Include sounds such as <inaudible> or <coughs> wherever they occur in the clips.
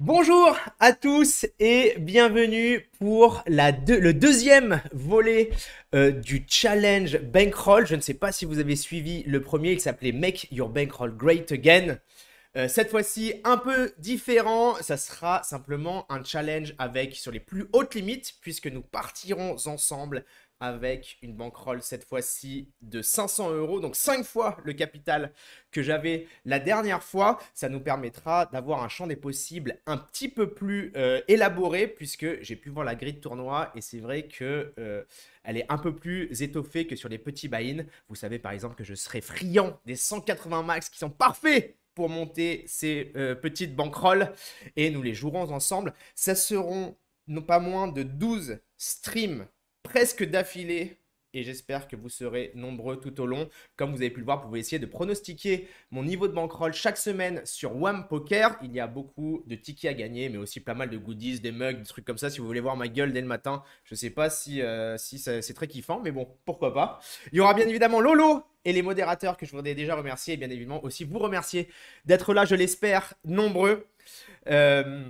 Bonjour à tous et bienvenue pour le deuxième volet euh, du challenge Bankroll. Je ne sais pas si vous avez suivi le premier, il s'appelait Make Your Bankroll Great Again. Euh, cette fois-ci, un peu différent, ça sera simplement un challenge avec sur les plus hautes limites, puisque nous partirons ensemble avec une bankroll cette fois-ci de 500 euros, donc 5 fois le capital que j'avais la dernière fois. Ça nous permettra d'avoir un champ des possibles un petit peu plus euh, élaboré puisque j'ai pu voir la grille de tournoi et c'est vrai que euh, elle est un peu plus étoffée que sur les petits buy-in. Vous savez par exemple que je serai friand des 180 max qui sont parfaits pour monter ces euh, petites bankrolls et nous les jouerons ensemble. Ça seront non pas moins de 12 streams presque d'affilée et j'espère que vous serez nombreux tout au long. Comme vous avez pu le voir, vous pouvez essayer de pronostiquer mon niveau de bankroll chaque semaine sur one Poker. Il y a beaucoup de tickets à gagner, mais aussi pas mal de goodies, des mugs, des trucs comme ça. Si vous voulez voir ma gueule dès le matin, je ne sais pas si, euh, si c'est très kiffant, mais bon, pourquoi pas. Il y aura bien évidemment Lolo et les modérateurs que je voudrais déjà remercier, et bien évidemment aussi vous remercier d'être là, je l'espère, nombreux. Euh,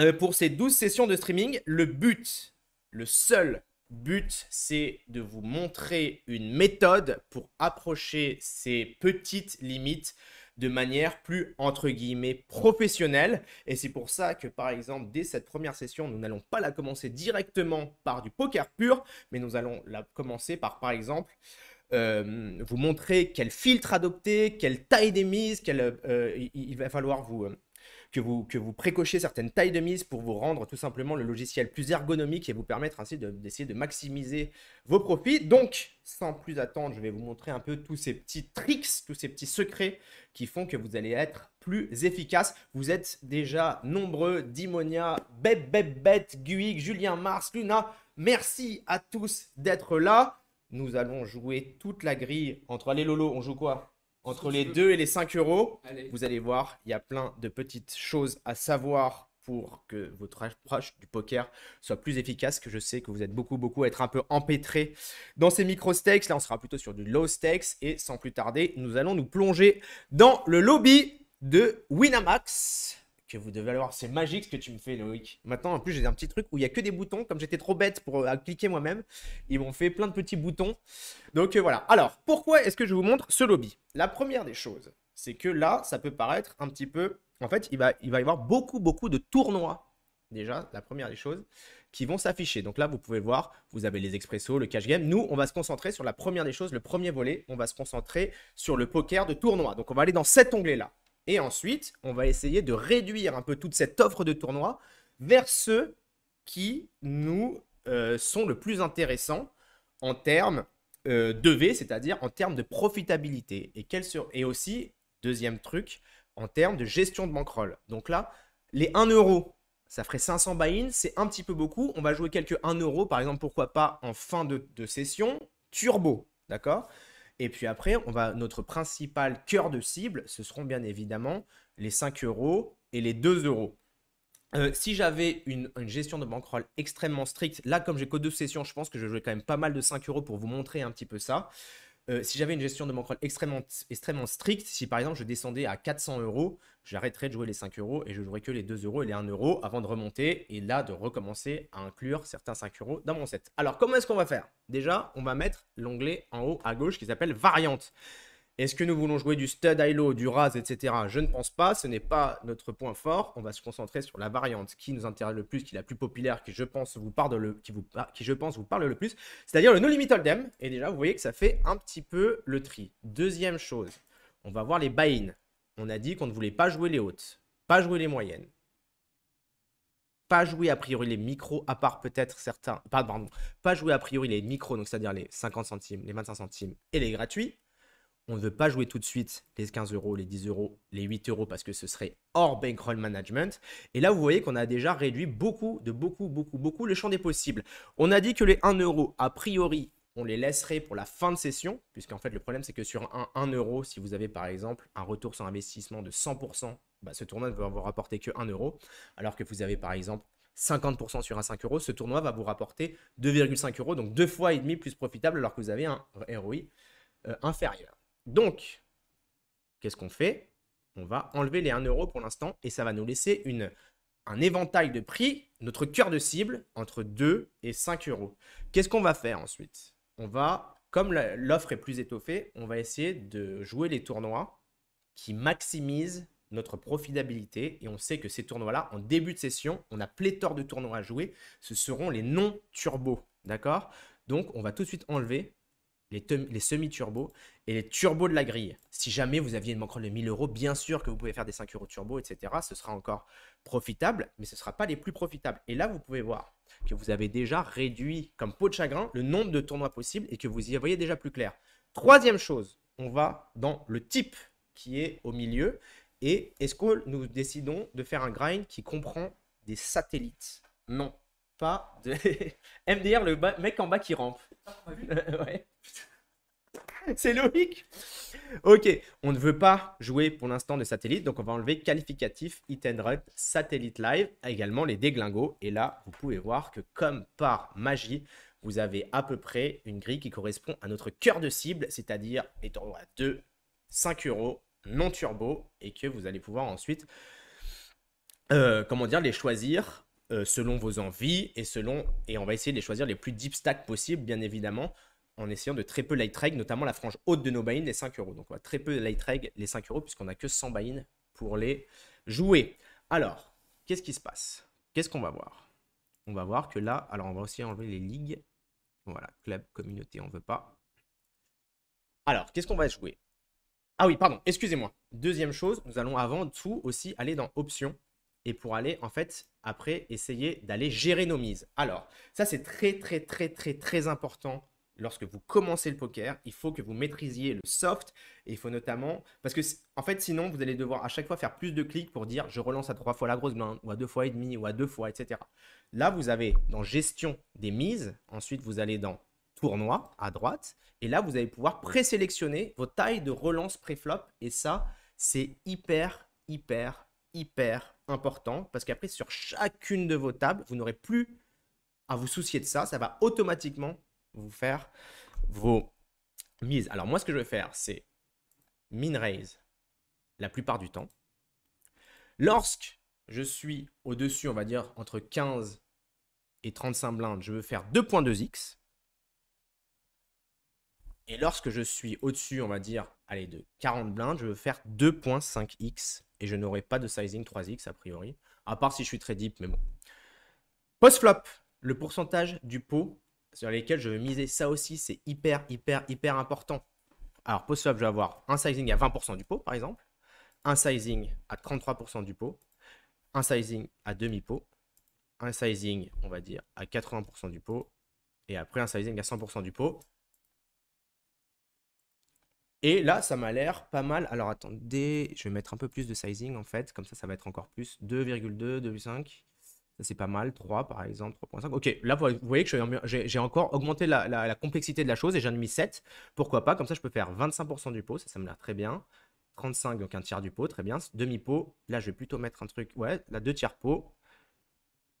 euh, pour ces 12 sessions de streaming, le but, le seul but, c'est de vous montrer une méthode pour approcher ces petites limites de manière plus entre guillemets professionnelle. Et c'est pour ça que par exemple, dès cette première session, nous n'allons pas la commencer directement par du poker pur, mais nous allons la commencer par par exemple euh, vous montrer quel filtre adopter, quelle taille des mises, quel, euh, il va falloir vous, euh, que vous, que vous précochez certaines tailles de mise pour vous rendre tout simplement le logiciel plus ergonomique et vous permettre ainsi d'essayer de, maximiser vos profits. Donc, sans plus attendre, je vais vous montrer un peu tous ces petits tricks, tous ces petits secrets qui font que vous allez être plus efficace. Vous êtes déjà nombreux, Dimonia, Beb Beb Bête, Guig, Julien Mars, Luna, merci à tous d'être là. Nous allons jouer toute la grille entre les Lolo, on joue quoi entre les 2 et les 5 euros, vous allez voir, il y a plein de petites choses à savoir pour que votre approche du poker soit plus efficace, que je sais que vous êtes beaucoup, beaucoup à être un peu empêtré dans ces micro-stakes. Là, on sera plutôt sur du low stakes. Et sans plus tarder, nous allons nous plonger dans le lobby de Winamax que vous devez voir, C'est magique ce que tu me fais, Loïc. Maintenant, en plus, j'ai un petit truc où il y a que des boutons. Comme j'étais trop bête pour euh, cliquer moi-même, ils m'ont fait plein de petits boutons. Donc euh, voilà. Alors, pourquoi est-ce que je vous montre ce lobby La première des choses, c'est que là, ça peut paraître un petit peu. En fait, il va, y avoir beaucoup, beaucoup de tournois. Déjà, la première des choses qui vont s'afficher. Donc là, vous pouvez voir, vous avez les expressos, le cash game. Nous, on va se concentrer sur la première des choses, le premier volet. On va se concentrer sur le poker de tournoi. Donc on va aller dans cet onglet-là. Et ensuite, on va essayer de réduire un peu toute cette offre de tournoi vers ceux qui nous euh, sont le plus intéressants en termes euh, de V, c'est-à-dire en termes de profitabilité. Et, sur... et aussi, deuxième truc, en termes de gestion de bankroll. Donc là, les 1 ça ferait 500 buy-in, c'est un petit peu beaucoup. On va jouer quelques 1 par exemple, pourquoi pas en fin de session, turbo, d'accord et puis après, on va, notre principal cœur de cible, ce seront bien évidemment les 5 euros et les 2 euros. Euh, si j'avais une, gestion de bankroll extrêmement stricte, là comme j'ai que deux sessions, je pense que je jouer quand même pas mal de 5 euros pour vous montrer un petit peu ça. Euh, si j'avais une gestion de mon extrêmement, extrêmement stricte, si par exemple je descendais à 400 euros, j'arrêterais de jouer les 5 euros et je jouerais que les 2 euros et les 1 euro avant de remonter et là de recommencer à inclure certains 5 euros dans mon set. Alors comment est-ce qu'on va faire Déjà, on va mettre l'onglet en haut à gauche qui s'appelle variante. Est-ce que nous voulons jouer du stud ILO, du raz, etc. Je ne pense pas, ce n'est pas notre point fort. On va se concentrer sur la variante qui nous intéresse le plus, qui est la plus populaire, qui je pense vous parle le, qui je pense vous parle le plus, c'est-à-dire le no limit hold'em. Et déjà, vous voyez que ça fait un petit peu le tri. Deuxième chose, on va voir les buy-in. On a dit qu'on ne voulait pas jouer les hautes, pas jouer les moyennes, pas jouer a priori les micros, à part peut-être certains, pardon, pas jouer a priori les micros, donc c'est-à-dire les 50 centimes, les 25 centimes et les gratuits. On ne veut pas jouer tout de suite les 15 euros, les 10 euros, les 8 euros parce que ce serait hors bankroll management. Et là, vous voyez qu'on a déjà réduit beaucoup, de beaucoup, beaucoup, beaucoup le champ des possibles. On a dit que les 1 euro, a priori, on les laisserait pour la fin de session, puisqu'en fait, le problème, c'est que sur un 1 euro, si vous avez par exemple un retour sur investissement de 100%, bah, ce tournoi ne va vous rapporter que 1 euro, alors que vous avez par exemple 50% sur un 5 euros, ce tournoi va vous rapporter 2,5 euros, donc deux fois et demi plus profitable alors que vous avez un ROI euh, inférieur. Donc, qu'est-ce qu'on fait On va enlever les 1 euro pour l'instant et ça va nous laisser une, un éventail de prix, notre cœur de cible, entre 2 et 5 euros. Qu'est-ce qu'on va faire ensuite On va, comme l'offre est plus étoffée, on va essayer de jouer les tournois qui maximisent notre profitabilité. Et on sait que ces tournois-là, en début de session, on a pléthore de tournois à jouer. Ce seront les non-turbo. D'accord Donc, on va tout de suite enlever les, semi-turbos et les turbos de la grille. Si jamais vous aviez une manquante de 1000 euros, bien sûr que vous pouvez faire des 5 euros turbo, etc. Ce sera encore profitable, mais ce ne sera pas les plus profitables. Et là, vous pouvez voir que vous avez déjà réduit comme peau de chagrin le nombre de tournois possibles et que vous y voyez déjà plus clair. Troisième chose, on va dans le type qui est au milieu. Et est-ce que nous décidons de faire un grind qui comprend des satellites Non, pas de... <laughs> MDR, le mec en bas qui rampe. <laughs> <laughs> c'est logique. Ok, on ne veut pas jouer pour l'instant de satellite, donc on va enlever qualificatif hit and run satellite live, également les déglingos. Et là, vous pouvez voir que comme par magie, vous avez à peu près une grille qui correspond à notre cœur de cible, c'est-à-dire étant à 2, 5 euros, non turbo, et que vous allez pouvoir ensuite, euh, comment dire, les choisir euh, selon vos envies et selon, et on va essayer de les choisir les plus deep stack possibles, bien évidemment en essayant de très peu light reg, notamment la frange haute de nos buy les 5 euros. Donc on va très peu light reg, les 5 euros, puisqu'on n'a que 100 buy pour les jouer. Alors, qu'est-ce qui se passe Qu'est-ce qu'on va voir On va voir que là, alors on va aussi enlever les ligues. Voilà, club, communauté, on ne veut pas. Alors, qu'est-ce qu'on va jouer Ah oui, pardon, excusez-moi. Deuxième chose, nous allons avant tout aussi aller dans options et pour aller en fait après essayer d'aller gérer nos mises. Alors, ça c'est très très très très très important lorsque vous commencez le poker, il faut que vous maîtrisiez le soft et il faut notamment parce que en fait sinon vous allez devoir à chaque fois faire plus de clics pour dire je relance à trois fois la grosse main ou à deux fois et demi ou à deux fois etc. Là vous avez dans gestion des mises, ensuite vous allez dans tournoi à droite et là vous allez pouvoir présélectionner vos tailles de relance pré flop et ça c'est hyper hyper hyper important parce qu'après sur chacune de vos tables vous n'aurez plus à vous soucier de ça, ça va automatiquement vous faire vos mises. Alors moi, ce que je vais faire, c'est min raise la plupart du temps. Lorsque je suis au-dessus, on va dire, entre 15 et 35 blindes, je veux faire 2.2x. Et lorsque je suis au-dessus, on va dire, allez, de 40 blindes, je veux faire 2.5x. Et je n'aurai pas de sizing 3x, a priori. À part si je suis très deep, mais bon. Post-flop, le pourcentage du pot sur lesquels je vais miser. Ça aussi, c'est hyper, hyper, hyper important. Alors, post je vais avoir un sizing à 20% du pot, par exemple, un sizing à 33% du pot, un sizing à demi-pot, un sizing, on va dire, à 80% du pot, et après un sizing à 100% du pot. Et là, ça m'a l'air pas mal. Alors attendez, je vais mettre un peu plus de sizing en fait, comme ça, ça va être encore plus. 2,2, 2,5. Ça, c'est pas mal. 3 par exemple, 3.5. Ok, là, vous voyez que j'ai encore augmenté la, complexité de la chose et j'en ai mis 7. Pourquoi pas Comme ça, je peux faire 25% du pot. Ça, ça me l'air très bien. 35, donc un tiers du pot. Très bien. Demi-pot. Là, je vais plutôt mettre un truc. Ouais, là, deux tiers pot.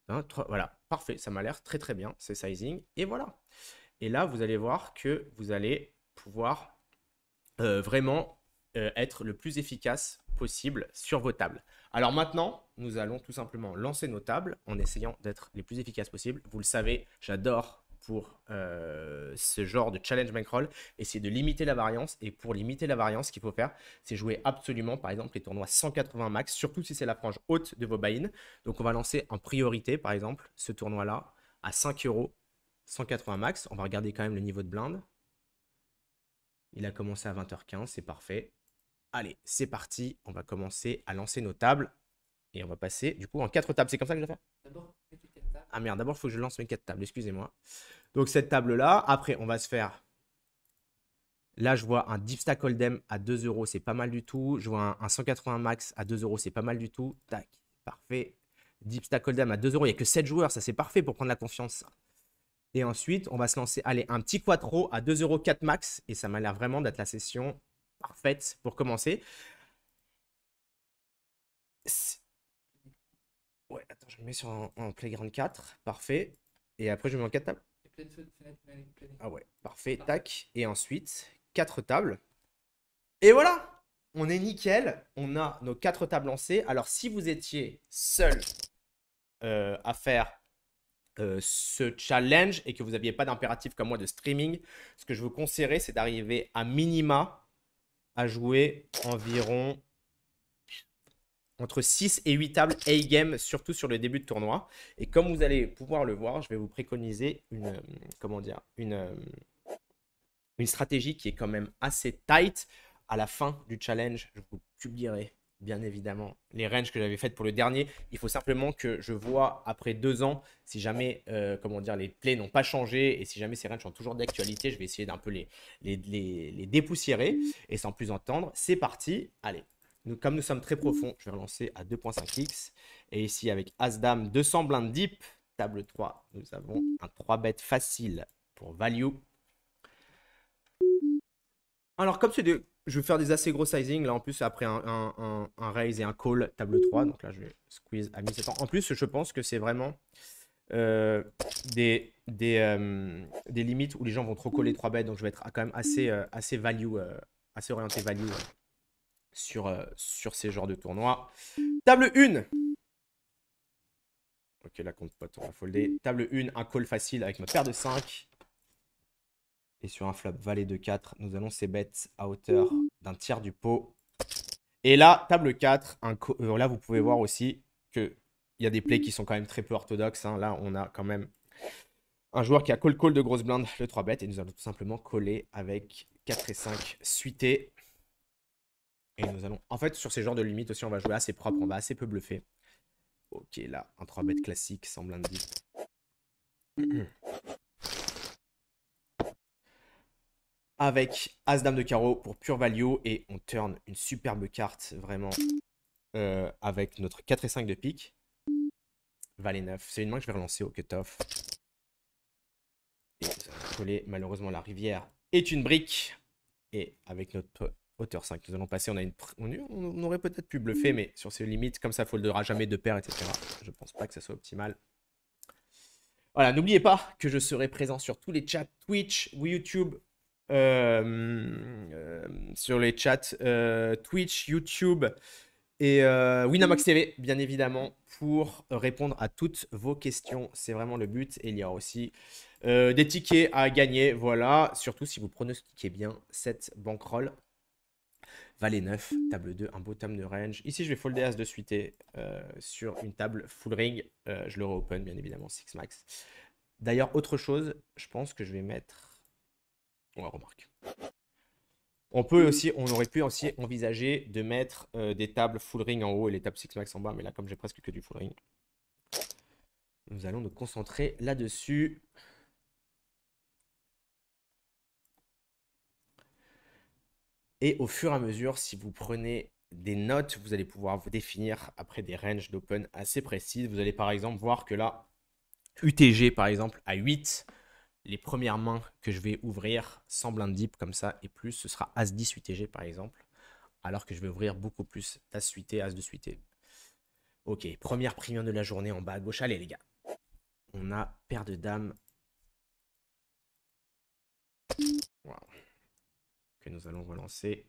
Hein, voilà, parfait. Ça m'a l'air très très bien. C'est sizing. Et voilà. Et là, vous allez voir que vous allez pouvoir euh, vraiment euh, être le plus efficace possible sur vos tables. Alors maintenant, nous allons tout simplement lancer nos tables en essayant d'être les plus efficaces possibles. Vous le savez, j'adore pour euh, ce genre de challenge bankroll, essayer de limiter la variance. Et pour limiter la variance, ce qu'il faut faire, c'est jouer absolument, par exemple, les tournois 180 max, surtout si c'est la frange haute de vos buy-in. Donc, on va lancer en priorité, par exemple, ce tournoi-là à 5 euros, 180 max. On va regarder quand même le niveau de blinde. Il a commencé à 20h15, c'est parfait. Allez, c'est parti. On va commencer à lancer nos tables. Et on va passer du coup en quatre tables. C'est comme ça que je vais faire Ah merde, d'abord, il faut que je lance mes quatre tables. Excusez-moi. Donc cette table-là. Après, on va se faire. Là, je vois un Deep Stack Hold'em à 2 euros. C'est pas mal du tout. Je vois un, 180 max à 2 euros. C'est pas mal du tout. Tac. Parfait. Deep Stack Hold'em à 2 euros. Il n'y a que 7 joueurs. Ça, c'est parfait pour prendre la confiance. Et ensuite, on va se lancer, allez, un petit quattro à euros 4 max. Et ça m'a l'air vraiment d'être la session Parfait, pour commencer. Ouais, attends, je me mets sur un, Playground 4. Parfait. Et après, je mets en 4 tables. Ah ouais, parfait. Tac. Et ensuite, quatre tables. Et voilà On est nickel. On a nos 4 tables lancées. Alors, si vous étiez seul euh, à faire euh, ce challenge et que vous n'aviez pas d'impératif comme moi de streaming, ce que je vous conseillerais, c'est d'arriver à minima à jouer environ entre 6 et 8 tables A-game, surtout sur le début de tournoi. Et comme vous allez pouvoir le voir, je vais vous préconiser une, euh, comment dire, une, euh, une stratégie qui est quand même assez tight. À la fin du challenge, je vous publierai bien évidemment, les ranges que j'avais faites pour le dernier. Il faut simplement que je vois après deux ans si jamais euh, comment dire, les plays n'ont pas changé et si jamais ces ranges sont toujours d'actualité, je vais essayer d'un peu les, les, dépoussiérer. Et sans plus entendre, c'est parti. Allez, nous, comme nous sommes très profonds, je vais relancer à 2.5x. Et ici, avec asdam 200 blindes deep, table 3, nous avons un 3 bet facile pour value. Alors, comme c'est de je vais faire des assez gros sizing. Là, en plus, après un, raise et un call, table 3. Donc là, je vais squeeze à 1700. En plus, je pense que c'est vraiment euh, des, des, euh, des, limites où les gens vont trop coller 3 bêtes. Donc je vais être quand même assez, euh, assez value, assez orienté value sur, sur ces genres de tournois. Table 1. Ok, la compte pas, on va folder. Table 1, un call facile avec ma paire de 5. Et sur un flop valet de 4, nous allons ces bêtes à hauteur d'un tiers du pot. Et là, table 4, euh, là vous pouvez voir aussi qu'il y a des plays qui sont quand même très peu orthodoxes. Hein. Là, on a quand même un joueur qui a call-call de grosse blinde, le 3 bêtes. Et nous allons tout simplement coller avec 4 et 5 suité. Et nous allons... En fait, sur ces genre de limite aussi, on va jouer assez propre, on va assez peu bluffer. Ok, là, un 3 bêtes classique, sans blinde <clears throat> avec as de carreau pour pure value et on turn une superbe carte vraiment euh, avec notre 4 et 5 de pique. Valet 9. C'est une main que je vais relancer au cutoff. Et ça va coller. Malheureusement, la rivière est une brique. Et avec notre hauteur 5, nous allons passer. On, aurait peut-être pu bluffer, mais sur ces limites, comme ça, foldera jamais de paire, etc. Je pense pas que ça soit optimal. Voilà, n'oubliez pas que je serai présent sur tous les chats Twitch, ou YouTube, euh, euh, sur les chats euh, Twitch, YouTube et Winamax TV, bien évidemment, pour répondre à toutes vos questions. C'est vraiment le but. Et il y a aussi des tickets à gagner. Voilà, surtout si vous pronostiquez bien cette bankroll. Valet 9, table 2, un beau de range. Ici, je vais folder As de suite sur une table full ring. je le reopen, bien évidemment, 6 max. D'ailleurs, autre chose, je pense que je vais mettre on la remarque. On peut aussi, on aurait pu aussi envisager de mettre euh, des tables full ring en haut et les tables six max en bas, mais là comme j'ai presque que du full ring, nous allons nous concentrer là-dessus. Et au fur et à mesure, si vous prenez des notes, vous allez pouvoir vous définir après des ranges d'open assez précises. Vous allez par exemple voir que là, UTG par exemple à 8, les premières mains que je vais ouvrir sans un deep comme ça et plus, ce sera As-10 g par exemple, alors que je vais ouvrir beaucoup plus As suité, as de suité. Ok, première prime de la journée en bas à gauche. Allez les gars, on a paire de dames. Que nous allons relancer.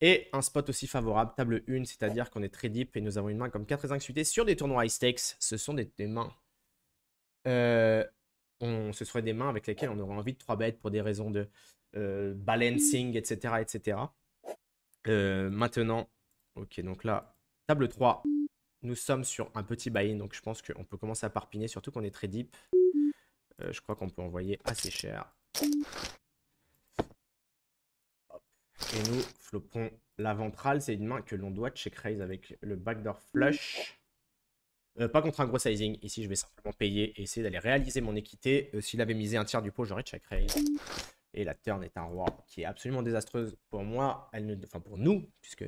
Et un spot aussi favorable, table 1, c'est-à-dire qu'on est très deep et nous avons une main comme 4 et 5 suité sur des tournois high stakes. Ce sont des mains euh, on, ce serait des mains avec lesquelles on aurait envie de 3 bêtes pour des raisons de euh, balancing, etc. etc. Euh, maintenant, ok, donc là, table 3, nous sommes sur un petit buy-in, donc je pense qu'on peut commencer à parpiner, surtout qu'on est très deep. je crois qu'on peut envoyer assez cher. Et nous flopons la ventrale, c'est une main que l'on doit check raise avec le backdoor flush. Euh, pas contre un gros sizing. Ici, je vais simplement payer et essayer d'aller réaliser mon équité. Euh, s'il avait misé un tiers du pot, j'aurais check raise. Et la turn est un roi qui est absolument désastreuse pour moi, elle ne... enfin pour nous, puisque.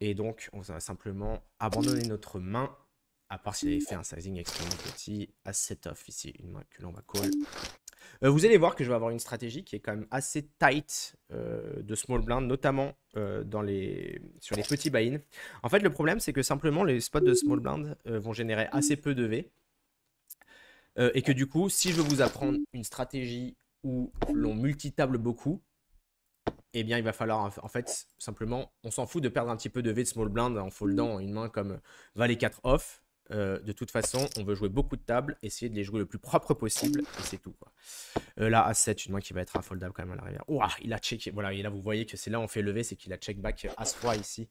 Et donc, on va simplement abandonner notre main, à part s'il avait fait un sizing extrêmement petit, à set off ici, une main que l'on va call. Euh, vous allez voir que je vais avoir une stratégie qui est quand même assez tight euh, de small blind, notamment euh, sur les petits buy-in. En fait, le problème, c'est que simplement les spots de small blind vont générer assez peu de V. et que du coup, si je veux vous apprendre une stratégie où l'on multitable beaucoup, eh bien, il va falloir, en fait, simplement, on s'en fout de perdre un petit peu de V de small blind en foldant une main comme valet 4 off. Euh, de toute façon, on veut jouer beaucoup de tables, essayer de les jouer le plus propre possible, et c'est tout. Euh, là, A7, une main qui va être affoldable quand même à l'arrière. Ouah, il a checké, Voilà, et là, vous voyez que c'est là on fait lever, c'est qu'il a check back euh, As-3 ici,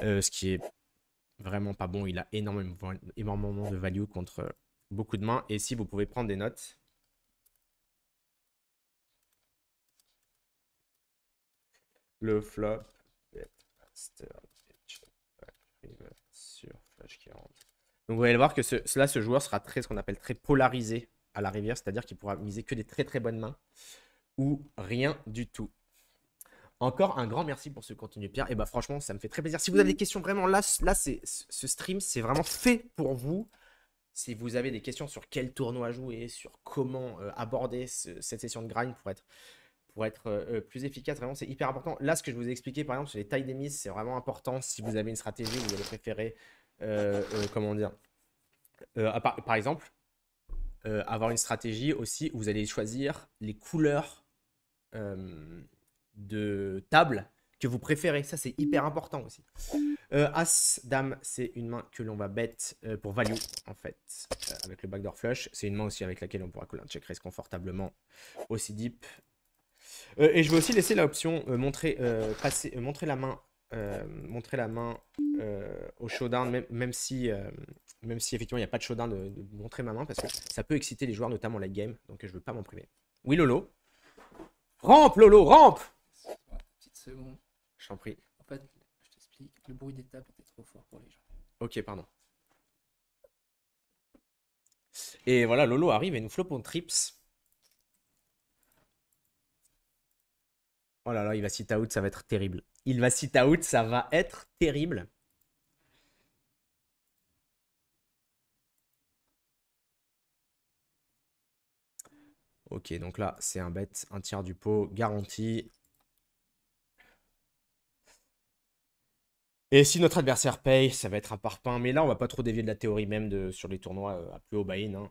ce qui est vraiment pas bon. Il a énormément, énormément de value contre beaucoup de mains. Et si vous pouvez prendre des notes. Le flop, sur flash 40. Donc vous allez voir que ce, ce joueur sera très, ce qu'on appelle très polarisé à la rivière, c'est-à-dire qu'il pourra miser que des très très bonnes mains ou rien du tout. Encore un grand merci pour ce contenu, Pierre. Et bah franchement, ça me fait très plaisir. Si vous avez des questions, vraiment, là, là ce stream, c'est vraiment fait pour vous. Si vous avez des questions sur quel tournoi jouer, sur comment euh, aborder cette session de grind pour être, pour être euh, euh, plus efficace, vraiment, c'est hyper important. Là, ce que je vous ai expliqué, par exemple, sur les tailles des mises, c'est vraiment important. Si vous avez une stratégie, vous allez préférer euh, euh, comment dire euh, par, exemple, avoir une stratégie aussi où vous allez choisir les couleurs de table que vous préférez. Ça, c'est hyper important aussi. As, Dame, c'est une main que l'on va bet pour value, en fait, avec le backdoor flush. C'est une main aussi avec laquelle on pourra coller un check raise confortablement aussi deep. et je vais aussi laisser l'option montrer, passer, montrer la main euh, montrer la main euh, au showdown, même, si, euh, même si effectivement il n'y a pas de showdown, de, montrer ma main parce que ça peut exciter les joueurs, notamment la game. Donc je veux pas m'en priver. Oui, Lolo. Rampe, Lolo, rampe Petite seconde. Je t'en prie. En fait, je t'explique, le bruit des tables était trop fort pour les gens. Ok, pardon. Et voilà, Lolo arrive et nous flopons trips. Oh là là, il va sit out, ça va être terrible. Il va sit out, ça va être terrible. Ok, donc là, c'est un bête un tiers du pot garanti. Et si notre adversaire paye, ça va être un parpaing. Mais là, on va pas trop dévier de la théorie même de, sur les tournois euh, à plus haut buy hein.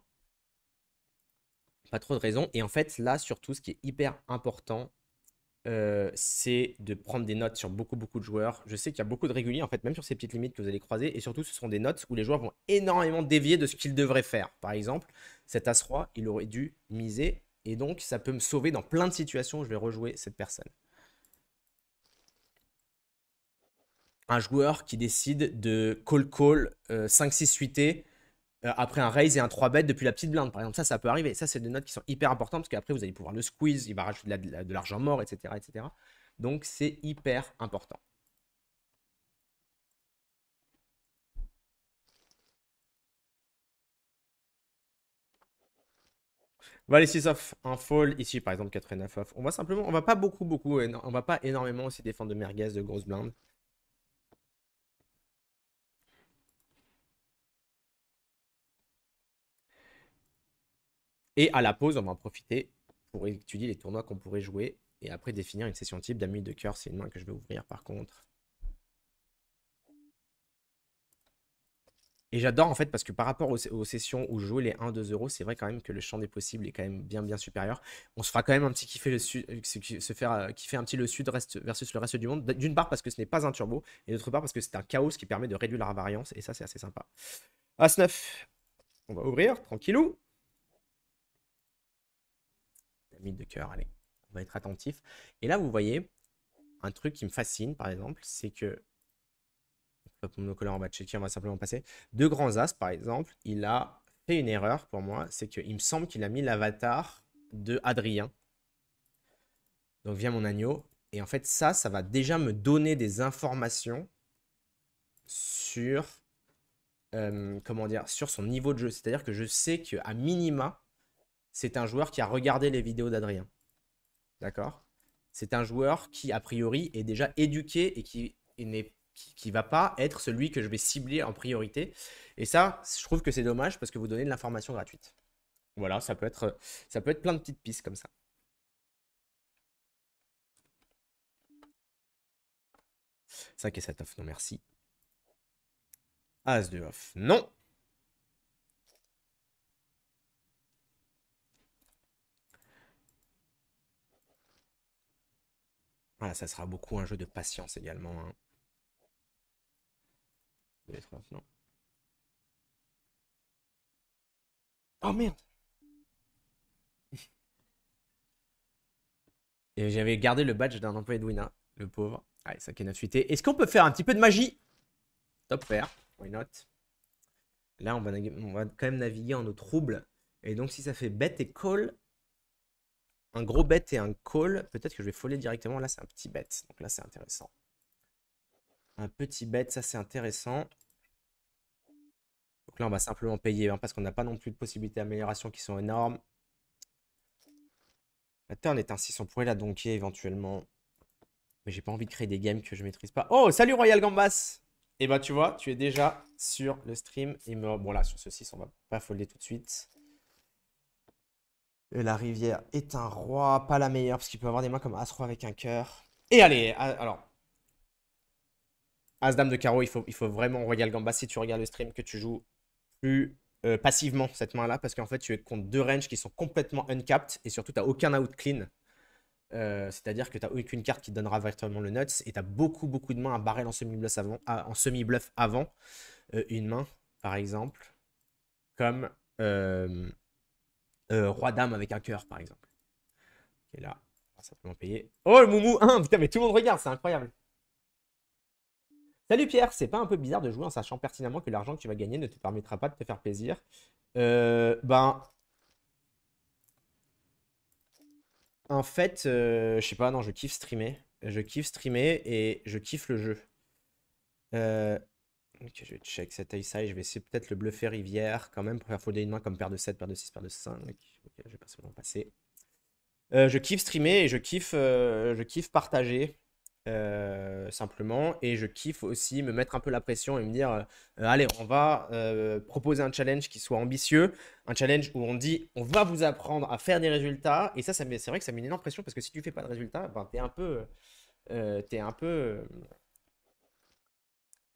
Pas trop de raison. Et en fait, là, surtout, ce qui est hyper important, euh, c'est de prendre des notes sur beaucoup, beaucoup de joueurs. Je sais qu'il y a beaucoup de réguliers, en fait, même sur ces petites limites que vous allez croiser. Et surtout, ce sont des notes où les joueurs vont énormément dévier de ce qu'ils devraient faire. Par exemple, cet As-Roi, il aurait dû miser. Et donc, ça peut me sauver dans plein de situations où je vais rejouer cette personne. Un joueur qui décide de call-call 5-6 euh, suité euh, après un raise et un 3 bet depuis la petite blinde, par exemple. Ça, ça peut arriver. Ça, c'est des notes qui sont hyper importantes parce qu'après, vous allez pouvoir le squeeze, il va rajouter de l'argent mort, etc. etc. Donc, c'est hyper important. les 6 off, un fall ici par exemple 4 et 9 off. On va simplement, on va pas beaucoup beaucoup, on va pas énormément aussi défendre de merguez, de grosses blindes. Et à la pause, on va en profiter pour étudier les tournois qu'on pourrait jouer et après définir une session type d'amis de cœur. C'est une main que je vais ouvrir par contre. Et j'adore en fait parce que par rapport aux, sessions où jouer les 1-2 euros, c'est vrai quand même que le champ des possibles est quand même bien bien supérieur. On se fera quand même un petit kiffer le sud, se faire euh, un petit le sud reste versus le reste du monde. D'une part parce que ce n'est pas un turbo et d'autre part parce que c'est un chaos qui permet de réduire la variance et ça c'est assez sympa. As-9, on va ouvrir tranquillou. Mythe de cœur. Allez, on va être attentif. Et là, vous voyez, un truc qui me fascine, par exemple, c'est que on va va simplement passer. Deux grands as, par exemple, il a fait une erreur pour moi, c'est qu'il me semble qu'il a mis l'avatar de Adrien. Donc vient mon agneau. Et en fait, ça, ça va déjà me donner des informations sur, euh, comment dire, sur son niveau de jeu. C'est-à-dire que je sais qu'à minima, c'est un joueur qui a regardé les vidéos d'Adrien. D'accord C'est un joueur qui, a priori, est déjà éduqué et qui n'est qui, va pas être celui que je vais cibler en priorité. Et ça, je trouve que c'est dommage parce que vous donnez de l'information gratuite. Voilà, ça peut être, ça peut être plein de petites pistes comme ça. Ça et 7 off, non merci. As de off, non. Voilà, ça sera beaucoup un jeu de patience également. Hein. Oh merde <laughs> Et j'avais gardé le badge d'un employé de Wina, le pauvre. Allez, ah, ça qui est fuité. Est-ce qu'on peut faire un petit peu de magie Top faire, why not Là, on va, on quand même naviguer en eau trouble. Et donc, si ça fait bête et call, un gros bet et un call. Peut-être que je vais foller directement. Là, c'est un petit bet. Donc là, c'est intéressant. Un petit bet, ça, c'est intéressant. Donc là, on va simplement payer hein, parce qu'on n'a pas non plus de possibilités d'amélioration qui sont énormes. La turn est ainsi, on pourrait la donker éventuellement. Mais j'ai pas envie de créer des games que je maîtrise pas. Oh, salut Royal Gambas eh bah tu vois, tu es déjà sur le stream. Et Bon là, sur ce 6, on va pas folder tout de suite. Euh, la rivière est un roi, pas la meilleure, parce qu'il peut avoir des mains comme As-Roi avec un cœur. Et allez, ah, alors. As-Dame de carreau, il faut, il faut vraiment royal gamba si tu regardes le stream que tu joues plus euh, passivement cette main-là, parce qu'en fait, tu es contre deux ranges qui sont complètement uncapped, et surtout, tu aucun out clean. Euh, c'est-à-dire que tu n'as aucune carte qui te donnera véritablement le nuts, et tu as beaucoup, beaucoup de mains à barrer en semi-bluff avant. semi -bluff avant. une main, par exemple, comme euh, Roi-Dame avec un cœur, par exemple. Et là, on va simplement payer. Oh, le Moumou Putain, mais tout le monde regarde, c'est incroyable. Salut Pierre, c'est pas un peu bizarre de jouer en sachant pertinemment que l'argent que tu vas gagner ne te permettra pas de te faire plaisir euh, Ben. En fait, euh, je sais pas, non, je kiffe streamer. Je kiffe streamer et je kiffe le jeu. Euh, Ok, je vais check cet et je vais essayer peut-être le bluffer rivière quand même pour faire folder une main comme paire de 7, paire de 6, paire de 5. je vais pas mon passé. Euh, je kiffe streamer et je kiffe, euh, je kiffe partager. Euh, simplement. Et je kiffe aussi me mettre un peu la pression et me dire, allez, on va proposer un challenge qui soit ambitieux, un challenge où on dit, on va vous apprendre à faire des résultats. Et ça, ça c'est vrai que ça met une énorme pression parce que si tu fais pas de résultats, ben, es un peu, t'es un peu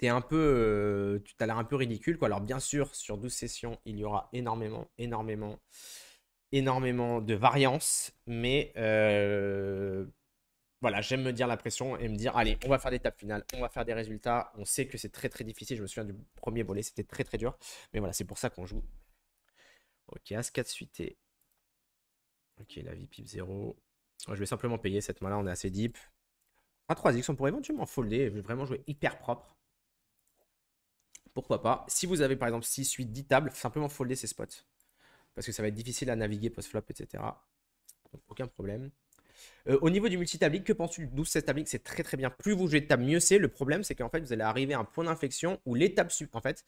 un peu, tout euh, tu t'as l'air un peu ridicule. Quoi. Alors bien sûr, sur 12 sessions, il y aura énormément, énormément, énormément de variance, mais euh, voilà, j'aime me dire la pression et me dire, allez, on va faire des l'étape finales on va faire des résultats. On sait que c'est très très difficile. Je me souviens du premier volet, c'était très très dur, mais voilà, c'est pour ça qu'on joue. Ok, As 4 suité. Ok, la vie pipe 0. Je vais simplement payer cette main là, on est assez deep. À 3x, on pourrait éventuellement folder vais vraiment jouer hyper propre pourquoi pas. Si vous avez par exemple 6, 8, 10 tables, simplement folder ces spots. Parce que ça va être difficile à naviguer post-flop, etc. Donc aucun problème. Euh, au niveau du multitablique, que penses-tu 12-16 C'est très très bien. Plus vous jouez de tables, mieux c'est. Le problème, c'est qu'en fait, vous allez arriver à un point d'inflexion où l'étape sup. En fait,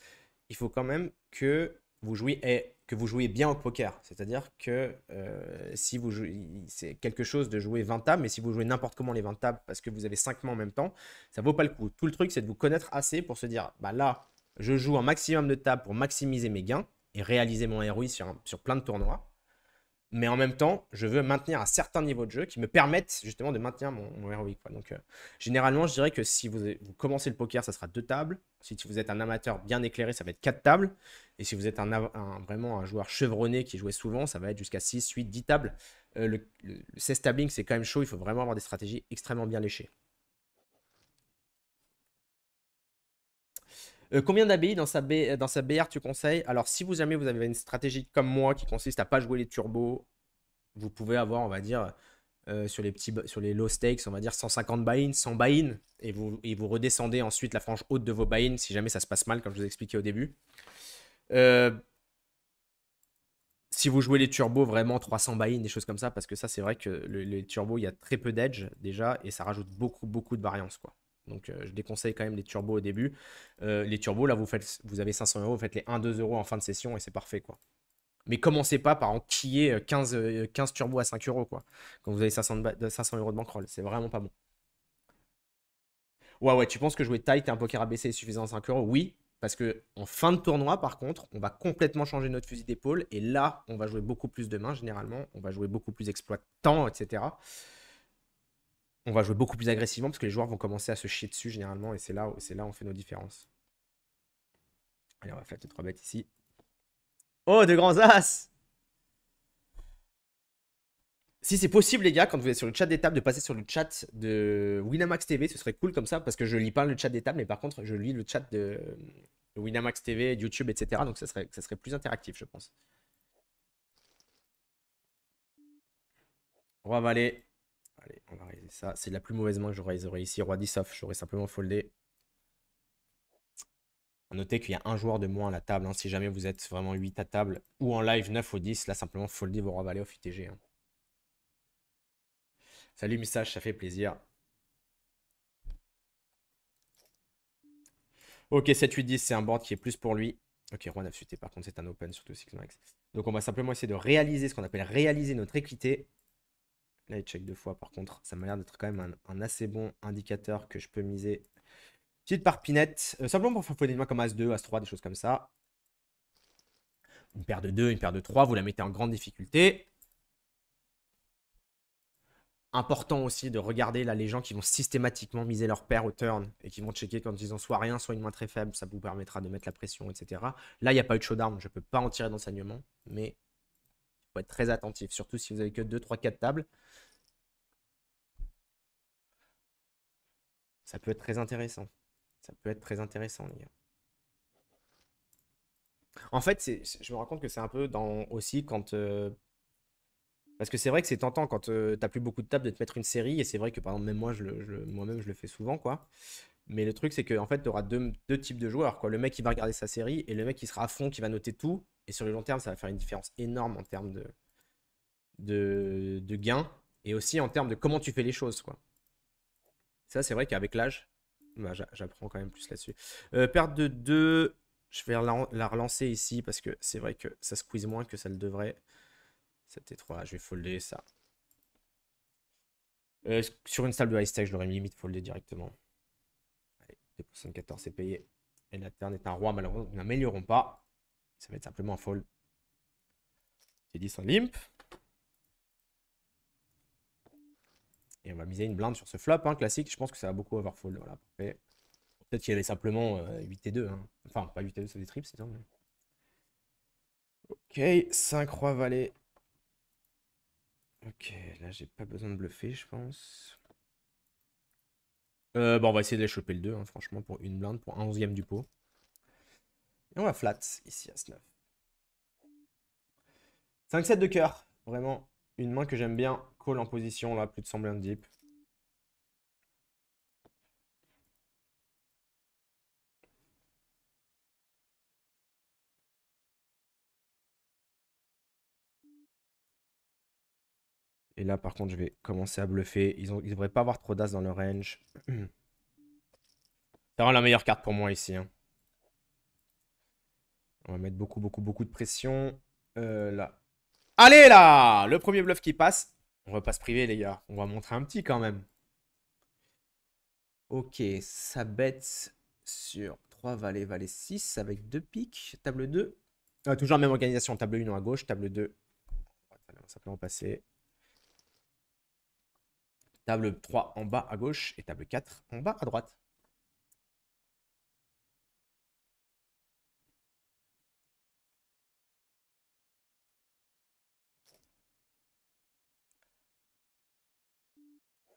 il faut quand même que vous jouiez, eh, que vous bien au poker. C'est-à-dire que euh, si vous jouez, c'est quelque chose de jouer 20 tables, mais si vous jouez n'importe comment les 20 tables parce que vous avez 5 mains en même temps, ça vaut pas le coup. Tout le truc, c'est de vous connaître assez pour se dire, bah là, je joue un maximum de tables pour maximiser mes gains et réaliser mon ROI sur, sur plein de tournois. Mais en même temps, je veux maintenir un certain niveau de jeu qui me permette justement de maintenir mon, ROI. Donc, euh, généralement, je dirais que si vous, commencez le poker, ça sera deux tables. Si vous êtes un amateur bien éclairé, ça va être quatre tables. Et si vous êtes un, vraiment un joueur chevronné qui jouait souvent, ça va être jusqu'à 6, 8, 10 tables. Euh, le 16 tabling, c'est quand même chaud. Il faut vraiment avoir des stratégies extrêmement bien léchées. Euh, combien d'ABI dans, sa BR tu conseilles Alors, si vous jamais vous avez une stratégie comme moi qui consiste à pas jouer les turbos, vous pouvez avoir, on va dire, euh, sur, les petits, sur les low stakes, on va dire 150 buy-in, 100 buy-in, et vous, vous redescendez ensuite la frange haute de vos buy-in si jamais ça se passe mal, comme je vous ai expliqué au début. Euh, si vous jouez les turbos, vraiment 300 buy-in, des choses comme ça, parce que ça, c'est vrai que les turbos, il y a très peu d'edge déjà, et ça rajoute beaucoup, beaucoup de variance, quoi. Donc euh, je déconseille quand même les turbos au début. Euh, les turbos, là, vous, faites, vous avez 500 euros, vous faites les 1-2 euros en fin de session et c'est parfait, quoi. Mais commencez pas par enquiller 15, 15 turbos à 5 euros, quoi. Quand vous avez 500, euros de bankroll, c'est vraiment pas bon. Ouais, ouais, tu penses que jouer tight et un poker abaissé est suffisant à 5 euros Oui, parce que en fin de tournoi, par contre, on va complètement changer notre fusil d'épaule. Et là, on va jouer beaucoup plus de mains, généralement. On va jouer beaucoup plus exploitant, etc on va jouer beaucoup plus agressivement parce que les joueurs vont commencer à se chier dessus généralement et c'est là, c'est là où on fait nos différences. Allez, on va faire les trois bêtes ici. Oh, de grands as Si c'est possible, les gars, quand vous êtes sur le chat des tables, de passer sur le chat de Winamax TV, ce serait cool comme ça parce que je lis pas le chat des tables, mais par contre, je lis le chat de Winamax TV, YouTube, etc. Donc, ça serait, serait plus interactif, je pense. On va aller Allez, on va réaliser ça. C'est la plus mauvaise main que j'aurais ici. Roi 10 off, j'aurais simplement foldé. Notez qu'il y a un joueur de moins à la table. Hein. Si jamais vous êtes vraiment 8 à table ou en live 9 ou 10, là simplement foldez vos rois off ITG. Salut message, ça fait plaisir. Ok, 7-8-10, c'est un board qui est plus pour lui. Ok, roi 9 suité, par contre, c'est un open, surtout 6 max. Donc, on va simplement essayer de réaliser ce qu'on appelle réaliser notre équité. Là, il check deux fois. Par contre, ça m'a l'air d'être quand même un, assez bon indicateur que je peux miser. Petite parpinette, euh, simplement pour faire des mains comme As2, As3, des choses comme ça. Une paire de 2, une paire de 3, vous la mettez en grande difficulté. Important aussi de regarder là les gens qui vont systématiquement miser leur paire au turn et qui vont checker quand ils ont soit rien, soit une main très faible, ça vous permettra de mettre la pression, etc. Là, il n'y a pas eu de showdown, je ne peux pas en tirer d'enseignement, mais faut être très attentif, surtout si vous avez que 2, 3, 4 tables. Ça peut être très intéressant. Ça peut être très intéressant, les gars. En fait, je me rends compte que c'est un peu dans aussi quand. Euh, parce que c'est vrai que c'est tentant quand tu euh, t'as plus beaucoup de tables de te mettre une série, et c'est vrai que par exemple, même moi, je moi-même, je le fais souvent, quoi. Mais le truc, c'est qu'en fait, tu auras deux, types de joueurs. Quoi. Le mec qui va regarder sa série et le mec qui sera à fond, qui va noter tout. Et sur le long terme, ça va faire une différence énorme en termes de, de, gains et aussi en termes de comment tu fais les choses. Quoi. Ça, c'est vrai qu'avec l'âge, bah, j'apprends quand même plus là-dessus. Euh, perte de 2, je vais la relancer ici parce que c'est vrai que ça squeeze moins que ça le devrait. C'était 3 je vais folder ça. Euh, sur une salle de high stack, je l'aurais limite foldé directement. 14 c'est payé. Et la terne est un roi, malheureusement, nous n'améliorons pas. Ça va être simplement un fold. J'ai 10 en limp. Et on va miser une blinde sur ce flop, hein, classique. Je pense que ça va beaucoup avoir fold. Voilà, Peut-être qu'il y avait simplement 8 euh, et 2. Hein. Enfin, pas 8 et 2, c'est des trips, c'est ça. Ok, 5 rois valet. Ok, là j'ai pas besoin de bluffer, je pense. Euh, bon, bah, on va essayer de les choper le 2, hein, franchement, pour une blinde, pour un onzième du pot. Et on va flat, ici, à 9 5-7 de cœur. Vraiment, une main que j'aime bien. Call en position, là, plus de 100 blindes deep. Et là, par contre, je vais commencer à bluffer. Ils, ne devraient pas avoir trop d'as dans leur range. C'est <clears throat> vraiment la meilleure carte pour moi ici. Hein. On va mettre beaucoup, beaucoup, beaucoup de pression. Euh, là. Allez là Le premier bluff qui passe. On va pas se priver, les gars. On va montrer un petit quand même. Ok, ça bête sur 3 Valet, valet 6 avec 2 piques. Table 2. Ah, toujours la même organisation. Table 1 à gauche, table 2. On va simplement passer. Table 3 en bas à gauche et table 4 en bas à droite.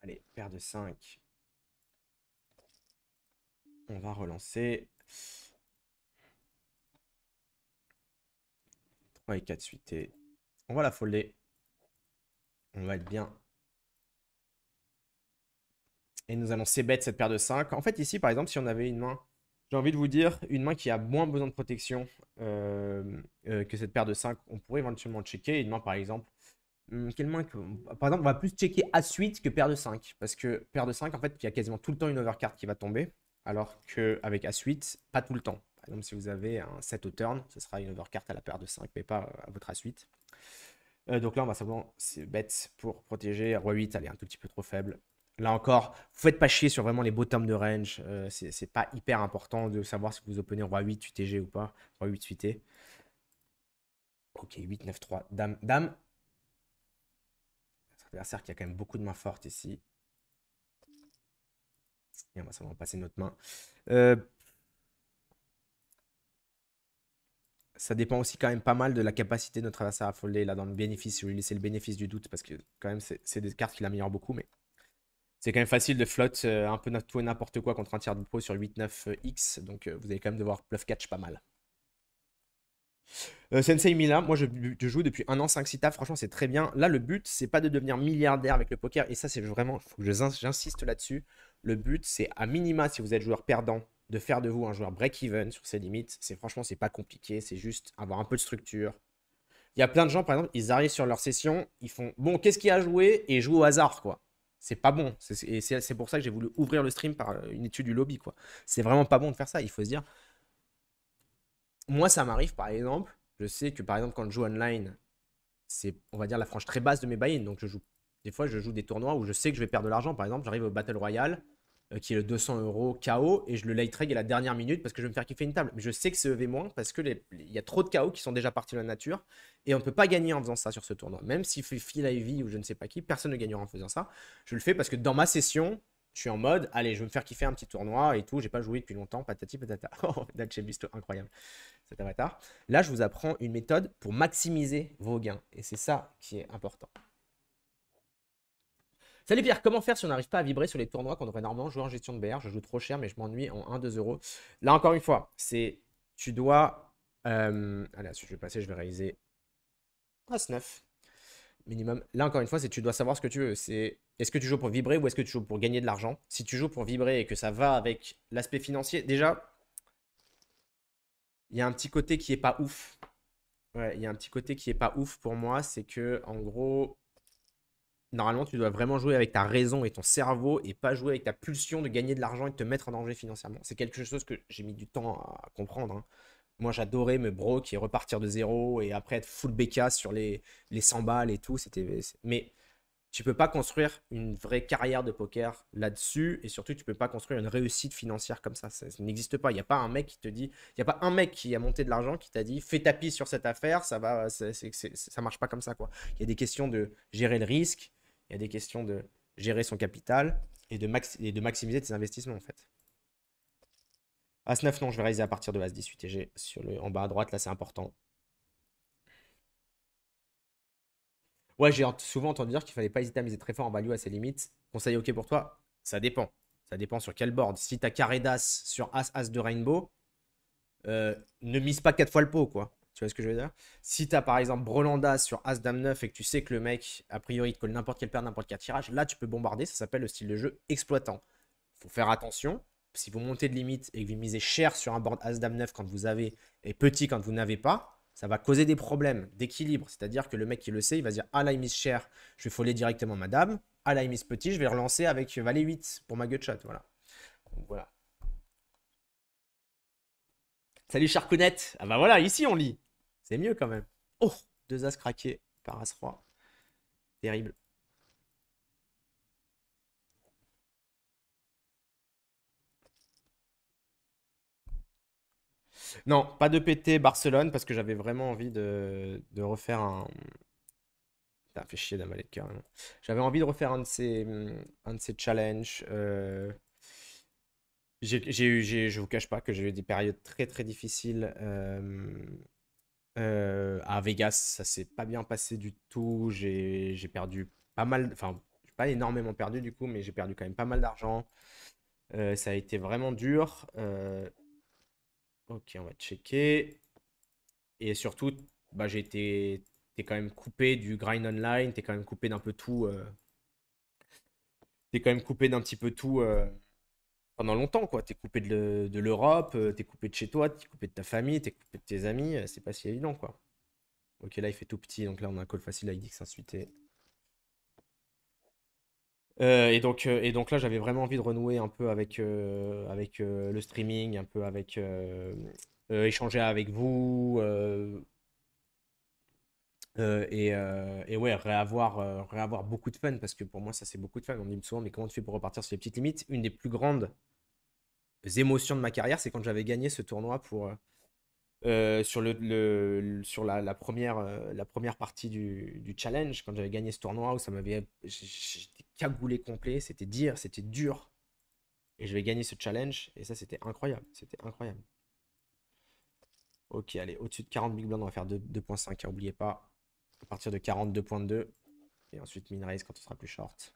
Allez, paire de 5. On va relancer. 3 et 4 suités. On va la folder. On va être bien et nous allons c-bet cette paire de 5. En fait, ici, par exemple, si on avait une main, j'ai envie de vous dire, une main qui a moins besoin de protection euh, euh, que cette paire de 5, on pourrait éventuellement checker. Une main, par exemple, hmm, quelle main que... Par exemple, on va plus checker à suite que paire de 5. Parce que paire de 5, en fait, il y a quasiment tout le temps une overcard qui va tomber. Alors qu'avec à suite, pas tout le temps. Par exemple, si vous avez un 7 au turn, ce sera une overcard à la paire de 5, mais pas à votre a suite. Euh, donc là, on va simplement, c'est bête pour protéger. Roi 8, elle est un tout petit peu trop faible. Là encore, vous faites pas chier sur vraiment les bottoms de range. Euh, Ce c'est pas hyper important de savoir si vous openez roi 8 UTG ou pas. Roi 8 suité. Ok, 8, 9, 3. Dame, dame. C'est adversaire qui a quand même beaucoup de mains fortes ici. Et on va savoir passer notre main. Euh, ça dépend aussi quand même pas mal de la capacité de notre adversaire à folder là dans le bénéfice, je lui laisser le bénéfice du doute parce que quand même c'est des cartes qui l'améliorent beaucoup mais c'est quand même facile de flotte euh, un peu tout et n'importe quoi contre un tiers de pro sur 8-9x. Euh, Donc euh, vous allez quand même devoir bluff catch pas mal. Sensei Mila, moi je, joue depuis un an 5-6 franchement c'est très bien. Là le but c'est pas de devenir milliardaire avec le poker et ça c'est vraiment, j'insiste là-dessus. Le but c'est à minima si vous êtes joueur perdant de faire de vous un joueur break-even sur ses limites. C'est franchement c'est pas compliqué, c'est juste avoir un peu de structure. Il y a plein de gens par exemple, ils arrivent sur leur session, ils font bon qu'est-ce qu'il y a à jouer et jouent au hasard quoi c'est pas bon. Et c'est pour ça que j'ai voulu ouvrir le stream par euh, une étude du lobby, quoi. C'est vraiment pas bon de faire ça. Il faut se dire. Moi, ça m'arrive, par exemple. Je sais que, par exemple, quand je joue online, c'est, on va dire, la frange très basse de mes buy-in. Donc, je joue. Des fois, je joue des tournois où je sais que je vais perdre de l'argent. Par exemple, j'arrive au Battle Royale. Euh, qui est le 200 euros KO, et je le light trade à la dernière minute parce que je vais me faire kiffer une table. Mais je sais que c'est EV moins parce qu'il y a trop de KO qui sont déjà partis de la nature, et on ne peut pas gagner en faisant ça sur ce tournoi. Même si fait Phil Ivy ou je ne sais pas qui, personne ne gagnera en faisant ça. Je le fais parce que dans ma session, je suis en mode, allez, je vais me faire kiffer un petit tournoi et tout, j'ai pas joué depuis longtemps, patati patata. <laughs> Oh, Bisto, incroyable, cet avatar. Là, je vous apprends une méthode pour maximiser vos gains, et c'est ça qui est important. Salut Pierre, comment faire si on n'arrive pas à vibrer sur les tournois qu'on devrait normalement jouer en gestion de BR Je joue trop cher, mais je m'ennuie en 1-2 euros. Là, encore une fois, c'est. Tu dois. Euh, allez, je vais passer, je vais réaliser. As 9 minimum. Là, encore une fois, c'est tu dois savoir ce que tu veux. C'est est-ce que tu joues pour vibrer ou est-ce que tu joues pour gagner de l'argent Si tu joues pour vibrer et que ça va avec l'aspect financier, déjà, il y a un petit côté qui est pas ouf. Ouais, il y a un petit côté qui est pas ouf pour moi, c'est que en gros, Normalement, tu dois vraiment jouer avec ta raison et ton cerveau et pas jouer avec ta pulsion de gagner de l'argent et de te mettre en danger financièrement. C'est quelque chose que j'ai mis du temps à comprendre. Hein. Moi, j'adorais me broke et repartir de zéro et après être full bécasse sur les, les 100 balles et tout. C'était, mais tu peux pas construire une vraie carrière de poker là-dessus et surtout tu peux pas construire une réussite financière comme ça. Ça, n'existe pas. Il n'y a pas un mec qui te dit, il y a pas un mec qui a monté de l'argent qui t'a dit fais tapis sur cette affaire, ça va, ça marche pas comme ça quoi. Il y a des questions de gérer le risque, il y a des questions de gérer son capital et de, maximiser ses investissements en fait. As 9, non, je vais réaliser à partir de As 18 et j'ai sur le en bas à droite, là c'est important. Ouais, j'ai souvent entendu dire qu'il ne fallait pas hésiter à miser très fort en value à ses limites. Conseil ok pour toi Ça dépend. Ça dépend sur quel board. Si tu as carré d'As sur As, As de Rainbow, euh, ne mise pas 4 fois le pot quoi. Tu vois ce que je veux dire Si tu as par exemple Brolanda sur As Dame 9 et que tu sais que le mec, a priori, te colle n'importe quelle paire, n'importe quel tirage, là tu peux bombarder. Ça s'appelle le style de jeu exploitant. Il faut faire attention. Si vous montez de limite et que vous misez cher sur un board As Dame 9 quand vous avez et petit quand vous n'avez pas, ça va causer des problèmes d'équilibre. C'est-à-dire que le mec qui le sait, il va dire Ah là, il mise cher, je vais foller directement madame. Ah là, il mise petit, je vais relancer avec valet 8 pour ma gutshot. Voilà. voilà. Salut Charconnette. Ah bah voilà, ici on lit. C'est mieux quand même. Oh Deux As craqués par As Terrible. Non, pas de PT Barcelone parce que j'avais vraiment envie de, refaire un. Ça fait chier d'un de cœur. Hein. J'avais envie de refaire un de ces, un de ces challenges. Euh, je J'ai eu, je vous cache pas que j'ai eu des périodes très très difficiles. Euh, euh, à Vegas, ça s'est pas bien passé du tout. J'ai perdu pas mal, enfin, pas énormément perdu du coup, mais j'ai perdu quand même pas mal d'argent. Euh, ça a été vraiment dur. Euh, ok, on va checker. Et surtout, bah, j'ai été t'es quand même coupé du grind online, t'es quand même coupé d'un peu tout. T'es quand même coupé d'un petit peu tout pendant longtemps, quoi. T'es coupé de, de l'Europe, euh, t'es coupé de chez toi, t'es coupé de ta famille, t'es coupé de tes amis, euh, c'est pas si évident, quoi. Ok, là, il fait tout petit, donc là, on a un call facile à dit insulté. Euh, et, donc, euh, et donc là, j'avais vraiment envie de renouer un peu avec, avec le streaming, un peu avec échanger avec vous, euh, euh, et, ouais, réavoir, euh, réavoir beaucoup de fun, parce que pour moi, ça c'est beaucoup de fun. On me dit souvent, mais comment tu fais pour repartir sur les petites limites Une des plus grandes émotions de ma carrière, c'est quand j'avais gagné ce tournoi pour, sur, le, sur la, première, la première partie du, challenge, quand j'avais gagné ce tournoi où ça m'avait. J'étais cagoulé complet, c'était dire, c'était dur. Et je vais gagner ce challenge, et ça c'était incroyable, c'était incroyable. Ok, allez, au-dessus de 40 big blinds, on va faire 2.5, n'oubliez hein, pas à partir de 42.2 et ensuite min raise quand on sera plus short.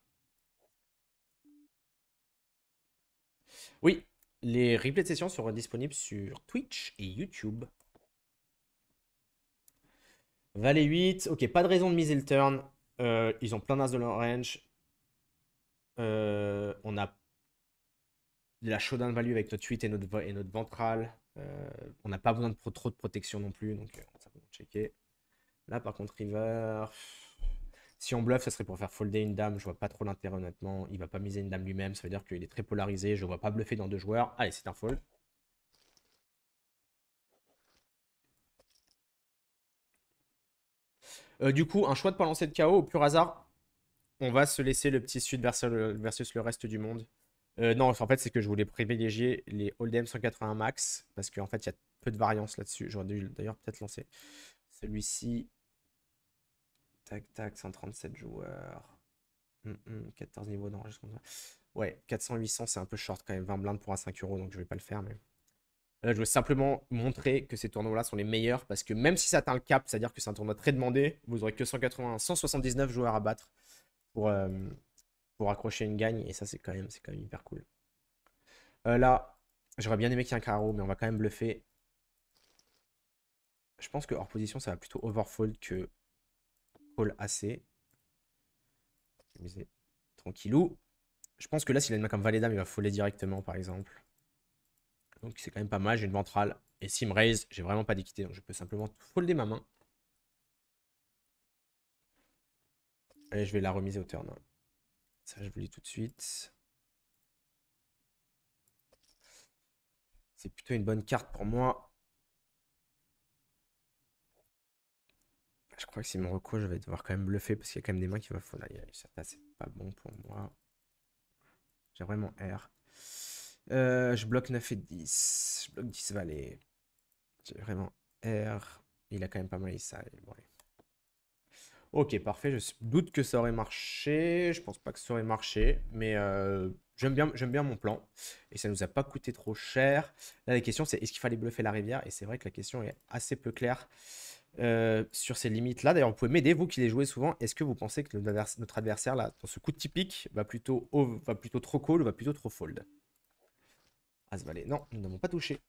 Oui, les replays de session seront disponibles sur Twitch et YouTube. Valet 8, ok, pas de raison de miser le turn. Euh, ils ont plein d'as de leur range. Euh, on a la showdown value avec notre 8 et notre, ventral. Euh, on n'a pas besoin de trop de protection non plus, donc on va checker. Là, par contre, River. Si on bluffe, ça serait pour faire folder une dame. Je vois pas trop l'intérêt, honnêtement. Il va pas miser une dame lui-même. Ça veut dire qu'il est très polarisé. Je vois pas bluffer dans deux joueurs. Allez, c'est un fold. Euh, du coup, un choix de pas lancer de KO au pur hasard. On va se laisser le petit sud versus le, reste du monde. Euh, non, en fait, c'est que je voulais privilégier les Hold'em 180 max parce qu'en en fait, il y a peu de variance là-dessus. J'aurais dû d'ailleurs peut-être lancer celui-ci Tac, tac, 137 joueurs. 14 hum, hum, niveaux d'enregistrement. Ouais, 400-800, c'est un peu short quand même. 20 blindes pour un 5 euros, donc je vais pas le faire. Mais... Là, je veux simplement montrer que ces tournois-là sont les meilleurs parce que même si ça atteint le cap, c'est-à-dire que c'est un tournoi très demandé, vous aurez que 180, 179 joueurs à battre pour, euh, pour accrocher une gagne. Et ça, c'est quand, même, quand même hyper cool. Euh, là, j'aurais bien aimé qu'il y ait un carreau, mais on va quand même bluffer. Je pense que hors position, ça va plutôt overfold que assez tranquille Tranquillou. Je pense que là, s'il a une main comme dame il va foller directement, par exemple. Donc c'est quand même pas mal. J'ai une ventrale. Et s'il me raise, j'ai vraiment pas d'équité. Donc je peux simplement folder ma main. et je vais la remiser au turn. Ça, je vous lis tout de suite. C'est plutôt une bonne carte pour moi. Je crois que c'est mon recours, je vais devoir quand même bluffer parce qu'il y a quand même des mains qui vont falloir. Ça, c'est pas bon pour moi. J'ai vraiment R. Euh, je bloque 9 et 10. Je bloque 10 valets. J'ai vraiment R. Il a quand même pas mal ça. Ok, parfait. Je doute que ça aurait marché. Je pense pas que ça aurait marché. Mais euh, j'aime bien, bien mon plan. Et ça nous a pas coûté trop cher. Là, la question, c'est est-ce qu'il fallait bluffer la rivière Et c'est vrai que la question est assez peu claire. Euh, sur ces limites-là. D'ailleurs, vous pouvez m'aider, vous qui les jouez souvent. Est-ce que vous pensez que notre adversaire, là, dans ce coup de typique, va plutôt, va plutôt trop call ou va plutôt trop fold As ah, Valet. Non, nous n'avons pas touché.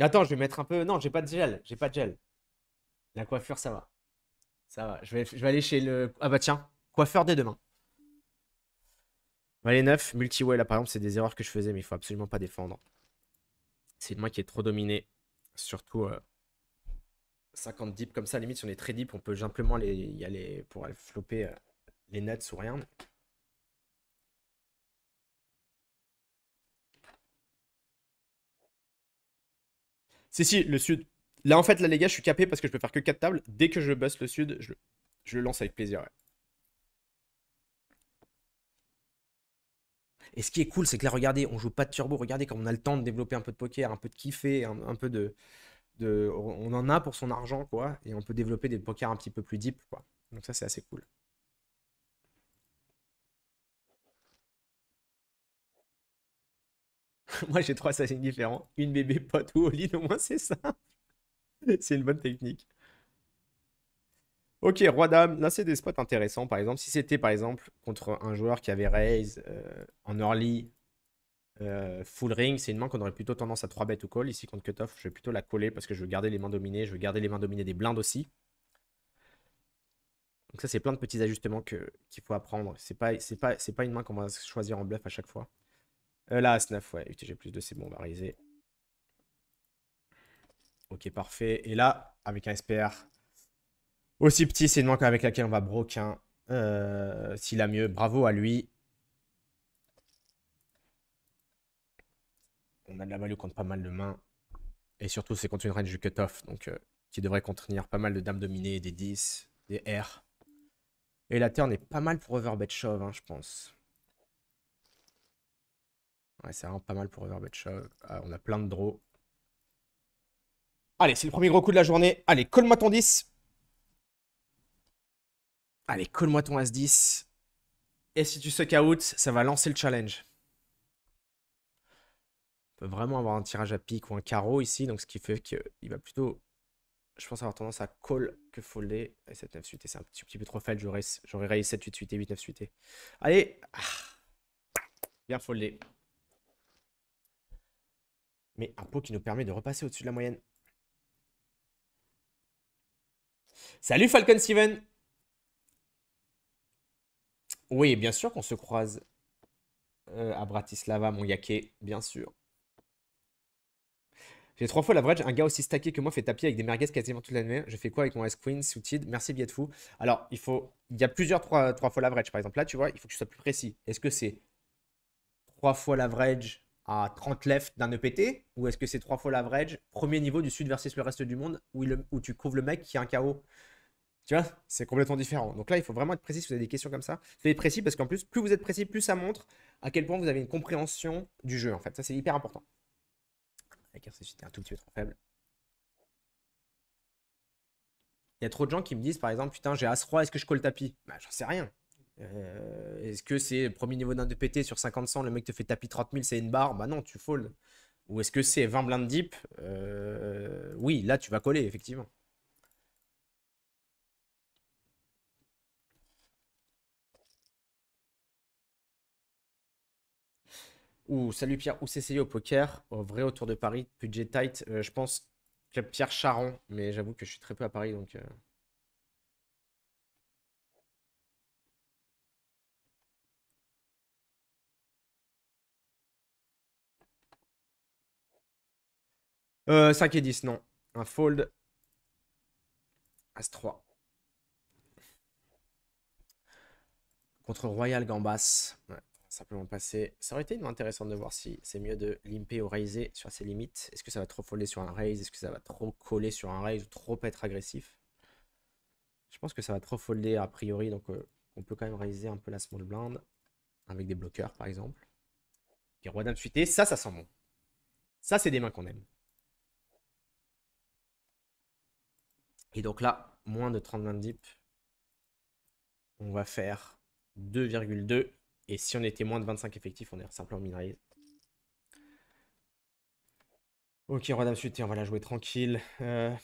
Attends, je vais mettre un peu. Non, j'ai pas de gel. J'ai pas de gel. La coiffure, ça va. Ça va. Je vais, je vais aller chez le. Ah bah tiens, coiffeur dès demain. Valet 9, multi-way là par exemple, c'est des erreurs que je faisais, mais il faut absolument pas défendre. C'est moi qui est trop dominé. Surtout 50 euh, deep comme ça, limite si on est très deep, on peut simplement les, y aller pour aller flopper euh, les nets ou rien. Si, si, le sud. Là, en fait, là, les gars, je suis capé parce que je peux faire que 4 tables. Dès que je bosse le sud, je, je le lance avec plaisir. Et ce qui est cool, c'est que là, regardez, on joue pas de turbo. Regardez, quand on a le temps de développer un peu de poker, un peu de kiffer, un, peu de, On en a pour son argent, quoi. Et on peut développer des pokers un petit peu plus deep, quoi. Donc ça, c'est assez cool. <laughs> Moi, j'ai trois assassins différents. Une bébé pote ou lit, au moins, c'est ça. <laughs> c'est une bonne technique. Ok, roi dame, là c'est des spots intéressants. Par exemple, si c'était par exemple contre un joueur qui avait raise euh, en early euh, full ring, c'est une main qu'on aurait plutôt tendance à 3 bet ou call. Ici contre cutoff, je vais plutôt la coller parce que je veux garder les mains dominées, je veux garder les mains dominées des blindes aussi. Donc ça c'est plein de petits ajustements qu'il faut apprendre. C'est pas c'est pas c'est pas une main qu'on va choisir en bluff à chaque fois. Euh, là As9, ouais, UTG plus 2 c'est bon, on va Ok, parfait. Et là, avec un SPR aussi petit, c'est une main avec laquelle on va broquin. Hein. Euh, s'il a mieux, bravo à lui. On a de la value contre pas mal de mains. Et surtout, c'est contre une range du cutoff, donc euh, qui devrait contenir pas mal de dames dominées, des 10, des R. Et la terre n'est pas mal pour Overbet Shove, hein, je pense. c'est vraiment pas mal pour Overbet Shove. Ah, on a plein de draws. Allez, c'est le premier gros coup de la journée. Allez, colle-moi ton 10. Allez, colle-moi ton As-10. Et si tu suck out, ça va lancer le challenge. On peut vraiment avoir un tirage à pique ou un carreau ici, donc ce qui fait qu'il va plutôt, je pense, avoir tendance à call que folder. Et 7-9 suité, c'est un petit, peu trop faible, j'aurais rayé 7-8 et 8-9 suité. Allez ah. Bien foldé. Mais un pot qui nous permet de repasser au-dessus de la moyenne. Salut Falcon Steven oui, bien sûr qu'on se croise euh, à Bratislava, mon yaqué bien sûr. J'ai trois fois l'average, un gars aussi stacké que moi fait tapis avec des merguez quasiment toute l'année. Je fais quoi avec mon S Queen, Suited Merci fou. Alors, il faut. Il y a plusieurs trois, trois fois l'average, par exemple. Là, tu vois, il faut que tu sois plus précis. Est-ce que c'est trois fois l'average à 30 left d'un EPT Ou est-ce que c'est trois fois l'average, premier niveau du sud versus le reste du monde, où, où tu couvres le mec qui a un KO tu vois, c'est complètement différent. Donc là, il faut vraiment être précis si vous avez des questions comme ça. Soyez précis parce qu'en plus, plus vous êtes précis, plus ça montre à quel point vous avez une compréhension du jeu. En fait, ça, c'est hyper important. Ah, un tout petit peu trop faible. Il y a trop de gens qui me disent, par exemple, putain, j'ai As-Roi, est-ce que je colle tapis Bah, j'en sais rien. Euh, est-ce que c'est premier niveau d'un de PT sur 50 le mec te fait tapis 30 000, c'est une barre Bah non, tu fold. Ou est-ce que c'est 20 blindes deep euh, Oui, là, tu vas coller, effectivement. salut Pierre, c'est CCI au poker, au vrai autour de Paris, budget tight. Euh, je pense que Pierre Charon, mais j'avoue que je suis très peu à Paris donc. 5 euh. Euh, et 10, non. Un fold. As 3. Contre Royal Gambas. Ouais simplement passer. Ça aurait été intéressant de voir si c'est mieux de limper ou raiser sur ses limites. Est-ce que ça va trop folder sur un raise Est-ce que ça va trop coller sur un raise ou trop être agressif Je pense que ça va trop folder a priori, donc euh, on peut quand même raiser un peu la small blind avec des bloqueurs par exemple. qui roi dame suité, ça, ça sent bon. Ça, c'est des mains qu'on aime. Et donc là, moins de 30 mains deep, on va faire 2,2 et si on était moins de 25 effectifs, on est simplement minerais. Ok, roi dame on va la jouer tranquille. Euh,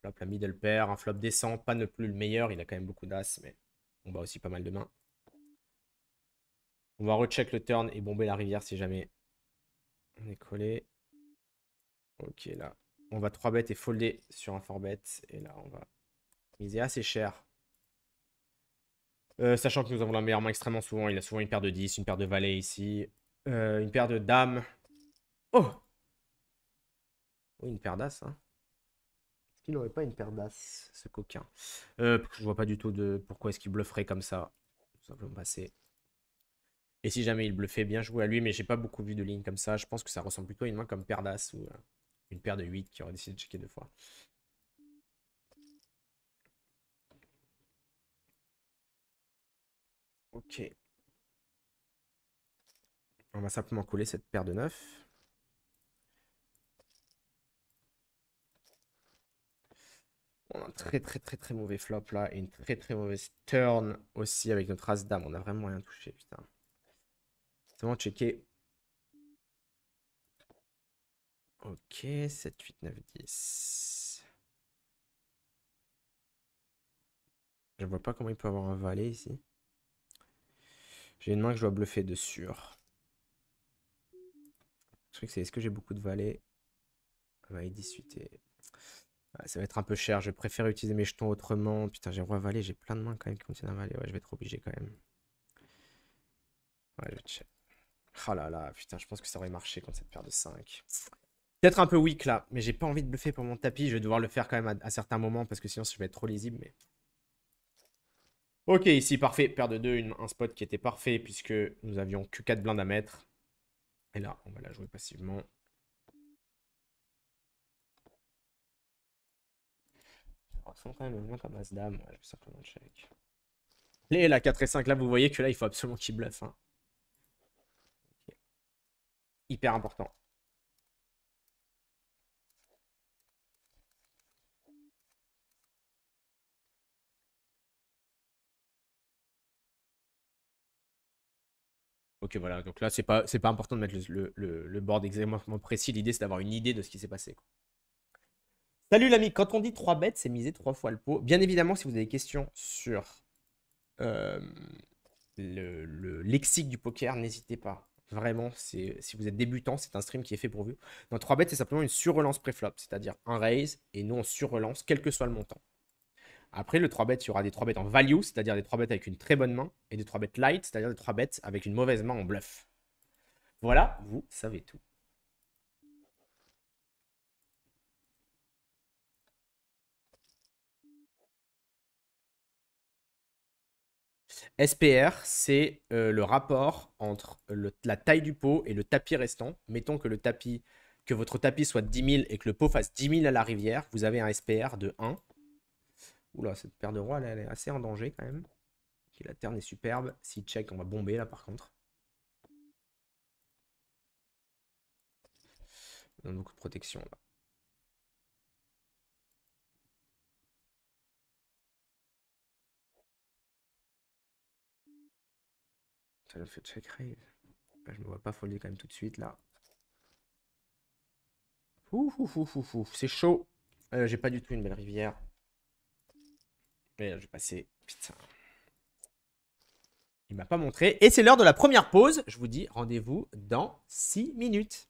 flop la middle pair, un flop descend. pas ne plus le meilleur, il a quand même beaucoup d'as, mais on bat aussi pas mal de mains. On va recheck le turn et bomber la rivière si jamais. On est collé. Ok, là, on va 3 bêtes et folder sur un 4 bet. Et là, on va miser assez cher euh, sachant que nous avons la meilleure main extrêmement souvent. Il a souvent une paire de 10, une paire de valets ici. Euh, une paire de dames. Oh Oui, une paire d'as. Hein. Est-ce qu'il n'aurait pas une paire d'as, ce coquin Je euh, Je vois pas du tout de pourquoi est-ce qu'il blufferait comme ça. Tout simplement passer. Et si jamais il bluffait, bien joué à lui. Mais j'ai pas beaucoup vu de lignes comme ça. Je pense que ça ressemble plutôt à une main comme paire d'as ou une paire de 8 qui aurait décidé de checker deux fois. Ok. On va simplement coller cette paire de 9. On a un très très très très mauvais flop là et une très très mauvaise turn aussi avec notre as dame. On a vraiment rien touché, putain. C'est bon, checker. Ok, 7, 8, 9, 10. Je vois pas comment il peut avoir un valet ici. J'ai une main que je dois bluffer de sûr. que c'est est-ce que j'ai beaucoup de valets Valet ah bah, 18 et... ça va être un peu cher. Je préfère utiliser mes jetons autrement. Putain, j'ai roi valet. J'ai plein de mains quand même qui contiennent un valet. Ouais, je vais être obligé quand même. Ouais, je check. Oh là là, putain, je pense que ça aurait marché contre cette paire de 5. Peut-être un peu weak là, mais j'ai pas envie de bluffer pour mon tapis. Je vais devoir le faire quand même à, à certains moments parce que sinon, je vais être trop lisible. Mais Ok, ici, parfait. Paire de 2, un spot qui était parfait puisque nous avions que 4 blindes à mettre. Et là, on va la jouer passivement. Je oh, quand même comme as je vais simplement check. Et la 4 et 5, là, vous voyez que là, il faut absolument qu'il bluffe. Hein. Hyper important. Ok, voilà. Donc là, c'est pas, c'est pas important de mettre le, board exactement précis. L'idée, c'est d'avoir une idée de ce qui s'est passé. Salut l'ami, quand on dit 3 bêtes, c'est miser 3 fois le pot. Bien évidemment, si vous avez des questions sur euh, le, lexique du poker, n'hésitez pas. Vraiment, si vous êtes débutant, c'est un stream qui est fait pour vous. Dans 3 bêtes, c'est simplement une surrelance pré-flop, c'est-à-dire un raise et nous on surrelance quel que soit le montant. Après, le 3 bet, il y aura des 3 bet en value, c'est-à-dire des 3 bet avec une très bonne main, et des 3 bet light, c'est-à-dire des 3 bet avec une mauvaise main en bluff. Voilà, vous savez tout. SPR, c'est euh, le rapport entre la taille du pot et le tapis restant. Mettons que le tapis, que votre tapis soit de 10 000 et que le pot fasse 10 000 à la rivière, vous avez un SPR de 1. Oula, cette paire de rois, elle, est assez en danger quand même. la terne est superbe. Si check, on va bomber là par contre. On a beaucoup protection là. Ça le fait check Je me vois pas folder quand même tout de suite là. C'est chaud. Euh, j'ai pas du tout une belle rivière. Il euh, j'ai passé. Il m'a pas montré. Et c'est l'heure de la première pause. Je vous dis rendez-vous dans 6 minutes.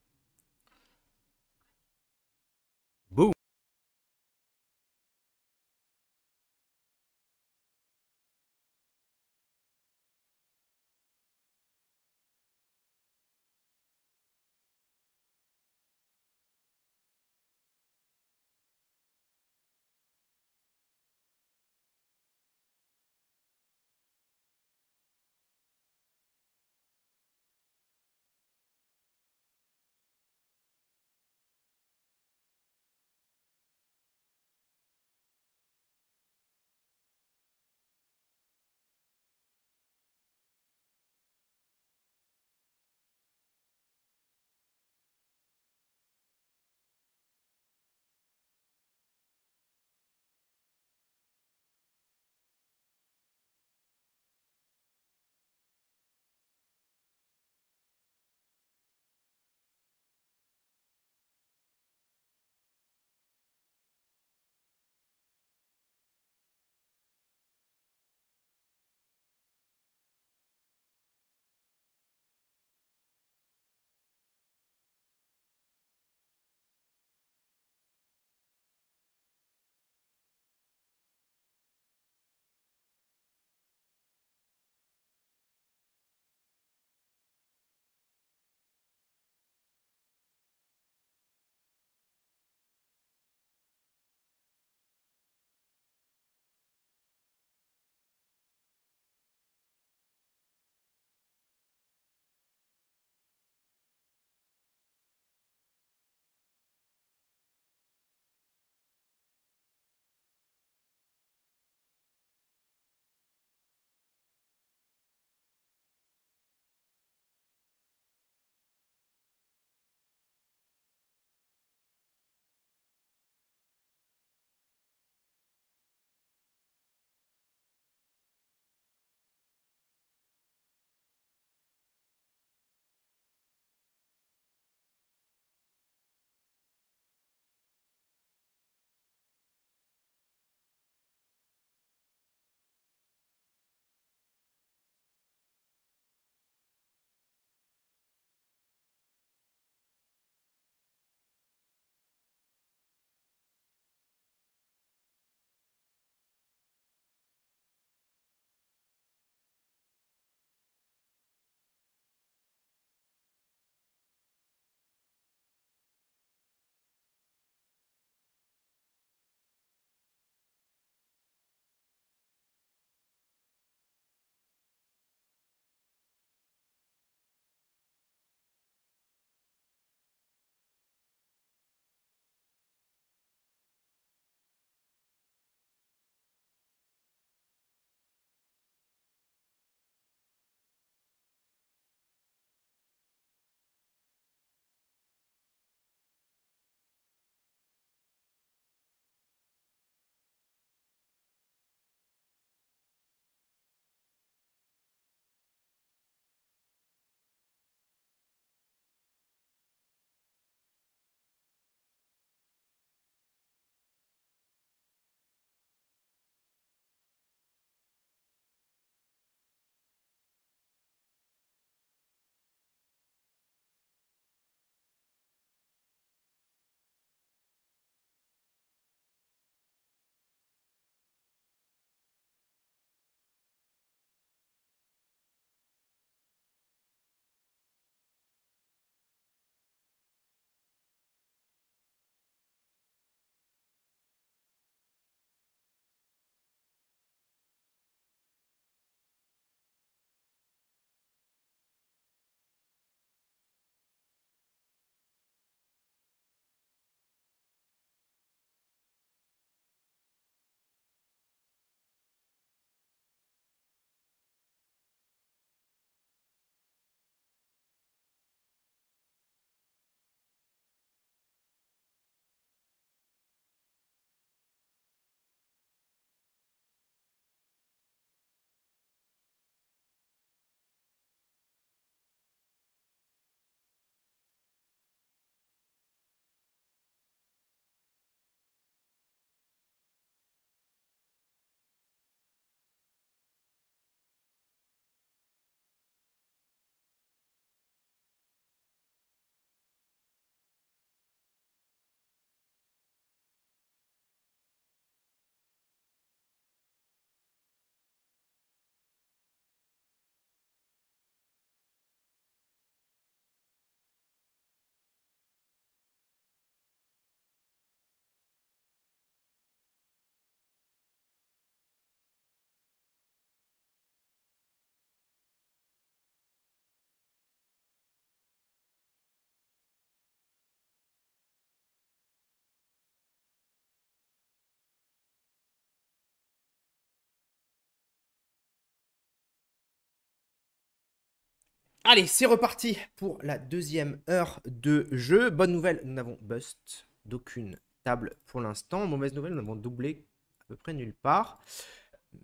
Allez, c'est reparti pour la deuxième heure de jeu. Bonne nouvelle, nous n'avons bust d'aucune table pour l'instant. Mauvaise nouvelle, nous avons doublé à peu près nulle part.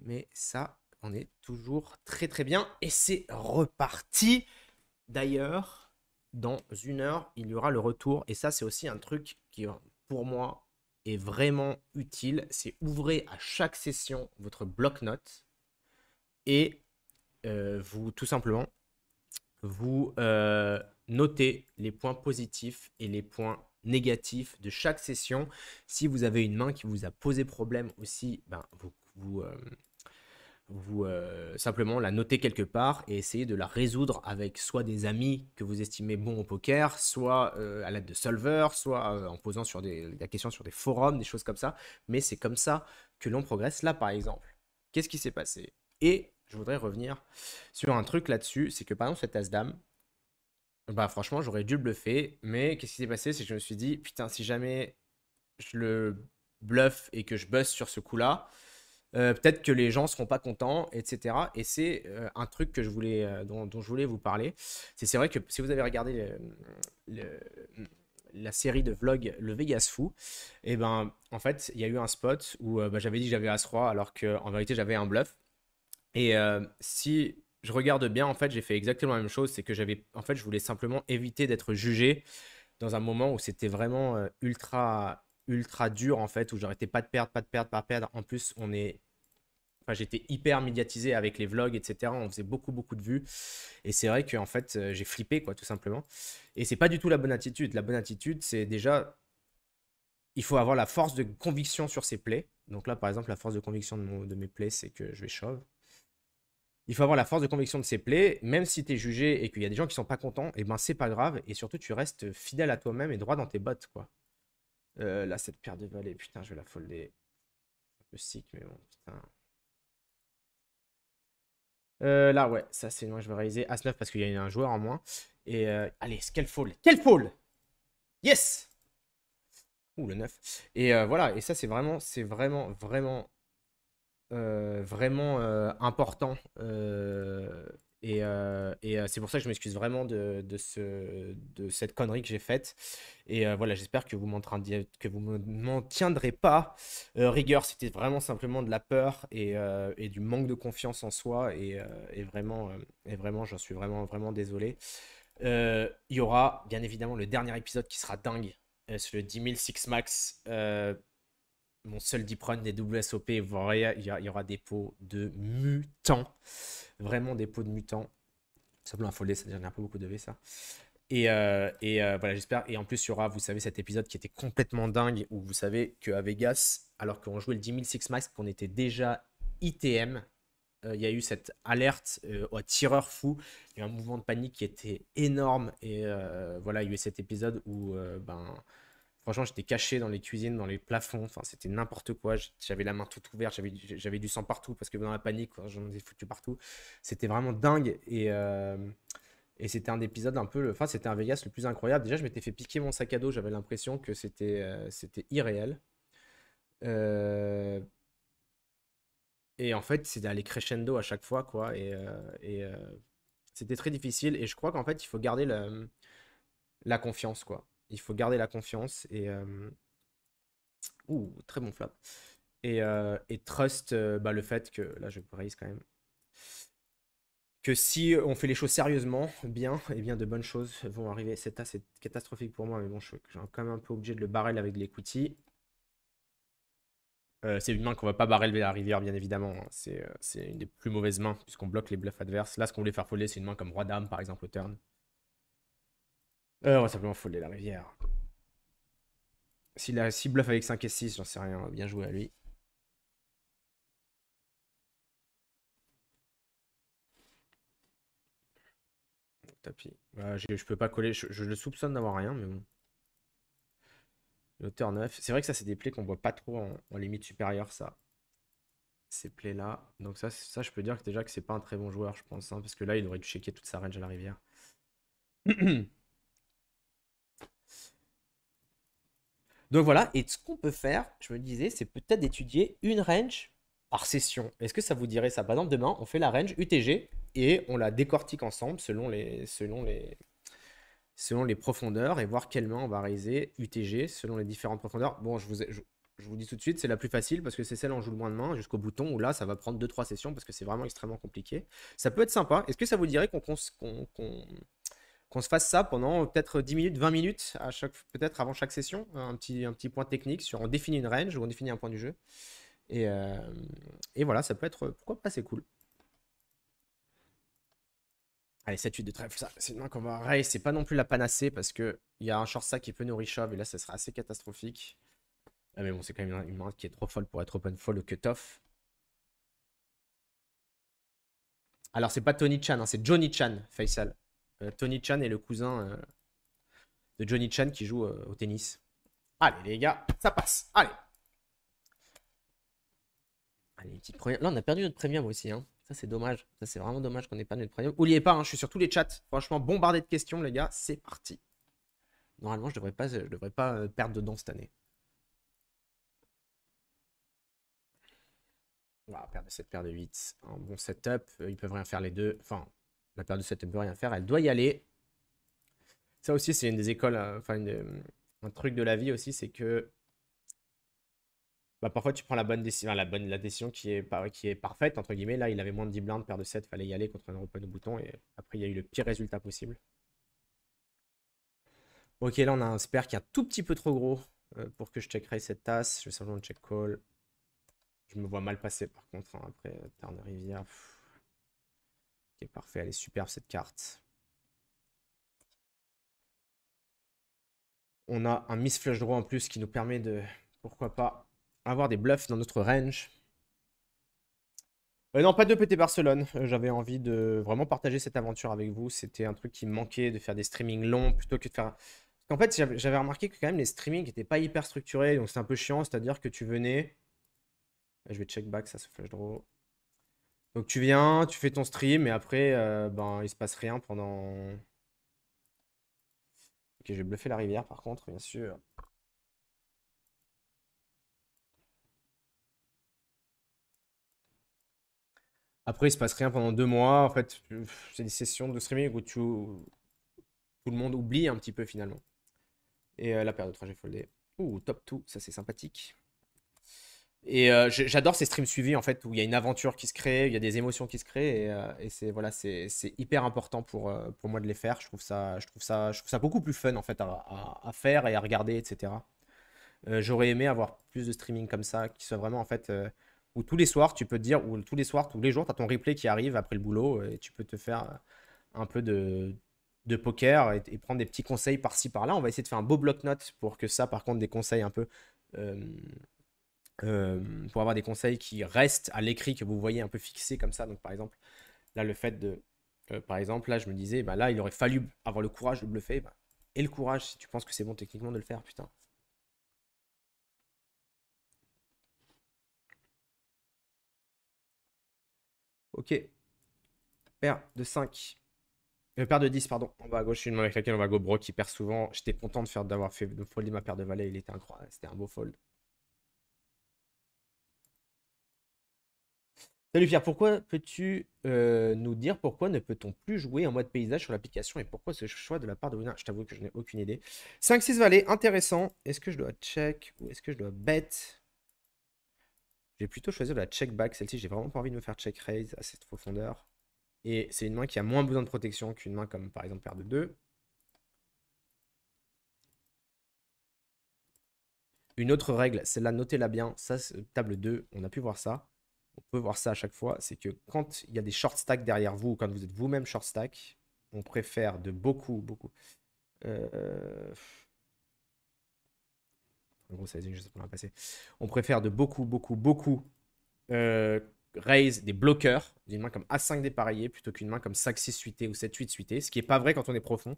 Mais ça, on est toujours très très bien. Et c'est reparti. D'ailleurs, dans une heure, il y aura le retour. Et ça, c'est aussi un truc qui, pour moi, est vraiment utile. C'est ouvrir à chaque session votre bloc-notes. Et euh, vous, tout simplement, vous euh, notez les points positifs et les points négatifs de chaque session. Si vous avez une main qui vous a posé problème aussi, ben, vous, vous, euh, euh, simplement la notez quelque part et essayez de la résoudre avec soit des amis que vous estimez bons au poker, soit à l'aide de solvers, soit en posant sur des, la question sur des forums, des choses comme ça. Mais c'est comme ça que l'on progresse. Là, par exemple, qu'est-ce qui s'est passé je voudrais revenir sur un truc là-dessus. C'est que par exemple, cette As-Dame, bah franchement, j'aurais dû bluffer. Mais qu'est-ce qui s'est passé C'est que je me suis dit, putain, si jamais je le bluffe et que je bosse sur ce coup-là, euh, peut-être que les gens ne seront pas contents, etc. Et c'est euh, un truc que je voulais, euh, dont, je voulais vous parler. C'est vrai que si vous avez regardé la série de vlogs Le Vegas Fou, et eh ben en fait il y a eu un spot où bah, j'avais dit que j'avais As Roi alors qu'en vérité j'avais un bluff. Et euh, si je regarde bien, en fait, j'ai fait exactement la même chose. C'est que j'avais, en fait, je voulais simplement éviter d'être jugé dans un moment où c'était vraiment euh, ultra, ultra dur, en fait, où j'arrêtais pas de perdre, pas de perdre, pas de perdre. En plus, on est. Enfin, j'étais hyper médiatisé avec les vlogs, etc. On faisait beaucoup, beaucoup de vues. Et c'est vrai que, fait, euh, j'ai flippé, quoi, tout simplement. Et c'est pas du tout la bonne attitude. La bonne attitude, c'est déjà. Il faut avoir la force de conviction sur ses plaies. Donc là, par exemple, la force de conviction de, de mes plaies, c'est que je vais shove il faut avoir la force de conviction de ses plaies, même si tu es jugé et qu'il y a des gens qui sont pas contents, et eh ben c'est pas grave, et surtout tu restes fidèle à toi-même et droit dans tes bottes, quoi. Euh, là, cette paire de valets, putain, je vais la folder. Un peu sick, mais bon, putain. Euh, là, ouais, ça c'est moi, je vais réaliser ce 9 parce qu'il y a un joueur en moins. Et euh, allez, qu'elle fall Quel fall Yes ou le 9. Et voilà, et ça c'est vraiment, c'est vraiment, vraiment euh, vraiment euh, important. Euh, et, c'est pour ça que je m'excuse vraiment de, ce, de cette connerie que j'ai faite. Et voilà, j'espère que vous m'en tiendrez pas. rigueur, c'était vraiment simplement de la peur et, du manque de confiance en soi. Et, vraiment, et vraiment j'en suis vraiment, vraiment désolé. Il y aura bien évidemment le dernier épisode qui sera dingue. sur le 10 000 Six Max mon seul deep run des WSOP, il y, aura des pots de mutants. Vraiment des pots de mutants. Simplement affolé, ça devient un peu beaucoup de V ça. Et, euh, euh, voilà, j'espère. Et en plus, il y aura, vous savez, cet épisode qui était complètement dingue, où vous savez qu'à Vegas, alors qu'on jouait le 10 000 Six Max, qu'on était déjà ITM, euh, il y a eu cette alerte au tireur fou. Il y a eu un mouvement de panique qui était énorme. Et voilà, il y a eu cet épisode où ben, Franchement, j'étais caché dans les cuisines, dans les plafonds. Enfin, c'était n'importe quoi. J'avais la main toute ouverte, j'avais du sang partout parce que dans la panique, j'en ai foutu partout. C'était vraiment dingue. Et, euh, c'était un épisode un peu. enfin, c'était un Vegas le plus incroyable. Déjà, je m'étais fait piquer mon sac à dos. J'avais l'impression que c'était euh, c'était irréel. Euh, et en fait, c'est aller crescendo à chaque fois, quoi. Et, c'était très difficile. Et je crois qu'en fait, il faut garder la, la confiance, quoi il faut garder la confiance et. Euh, très bon flop. Et, euh, trust euh, bah, le fait que. Là, je raise quand même. Que si on fait les choses sérieusement, bien, et eh bien de bonnes choses vont arriver. C'est assez catastrophique pour moi, mais bon, je suis quand même un peu obligé de le barrel avec de c'est une main qu'on va pas barreler la rivière, bien évidemment. Hein. C'est une des plus mauvaises mains, puisqu'on bloque les bluffs adverses. Là, ce qu'on voulait faire foller, c'est une main comme Roi-Dame, par exemple, au turn. Euh, on va simplement folder la rivière. S'il a 6 avec 5 et 6, j'en sais rien. Bien joué à lui. Tapis. Bah, je peux pas coller. Je, le soupçonne d'avoir rien, mais bon. L'auteur 9. C'est vrai que ça, c'est des plaies qu'on voit pas trop en, limite supérieure, ça. Ces plaies-là. Donc ça, ça, je peux dire que déjà que c'est pas un très bon joueur, je pense. Hein, parce que là, il aurait dû checker toute sa range à la rivière. <clears throat> Donc voilà, et ce qu'on peut faire, je me disais, c'est peut-être d'étudier une range par session. Est-ce que ça vous dirait ça Par exemple, demain, on fait la range UTG et on la décortique ensemble selon les, selon les, selon les profondeurs et voir quelle main on va réaliser UTG selon les différentes profondeurs. Bon, je vous, je, vous dis tout de suite, c'est la plus facile parce que c'est celle où on joue le moins de mains jusqu'au bouton où là, ça va prendre 2-3 sessions parce que c'est vraiment extrêmement compliqué. Ça peut être sympa. Est-ce que ça vous dirait qu'on qu'on se fasse ça pendant peut-être 10 minutes, 20 minutes, à chaque, peut-être avant chaque session, un petit, un petit point technique sur on définit une range ou on définit un point du jeu. Et, euh, voilà, ça peut être, pourquoi pas, c'est cool. Allez, 7-8 de trèfle, ça, c'est une main qu'on va. c'est pas non plus la panacée parce que il y a un short sac qui peut nourrir shove et là, ça sera assez catastrophique. Ah, mais bon, c'est quand même une main qui est trop folle pour être open fold cut-off. Alors, c'est pas Tony Chan, hein, c'est Johnny Chan, Faisal. Euh, Tony Chan est le cousin euh, de Johnny Chan qui joue euh, au tennis. Allez, les gars, ça passe. Allez. Allez, petite première. Là, on a perdu notre premium aussi. Hein. Ça, c'est dommage. Ça, c'est vraiment dommage qu'on ait pas notre premium. Oubliez pas, hein, je suis sur tous les chats. Franchement, bombardé de questions, les gars. C'est parti. Normalement, je devrais pas, je devrais pas perdre dedans cette année. On va perdre cette paire de 8. Un bon setup. Ils peuvent rien faire les deux. Enfin, la paire de 7, elle ne peut rien faire, elle doit y aller. Ça aussi, c'est une des écoles, euh, enfin, euh, un truc de la vie aussi, c'est que bah, parfois tu prends la bonne décision, la bonne décision qui est, parfaite, entre guillemets. Là, il avait moins de 10 blindes, paire de 7, fallait y aller contre un open au bouton, et après, il y a eu le pire résultat possible. Ok, là, on a un spare qui est un tout petit peu trop gros euh, pour que je checkerai cette tasse. Je vais simplement check call. Je me vois mal passer, par contre, hein, après, de Rivière parfait. Elle est superbe cette carte. On a un Miss Flush Draw en plus qui nous permet de, pourquoi pas, avoir des bluffs dans notre range. Euh, non, pas de PT Barcelone. Euh, j'avais envie de vraiment partager cette aventure avec vous. C'était un truc qui me manquait de faire des streamings longs plutôt que de faire. Parce qu'en fait, j'avais remarqué que quand même les streamings n'étaient pas hyper structurés, donc c'est un peu chiant. C'est-à-dire que tu venais. Je vais check back ça, ce flash draw. Donc tu viens, tu fais ton stream et après, euh, ben, il se passe rien pendant... Ok, j'ai bluffé la rivière par contre, bien sûr. Après, il se passe rien pendant deux mois. En fait, c'est des sessions de streaming où tout le monde oublie un petit peu finalement. Et euh, la paire de trajet foldés. Ouh, top tout, ça c'est sympathique. Et euh, j'adore ces streams suivis en fait où il y a une aventure qui se crée, il y a des émotions qui se créent et, euh, c'est voilà c'est hyper important pour, euh, pour moi de les faire. Je trouve ça je trouve ça je trouve ça beaucoup plus fun en fait à, à, faire et à regarder etc. J'aurais aimé avoir plus de streaming comme ça qui soit vraiment en fait où tous les soirs tu peux te dire ou tous les soirs tous les jours tu as ton replay qui arrive après le boulot et tu peux te faire un peu de de poker et, prendre des petits conseils par-ci par-là. On va essayer de faire un beau bloc-notes pour que ça par contre des conseils un peu euh, pour avoir des conseils qui restent à l'écrit, que vous voyez un peu fixé comme ça. Donc, par exemple, là, le fait de. Euh, par exemple, là, je me disais, bah, là, il aurait fallu avoir le courage de bluffer. Bah, et le courage, si tu penses que c'est bon techniquement de le faire, putain. Ok. Paire de 5. Euh, paire de 10, pardon. on va à gauche, une main avec laquelle on va go bro qui perd souvent. J'étais content de faire d'avoir fait de ma paire de valets. Il était incroyable. C'était un beau fold. Salut Pierre, pourquoi peux-tu euh, nous dire pourquoi ne peut-on plus jouer en mode paysage sur l'application et pourquoi ce choix de la part de Winner Je t'avoue que je n'ai aucune idée. 5-6 Valet, intéressant. Est-ce que je dois check ou est-ce que je dois bet J'ai plutôt choisi la check back. Celle-ci, j'ai vraiment pas envie de me faire check raise à cette profondeur. Et c'est une main qui a moins besoin de protection qu'une main comme par exemple paire de 2. Une autre règle, celle-là, notez-la bien. Ça, table 2, on a pu voir ça on peut voir ça à chaque fois, c'est que quand il y a des short stacks derrière vous, quand vous êtes vous-même short stack, on préfère de beaucoup, beaucoup. Euh, ça passer. On préfère de beaucoup, beaucoup, beaucoup euh, raise des bloqueurs d'une main comme A5 dépareillé plutôt qu'une main comme 5-6 suité ou 7-8 suité, ce qui n'est pas vrai quand on est profond,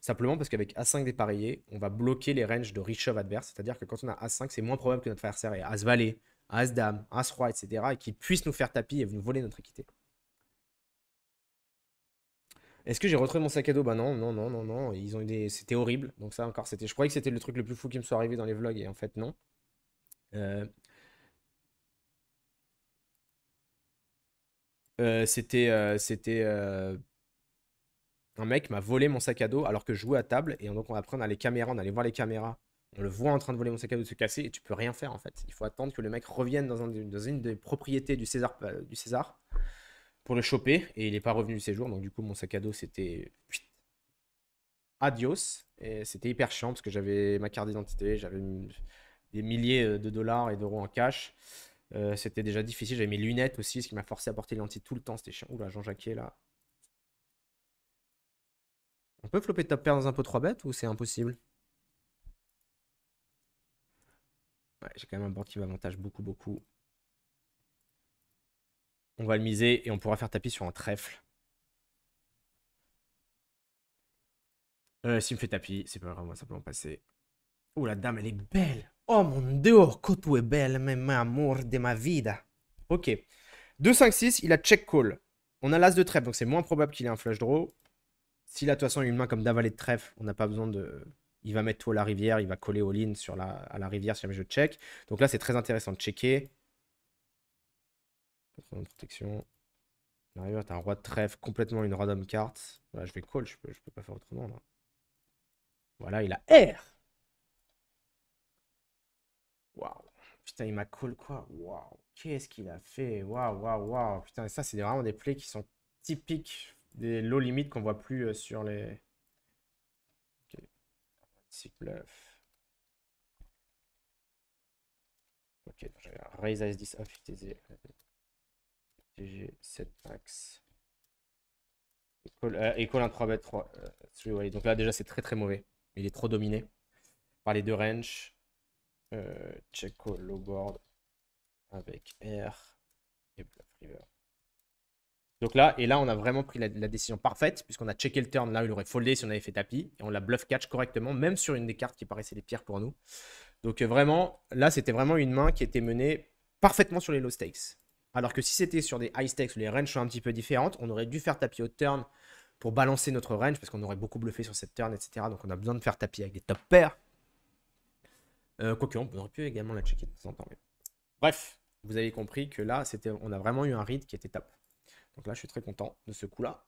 simplement parce qu'avec A5 dépareillé, on va bloquer les ranges de reshove adverse, c'est-à-dire que quand on a A5, c'est moins probable que notre adversaire ait As-Valet, As-Dame, As-Roi, etc. et qu'ils puissent nous faire tapis et nous voler notre équité. Est-ce que j'ai retrouvé mon sac à dos Bah non, non, non, non, non. Ils ont C'était horrible. Donc ça encore, c'était. Je croyais que c'était le truc le plus fou qui me soit arrivé dans les vlogs et en fait non. Euh, euh, c'était euh, un mec m'a volé mon sac à dos alors que je jouais à table et donc après on a les caméras, on allait voir les caméras on le voit en train de voler mon sac à dos, se casser, et tu peux rien faire en fait. Il faut attendre que le mec revienne dans, une des propriétés euh, du César, pour le choper, et il n'est pas revenu du séjour, donc du coup mon sac à dos c'était adios, et c'était hyper chiant parce que j'avais ma carte d'identité, j'avais des milliers euh, de dollars et d'euros en cash. Euh, c'était déjà difficile, j'avais mes lunettes aussi, ce qui m'a forcé à porter les lentilles tout le temps, c'était chiant. Oula, Jean-Jacques là. On peut flopper ta pair dans un pot 3 bêtes ou c'est impossible j'ai quand même un board qui m'avantage beaucoup, beaucoup. On va le miser et on pourra faire tapis sur un trèfle. Euh, s'il me fait tapis, c'est pas grave, on va simplement passer. Oh, la dame, elle est belle Oh mon dieu, que tu es belle, ma amour de ma vida Ok. 2-5-6, il a check call. On a l'as de trèfle, donc c'est moins probable qu'il ait un flush draw. S'il a de toute façon une main comme d'avaler de trèfle, on n'a pas besoin de il va mettre tout à la rivière, il va coller all in la, à la rivière si jamais je check. Donc là, c'est très intéressant de checker. protection. La rivière, t'as un roi de trèfle, complètement une random carte. Voilà, je vais call, je peux, peux pas faire autrement là. Voilà, il a R. Waouh. Putain, il m'a call quoi Waouh. Qu'est-ce qu'il a fait Waouh, waouh, waouh. Putain, ça, c'est vraiment des plays qui sont typiques des low limites qu'on voit plus euh, sur les Bluff. bluff Ok, j'ai raise 10 off 7 3 bet 3. Donc là, déjà, c'est très très mauvais. Il est trop dominé par les deux range. Euh, check low board avec R et bluff river. Donc là, et là, on a vraiment pris la, décision parfaite, puisqu'on a checké le turn. Là, il aurait foldé si on avait fait tapis. Et on l'a bluff catch correctement, même sur une des cartes qui paraissait les pires pour nous. Donc euh, vraiment, là, c'était vraiment une main qui était menée parfaitement sur les low stakes. Alors que si c'était sur des high stakes où les ranges sont un petit peu différentes, on aurait dû faire tapis au turn pour balancer notre range, parce qu'on aurait beaucoup bluffé sur cette turn, etc. Donc on a besoin de faire tapis avec des top pairs. Euh, Quoique, on aurait pu également la checker Bref, vous avez compris que là, on a vraiment eu un read qui était top. Donc là, je suis très content de ce coup-là.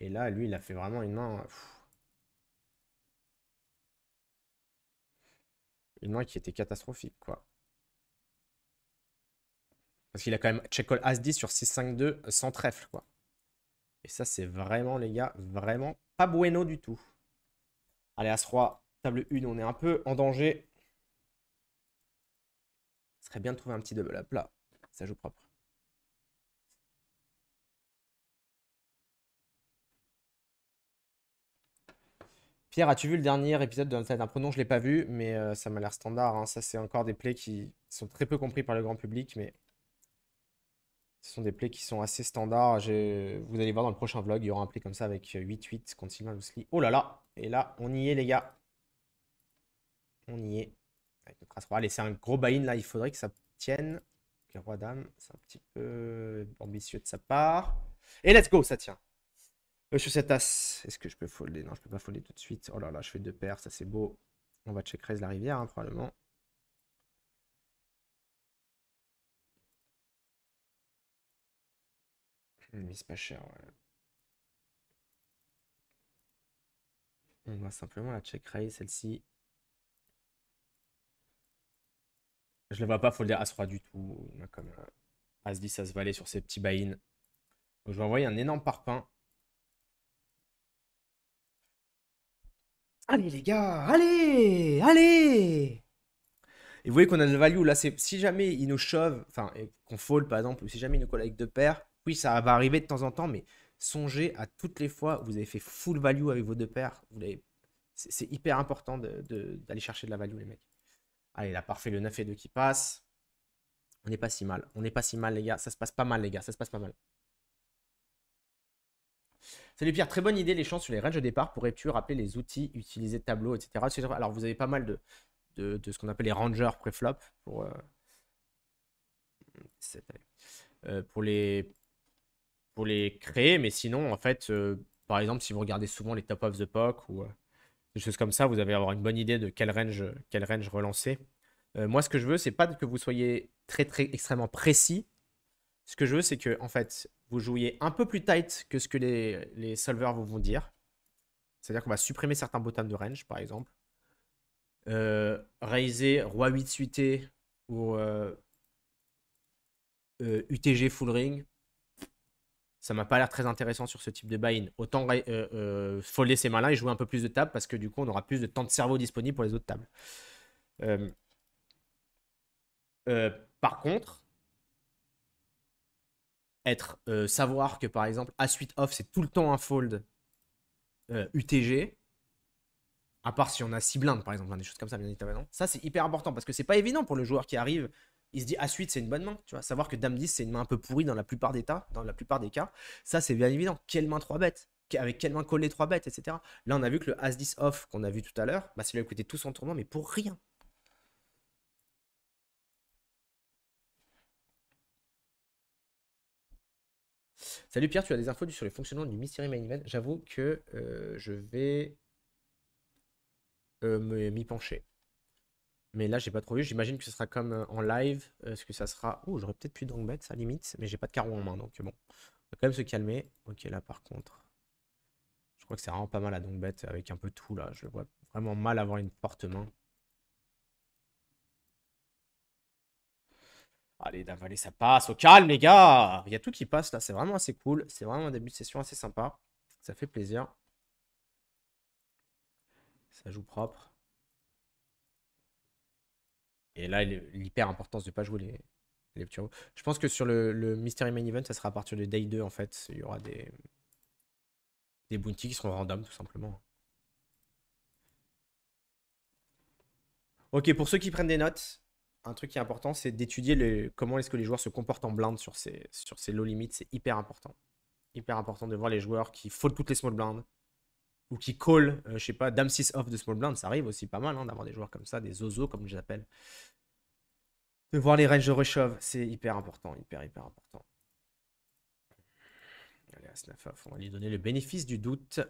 Et là, lui, il a fait vraiment une main... une main qui était catastrophique, quoi. Parce qu'il a quand même check-call As-10 sur 6-5-2 euh, sans trèfle, quoi. Et ça, c'est vraiment, les gars, vraiment pas bueno du tout. Allez, As-Roi, table 1, on est un peu en danger. Ce serait bien de trouver un petit double up là. Ça joue propre. Pierre, as-tu vu le dernier épisode de Inside Un Non, je ne l'ai pas vu, mais euh, ça m'a l'air standard. Hein. Ça, c'est encore des plays qui sont très peu compris par le grand public, mais ce sont des plays qui sont assez standards. Vous allez voir dans le prochain vlog, il y aura un play comme ça avec 8-8 contre Sylvain Oh là là Et là, on y est, les gars. On y est. Avec Allez, c'est un gros buy-in, là. Il faudrait que ça tienne. Le Roi-Dame, c'est un petit peu ambitieux de sa part. Et let's go, ça tient. Euh, cette As. Est-ce que je peux folder Non, je peux pas folder tout de suite. Oh là là, je fais deux paires, ça c'est beau. On va check raise la rivière, hein, probablement. Mais c'est pas cher, On va simplement la check raise, celle-ci. Je la vois pas folder as 3 du tout. a comme As-10, As-Valet sur ces petits buy-in. Je vais envoyer un énorme parpaing. Allez les gars, allez, allez Et vous voyez qu'on a le la value là, c'est si jamais il nous shove, enfin qu'on fold par exemple, ou si jamais il nous colle avec deux paires, oui ça va arriver de temps en temps, mais songez à toutes les fois où vous avez fait full value avec vos deux paires, vous c'est hyper important d'aller chercher de la value, les mecs. Allez, là, parfait, le 9 et 2 qui passe. On n'est pas si mal. On n'est pas si mal, les gars. Ça se passe pas mal, les gars. Ça se passe pas mal. Salut Pierre, très bonne idée les champs sur les ranges de départ. Pourrais-tu rappeler les outils utilisés, tableau, etc. Alors vous avez pas mal de, de, ce qu'on appelle les rangers flop pour, euh, euh, pour, les, pour les créer, mais sinon en fait, euh, par exemple, si vous regardez souvent les top of the POC ou des choses comme ça, vous allez avoir une bonne idée de quel range, quel range relancer. moi, ce que je veux, c'est pas que vous soyez très très extrêmement précis. Ce que je veux, c'est que en fait, vous jouiez un peu plus tight que ce que les, les vous vont dire. C'est-à-dire qu'on va supprimer certains bottom de range, par exemple. Euh, raiser Roi 8 suité ou UTG euh, euh, full ring. Ça m'a pas l'air très intéressant sur ce type de buy-in. Autant euh, folder ces mains-là et jouer un peu plus de tables parce que du coup, on aura plus de temps de cerveau disponible pour les autres tables. par contre, être euh, savoir que par exemple A suite off c'est tout le temps un fold UTG. Euh, à part si on a 6 blindes par exemple, des choses comme ça bien évidemment. Ça c'est hyper important parce que c'est pas évident pour le joueur qui arrive, il se dit A suite c'est une bonne main, tu vois, savoir que dame 10 c'est une main un peu pourrie dans la plupart des dans la plupart des cas, ça c'est bien évident. Quelle main 3 bêtes avec quelle main coller 3 bêtes, etc. Là, on a vu que le As 10 off qu'on a vu tout à l'heure, bah, c'est lui a coûté tout son tournoi, mais pour rien. Salut Pierre, tu as des infos sur le fonctionnement du Mystery Main Event J'avoue que euh, je vais euh, m'y pencher. Mais là, j'ai pas trop vu. J'imagine que ce sera comme euh, en live. ce que ça sera. Ouh, j'aurais peut-être pu donc bête ça limite. Mais j'ai pas de carreau en main. Donc bon. On va quand même se calmer. Ok, là par contre. Je crois que c'est vraiment pas mal à donc bête avec un peu tout là. Je vois vraiment mal avoir une porte-main. Allez, d'avaler, ça passe. Au calme, les gars. Il y a tout qui passe là. C'est vraiment assez cool. C'est vraiment un début de session assez sympa. Ça fait plaisir. Ça joue propre. Et là, l'hyper importance de ne pas jouer les, les petits Je pense que sur le, Mystery Main Event, ça sera à partir de Day 2, en fait. Il y aura des, des bounties qui seront random, tout simplement. Ok, pour ceux qui prennent des notes, un truc qui est important, c'est d'étudier comment est-ce que les joueurs se comportent en blind sur ces, low limits. C'est hyper important. Hyper important de voir les joueurs qui fold toutes les small blinds ou qui call, euh, je sais pas, dame 6 off de small blind. Ça arrive aussi pas mal hein, d'avoir des joueurs comme ça, des ozos comme je les appelle. De voir les ranges de rechauffe, c'est hyper important, hyper, hyper important. Allez, on va lui donner le bénéfice du doute.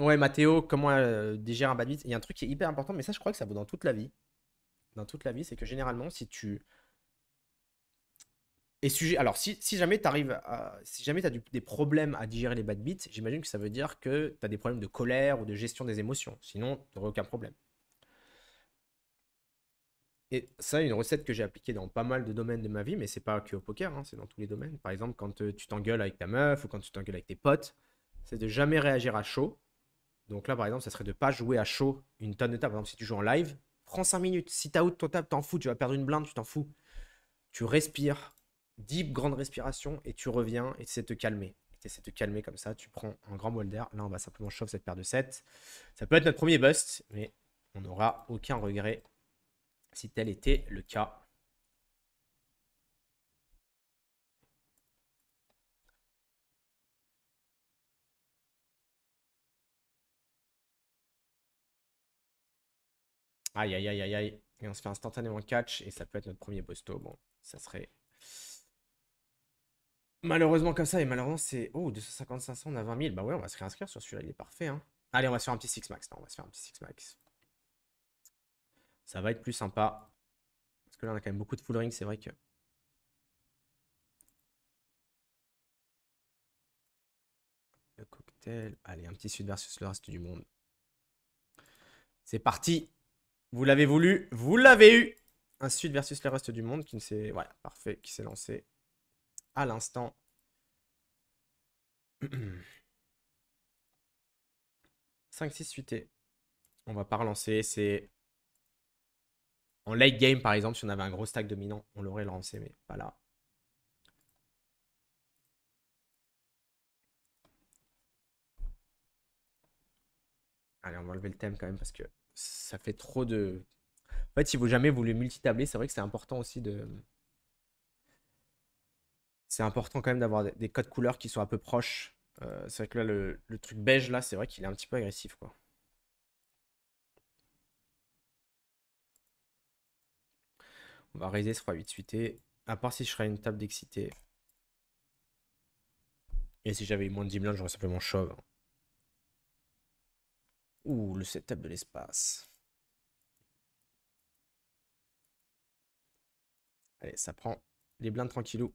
Ouais, Mathéo, comment euh, digérer un bad beat Il y a un truc qui est hyper important, mais ça, je crois que ça vaut dans toute la vie. Dans toute la vie, c'est que généralement, si tu. Et sujet. Alors, si, jamais tu arrives à... Si jamais tu as des problèmes à digérer les bad beats, j'imagine que ça veut dire que tu as des problèmes de colère ou de gestion des émotions. Sinon, tu n'aurais aucun problème. Et ça, une recette que j'ai appliquée dans pas mal de domaines de ma vie, mais c'est pas que au poker, hein, c'est dans tous les domaines. Par exemple, quand euh, tu t'engueules avec ta meuf ou quand tu t'engueules avec tes potes, c'est de jamais réagir à chaud, donc là, par exemple, ça serait de pas jouer à chaud une tonne de tables. Par exemple, si tu joues en live, prends 5 minutes. Si t'as out ton table, t'en fous. Tu vas perdre une blinde, tu t'en fous. Tu respires, deep, grande respiration, et tu reviens et de te calmer. Tu de te calmer comme ça. Tu prends un grand bol d'air. Là, on va simplement chauffer cette paire de 7. Ça peut être notre premier bust, mais on n'aura aucun regret si tel était le cas. Aïe, aïe, aïe, aïe, aïe. Et on se fait instantanément catch et ça peut être notre premier posto. Bon, ça serait... Malheureusement comme ça, et malheureusement c'est... Oh, 250, 500, on a 20 000. Bah ouais, on va se réinscrire sur celui-là, il est parfait. Hein. Allez, on va se faire un petit 6 max. Non, on va se faire un petit 6 max. Ça va être plus sympa. Parce que là, on a quand même beaucoup de full ring, c'est vrai que... Le cocktail. Allez, un petit sud versus le reste du monde. C'est parti vous l'avez voulu, vous l'avez eu. Un suite versus le reste du monde qui ne s'est... Voilà, parfait, qui s'est lancé à l'instant. 5, 6, suité. et. On va pas relancer. C'est. En late game, par exemple, si on avait un gros stack dominant, on l'aurait lancé, mais pas là. Allez, on va enlever le thème quand même parce que ça fait trop de. En fait, si vous jamais voulez multitabler, c'est vrai que c'est important aussi de. C'est important quand même d'avoir des codes couleurs qui soient un peu proches. Euh, c'est vrai que là, le, truc beige, là, c'est vrai qu'il est un petit peu agressif, quoi. On va raiser ce roi 8 suité. À part si je serais une table d'excité. Et si j'avais eu moins de 10 j'aurais simplement chauve hein. Ouh, le setup de l'espace. Allez, ça prend les blindes tranquillou.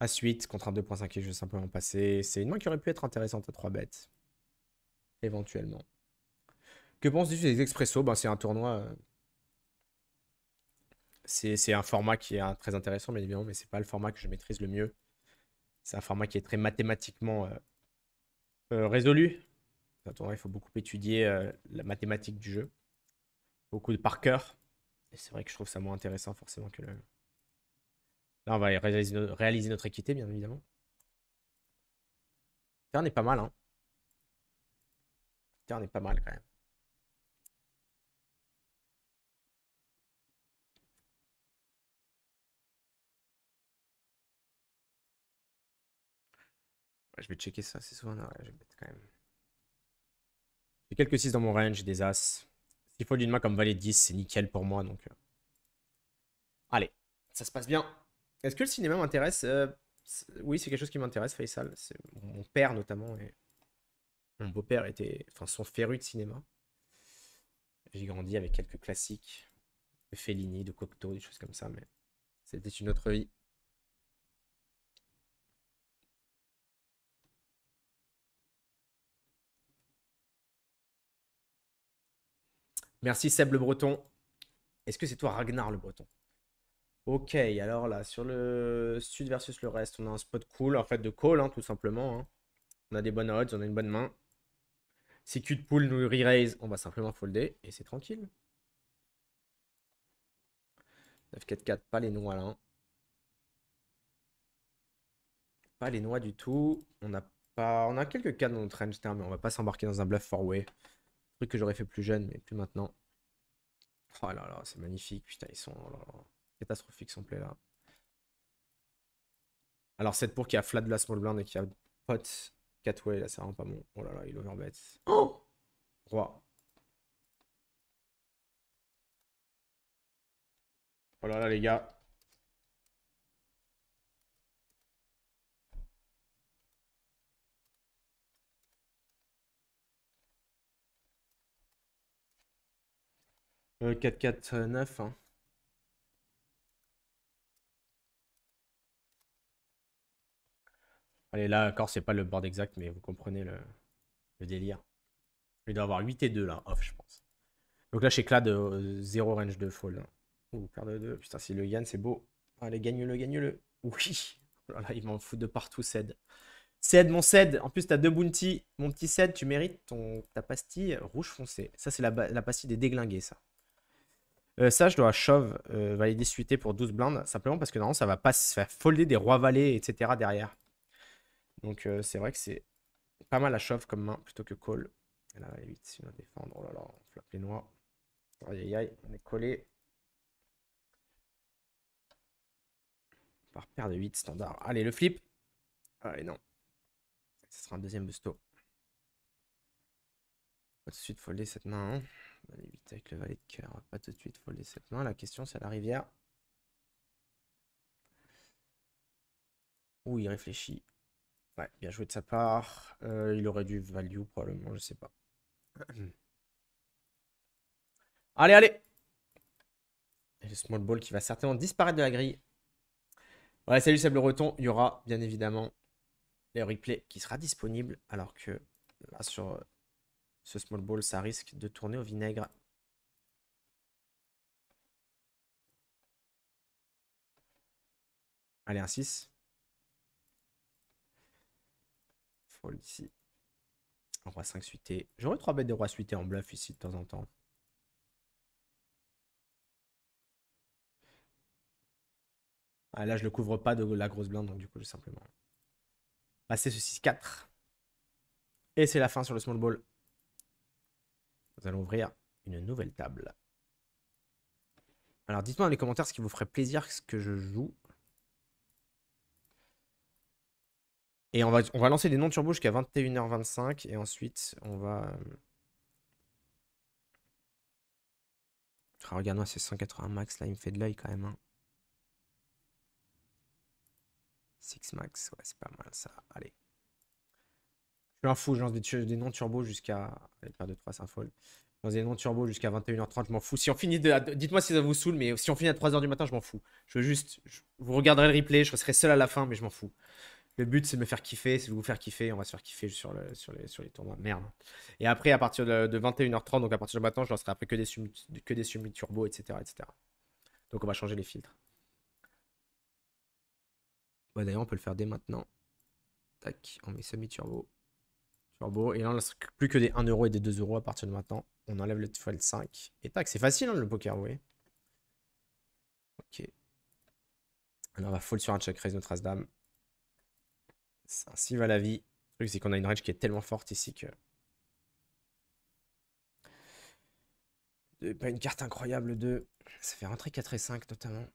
À suite, contre un 2.5 qui je vais simplement passer. C'est une main qui aurait pu être intéressante à 3 bêtes. Éventuellement. Que pense tu des expressos ben, C'est un tournoi euh, c'est un format qui est hein, très intéressant, bien évidemment, mais c'est pas le format que je maîtrise le mieux. C'est un format qui est très mathématiquement euh, euh, résolu. il faut beaucoup étudier euh, la mathématique du jeu, beaucoup de par cœur. Et c'est vrai que je trouve ça moins intéressant forcément que le. Là, on va réaliser, réaliser notre équité, bien évidemment. Terre est pas mal, hein. Terre pas mal quand même. je vais checker ça, c'est souvent. je vais quand même. J'ai quelques 6 dans mon range, des As. S'il faut d'une main comme valet 10, c'est nickel pour moi. donc. Euh. Allez, ça se passe bien. Est-ce que le cinéma m'intéresse euh, Oui, c'est quelque chose qui m'intéresse, Faisal. mon père notamment. Et... Mon beau-père était. Enfin, son féru de cinéma. J'ai grandi avec quelques classiques de Fellini, de Cocteau, des choses comme ça, mais c'était une autre vie. Merci Seb le Breton. Est-ce que c'est toi Ragnar le Breton Ok, alors là, sur le sud versus le reste, on a un spot cool, en fait de call, hein, tout simplement. Hein. On a des bonnes odds, on a une bonne main. Si Q de poule nous re-raise, on va simplement folder et c'est tranquille. 9-4-4, pas les noix là. Hein. Pas les noix du tout. On a, pas... on a quelques cas dans notre range mais on va pas s'embarquer dans un bluff four Truc que j'aurais fait plus jeune, mais plus maintenant. Oh là là, c'est magnifique, putain, ils sont oh catastrophiques son play là. Alors cette pour qui a flat de la small blind et qui a pot catway là c'est vraiment pas bon. Oh là là, il overbet. Oh Roi. Oh là là les gars. 4-4-9. Euh, hein. Allez, là, encore, c'est pas le bord exact, mais vous comprenez le, délire. Il doit avoir 8 et 2 là, off, je pense. Donc là, chez Clad, 0 euh, range de fall. Ou hein. Ouh, de 2. Putain, si le Yann, c'est beau. Allez, gagne-le, gagne-le. Oui. Oh là il m'en fout de partout, Ced. Ced, mon Ced. En plus, t'as deux bounty. Mon petit Ced, tu mérites ton, ta pastille rouge foncé. Ça, c'est la, la pastille des déglingués, ça. Euh, ça, je dois shove euh, valider suité pour 12 blindes, simplement parce que normalement, ça va pas se faire folder des rois valets, etc. derrière. Donc, euh, c'est vrai que c'est pas mal à shove comme main plutôt que call. Et là, les 8, il va défendre. Oh là là, on flappe les noirs. Aïe aïe aïe, on est collé. Par paire de 8 standard. Allez, le flip. Allez, non. Ce sera un deuxième busto. On va tout de suite folder cette main. Hein. On avec le valet de cœur. pas tout de suite folder cette main. La question, c'est la rivière. Ouh, il réfléchit. Ouais, bien joué de sa part. Euh, il aurait dû value probablement, je sais pas. <clears throat> allez, allez le small ball qui va certainement disparaître de la grille. Ouais, salut le Reton. Il y aura bien évidemment les replays qui sera disponible. Alors que là, sur ce small ball, ça risque de tourner au vinaigre. Allez, un 6. Fold ici. roi 5 suité. J'aurais 3 bêtes de roi suité en bluff ici de temps en temps. Ah, là, je le couvre pas de la grosse blinde, donc du coup, je vais simplement passer ce 6-4. Et c'est la fin sur le small ball. Nous allons ouvrir une nouvelle table. Alors dites-moi dans les commentaires ce qui vous ferait plaisir ce que je joue. Et on va, on va lancer des noms turbo jusqu'à 21h25 et ensuite on va... Ah, regarde-moi, c'est 180 max, là il me fait de l'œil quand même. 6 hein. max, ouais c'est pas mal ça, allez. Je m'en fous, je lance des, non noms turbo jusqu'à. 2, 3, folles. Je lance des non turbo jusqu'à 21h30, je m'en fous. Si on finit de. Dites-moi si ça vous saoule, mais si on finit à 3h du matin, je m'en fous. Je veux juste. Vous regarderez le replay, je serai seul à la fin, mais je m'en fous. Le but, c'est de me faire kiffer, c'est de vous faire kiffer. On va se faire kiffer sur, le, sur, les, sur les tournois. Merde. Et après, à partir de, 21h30, donc à partir de maintenant, je lancerai après que des, semi que des turbo, etc., etc. Donc on va changer les filtres. D'ailleurs, on peut le faire dès maintenant. Tac, on met semi-turbo. Et là, on n'a plus que des 1€ et des 2€ à partir de maintenant. On enlève le 5. Et tac, c'est facile hein, le poker, vous voyez. Ok. Alors, on va fold sur un check raise notre As-Dame. Ainsi va la vie. Le truc, c'est qu'on a une range qui est tellement forte ici que. pas une carte incroyable de. Ça fait rentrer 4 et 5 notamment.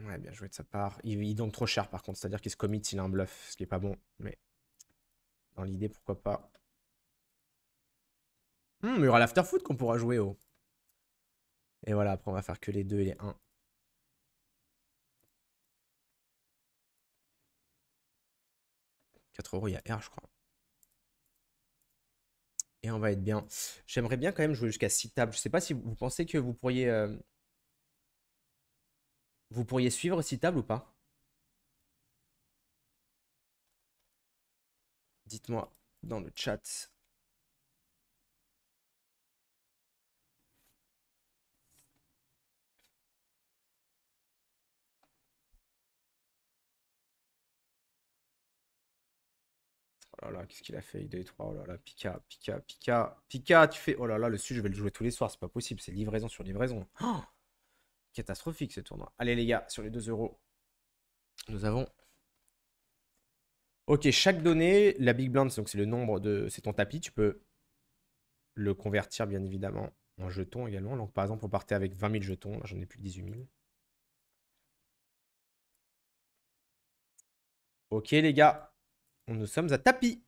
Ouais, bien joué de sa part. Il, il donne trop cher par contre, c'est-à-dire qu'il se commit s'il a un bluff, ce qui n'est pas bon. Mais dans l'idée, pourquoi pas. Hum, il y aura l'afterfoot qu'on pourra jouer au. Oh. Et voilà, après on va faire que les deux et les 1. euros, il y a R, je crois. Et on va être bien. J'aimerais bien quand même jouer jusqu'à 6 tables. Je sais pas si vous pensez que vous pourriez euh, vous pourriez suivre table ou pas Dites-moi dans le chat. Oh là là, qu'est-ce qu'il a fait 1, 2, 3, oh là là, Pika, Pika, Pika, Pika, tu fais... Oh là là, le sujet je vais le jouer tous les soirs, c'est pas possible, c'est livraison sur livraison. Oh catastrophique ce tournoi. Allez les gars, sur les 2 euros, nous avons. Ok, chaque donnée, la big blind, donc c'est le nombre de. C'est ton tapis, tu peux le convertir bien évidemment en jetons également. Donc par exemple, on partait avec 20 000 jetons, j'en ai plus que 18 000. Ok les gars, nous sommes à tapis.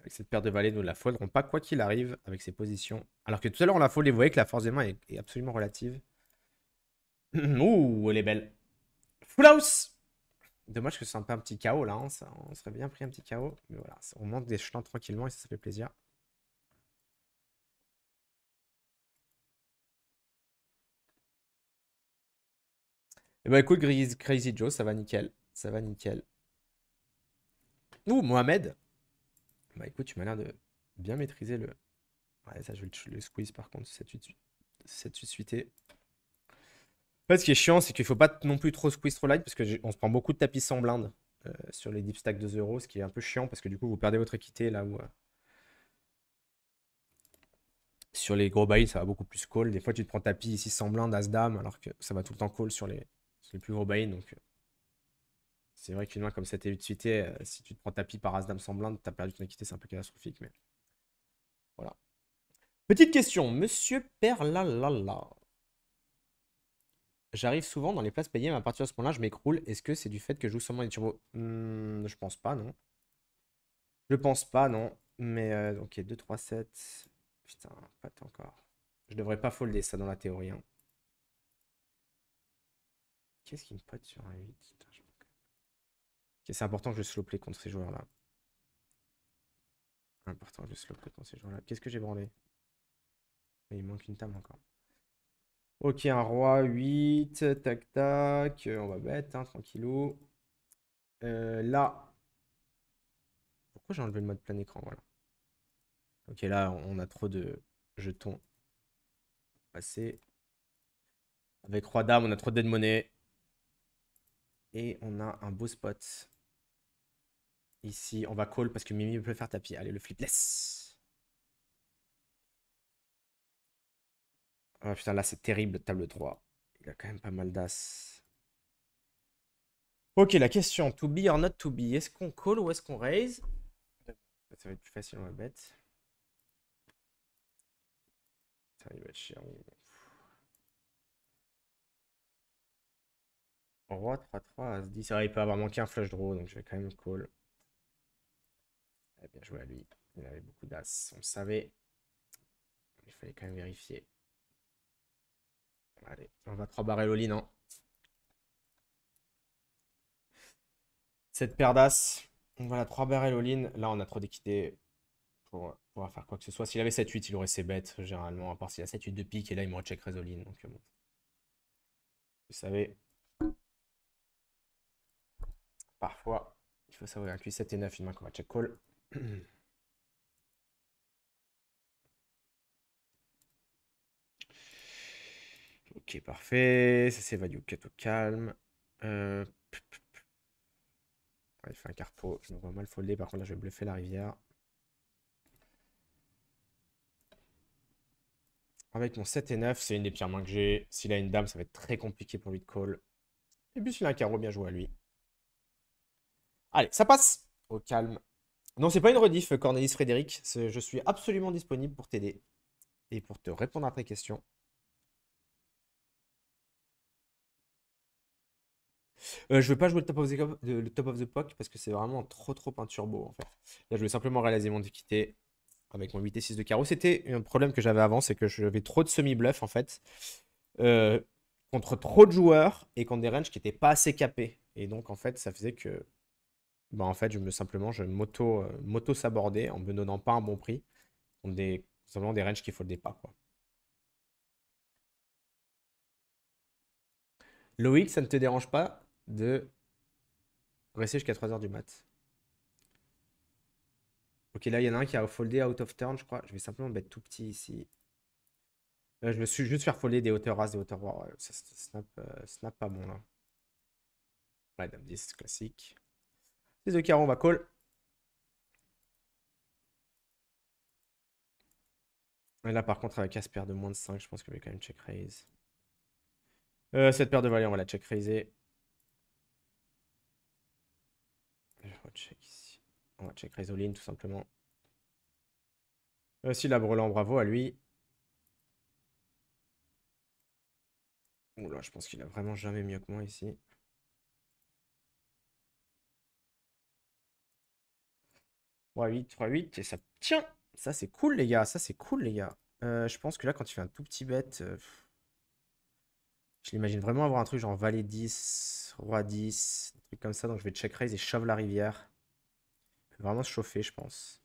Avec cette paire de valets, nous ne la folderons pas quoi qu'il arrive avec ses positions. Alors que tout à l'heure, on la fold vous voyez que la force des mains est absolument relative. <clears throat> Ouh, elle est belle. Full house Dommage que ce soit un peu un petit chaos là, hein, on serait bien pris un petit chaos Mais voilà, on monte des champs tranquillement et ça, ça fait plaisir. Et eh bah ben, écoute, Crazy Joe, ça va nickel. Ça va nickel. Ouh, Mohamed Bah écoute, tu m'as l'air de bien maîtriser le... Ouais, ça, je vais le squeeze par contre, C'est suite, cette suite suitée. En fait, ce qui est chiant, c'est qu'il ne faut pas non plus trop squeeze trop light parce qu'on se prend beaucoup de tapis sans blinde euh, sur les deep stacks de 2 ce qui est un peu chiant parce que du coup, vous perdez votre équité là où. Euh, sur les gros buy-in, ça va beaucoup plus call. Des fois, tu te prends tapis ici sans blinde, as-dame, alors que ça va tout le temps call sur les, plus gros buy Donc, euh, c'est vrai qu'une main comme cette utilité, si tu te prends tapis par as-dame sans blinde, as perdu ton équité, c'est un peu catastrophique, mais. Voilà. Petite question, monsieur Perlalala. J'arrive souvent dans les places payées, mais à partir de ce moment-là, je m'écroule. Est-ce que c'est du fait que je joue seulement les turbos hmm, Je pense pas, non. Je pense pas, non. Mais euh, ok, 2, 3, 7. Putain, pas encore. Je devrais pas folder ça dans la théorie. Hein. Qu'est-ce qui me pote sur un 8 c'est important que je slope les contre ces joueurs-là. Important que je slope les contre ces joueurs-là. Qu'est-ce que j'ai branlé Il manque une table encore. Ok, un roi, 8, tac, tac, euh, on va bête, hein, tranquillou. Euh, là, pourquoi j'ai enlevé le mode plein écran, voilà. Ok, là, on a trop de jetons passer. Avec roi dame, on a trop de monnaie. Et on a un beau spot. Ici, on va call parce que Mimi peut faire tapis. Allez, le flip, flipless. Ah putain, là c'est terrible, table 3. Il a quand même pas mal d'as. Ok, la question, to be or not to be, est-ce qu'on call ou est-ce qu'on raise Ça va être plus facile, on va bête. il va être Roi 3-3, 10. ça, il peut avoir manqué un flush draw, donc je vais quand même call. Eh bien joué à lui. Il avait beaucoup d'As, on le savait. Il fallait quand même vérifier. Allez, on va 3 barrer all-in. Cette paire d'as. la 3 barrels all-in. Là, on a trop d'équité pour pouvoir faire quoi que ce soit. S'il avait 7-8, il aurait ses bêtes, généralement, à part s'il a 7-8 de pique, et là, il m'aurait check raise all Vous savez, parfois, il faut savoir un Q7 et 9, une main qu'on va check call. <clears throat> Ok, parfait. Ça, c'est value cut au calme. Euh, il fait un carpo. Je me vois mal folder. Par contre, là, je vais bluffer la rivière. Avec mon 7 et 9, c'est une des pires mains que j'ai. S'il a une dame, ça va être très compliqué pour lui de call. Et puis, s'il a un carreau, bien joué à lui. Allez, ça passe au calme. Non, c'est pas une rediff, Cornelis Frédéric. Je suis absolument disponible pour t'aider et pour te répondre à tes questions. Euh, je ne veux pas jouer le top, of the, le parce que c'est vraiment trop trop un turbo en Là, je vais simplement réaliser mon équité avec mon 8 et 6 de carreau. C'était un problème que j'avais avant, c'est que j'avais trop de semi-bluff en fait. Euh, contre trop de joueurs et contre des ranges qui n'étaient pas assez capés. Et donc en fait, ça faisait que bah, en fait, je me simplement je m'auto euh, sabordais en me donnant pas un bon prix contre des des ranges qui foldaient pas quoi. Loïc, ça ne te dérange pas de rester jusqu'à 3h du mat. Ok, là, il y en a un qui a foldé out of turn, je crois. Je vais simplement mettre tout petit ici. je me suis juste faire folder des hauteurs as, des hauteurs war. ça, euh, snap, pas bon, là. Ouais, dame 10, classique. 6 de carreau, on va call. Et là, par contre, avec Asper de moins de 5, je pense que je vais quand même check raise. Euh, cette paire de valets, on va la check raiser. check On va check Résoline tout simplement. Et euh, aussi la Brelan, bravo à lui. Oula, je pense qu'il a vraiment jamais mieux que moi ici. 38, 8, 3, 8, et ça tient. Ça, c'est cool, les gars. Ça, c'est cool, les gars. Euh, je pense que là, quand tu fais un tout petit bête euh, je l'imagine vraiment avoir un truc genre valet 10, roi 10, un truc comme ça. Donc je vais check raise et shove la rivière. Il peut vraiment se chauffer, je pense.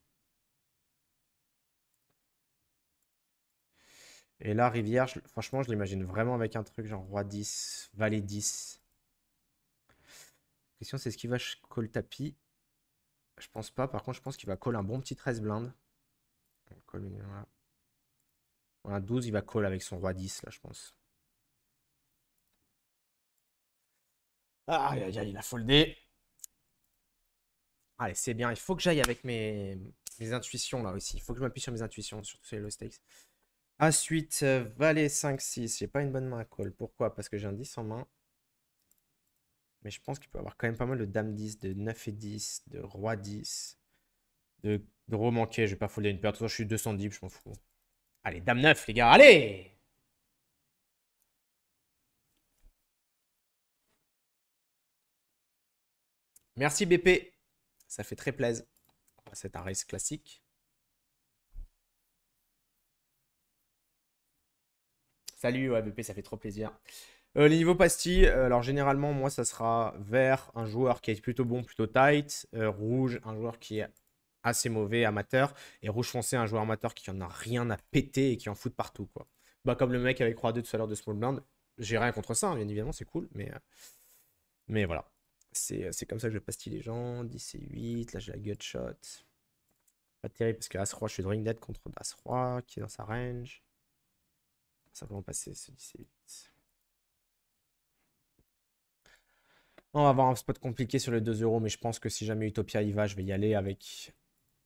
Et là, rivière, franchement, je l'imagine vraiment avec un truc genre roi 10, valet 10. La question, c'est ce qu'il va call tapis Je pense pas. Par contre, je pense qu'il va call un bon petit 13 blind. On a 12, il va call avec son roi 10, là, je pense. Ah, il a foldé. Allez, c'est bien. Il faut que j'aille avec mes... intuitions là aussi. Il faut que je m'appuie sur mes intuitions, surtout sur les low stakes. Ensuite, euh, valet 5-6. J'ai pas une bonne main à call. Pourquoi Parce que j'ai un 10 en main. Mais je pense qu'il peut avoir quand même pas mal de dame 10, de 9 et 10, de roi 10, de gros manqué. Je vais pas folder une perte. je suis 210, je m'en fous. Allez, dame 9, les gars. Allez Merci BP. Ça fait très plaisir. C'est un race classique. Salut, BP, ça fait trop plaisir. Euh, les niveaux pastilles, euh, alors généralement, moi, ça sera vert, un joueur qui est plutôt bon, plutôt tight. Euh, rouge, un joueur qui est assez mauvais, amateur. Et rouge foncé, un joueur amateur qui en a rien à péter et qui en fout partout, quoi. Bah, comme le mec avec Roi 2 tout à l'heure de Small Blind. J'ai rien contre ça, hein, bien évidemment, c'est cool, mais, mais voilà. C'est comme ça que je pastille les gens. 10 et 8. Là, j'ai la gutshot. Pas terrible parce que As-Roi, je suis drawing dead contre As-Roi qui est dans sa range. Simplement passer ce 10 et 8. On va avoir un spot compliqué sur les 2 euros, mais je pense que si jamais Utopia y va, je vais y aller avec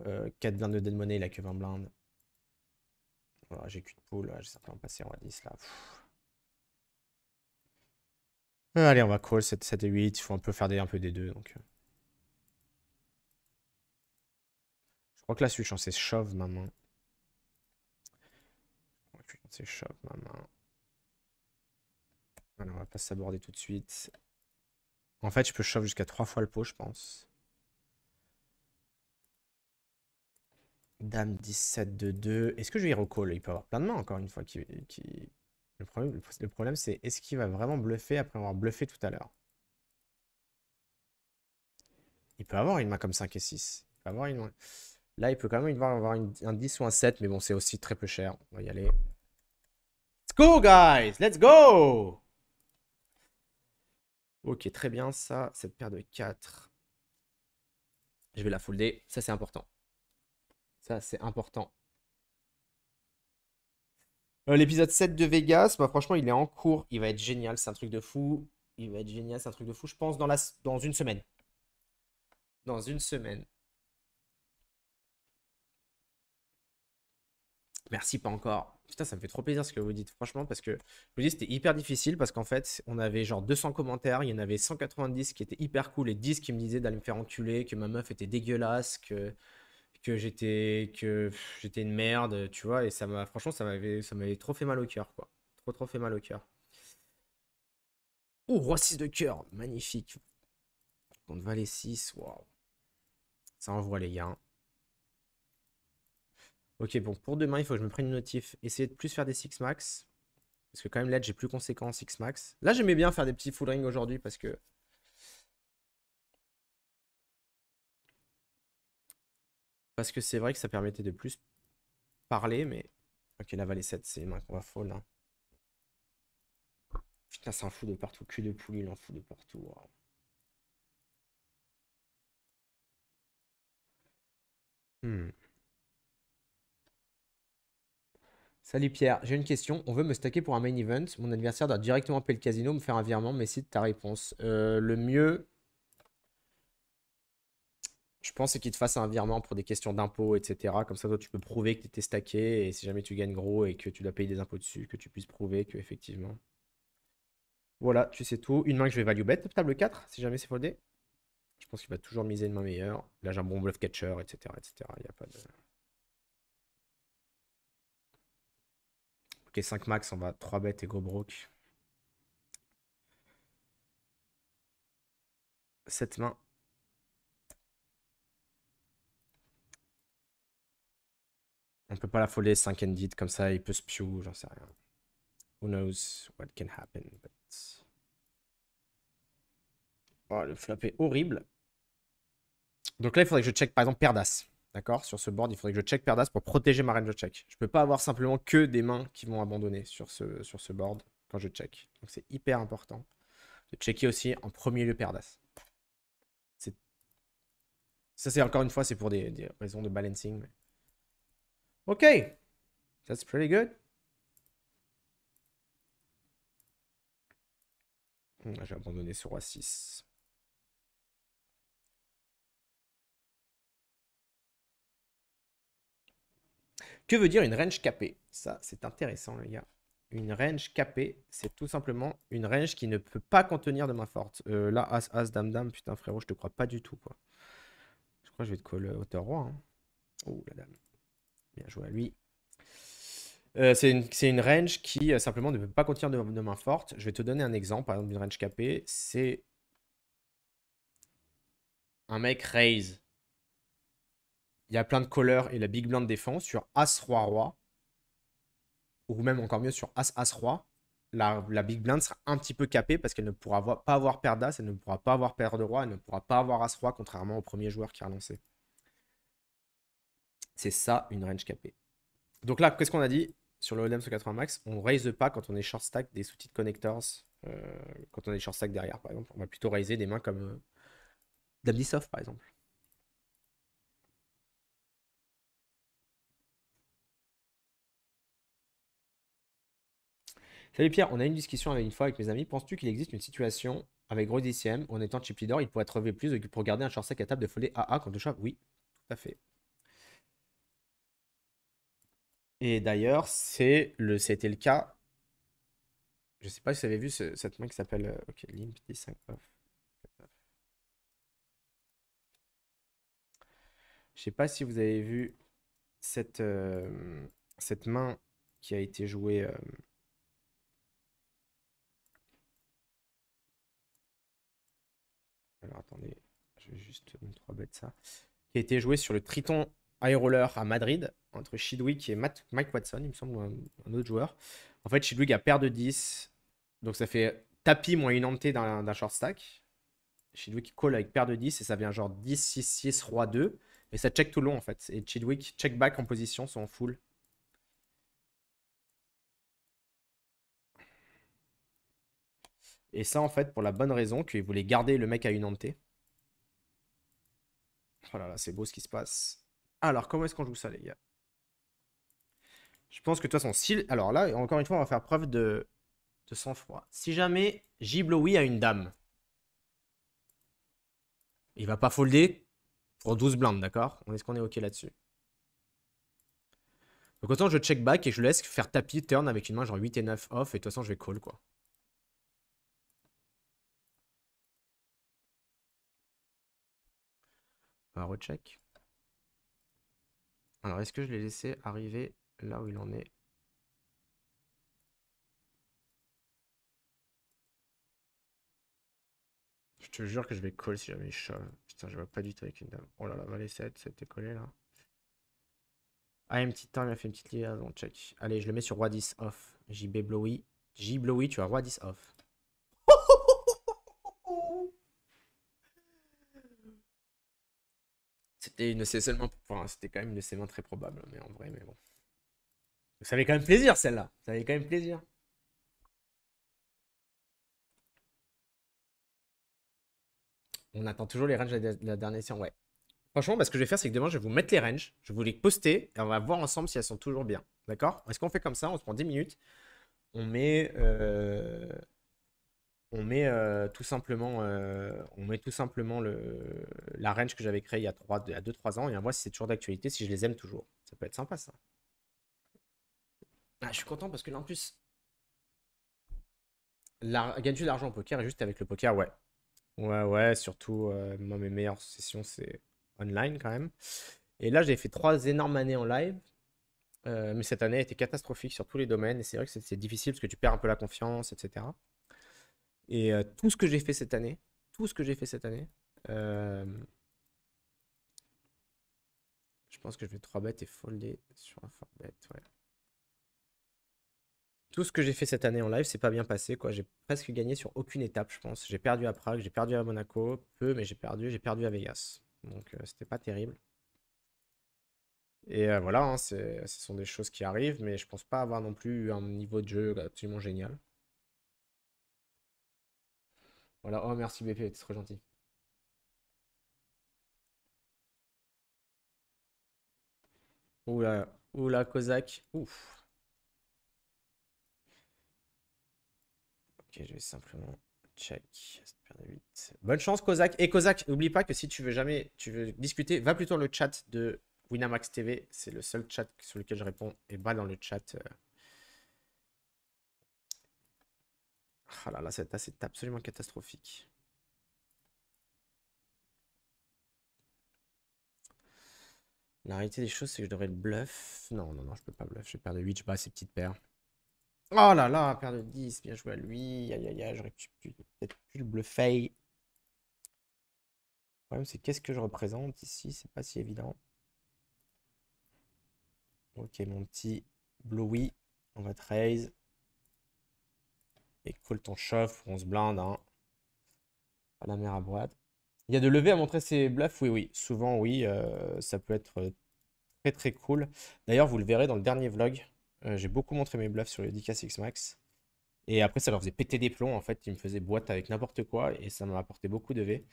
4 blindes de dead money, il a que 20 blindes. Voilà, j'ai que de poule, j'ai simplement passé en 10 là. Euh, allez, on va call 7, 7 et 8. Il faut un peu faire des, un peu des deux. Donc. Euh. Je crois que là, je suis chancé shove ma main. Je crois que je shove ma main. on va pas s'aborder tout de suite. En fait, je peux shove jusqu'à 3 fois le pot, je pense. Dame 17 de 2. Est-ce que je vais recall Il peut avoir plein de mains encore une fois qui, qui, le problème, le problème c'est est-ce qu'il va vraiment bluffer après avoir bluffé tout à l'heure Il peut avoir une main comme 5 et 6. avoir une... Là, il peut quand même avoir, avoir une, un 10 ou un 7, mais bon, c'est aussi très peu cher. On va y aller. Let's go, guys Let's go Ok, très bien, ça, cette paire de 4. Je vais la folder. Ça, c'est important. Ça, c'est important. Euh, l'épisode 7 de Vegas, bah, franchement, il est en cours. Il va être génial, c'est un truc de fou. Il va être génial, c'est un truc de fou, je pense, dans, la... dans une semaine. Dans une semaine. Merci pas encore. Putain, ça me fait trop plaisir ce que vous dites, franchement, parce que je vous dis, c'était hyper difficile parce qu'en fait, on avait genre 200 commentaires, il y en avait 190 qui étaient hyper cool et 10 qui me disaient d'aller me faire enculer, que ma meuf était dégueulasse, que que j'étais que j'étais une merde, tu vois, et ça m'a franchement ça m'avait ça m'avait trop fait mal au cœur quoi. Trop trop fait mal au cœur. Oh, roi 6 de cœur, magnifique. va les 6, waouh. Ça envoie les gars. Ok, bon, pour demain, il faut que je me prenne une notif. Essayer de plus faire des 6 max. Parce que quand même, là, j'ai plus conséquent 6 max. Là, j'aimais bien faire des petits full rings aujourd'hui parce que Parce que c'est vrai que ça permettait de plus parler, mais... Ok, la vallée 7, c'est main qu'on va fall. Putain, c'est un fou de partout. Cul de poule, il en fout de partout. Hmm. Salut Pierre, j'ai une question. On veut me stacker pour un main event. Mon adversaire doit directement payer le casino, me faire un virement, mais c'est ta réponse. Euh, le mieux, je pense, qu'il te fasse un virement pour des questions d'impôts, etc. Comme ça, toi, tu peux prouver que tu étais stacké et si jamais tu gagnes gros et que tu dois payer des impôts dessus, que tu puisses prouver que effectivement. Voilà, tu sais tout. Une main que je vais value bet, table 4, si jamais c'est foldé. Je pense qu'il va toujours miser une main meilleure. Là, j'ai un bon bluff catcher, etc. etc. Il n'y a pas de. Ok, 5 max, on va 3 bet et go broke. Cette main On peut pas l'affoler 5 ended comme ça, il peut spew, j'en sais rien. Who knows what can happen, oh, le flop est horrible. Donc là, il faudrait que je check par exemple Perdas. D'accord Sur ce board, il faudrait que je check Perdas pour protéger ma range de check. Je peux pas avoir simplement que des mains qui vont abandonner sur ce, sur ce board quand je check. Donc c'est hyper important de checker aussi en premier lieu Perdas. Ça, c'est encore une fois, c'est pour des, raisons de balancing. Ok, that's pretty good. Hmm, j'ai abandonné sur A6. Que veut dire une range capée Ça, c'est intéressant, les gars. Une range capée, c'est tout simplement une range qui ne peut pas contenir de main forte. Euh, là, As, As, Dame, Dame, putain, frérot, je te crois pas du tout, quoi. Je crois que je vais te coller hauteur euh, roi. Hein. Oh, la dame jouer à lui. Euh, c'est une, range qui euh, simplement ne peut pas contenir de, main forte. Je vais te donner un exemple, par exemple, d'une range capée. C'est un mec raise. Il y a plein de couleurs et la big blind défend sur As-Roi-Roi. Ou même encore mieux sur As-As-Roi. La, big blind sera un petit peu capée parce qu'elle ne pourra pas avoir paire d'As, elle ne pourra pas avoir paire de Roi, elle ne pourra pas avoir As-Roi, contrairement au premier joueur qui a lancé. C'est ça une range capée. Donc là, qu'est-ce qu'on a dit sur le ODM 180 max On raise pas quand on est short stack des sous-titres connectors, euh, quand on est short stack derrière par exemple. On va plutôt raiser des mains comme euh, par exemple. Salut Pierre, on a eu une discussion une fois avec mes amis. Penses-tu qu'il existe une situation avec gros en étant chip leader, il pourrait trouver plus pour garder un short stack à table de folie AA quand tu choisis Oui, tout à fait. Et d'ailleurs, c'est le, c'était le cas. Je sais pas si vous avez vu cette main qui s'appelle. Euh, ok, limp 5 off. Je sais pas si vous avez vu cette, euh, cette main qui a été jouée. Euh, Alors attendez, je vais juste trois bêtes ça. Qui a été jouée sur le triton Roller à Madrid entre Chidwick et Mike Watson, il me semble, un, autre joueur. En fait, Chidwick a paire de 10, donc ça fait tapis moins une hantée d'un, short stack. Chidwick call avec paire de 10 et ça vient genre 10, 6, 6, roi 2. Mais ça check tout le long en fait. Et Chidwick check back en position, sont en full. Et ça en fait pour la bonne raison qu'il voulait garder le mec à une hantée. Oh là là, c'est beau ce qui se passe. Alors, comment est-ce qu'on joue ça, les gars Je pense que de toute façon, si... Alors là, encore une fois, on va faire preuve de, de sang-froid. Si jamais Giblowy a une dame, il va pas folder pour 12 blindes, d'accord Est-ce qu'on est OK là-dessus Donc autant je check back et je laisse faire tapis turn avec une main genre 8 et 9 off et de toute façon je vais call quoi. On va recheck. Alors, est-ce que je l'ai laissé arriver là où il en est Je te jure que je vais call si jamais je Putain, je vois pas du tout avec une dame. Oh là là, valet 7, c'était collé là. Ah, une petite, temps, il a fait une petite liaison, check. Allez, je le mets sur roi 10 off. JB Blowy. Blowy, tu as roi 10 off. C'était une c'est seulement. Enfin, c'était quand même une c très probable, mais en vrai, mais bon. Ça avait quand même plaisir celle-là. Ça avait quand même plaisir. On attend toujours les ranges de la dernière séance. Ouais. Franchement, parce bah, ce que je vais faire, c'est que demain, je vais vous mettre les ranges. Je voulais vous les poster et on va voir ensemble si elles sont toujours bien. D'accord Est-ce qu'on fait comme ça On se prend 10 minutes. On met. Euh, on met euh, tout simplement, euh, on met tout simplement le, la range que j'avais créée il y a 2-3 ans et on voit si c'est toujours d'actualité, si je les aime toujours. Ça peut être sympa ça. Ah, je suis content parce que là en plus, gagner de l'argent au poker est juste avec le poker, ouais. Ouais, ouais, surtout, euh, moi mes meilleures sessions c'est online quand même. Et là j'ai fait trois énormes années en live. mais cette année a été catastrophique sur tous les domaines et c'est vrai que c'est difficile parce que tu perds un peu la confiance, etc. Et euh, tout ce que j'ai fait cette année, tout ce que j'ai fait cette année, euh, je pense que je vais 3 bêtes et folder sur un 4 Tout ce que j'ai fait cette année en live, c'est pas bien passé, quoi. J'ai presque gagné sur aucune étape, je pense. J'ai perdu à Prague, j'ai perdu à Monaco, peu, mais j'ai perdu, j'ai perdu à Vegas. Donc euh, c'était pas terrible. Et voilà, hein, ce sont des choses qui arrivent, mais je pense pas avoir non plus un niveau de jeu absolument génial. Voilà, oh merci BP, t'es trop gentil. Oula, oula, Kozak. Ouf. Ok, je vais simplement check. Bonne chance, Kozak. Et Kozak, n'oublie pas que si tu veux jamais tu veux discuter, va plutôt dans le chat de Winamax TV. C'est le seul chat sur lequel je réponds et va dans le chat. Euh, Ah là là, c'est absolument catastrophique. La réalité des choses, c'est que je devrais le bluff. Non, non, non, je peux pas bluff. Je vais perdre 8, je bats ces petites paires. Oh là là, de 10, bien joué à lui. Aïe aïe aïe, j'aurais peut-être plus le bluffer. Le problème, c'est qu'est-ce que je représente ici C'est pas si évident. Ok, mon petit blowy. on va te raise. Et cool ton chauffe, on se blinde. Hein. À la mer à boîte. Il y a de lever à montrer ses bluffs, oui, oui. Souvent, oui, euh, ça peut être euh, très très cool. D'ailleurs, vous le verrez dans le dernier vlog, euh, j'ai beaucoup montré mes bluffs sur le DK6 Max. Et après, ça leur faisait péter des plombs, en fait. Ils me faisaient boîte avec n'importe quoi et ça m'a apporté beaucoup de V.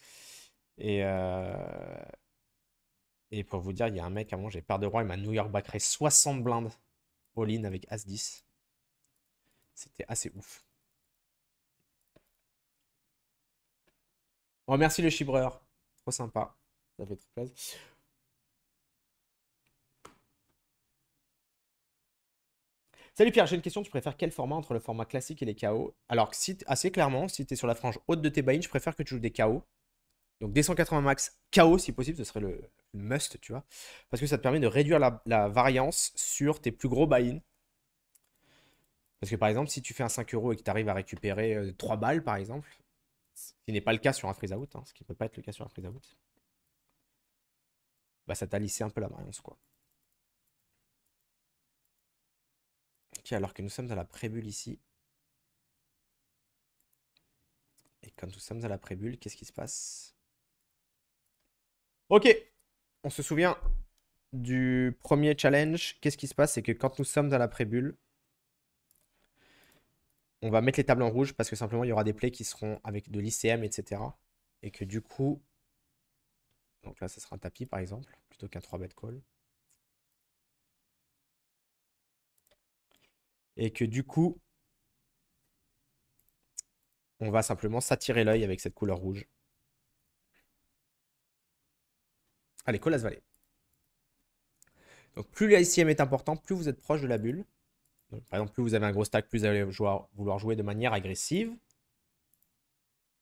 Et, pour vous dire, il y a un mec à j'ai peur de roi, il m'a New York backer 60 blindes all-in avec As-10. C'était assez ouf. remercie oh, le chibreur. Trop sympa. Ça fait trop plaisir. Salut Pierre, j'ai une question. Tu préfères quel format entre le format classique et les KO Alors, que si assez clairement, si tu es sur la frange haute de tes buy je préfère que tu joues des KO. Donc, des 180 max KO si possible, ce serait le, must, tu vois. Parce que ça te permet de réduire la, variance sur tes plus gros buy-in. Parce que par exemple, si tu fais un 5 euros et que tu arrives à récupérer 3 euh, balles, par exemple, ce qui n'est pas le cas sur un freeze out, hein, ce qui ne peut pas être le cas sur un freeze out. Bah, ça t'a lissé un peu la variance, quoi. Ok, alors que nous sommes à la prébule ici. Et quand nous sommes à la prébule, qu'est-ce qui se passe Ok, on se souvient du premier challenge. Qu'est-ce qui se passe C'est que quand nous sommes à la prébule... On va mettre les tables en rouge parce que simplement, il y aura des plays qui seront avec de l'ICM, etc. Et que du coup, donc là, ça sera un tapis, par exemple, plutôt qu'un 3-bet call. Et que du coup, on va simplement s'attirer l'œil avec cette couleur rouge. Allez, collas Valley. Donc plus l'ICM est important, plus vous êtes proche de la bulle. Par exemple, plus vous avez un gros stack, plus vous allez vouloir jouer de manière agressive.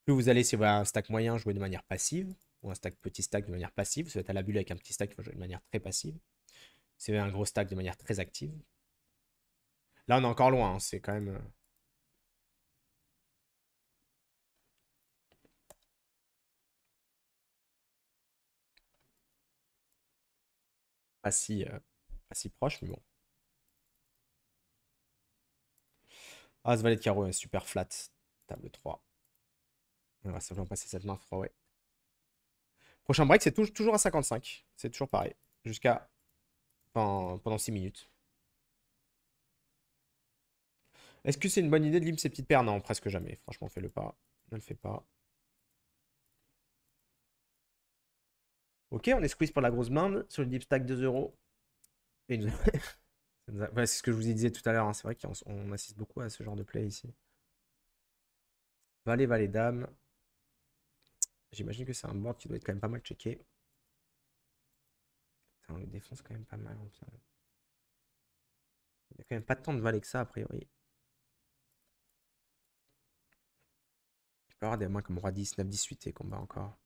Plus vous allez, si vous avez un stack moyen, jouer de manière passive, ou un stack petit stack de manière passive. Si vous êtes à la bulle avec un petit stack, il faut jouer de manière très passive. Si vous avez un gros stack de manière très active. Là, on est encore loin, hein, c'est quand même... Euh, euh, pas si proche, mais bon. Ah, ce valet de carreau, super flat. Table 3. On va simplement passer cette main Prochain break, c'est toujours à 55. C'est toujours pareil. Jusqu'à... pendant 6 minutes. Est-ce que c'est une bonne idée de limp ces petites paires Non, presque jamais. Franchement, fais-le pas. Ne le fais pas. Ok, on est squeeze pour la grosse main. Sur le deep stack, 2 euros. Et nous... <laughs> c'est ce que je vous disais tout à l'heure, hein, c'est vrai qu'on assiste beaucoup à ce genre de play ici. Valet, valet, dame. J'imagine que c'est un board qui doit être quand même pas mal checké. on le défonce quand même pas mal. Il n'y a quand même pas tant de valet que ça, a priori. Il peut y avoir des mains comme roi 10, 9, 18 et combat encore.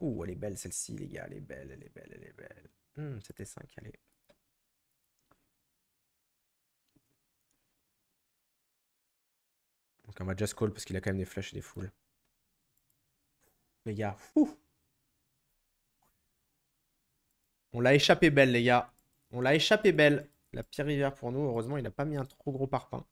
Ouh, elle est belle celle-ci, les gars. Elle est belle, elle est belle, elle est belle. Hmm, c'était 5, allez. Donc on va just call parce qu'il a quand même des flèches et des foules. Les gars, fou On l'a échappé belle, les gars. On l'a échappé belle. La pire rivière pour nous. Heureusement, il n'a pas mis un trop gros parpaing.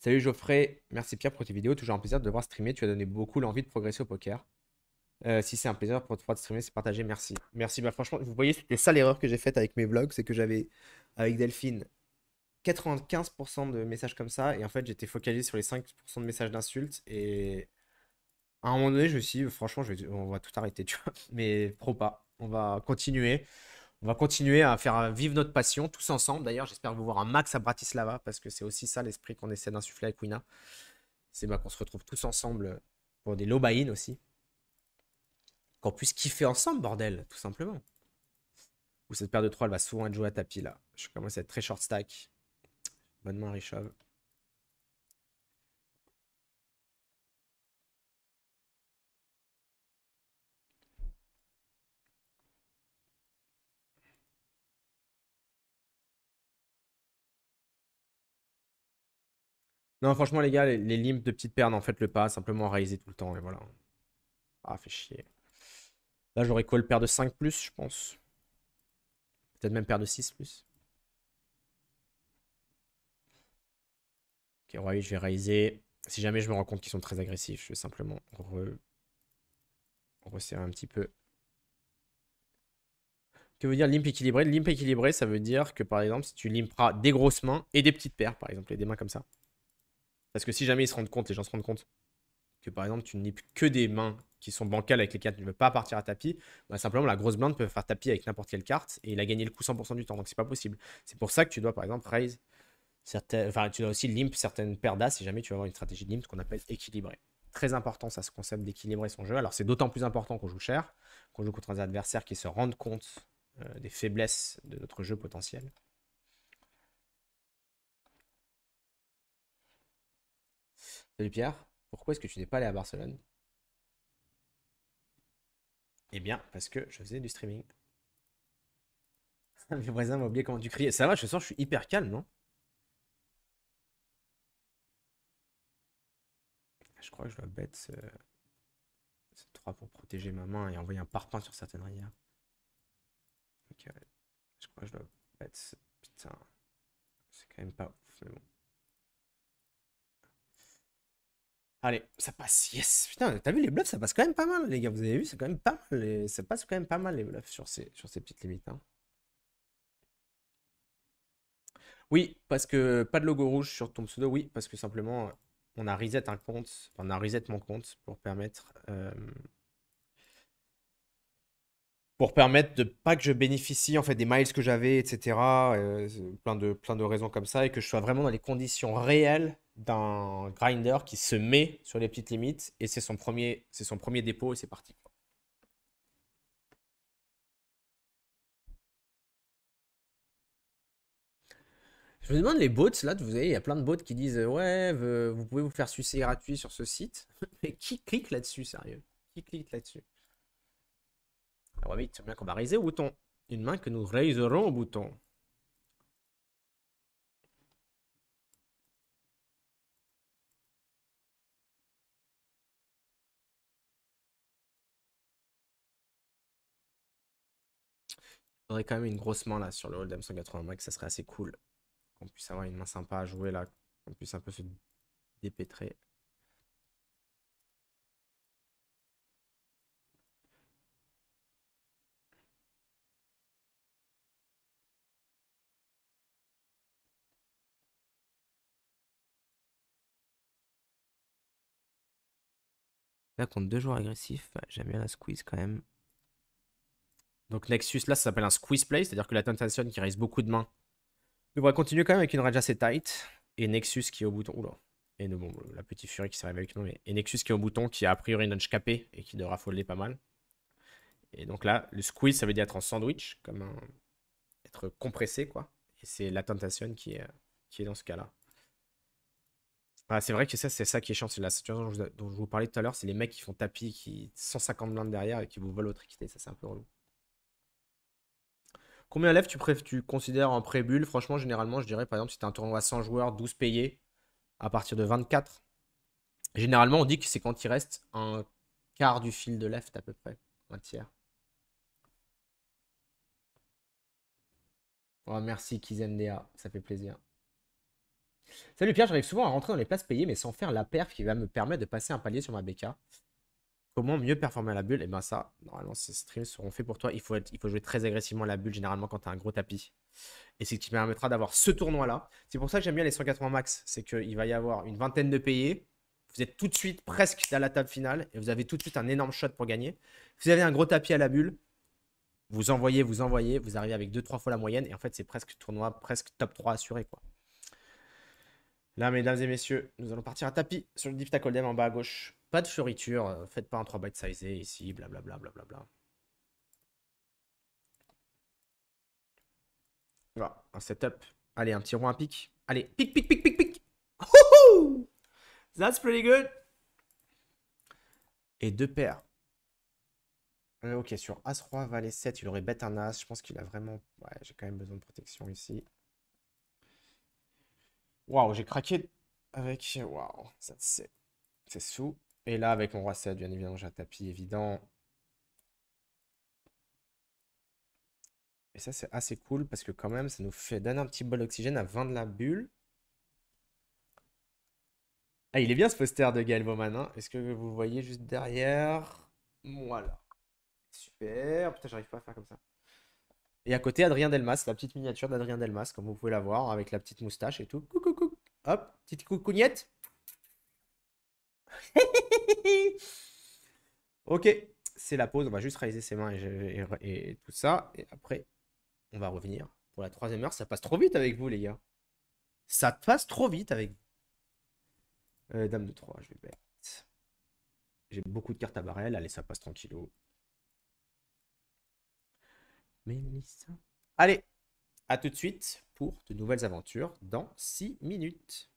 Salut Geoffrey, merci Pierre pour tes vidéos, toujours un plaisir de voir streamer, tu as donné beaucoup l'envie de progresser au poker. Euh, si c'est un plaisir pour toi de streamer, c'est partager. Merci. Merci. Bah, franchement, vous voyez, c'était ça l'erreur que j'ai faite avec mes vlogs. C'est que j'avais, avec Delphine, 95% de messages comme ça. Et en fait, j'étais focalisé sur les 5% de messages d'insultes. Et à un moment donné, je me suis dit, franchement, on va tout arrêter, tu vois. Mais trop pas. On va continuer. On va continuer à faire vivre notre passion tous ensemble. D'ailleurs, j'espère vous voir un max à Bratislava parce que c'est aussi ça l'esprit qu'on essaie d'insuffler avec Wina. C'est bah, qu'on se retrouve tous ensemble pour des low in aussi qu'on puisse kiffer ensemble, bordel, tout simplement. Ou cette paire de 3, elle va souvent être jouée à tapis, là. Je commence à être très short stack. Bonne main, Richov. Non, franchement, les gars, les, limps de petites perles, en fait, le pas, simplement raiser tout le temps, et voilà. Ah, fait chier. Là, j'aurais quoi le paire de 5 plus, je pense. Peut-être même paire de 6 plus. Ok, roi je vais raiser. Si jamais je me rends compte qu'ils sont très agressifs, je vais simplement resserrer un petit peu. Que veut dire limp équilibré Limp équilibré, ça veut dire que par exemple, si tu limperas des grosses mains et des petites paires, par exemple, et des mains comme ça. Parce que si jamais ils se rendent compte, les gens se rendent compte que par exemple, tu ne limpes que des mains qui sont bancales avec lesquelles tu ne veux pas partir à tapis, bah, simplement la grosse blinde peut faire tapis avec n'importe quelle carte et il a gagné le coup 100% du temps. Donc c'est pas possible. C'est pour ça que tu dois par exemple raise certaines. Enfin, tu dois aussi limp certaines paires d'as si jamais tu veux avoir une stratégie de limp qu'on appelle équilibrée. Très important ça, ce concept d'équilibrer son jeu. Alors c'est d'autant plus important qu'on joue cher, qu'on joue contre des adversaires qui se rendent compte euh, des faiblesses de notre jeu potentiel. Salut Pierre, pourquoi est-ce que tu n'es pas allé à Barcelone eh bien, parce que je faisais du streaming. <laughs> Mes voisins m'ont oublié comment tu criais. Ça va, je sens, je suis hyper calme, non Je crois que je dois bête ce... ce... 3 pour protéger ma main et envoyer un parpaing sur certaines rivières. Ok, je crois que je dois bête Putain, c'est quand même pas ouf, mais bon. Allez, ça passe. Yes. Putain, t'as vu les bluffs, ça passe quand même pas mal, les gars. Vous avez vu, c'est quand même pas mal. Ça passe quand même pas mal les bluffs sur ces, sur ces petites limites. Hein. Oui, parce que pas de logo rouge sur ton pseudo. Oui, parce que simplement, euh, on a reset un compte. on a reset mon compte pour permettre. Euh... Pour permettre de pas que je bénéficie en fait des miles que j'avais, etc. Euh, plein, de, plein de raisons comme ça et que je sois vraiment dans les conditions réelles d'un grinder qui se met sur les petites limites et c'est son premier, c'est son premier dépôt et c'est parti. Je me demande les bots, là, vous voyez, il y a plein de bots qui disent euh, Ouais, vous pouvez vous faire sucer gratuit sur ce site. <laughs> Mais qui clique là-dessus, sérieux Qui clique là-dessus Alors, oui, c'est bien qu'on va raiser au bouton. Une main que nous raiserons au bouton. quand même une grosse main là sur le Hold'em 180 max, ça serait assez cool. Qu'on puisse avoir une main sympa à jouer là, qu'on puisse un peu se dépêtrer. Là, contre deux joueurs agressifs, j'aime bien la squeeze quand même. Donc Nexus, là, ça s'appelle un squeeze play, c'est-à-dire que la Temptation qui reste beaucoup de mains devrait continuer quand même avec une rage assez tight. Et Nexus qui est au bouton. Oula. Et nous, bon, la petite furie qui s'arrive avec nous. Et Nexus qui est au bouton, qui a a priori une edge capée, et qui devra folder pas mal. Et donc là, le squeeze, ça veut dire être en sandwich, comme un... être compressé, quoi. Et c'est la Tentation qui est, qui est dans ce cas-là. Bah, c'est vrai que ça, c'est ça qui est chiant. C'est la situation dont je vous parlais tout à l'heure. C'est les mecs qui font tapis, qui 150 blindes derrière et qui vous volent votre équité. Ça, c'est un peu relou. Combien de tu, tu considères en pré-bulle Franchement, généralement, je dirais par exemple, si tu un tournoi à 100 joueurs, 12 payés, à partir de 24. Généralement, on dit que c'est quand il reste un quart du fil de left à peu près, un tiers. Oh, merci Kizenda, ça fait plaisir. Salut Pierre, j'arrive souvent à rentrer dans les places payées, mais sans faire la perf qui va me permettre de passer un palier sur ma BK. Comment mieux performer à la bulle Et bien ça, normalement, ces streams seront faits pour toi. Il faut, il faut jouer très agressivement à la bulle, généralement, quand tu as un gros tapis. Et c'est ce qui permettra d'avoir ce tournoi-là. C'est pour ça que j'aime bien les 180 max. C'est qu'il va y avoir une vingtaine de payés. Vous êtes tout de suite presque à la table finale et vous avez tout de suite un énorme shot pour gagner. vous avez un gros tapis à la bulle, vous envoyez, vous envoyez, vous arrivez avec 2-3 fois la moyenne et en fait, c'est presque tournoi, presque top 3 assuré. quoi. Là, mesdames et messieurs, nous allons partir à tapis sur le Dem en bas à gauche. Pas de fioritures, euh, faites pas un 3 byte sizé ici, blablabla. Bla voilà, un setup. Allez, un petit rond, un pic. Allez, pic, pic, pic, pic, pic. That's pretty good. Et deux paires. Euh, ok, sur As-Roi, Valet 7, il aurait bête un As. Je pense qu'il a vraiment... Ouais, j'ai quand même besoin de protection ici. Waouh, j'ai craqué avec... Waouh, ça c'est... C'est sous. Et là, avec mon roi 7, bien évidemment, j'ai un tapis évident. Et ça, c'est assez cool parce que quand même, ça nous fait donner un petit bol d'oxygène à 20 de la bulle. Ah, il est bien ce poster de Gaël Bowman. Hein. Est-ce que vous voyez juste derrière Voilà. Super. Putain, j'arrive pas à faire comme ça. Et à côté, Adrien Delmas, la petite miniature d'Adrien Delmas, comme vous pouvez la voir, avec la petite moustache et tout. Coucou, coucou. Hop, petite coucougnette. <laughs> <laughs> ok, c'est la pause. On va juste réaliser ses mains et, tout ça. Et après, on va revenir pour la troisième heure. Ça passe trop vite avec vous, les gars. Ça passe trop vite avec vous. Euh, dame de 3, je vais bête. J'ai beaucoup de cartes à barrel. Allez, ça passe tranquille Allez, à tout de suite pour de nouvelles aventures dans 6 minutes.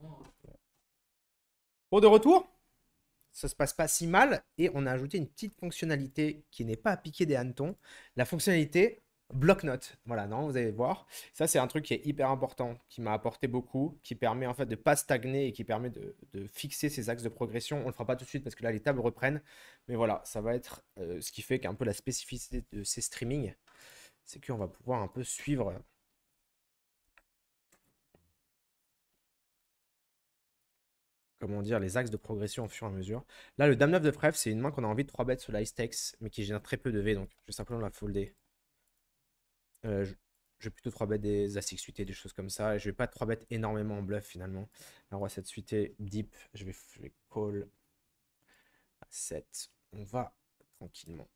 Bon, de retour, ça se passe pas si mal et on a ajouté une petite fonctionnalité qui n'est pas à piquer des hannetons. La fonctionnalité bloc note. Voilà, non, vous allez voir. Ça, c'est un truc qui est hyper important, qui m'a apporté beaucoup, qui permet en fait de ne pas stagner et qui permet de, fixer ses axes de progression. On le fera pas tout de suite parce que là, les tables reprennent. Mais voilà, ça va être euh, ce qui fait qu'un peu la spécificité de ces streamings, c'est qu'on va pouvoir un peu suivre comment dire, les axes de progression au fur et à mesure. Là, le Dame 9 de Pref, c'est une main qu'on a envie de 3 bêtes sur l'Ice mais qui génère très peu de V, donc je vais simplement la folder. Euh, je, vais plutôt 3 bêtes des As-6 suité, des choses comme ça. Et je vais pas 3 bêtes énormément en bluff finalement. Alors roi 7 suite, deep, je vais, je call 7. On va tranquillement.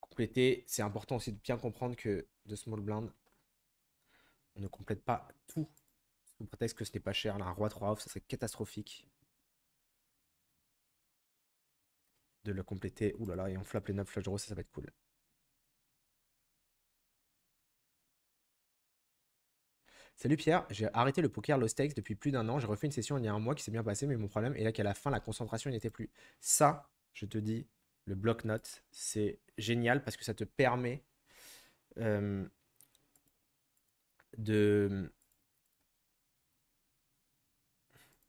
Compléter, c'est important aussi de bien comprendre que de small blind, on ne complète pas tout sous prétexte que ce n'est pas cher, la roi 3 off, ça serait catastrophique. De le compléter. Ouh là là, et on flappe les 9 flush draws, ça, ça va être cool. Salut Pierre, j'ai arrêté le poker Lost Stakes depuis plus d'un an. J'ai refait une session il y a un mois qui s'est bien passée, mais mon problème est là qu'à la fin, la concentration n'était plus. Ça, je te dis, le bloc-notes, c'est génial parce que ça te permet euh, de,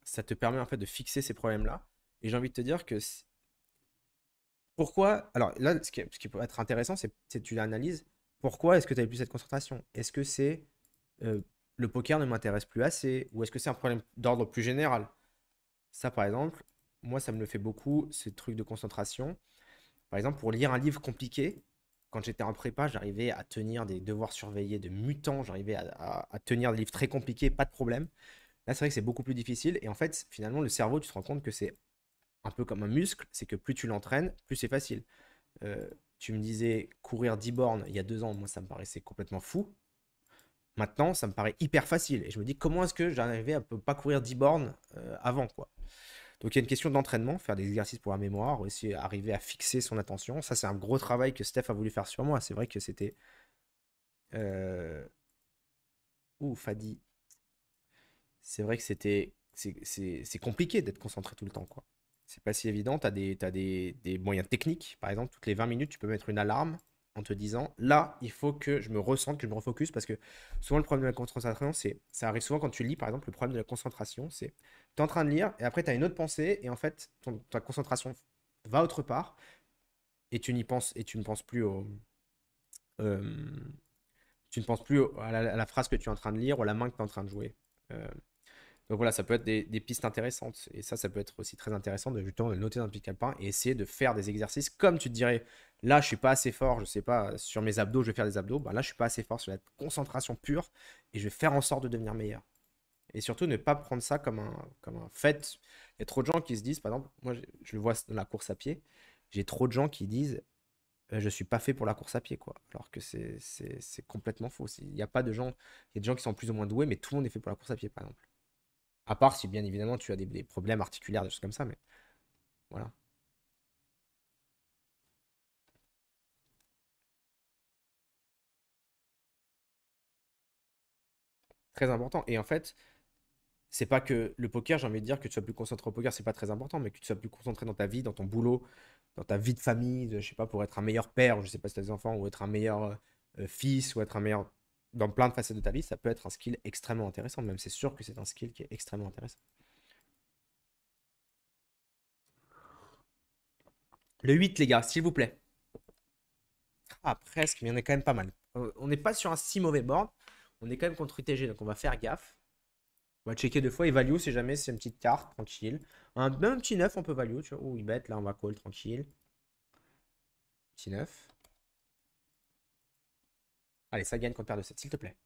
ça te permet en fait de fixer ces problèmes-là. Et j'ai envie de te dire que pourquoi. Alors là, ce qui, ce qui peut être intéressant, c'est que tu l'analyses. Pourquoi est-ce que tu n'avais plus cette concentration Est-ce que c'est euh, le poker ne m'intéresse plus assez Ou est-ce que c'est un problème d'ordre plus général Ça, par exemple, moi, ça me le fait beaucoup, ce truc de concentration. Par exemple, pour lire un livre compliqué, quand j'étais en prépa, j'arrivais à tenir des devoirs surveillés de mutants, j'arrivais à, tenir des livres très compliqués, pas de problème. Là, c'est vrai que c'est beaucoup plus difficile. Et en fait, finalement, le cerveau, tu te rends compte que c'est un peu comme un muscle. C'est que plus tu l'entraînes, plus c'est facile. Euh, tu me disais courir 10 bornes il y a deux ans, moi, ça me paraissait complètement fou. Maintenant, ça me paraît hyper facile. Et je me dis, comment est-ce que j'arrivais à ne pas courir 10 bornes euh, avant quoi donc il y a une question d'entraînement, faire des exercices pour la mémoire, aussi arriver à fixer son attention. Ça, c'est un gros travail que Steph a voulu faire sur moi. C'est vrai que c'était... Euh... Ouh, Fadi c'est vrai que c'était c'est compliqué d'être concentré tout le temps. quoi. C'est pas si évident. Tu as, des, des, moyens techniques. Par exemple, toutes les 20 minutes, tu peux mettre une alarme en te disant là, il faut que je me ressente, que je me refocus. Parce que souvent, le problème de la concentration, c'est ça arrive souvent quand tu lis, par exemple, le problème de la concentration, c'est tu es en train de lire et après, tu as une autre pensée et en fait, ta concentration va autre part et tu n'y penses et tu ne penses plus au. Euh, tu ne penses plus à la, phrase que tu es en train de lire ou à la main que tu es en train de jouer. Euh, donc voilà, ça peut être des, pistes intéressantes. Et ça, ça peut être aussi très intéressant de noter dans le pic alpin et essayer de faire des exercices comme tu te dirais. Là, je suis pas assez fort, je sais pas, sur mes abdos, je vais faire des abdos. Bah, là, je suis pas assez fort sur la concentration pure et je vais faire en sorte de devenir meilleur. Et surtout, ne pas prendre ça comme un, comme un fait. Il y a trop de gens qui se disent, par exemple, moi, je, le vois dans la course à pied, j'ai trop de gens qui disent, bah, je suis pas fait pour la course à pied, quoi. Alors que c'est complètement faux. Il n'y a pas de gens, il y a des gens qui sont plus ou moins doués, mais tout le monde est fait pour la course à pied, par exemple. À part si, bien évidemment, tu as des, problèmes articulaires, des choses comme ça, mais voilà. Très important. Et en fait, c'est pas que le poker, j'ai envie de dire que tu sois plus concentré au poker, c'est pas très important, mais que tu sois plus concentré dans ta vie, dans ton boulot, dans ta vie de famille, je sais pas, pour être un meilleur père, je sais pas si tu as des enfants, ou être un meilleur euh, fils, ou être un meilleur dans plein de facettes de ta vie, ça peut être un skill extrêmement intéressant. Même c'est sûr que c'est un skill qui est extrêmement intéressant. Le 8, les gars, s'il vous plaît. Ah, presque, mais on est quand même pas mal. Euh, on n'est pas sur un si mauvais board. On est quand même contre UTG, donc on va faire gaffe. On va checker deux fois et value si jamais c'est une petite carte, tranquille. Un, petit 9, on peut value. Tu vois. Oh, il bête, là on va call, tranquille. Petit 9. Allez, ça gagne contre paire de 7, s'il te plaît.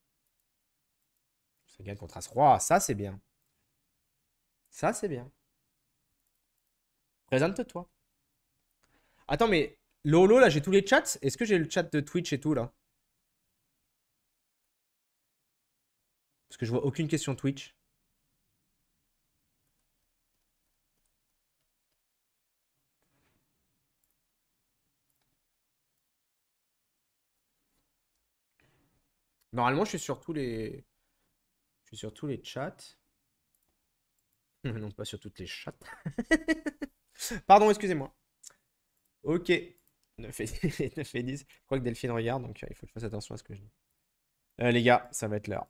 Ça gagne contre as Ça, c'est bien. Ça, c'est bien. Présente-toi. Attends, mais Lolo, là, j'ai tous les chats. Est-ce que j'ai le chat de Twitch et tout, là Parce que je vois aucune question Twitch. Normalement, je suis sur tous les. Je suis sur tous les chats. <laughs> non, pas sur toutes les chats. <laughs> Pardon, excusez-moi. Ok. 9 et, 10, Je crois que Delphine regarde, donc euh, il faut que je fasse attention à ce que je dis. Euh, les gars, ça va être l'heure.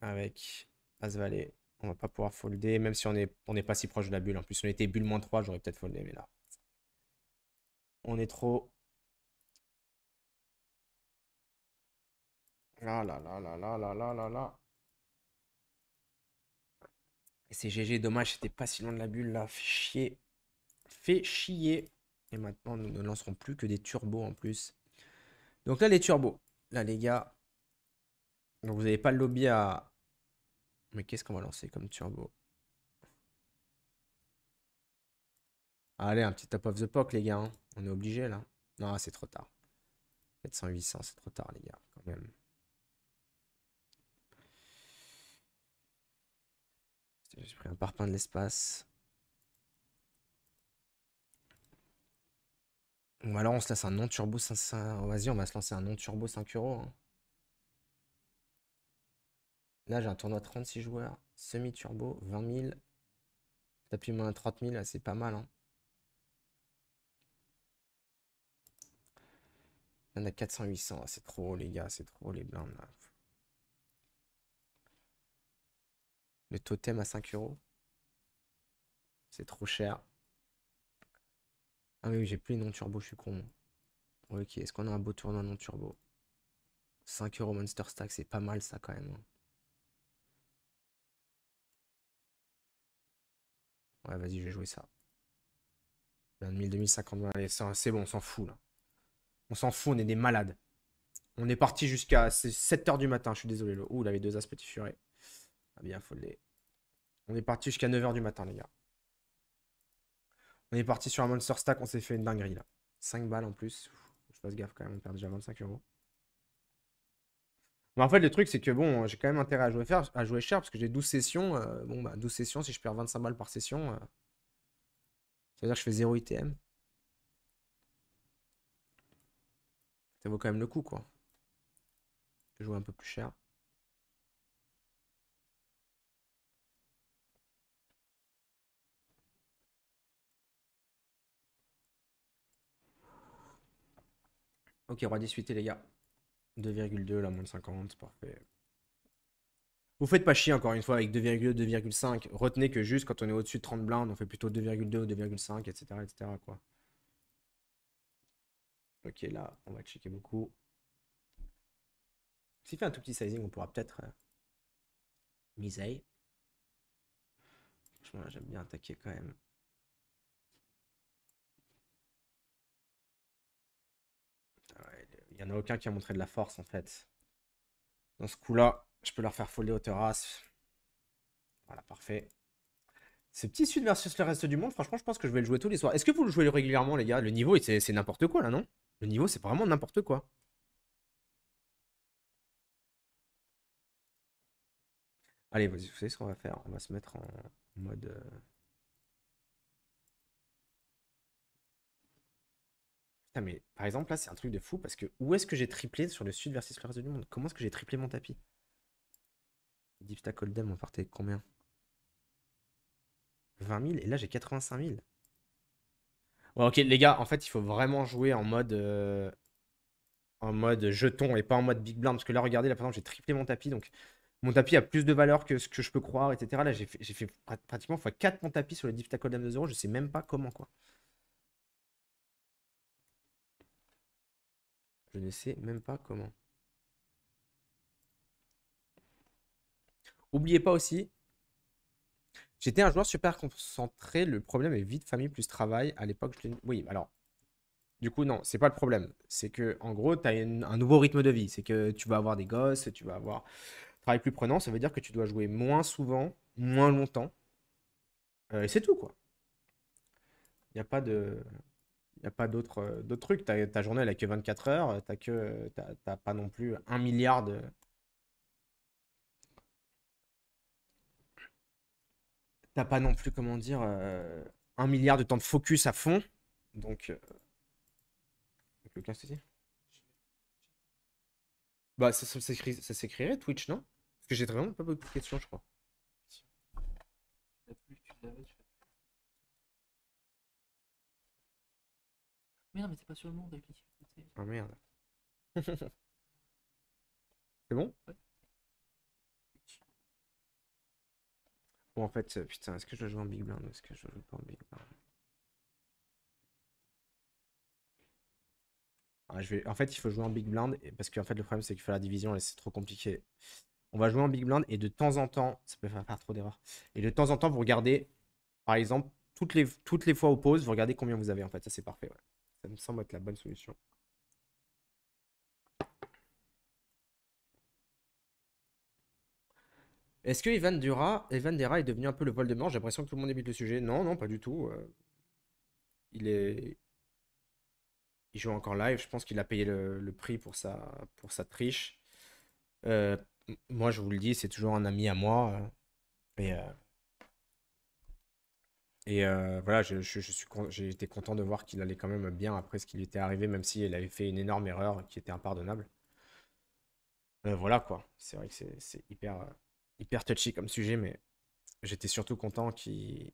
Avec Asvalet. On va pas pouvoir folder, même si on n'est on pas si proche de la bulle. En plus, on était bulle moins 3, j'aurais peut-être foldé, mais là. On est trop Là, là, là, là, là, là, là, là, là. Et c'est GG, dommage, c'était pas si loin de la bulle là. Fait chier. Fait chier. Et maintenant, nous ne lancerons plus que des turbos en plus. Donc là, les turbos. Là, les gars. Donc vous n'avez pas le lobby à. Mais qu'est-ce qu'on va lancer comme turbo Allez, un petit top of the pop, les gars. Hein. On est obligé là. Non, c'est trop tard. 400-800, c'est trop tard, les gars, quand même. J'ai pris un parpaing de l'espace. Ou alors on se lance un non-turbo 500. Vas-y, on va se lancer un non-turbo 5 euros. Hein. Là, j'ai un tournoi 36 joueurs. Semi-turbo, 20 000. plus moins 30 000, c'est pas mal. Hein. Il y en a 400-800. C'est trop, les gars. C'est trop, les blindes. Là. Le totem à 5 euros. C'est trop cher. Ah oui, j'ai plus les non turbo, je suis con. Ok, est-ce qu'on a un beau tournoi non turbo 5 euros Monster Stack, c'est pas mal ça quand même. Hein. Ouais, vas-y, je vais jouer ça. 2000, 2050, allez, c'est bon, on s'en fout là. On s'en fout, on est des malades. On est parti jusqu'à 7h du matin, je suis désolé. Ouh, il avait deux as petit furet. Ah bien, faut les... On est parti jusqu'à 9h du matin, les gars. On est parti sur un monster stack, on s'est fait une dinguerie, là. 5 balles en plus. je passe gaffe quand même, on perd déjà 25 euros. Mais en fait, le truc, c'est que bon, j'ai quand même intérêt à jouer, faire, à jouer cher parce que j'ai 12 sessions. Euh, bon, bah, 12 sessions, si je perds 25 balles par session, euh, ça veut dire que je fais 0 ITM. Ça vaut quand même le coup, quoi. Jouer un peu plus cher. Ok, roi 18 les gars. 2,2, là, moins de 50, parfait. Vous faites pas chier, encore une fois, avec 2,2, 2,5. Retenez que juste quand on est au-dessus de 30 blindes, on fait plutôt 2,2 ou 2,5, etc., etc., quoi. Ok, là, on va checker beaucoup. S'il fait un tout petit sizing, on pourra peut-être euh, miser. Franchement, j'aime bien attaquer quand même. Il n'y en a aucun qui a montré de la force, en fait. Dans ce coup-là, je peux leur faire folder au terrasse. Voilà, parfait. Ce petit sud versus le reste du monde, franchement, je pense que je vais le jouer tous les soirs. Est-ce que vous le jouez régulièrement, les gars Le niveau, c'est n'importe quoi, là, non Le niveau, c'est vraiment n'importe quoi. Allez, vous savez ce qu'on va faire On va se mettre en mode... Euh, mais par exemple, là, c'est un truc de fou parce que où est-ce que j'ai triplé sur le sud versus le reste du monde Comment est-ce que j'ai triplé mon tapis Deep Stack on partait combien 20 000 et là j'ai 85 000. Ouais, ok, les gars, en fait, il faut vraiment jouer en mode. Euh, en mode jeton et pas en mode big blind. Parce que là, regardez, là par exemple, j'ai triplé mon tapis. Donc, mon tapis a plus de valeur que ce que je peux croire, etc. Là, j'ai fait, pratiquement fois 4 mon tapis sur le Deep Stack de Je sais même pas comment, quoi. Je ne sais même pas comment. Oubliez pas aussi, j'étais un joueur super concentré. Le problème est vite famille plus travail. À l'époque, je Oui, alors. Du coup, non, c'est pas le problème. C'est que, en gros, tu as un nouveau rythme de vie. C'est que tu vas avoir des gosses, tu vas avoir travail plus prenant. Ça veut dire que tu dois jouer moins souvent, moins longtemps. Euh, et c'est tout, quoi. Il n'y a pas de. Il n'y a pas d'autres euh, trucs. Ta, journée, elle n'a que 24 heures. Tu euh, pas non plus un milliard de, t'as pas non plus, comment dire, euh, un milliard de temps de focus à fond. Donc, le cas, c'est Bah, ça, ça, s'écrirait Twitch, non Parce que j'ai vraiment pas beaucoup de questions, je crois. Mais non, mais pas sur le monde, Ah merde. <laughs> C'est bon Bon, en fait, euh, putain, est-ce que je joue en Big Blind est-ce que je joue en Big Blind ah, vais... En fait, il faut jouer en Big Blind parce qu'en fait, le problème, c'est qu'il faut la division et c'est trop compliqué. On va jouer en Big Blind et de temps en temps, ça peut faire trop d'erreurs. Et de temps en temps, vous regardez, par exemple, toutes les, toutes les fois aux pauses, vous regardez combien vous avez. En fait, ça, c'est parfait. Ça me semble être la bonne solution. Est-ce que Evan Dura, Evan Dera est devenu un peu le vol de mort J'ai l'impression que tout le monde débute le sujet. Non, non, pas du tout. Euh. Il est. Il joue encore live. Je pense qu'il a payé le, prix pour sa, pour sa triche. Euh, moi, je vous le dis, c'est toujours un ami à moi. Et euh. Et euh, voilà, j'étais je, je, été content de voir qu'il allait quand même bien après ce qui lui était arrivé, même s'il avait fait une énorme erreur qui était impardonnable. Euh, voilà quoi, c'est vrai que c'est hyper, euh, hyper touchy comme sujet, mais j'étais surtout content qu'il.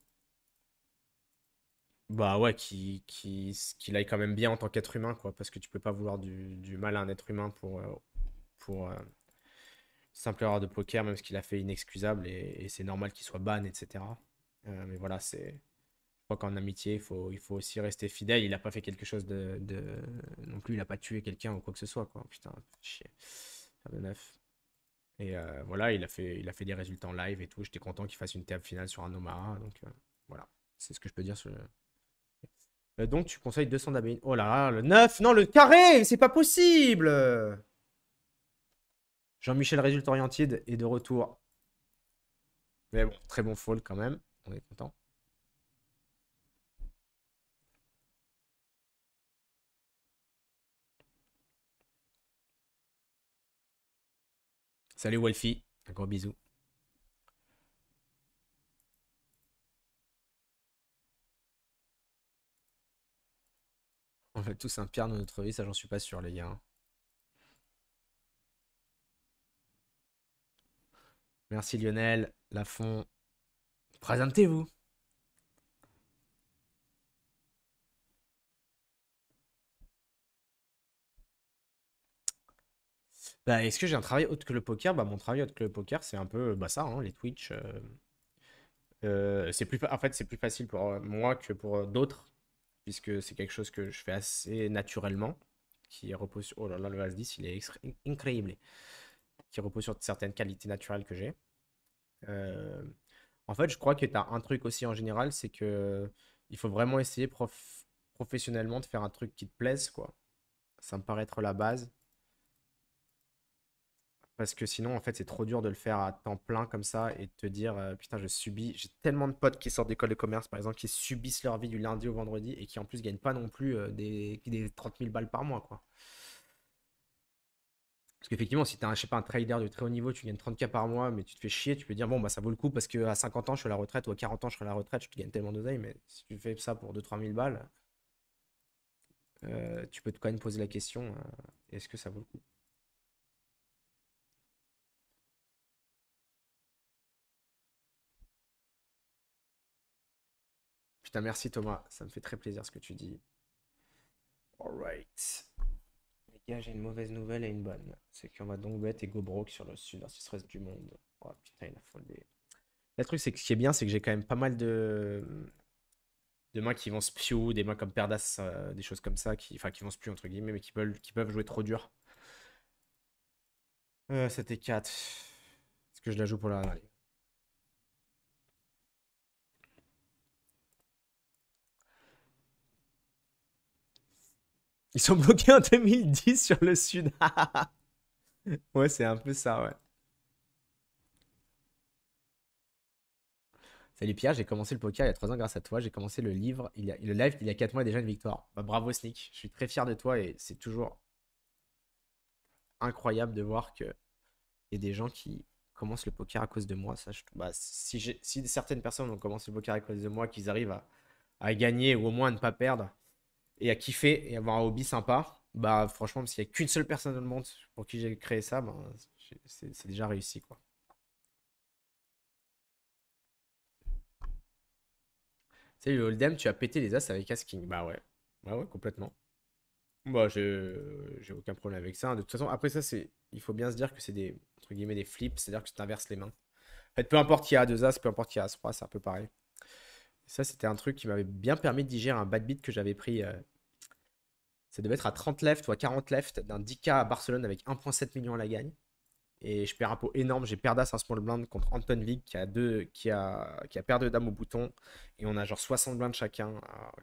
Bah ouais, qu'il aille quand même bien en tant qu'être humain, quoi, parce que tu peux pas vouloir du, mal à un être humain pour. simple erreur de poker, même ce qu'il a fait inexcusable, et c'est normal qu'il soit ban, etc. Euh, mais voilà, c'est. Je crois qu'en amitié, il faut, il faut aussi rester fidèle. Il n'a pas fait quelque chose de, Non plus, il n'a pas tué quelqu'un ou quoi que ce soit, quoi. Putain, chier. le neuf. Et euh, voilà, il a, fait, il a fait des résultats en live et tout. J'étais content qu'il fasse une table finale sur un omar Donc euh, voilà, c'est ce que je peux dire sur donc tu conseilles 200 d'abéine. Oh là là, le 9 Non, le carré C'est pas possible Jean-Michel résultat orienté est de retour. Mais bon, très bon fall quand même. On est content. Salut Welfi, un gros bisou. On fait tous un pire dans notre vie, ça j'en suis pas sûr les gars. Merci Lionel, Lafont. Présentez-vous. Bah, est-ce que j'ai un travail autre que le poker Bah, mon travail autre que le poker, c'est un peu bah, ça, hein, les Twitch. Euh, euh, c'est plus, en fait, c'est plus facile pour euh, moi que pour d'autres, puisque c'est quelque chose que je fais assez naturellement, qui repose. Oh là là, le vas 10 il est incroyable. Qui repose sur certaines qualités naturelles que j'ai. Euh... En fait, je crois que tu as un truc aussi en général, c'est que il faut vraiment essayer professionnellement de faire un truc qui te plaise, quoi. Ça me paraît être la base. Parce que sinon, en fait, c'est trop dur de le faire à temps plein comme ça et de te dire euh, Putain, je subis. J'ai tellement de potes qui sortent d'école de commerce, par exemple, qui subissent leur vie du lundi au vendredi et qui en plus gagnent pas non plus euh, des, des 30 000 balles par mois, quoi. Parce qu'effectivement, si tu un, un trader de très haut niveau, tu gagnes 30K par mois, mais tu te fais chier, tu peux dire, bon, bah ça vaut le coup parce qu'à 50 ans, je suis à la retraite ou à 40 ans, je suis à la retraite, je te gagne tellement d'oseille, mais si tu fais ça pour 2-3 000 balles, euh, tu peux quand même poser la question, euh, est-ce que ça vaut le coup Putain, merci Thomas, ça me fait très plaisir ce que tu dis. right j'ai une mauvaise nouvelle et une bonne. C'est qu'on va donc bête et go broke sur le sud reste du monde. Oh putain, il a foldé. Le truc, c'est que ce qui est bien, c'est que j'ai quand même pas mal de... mains qui vont spew, des mains comme Perdas, euh, des choses comme ça, qui... enfin qui vont spew entre guillemets, mais qui peuvent, jouer trop dur. Euh, c'était 4. Est-ce que je la joue pour la. Ils sont bloqués en 2010 sur le sud. <laughs> ouais, c'est un peu ça, ouais. Salut Pierre, j'ai commencé le poker il y a 3 ans grâce à toi. J'ai commencé le livre, il a, le live il y a 4 mois et déjà une victoire. Bah, bravo Sneak, je suis très fier de toi et c'est toujours incroyable de voir que il y a des gens qui commencent le poker à cause de moi. Bah, si, certaines personnes ont commencé le poker à cause de moi, qu'ils arrivent à gagner ou au moins à ne pas perdre, et à kiffer et avoir un hobby sympa, bah franchement, s'il n'y a qu'une seule personne dans le monde pour qui j'ai créé ça, ben, c'est déjà réussi quoi. Salut le Hold'em, tu as pété les as avec Asking. Bah ouais, bah ouais, complètement. Bah j'ai euh, aucun problème avec ça. Hein. De toute façon, après ça, c'est il faut bien se dire que c'est des entre guillemets des flips, c'est-à-dire que tu inverses les mains. fait, peu importe y a deux as, peu importe y a as 3, c'est un peu pareil. ça, c'était un truc qui m'avait bien permis de digérer un bad beat que j'avais pris euh, ça devait être à 30 left ou à 40 left d'un 10K à Barcelone avec 1,7 million à la gagne. Et je perds un pot énorme. J'ai Perdas un small blind contre Anton Vig qui a, deux, qui a, qui a paire de dames au bouton. Et on a genre 60 blindes chacun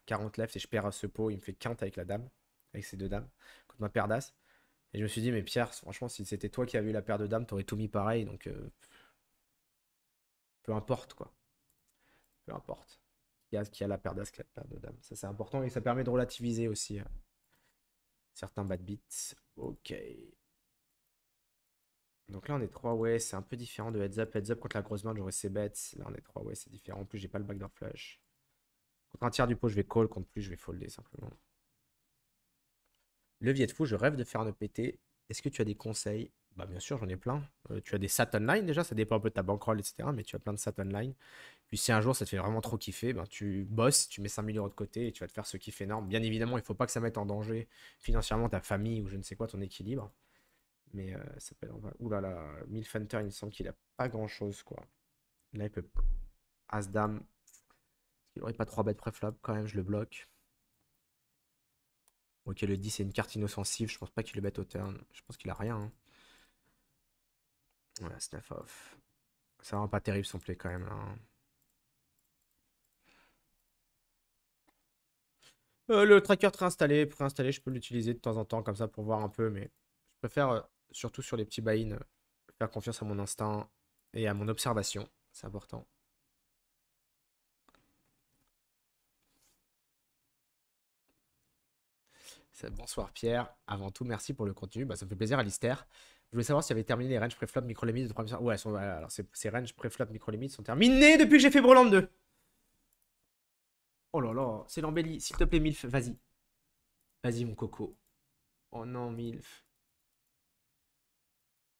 40 left. Et je perds ce pot. Il me fait quinte avec la dame, avec ses deux dames, contre ma Perdas. Et je me suis dit, mais Pierre, franchement, si c'était toi qui avais eu la paire de dames, t'aurais tout mis pareil. Donc, euh, peu importe quoi. Peu importe. Qui a, qui a la paire d'as, qui a la paire de dames. Ça, c'est important. Et ça permet de relativiser aussi. Euh, Certains bad beats. Ok. Donc là, on est 3 ouais, c'est un peu différent de heads up. Heads up contre la grosse main, j'aurais ses bêtes. Là, on est 3 ouais, c'est différent. En plus, j'ai pas le backdoor flush. Contre un tiers du pot, je vais call. Contre plus, je vais folder simplement. Levier de fou, je rêve de faire un e péter. Est-ce que tu as des conseils Bah, bien sûr, j'en ai plein. Euh, tu as des SAT online déjà, ça dépend un peu de ta bankroll, etc. Mais tu as plein de SAT online. Puis si un jour ça te fait vraiment trop kiffer, ben tu bosses, tu mets 5000 euros de côté et tu vas te faire ce kiff énorme. Bien évidemment, il ne faut pas que ça mette en danger financièrement ta famille ou je ne sais quoi, ton équilibre. Mais euh, ça peut être... Ouh là là, il me semble qu'il a pas grand-chose, quoi. Là, il peut... as Il aurait pas 3 bêtes préflop, quand même, je le bloque. Ok, le 10, c'est une carte inoffensive. Je pense pas qu'il le mette au turn. Je pense qu'il a rien. Voilà, hein. snuff off. ça vraiment pas terrible son play, quand même, là. Hein. Euh, le tracker préinstallé, préinstallé, je peux l'utiliser de temps en temps comme ça pour voir un peu, mais je préfère, euh, surtout sur les petits buy faire confiance à mon instinct et à mon observation. C'est important. Bonsoir Pierre. Avant tout, merci pour le contenu. Bah, ça me fait plaisir, Alistair. Je voulais savoir si j'avais terminé les ranges préflop micro limite de 3 Ouais, alors ces, ranges préflop micro-limites sont terminées depuis que j'ai fait Broland 2. Oh là là, c'est l'embellie. S'il te plaît, Milf, vas-y. Vas-y, mon coco. Oh non, Milf.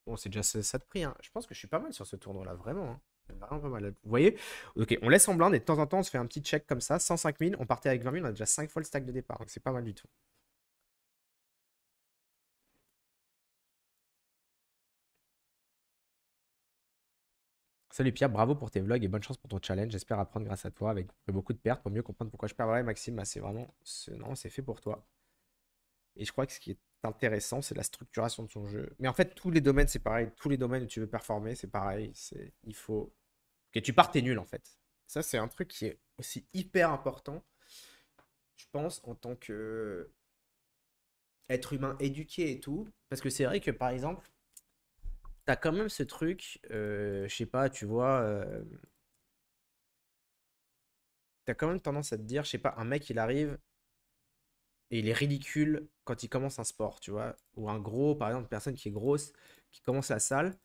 Bon, c'est déjà ça, de prix. Hein. Je pense que je suis pas mal sur ce tournoi-là, vraiment. Hein. Vraiment pas mal. Vous voyez Ok, on laisse en blinde et de temps en temps, on se fait un petit check comme ça. 105 000, on partait avec 20 000, on a déjà 5 fois le stack de départ. Donc c'est pas mal du tout. Salut Pierre, bravo pour tes vlogs et bonne chance pour ton challenge. J'espère apprendre grâce à toi avec beaucoup de pertes pour mieux comprendre pourquoi je perds. Ouais, Maxime, bah, c'est vraiment. ce Non, c'est fait pour toi. Et je crois que ce qui est intéressant, c'est la structuration de son jeu. Mais en fait, tous les domaines, c'est pareil. Tous les domaines où tu veux performer, c'est pareil. C'est Il faut que tu partes nul, en fait. Ça, c'est un truc qui est aussi hyper important, je pense, en tant que être humain éduqué et tout. Parce que c'est vrai que, par exemple, quand même ce truc, je sais pas, tu vois, tu t'as quand même tendance à te dire, je sais pas, un mec il arrive et il est ridicule quand il commence un sport, tu vois, ou un gros, par exemple, personne qui est grosse, qui commence la salle,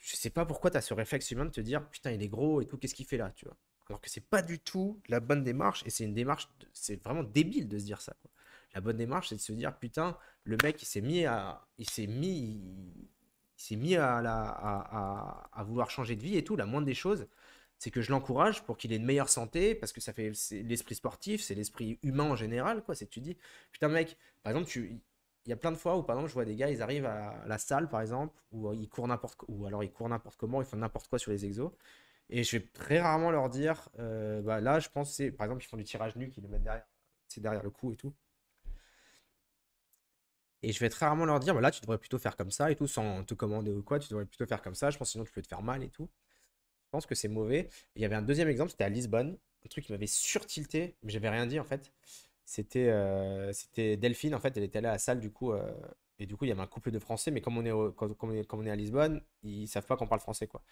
je sais pas pourquoi tu as ce réflexe humain de te dire, putain, il est gros et tout, qu'est-ce qu'il fait là, tu vois. Alors que c'est pas du tout la bonne démarche et c'est une démarche, c'est vraiment débile de se dire ça. La bonne démarche, c'est de se dire, putain, le mec, il s'est mis à, il s'est mis, s'est mis à, vouloir changer de vie et tout, la moindre des choses, c'est que je l'encourage pour qu'il ait une meilleure santé, parce que ça fait l'esprit sportif, c'est l'esprit humain en général, quoi. C'est tu dis, putain mec, par exemple, tu, il y a plein de fois où, par exemple, je vois des gars, ils arrivent à la, salle, par exemple, où ils courent n'importe ou alors ils courent n'importe comment, ils font n'importe quoi sur les exos. Et je vais très rarement leur dire, euh, bah, là, je pense, c'est par exemple, ils font du tirage nu, qu'ils le mettent derrière, c'est derrière le cou et tout. Et je vais très rarement leur dire, mais bah, là, tu devrais plutôt faire comme ça et tout, sans te commander ou quoi, tu devrais plutôt faire comme ça, je pense sinon tu peux te faire mal et tout. Je pense que c'est mauvais. Il y avait un deuxième exemple, c'était à Lisbonne, un truc qui m'avait surtilté, mais j'avais rien dit en fait. C'était euh, c'était Delphine, en fait, elle était allée à la salle du coup, euh, et du coup, il y avait un couple de Français, mais comme on est, comme, on est à Lisbonne, ils savent pas qu'on parle français quoi.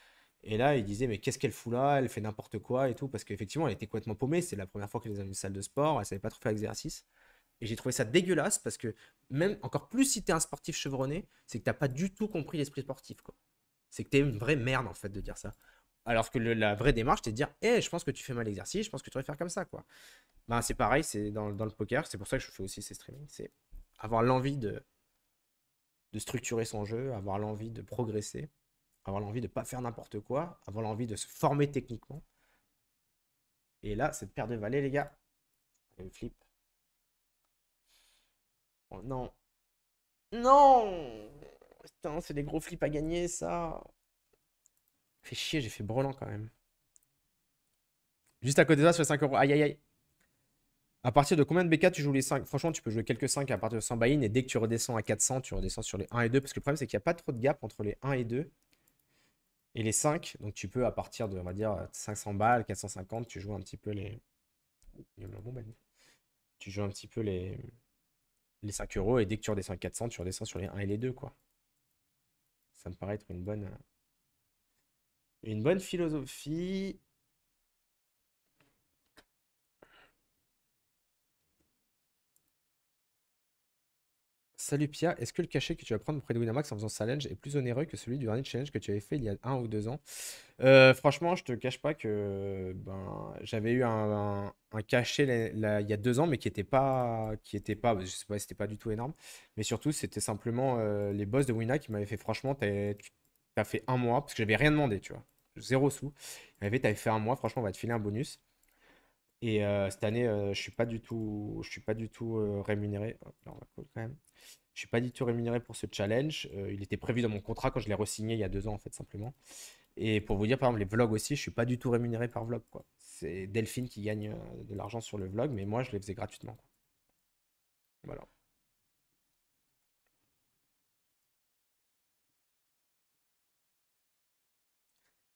Et là, ils disaient, mais qu'est-ce qu'elle fout là Elle fait n'importe quoi et tout, parce qu'effectivement, elle était complètement paumée, c'est la première fois qu'elle est dans une salle de sport, elle savait pas trop faire l'exercice. Et j'ai trouvé ça dégueulasse parce que même encore plus si tu es un sportif chevronné, c'est que t'as pas du tout compris l'esprit sportif. quoi. C'est que tu es une vraie merde en fait de dire ça. Alors que la vraie démarche, c'est de dire Hé, je pense que tu fais mal l'exercice, je pense que tu devrais faire comme ça. quoi. Bah, c'est pareil, c'est dans, le poker, c'est pour ça que je fais aussi ces streamings. C'est avoir l'envie de, de structurer son jeu, avoir l'envie de progresser, avoir l'envie de pas faire n'importe quoi, avoir l'envie de se former techniquement. Et là, cette paire de valets, les gars, elle flip. Oh, non. Non Putain, c'est des gros flips à gagner, ça. Fait chier, j'ai fait brelan quand même. Juste à côté de ça, sur les 5 euros. Aïe, aïe, aïe. À partir de combien de BK tu joues les 5 Franchement, tu peux jouer quelques 5 à partir de 100 buy et dès que tu redescends à 400, tu redescends sur les 1 et 2 parce que le problème, c'est qu'il n'y a pas trop de gap entre les 1 et 2 et les 5. Donc, tu peux, à partir de, on va dire, 500 balles, 450, tu joues un petit peu les. Bah, tu joues un petit peu les les 5 euros et dès que tu redescends 400, tu redescends sur les 1 et les 2, quoi. Ça me paraît être une bonne, euh, une bonne philosophie. Salut Pia, est-ce que le cachet que tu vas prendre auprès de Winamax en faisant challenge est plus onéreux que celui du dernier challenge que tu avais fait il y a un ou deux ans euh, Franchement, je te cache pas que ben, j'avais eu un, cachet il y a deux ans, mais qui était pas, qui était pas, je sais pas, c'était pas du tout énorme. Mais surtout, c'était simplement euh, les boss de Winamax qui m'avaient fait, franchement, t'as fait un mois parce que j'avais rien demandé, tu vois, zéro sous. vite tu t'avais fait un mois, franchement, on va te filer un bonus. Et euh, cette année, je suis pas du tout, je suis pas du tout rémunéré. Oh, on va quand même. Je ne suis pas du tout rémunéré pour ce challenge. Euh, il était prévu dans mon contrat quand je l'ai re-signé il y a deux ans, en fait, simplement. Et pour vous dire, par exemple, les vlogs aussi, je suis pas du tout rémunéré par vlog. quoi. C'est Delphine qui gagne euh, de l'argent sur le vlog, mais moi, je les faisais gratuitement. Voilà.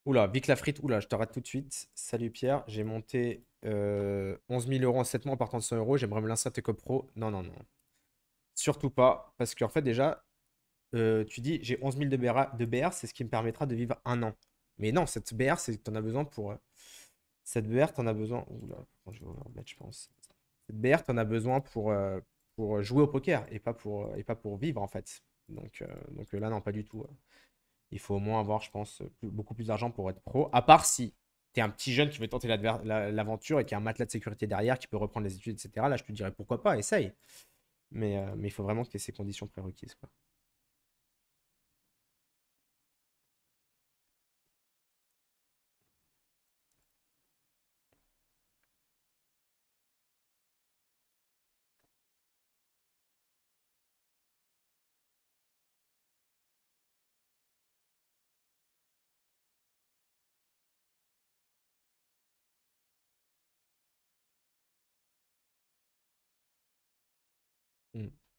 Oula, Vic Lafrite, oula, je t'arrête tout de suite. Salut Pierre, j'ai monté 11 euh, 000 euros en 7 mois en partant de 100 euros. J'aimerais me lancer à Teco Pro. Non, non, non. Surtout pas, parce qu'en fait déjà, euh, tu dis j'ai 11 000 de BR, c'est ce qui me permettra de vivre un an. Mais non, cette BR, tu en as besoin pour... Euh, cette BR, tu en as besoin... Oula, je je pense. Cette BR, tu en as besoin pour, euh, pour jouer au poker et pas pour, et pas pour vivre, en fait. Donc, donc là, non, pas du tout. Il faut au moins avoir, je pense, beaucoup plus d'argent pour être pro, à part si tu es un petit jeune qui veut tenter l'aventure et qui a un matelas de sécurité derrière, qui peut reprendre les études, etc. Là, je te dirais pourquoi pas, essaye. Mais, euh, mais il faut vraiment que ces conditions prérequises. Quoi.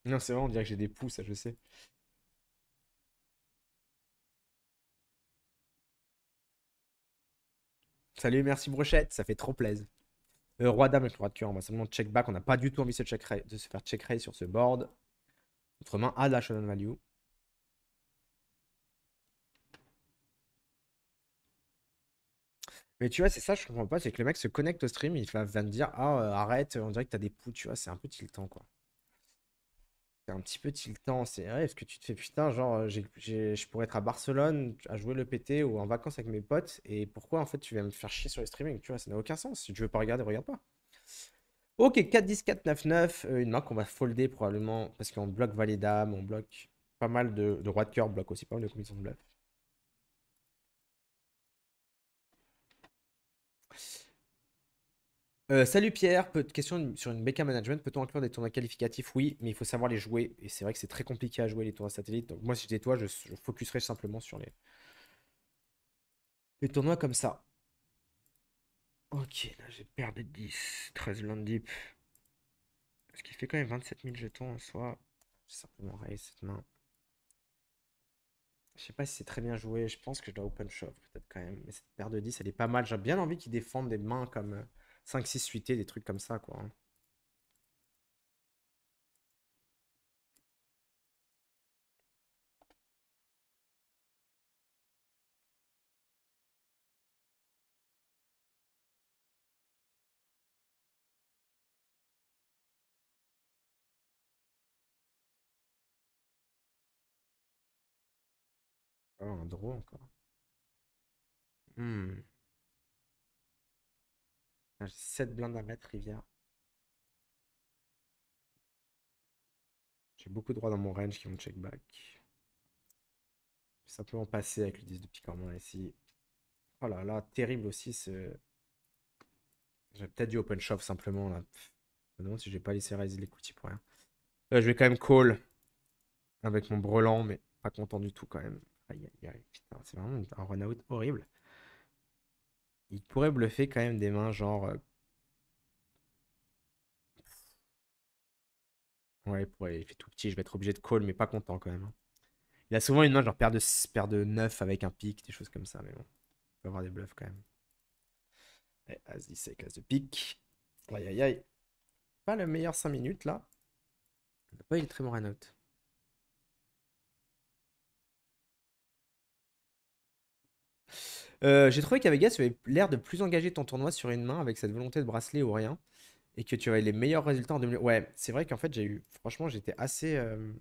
Non, c'est vrai, on dirait que j'ai des pouces, ça je sais. Salut, merci Brochette, ça fait trop plaisir. Euh, roi dame avec le roi de cœur, on va seulement check back. On n'a pas du tout envie de se, faire check raise sur ce board. Autrement, main a la shonen value. Mais tu vois, c'est ça, je comprends pas. C'est que le mec se connecte au stream, il va me dire Ah, euh, arrête, on dirait que t'as des poux, tu vois, c'est un peu tiltant quoi. C'est un petit peu tiltant. C'est vrai, ce que tu te fais putain, genre, euh, je pourrais être à Barcelone à jouer le PT ou en vacances avec mes potes. Et pourquoi en fait tu viens me faire chier sur les streaming Tu vois, ça n'a aucun sens. Si tu veux pas regarder, regarde pas. Ok, 4-10-4-9-9, euh, une main qu'on va folder probablement parce qu'on bloque valet dame, on bloque pas mal de, de roi de cœur, bloque aussi pas mal de commissions de bluff. Euh, salut Pierre, question sur une BK Management. Peut-on inclure des tournois qualificatifs Oui, mais il faut savoir les jouer. Et c'est vrai que c'est très compliqué à jouer les tournois satellites. Donc moi, si j'étais toi, je, je focuserais simplement sur les... tournois comme ça. Ok, là j'ai perdu 10, 13 land deep. Ce qui fait quand même 27 000 jetons en soi. J'ai simplement raise cette main. Je sais pas si c'est très bien joué. Je pense que je dois open shove peut-être quand même. Mais cette paire de 10, elle est pas mal. J'ai bien envie qu'ils défendent des mains comme... Euh, 5, 6 suité, des trucs comme ça, quoi. Oh, un draw encore. Hmm. J'ai 7 blindes à mettre, Rivière. J'ai beaucoup de droits dans mon range qui vont check back. Je vais simplement passer avec le 10 de pique ici. Oh là là, terrible aussi ce. J'avais peut-être dû open shop simplement là. Je me demande si j'ai pas laissé raise l'equity pour rien. Euh, je vais quand même call avec mon brelan, mais pas content du tout quand même. Aïe aïe aïe, c'est vraiment un run out horrible il pourrait bluffer quand même des mains genre. Euh, ouais, il, il fait tout petit, je vais être obligé de call, mais pas content quand même. Hein. Il a souvent une main genre paire de, paire de 9 avec un pic, des choses comme ça, mais bon. Il peut avoir des bluffs quand même. Et as 10 avec de pic Aïe aïe aïe. Pas le meilleur 5 minutes là. n'a pas eu le très bon note euh, j'ai trouvé qu'avec Vegas, tu avais l'air de plus engager ton tournoi sur une main avec cette volonté de bracelet ou rien. Et que tu avais les meilleurs résultats en 2000. Ouais, c'est vrai qu'en fait, j'ai eu. Franchement, j'étais assez. Euh,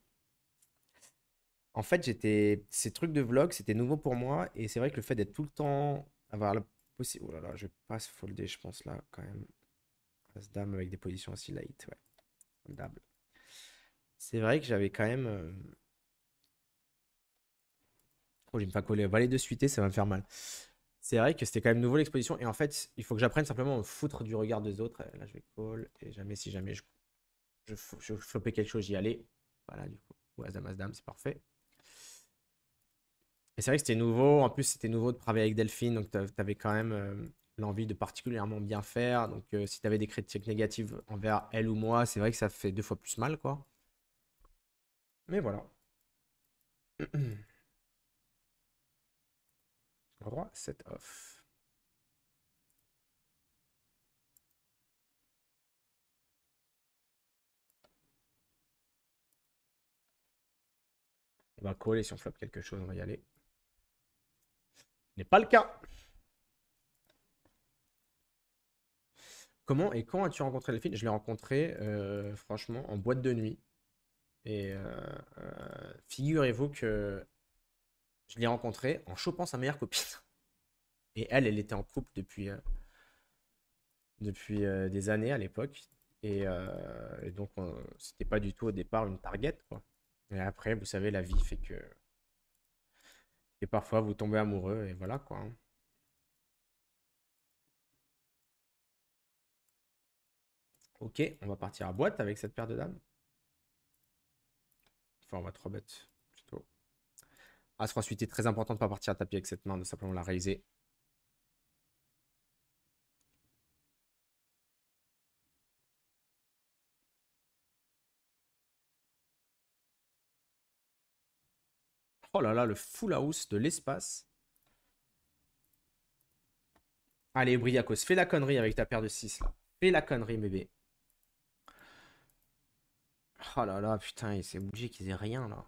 en fait, j'étais. Ces trucs de vlog, c'était nouveau pour moi. Et c'est vrai que le fait d'être tout le temps. Avoir la possibilité. Oh là là, je vais pas se folder, je pense, là, quand même. Face dame avec des positions aussi light, ouais. C'est vrai que j'avais quand même. Euh, je vais me faire coller valet de suité, ça va me faire mal. C'est vrai que c'était quand même nouveau l'exposition. Et en fait, il faut que j'apprenne simplement à me foutre du regard des autres. Euh, là, je vais call. Et jamais, si jamais je, je, quelque chose, j'y allais. Voilà, du coup. Ou c'est parfait. Et c'est vrai que c'était nouveau. En plus, c'était nouveau de travailler avec Delphine. Donc, tu avais quand même euh, l'envie de particulièrement bien faire. Donc, euh, si tu avais des critiques négatives envers elle ou moi, c'est vrai que ça fait deux fois plus mal, quoi. Mais voilà. <clears throat> droit set off. On va coller si on flop quelque chose, on va y aller. Ce n'est pas le cas. Comment et quand as-tu rencontré le film Je l'ai rencontré, euh, franchement, en boîte de nuit. Et euh, euh, figurez-vous que je l'ai rencontré en chopant sa meilleure copine. Et elle, elle était en couple depuis, euh, depuis euh, des années à l'époque. Et, euh, donc, c'était pas du tout au départ une target, quoi. Et après, vous savez, la vie fait que. Et parfois, vous tombez amoureux, et voilà, quoi. Hein. Ok, on va partir à boîte avec cette paire de dames. Enfin, on va trop bête as ah, suite est très important de ne pas partir à tapis avec cette main, de simplement la réaliser. Oh là là, le full house de l'espace. Allez, Briacos, fais la connerie avec ta paire de 6 là. Fais la connerie, bébé. Oh là là, putain, il s'est bougé qu'ils aient rien là.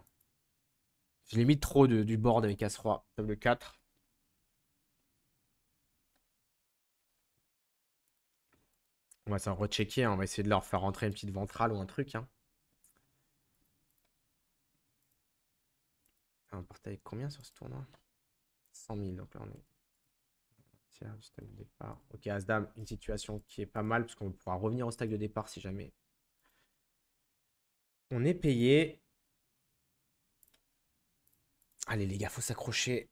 Je l'ai mis trop du board avec as 3 Table 4. On va s'en rechecker. Hein. On va essayer de leur faire rentrer une petite ventrale ou un truc. Hein. On partait avec combien sur ce tournoi 100 000. Donc là, on est. Tiens, stack de départ. Ok, Asdam, une situation qui est pas mal, parce qu'on pourra revenir au stack de départ si jamais. On est payé. Allez les gars, faut s'accrocher.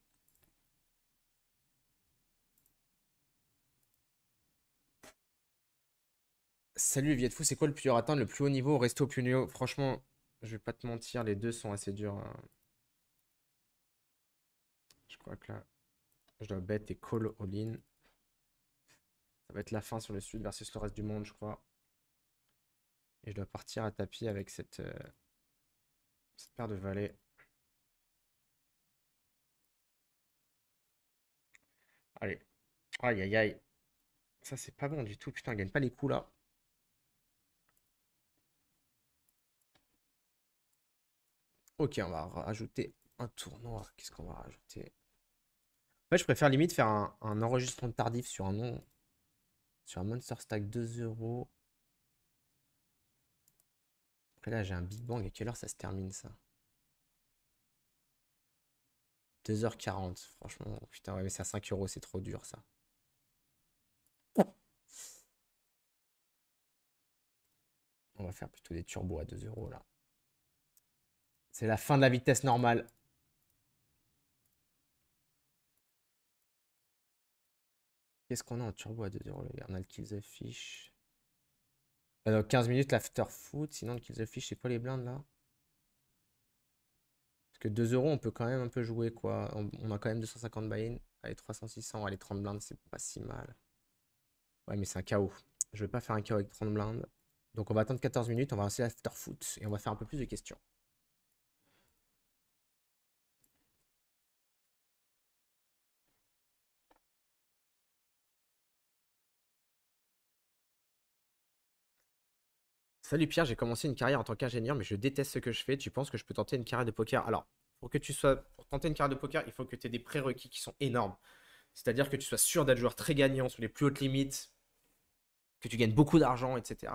Salut fou, c'est quoi le plus atteindre le plus haut niveau resto au plus haut Franchement, je vais pas te mentir, les deux sont assez durs. Hein. Je crois que là, je dois bet et call all-in. Ça va être la fin sur le sud versus le reste du monde, je crois. Et je dois partir à tapis avec cette, euh, cette paire de valets. Allez. Aïe, aïe, aïe. Ça, c'est pas bon du tout. Putain, gagne pas les coups, là. Ok, on va rajouter un tournoi. Qu'est-ce qu'on va rajouter En fait, je préfère limite faire un, enregistrement tardif sur un nom. Sur un Monster Stack 2 euros. Après, là, j'ai un Big Bang. À quelle heure ça se termine, ça 2h40, franchement. Putain, ouais, mais c'est à 5 euros, c'est trop dur ça. On va faire plutôt des turbos à 2 euros là. C'est la fin de la vitesse normale. Qu'est-ce qu'on a en turbo à 2 euros les On a le kill the fish. 15 euh, minutes l'after foot Sinon, le kill the fish, c'est pas les blindes là 2 euros, on peut quand même un peu jouer, quoi. On, a quand même 250 buy-in. Allez, 300, 600, allez, 30 blindes, c'est pas si mal. Ouais, mais c'est un chaos. Je vais pas faire un KO avec 30 blindes. Donc on va attendre 14 minutes, on va lancer l'after foot et on va faire un peu plus de questions. Salut Pierre, j'ai commencé une carrière en tant qu'ingénieur, mais je déteste ce que je fais. Tu penses que je peux tenter une carrière de poker Alors, pour que tu sois pour tenter une carrière de poker, il faut que tu aies des prérequis qui sont énormes. C'est-à-dire que tu sois sûr d'être joueur très gagnant sur les plus hautes limites, que tu gagnes beaucoup d'argent, etc.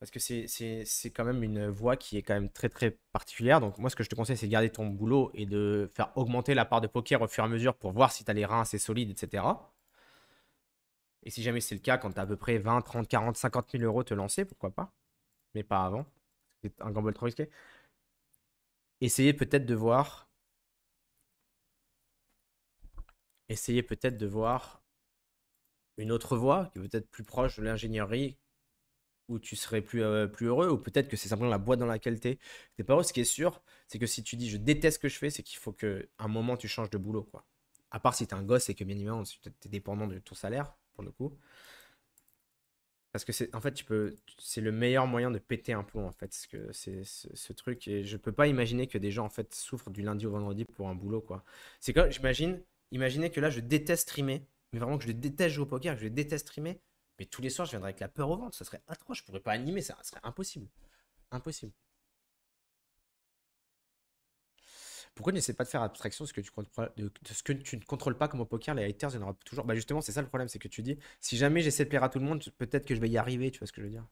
Parce que c'est quand même une voie qui est quand même très très particulière. Donc moi, ce que je te conseille, c'est de garder ton boulot et de faire augmenter la part de poker au fur et à mesure pour voir si tu as les reins assez solides, etc. Et si jamais c'est le cas, quand tu as à peu près 20, 30, 40, 50 000 euros, te lancer, pourquoi pas mais pas avant. C'est un gamble trop risqué. Essayez peut-être de voir. Essayez peut-être de voir une autre voie qui est peut-être plus proche de l'ingénierie où tu serais plus, euh, plus heureux, ou peut-être que c'est simplement la boîte dans laquelle tu es. pas Ce qui est sûr, c'est que si tu dis je déteste ce que je fais, c'est qu'il faut qu'à un moment tu changes de boulot. quoi. À part si tu es un gosse et que bien tu es dépendant de ton salaire, pour le coup. Parce que c'est en fait, tu peux, c'est le meilleur moyen de péter un plomb en fait, ce que c'est ce, truc. Et je peux pas imaginer que des gens en fait souffrent du lundi au vendredi pour un boulot quoi. C'est quoi j'imagine, imaginez que là je déteste streamer, mais vraiment que je déteste jouer au poker, que je déteste streamer, mais tous les soirs je viendrais avec la peur au ventre, ça serait atroce, je pourrais pas animer, ça, ça serait impossible, impossible. Pourquoi n'essaie pas de faire abstraction de ce, que tu ne contrôles pas comme au poker Les haters, il y en aura toujours. Bah justement, c'est ça le problème, c'est que tu dis, si jamais j'essaie de plaire à tout le monde, peut-être que je vais y arriver, tu vois ce que je veux dire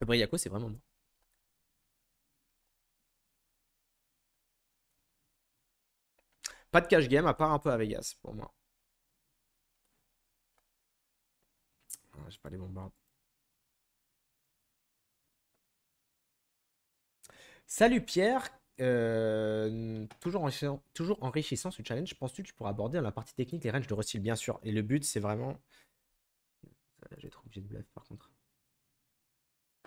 Le Briaco, c'est vraiment moi. Pas de cash game, à part un peu à Vegas, pour moi. Ah, j'ai pas les bombardes. Salut Pierre, euh, toujours, enrichissant, ce challenge. Penses-tu que tu pourras aborder dans la partie technique les ranges de Rustil Bien sûr. Et le but, c'est vraiment. J'ai trop obligé de bluff par contre.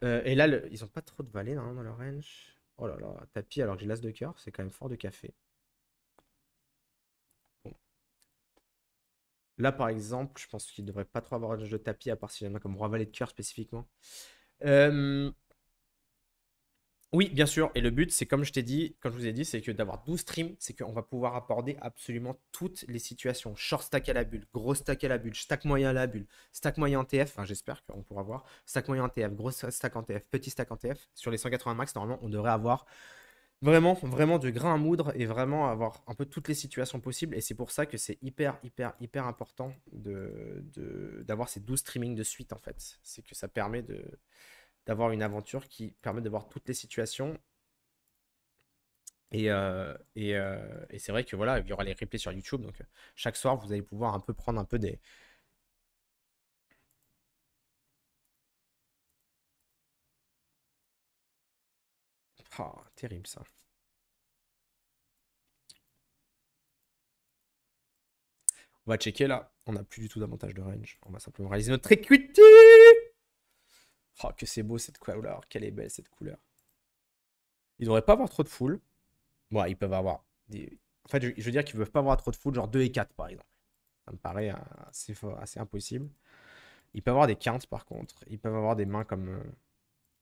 Euh, et là, ils n'ont pas trop de valets dans leur range. Oh là là, tapis alors que j'ai l'as de cœur, c'est quand même fort de café. Là, par exemple, je pense qu'il devrait pas trop avoir de tapis à part s'il y en a comme roi valet de cœur spécifiquement. Euh. Oui, bien sûr. Et le but, c'est comme je t'ai dit, comme je vous ai dit, c'est que d'avoir 12 streams, c'est qu'on va pouvoir aborder absolument toutes les situations. Short stack à la bulle, gros stack à la bulle, stack moyen à la bulle, stack moyen en TF, enfin j'espère qu'on pourra voir, stack moyen en TF, gros stack en TF, petit stack en TF. Sur les 180 max, normalement, on devrait avoir vraiment, vraiment du grain à moudre et vraiment avoir un peu toutes les situations possibles. Et c'est pour ça que c'est hyper, hyper, hyper important d'avoir de, d'avoir ces 12 streamings de suite, en fait. C'est que ça permet de d'avoir une aventure qui permet de voir toutes les situations. Euh, euh, et, c'est vrai que voilà, il y aura les replays sur YouTube. Donc chaque soir, vous allez pouvoir un peu prendre un peu des, Oh, terrible ça. On va checker là. On n'a plus du tout d'avantage de range. On va simplement réaliser notre equity. Oh, que c'est beau cette couleur, qu'elle est belle cette couleur. Ils devraient pas avoir trop de foule. Bon, ils peuvent avoir des... En fait, je veux dire qu'ils ne peuvent pas avoir trop de foule, genre 2 et 4 par exemple. Ça me paraît euh, assez, assez impossible. Ils peuvent avoir des quintes par contre. Ils peuvent avoir des mains comme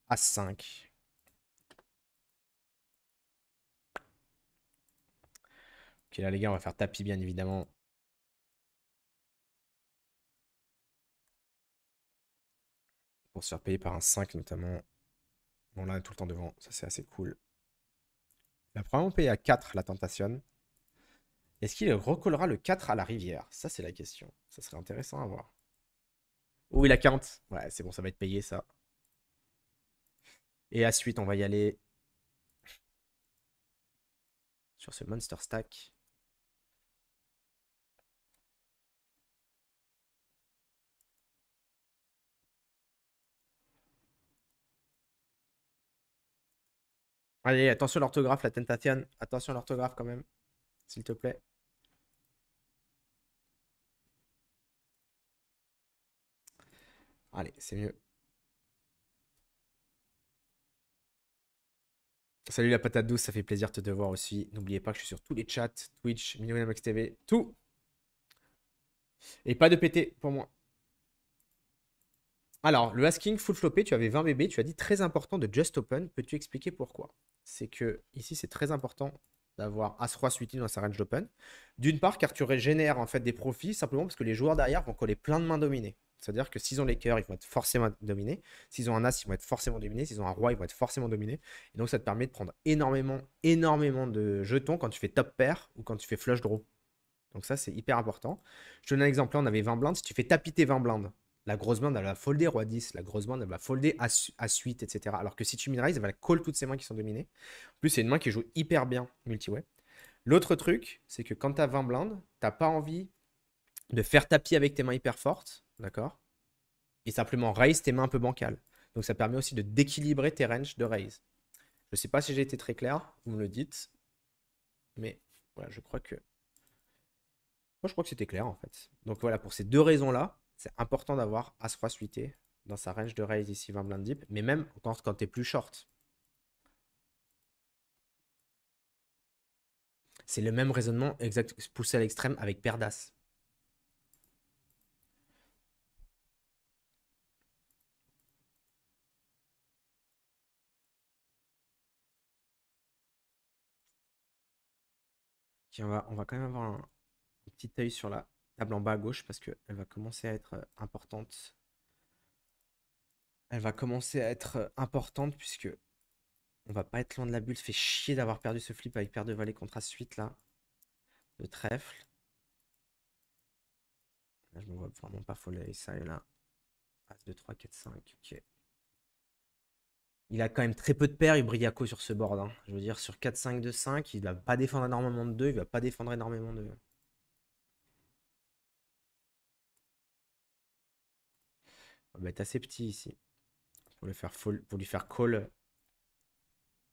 A euh, 5 Ok, là les gars, on va faire tapis bien évidemment. pour se faire payer par un 5 notamment. Bon là, on est tout le temps devant, ça c'est assez cool. La première probablement paye à 4 la tentation. Est-ce qu'il recollera le 4 à la rivière Ça c'est la question, ça serait intéressant à voir. Oui il a 40 Ouais, c'est bon, ça va être payé ça. Et à suite, on va y aller sur ce monster stack. Allez, attention l'orthographe, la tentation. Attention l'orthographe quand même, s'il te plaît. Allez, c'est mieux. Salut la patate douce, ça fait plaisir de te voir aussi. N'oubliez pas que je suis sur tous les chats, Twitch, minimum TV, tout. Et pas de pété pour moi. Alors, le asking full flopé, tu avais 20 bébés, tu as dit très important de just open. Peux-tu expliquer pourquoi c'est que ici, c'est très important d'avoir As-Roi suite dans sa range d'open. D'une part, car tu régénères en fait des profits simplement parce que les joueurs derrière vont coller plein de mains dominées. C'est-à-dire que s'ils ont les cœurs, ils vont être forcément dominés. S'ils ont un as, ils vont être forcément dominés. S'ils ont un roi, ils vont être forcément dominés. Et donc, ça te permet de prendre énormément, énormément de jetons quand tu fais top pair ou quand tu fais flush draw. Donc, ça, c'est hyper important. Je te donne un exemple. Là, on avait 20 blindes. Si tu fais tapiter 20 blindes, la grosse main, elle va folder roi 10, la grosse main, elle va folder à, à suite, etc. Alors que si tu minerais, elle va call toutes ses mains qui sont dominées. En plus, c'est une main qui joue hyper bien multiway. L'autre truc, c'est que quand tu as 20 blindes, n'as pas envie de faire tapis avec tes mains hyper fortes, d'accord Et simplement raise tes mains un peu bancales. Donc ça permet aussi de d'équilibrer tes ranges de raise. Je ne sais pas si j'ai été très clair, vous me le dites. Mais voilà, je crois que... Moi, je crois que c'était clair, en fait. Donc voilà, pour ces deux raisons-là, c'est important d'avoir as 3 suité dans sa range de raise ici 20 blind deep, mais même quand, quand tu es plus short. C'est le même raisonnement exact, poussé à l'extrême avec Perdas. on, va, on va quand même avoir une petite petit œil sur la en bas à gauche parce qu'elle va commencer à être euh, importante. Elle va commencer à être euh, importante puisque on va pas être loin de la bulle. Fait chier d'avoir perdu ce flip avec paire de valet contre la suite là. De trèfle. Là, je me vois vraiment pas folle ça et là. 2, 3, 4, 5. Ok. Il a quand même très peu de paires, Ibriaco, sur ce board. Hein. Je veux dire, sur 4, 5, 2, 5, il va pas défendre énormément de 2, il va pas défendre énormément de. On va mettre assez petit ici. Pour, lui faire call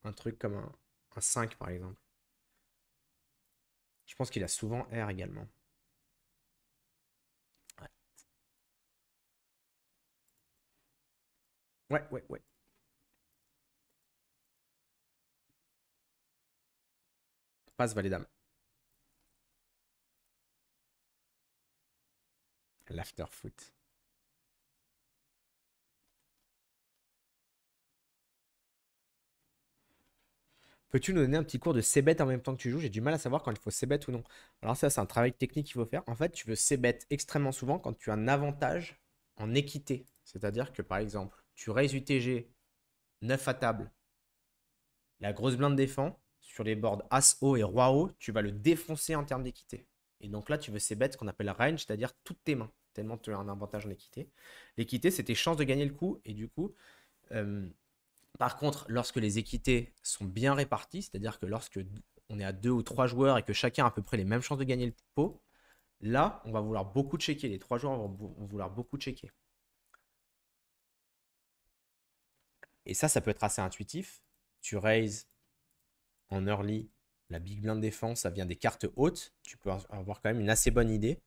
un truc comme un, 5 par exemple. Je pense qu'il a souvent R également. Ouais, ouais, ouais. Passe validame. L'afterfoot. foot. Peux-tu nous donner un petit cours de c-bet en même temps que tu joues J'ai du mal à savoir quand il faut c-bet ou non. Alors ça, c'est un travail technique qu'il faut faire. En fait, tu veux c-bet extrêmement souvent quand tu as un avantage en équité. C'est-à-dire que, par exemple, tu raises UTG 9 à table, la grosse blinde défend, sur les boards As-Haut et Roi-Haut, tu vas le défoncer en termes d'équité. Et donc là, tu veux c-bet ce qu'on appelle range, c'est-à-dire toutes tes mains, tellement tu as un avantage en équité. L'équité, c'est tes chances de gagner le coup, et du coup... Euh, par contre, lorsque les équités sont bien réparties, c'est-à-dire que lorsque on est à deux ou trois joueurs et que chacun a à peu près les mêmes chances de gagner le pot, là, on va vouloir beaucoup checker. Les trois joueurs vont vouloir beaucoup checker. Et ça, ça peut être assez intuitif. Tu raises en early la big blind défense, ça vient des cartes hautes. Tu peux avoir quand même une assez bonne idée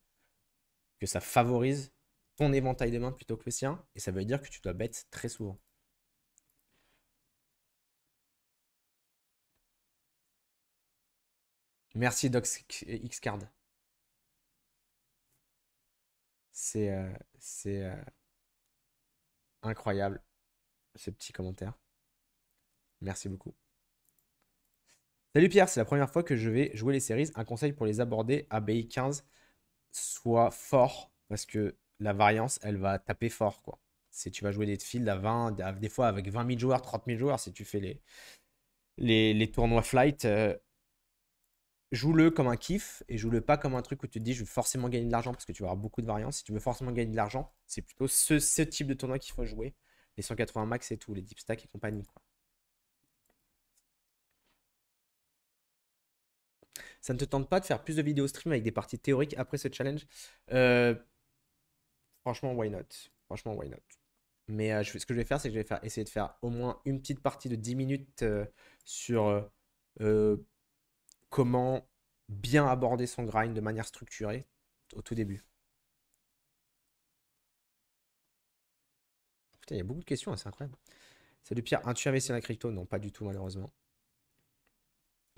que ça favorise ton éventail de mains plutôt que le sien. Et ça veut dire que tu dois bet très souvent. Merci DoxXcard. C'est euh, c'est euh, incroyable ce petit commentaire. Merci beaucoup. Salut Pierre, c'est la première fois que je vais jouer les séries. Un conseil pour les aborder à bi 15, soit fort parce que la variance, elle va taper fort quoi. tu vas jouer des fields à 20, des fois avec 20 000 joueurs, 30 000 joueurs si tu fais les les, tournois flight. Euh, joue-le comme un kiff et joue-le pas comme un truc où tu te dis je veux forcément gagner de l'argent parce que tu vas avoir beaucoup de variants. Si tu veux forcément gagner de l'argent, c'est plutôt ce, type de tournoi qu'il faut jouer. Les 180 max et tout, les deep stack et compagnie. Ça ne te tente pas de faire plus de vidéos stream avec des parties théoriques après ce challenge euh, Franchement, why not Franchement, why not Mais euh, ce que je vais faire, c'est que je vais faire, essayer de faire au moins une petite partie de 10 minutes euh, sur comment bien aborder son grind de manière structurée au tout début. Putain, il y a beaucoup de questions, c'est incroyable. Salut Pierre, as-tu investi dans la crypto Non, pas du tout, malheureusement.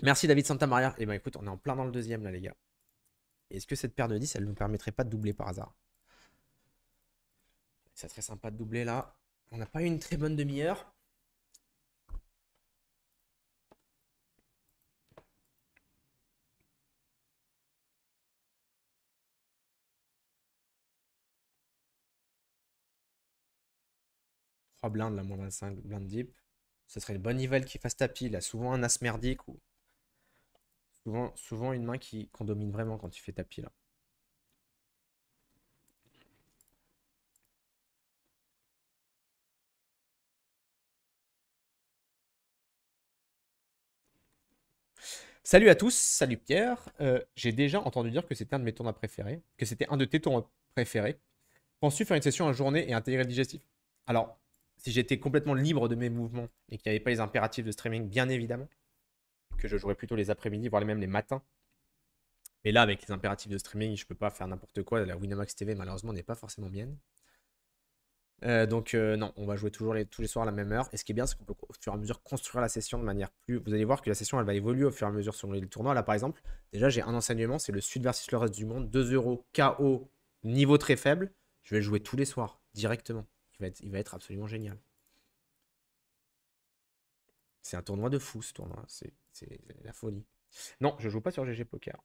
Merci David Santamaria. Et eh ben écoute, on est en plein dans le deuxième là, les gars. Est-ce que cette paire de 10, elle ne nous permettrait pas de doubler par hasard C'est très sympa de doubler là. On n'a pas eu une très bonne demi-heure. 3 blindes, la moins 25 blindes deep. Ce serait le bon nivelle qui fasse tapis. Il a souvent un as merdique ou souvent, souvent une main qui qu'on domine vraiment quand il fait tapis là. Salut à tous, salut Pierre. Euh, j'ai déjà entendu dire que c'était un de mes tournois préférés, que c'était un de tes tournois préférés. Penses-tu faire une session en journée et intégrer le digestif Alors, si j'étais complètement libre de mes mouvements et qu'il n'y avait pas les impératifs de streaming, bien évidemment, que je jouerais plutôt les après-midi, voire même les matins. Mais là, avec les impératifs de streaming, je ne peux pas faire n'importe quoi. La Winamax TV, malheureusement, n'est pas forcément mienne. Euh, donc euh, non, on va jouer toujours tous les soirs à la même heure. Et ce qui est bien, c'est qu'on peut au fur et à mesure construire la session de manière plus... Vous allez voir que la session, elle va évoluer au fur et à mesure selon les tournois. Là, par exemple, déjà, j'ai un enseignement, c'est le Sud versus le reste du monde. 2 euros, KO, niveau très faible. Je vais jouer tous les soirs, directement. Il va être, il va être absolument génial. C'est un tournoi de fou ce tournoi. C'est la folie. Non, je joue pas sur GG Poker.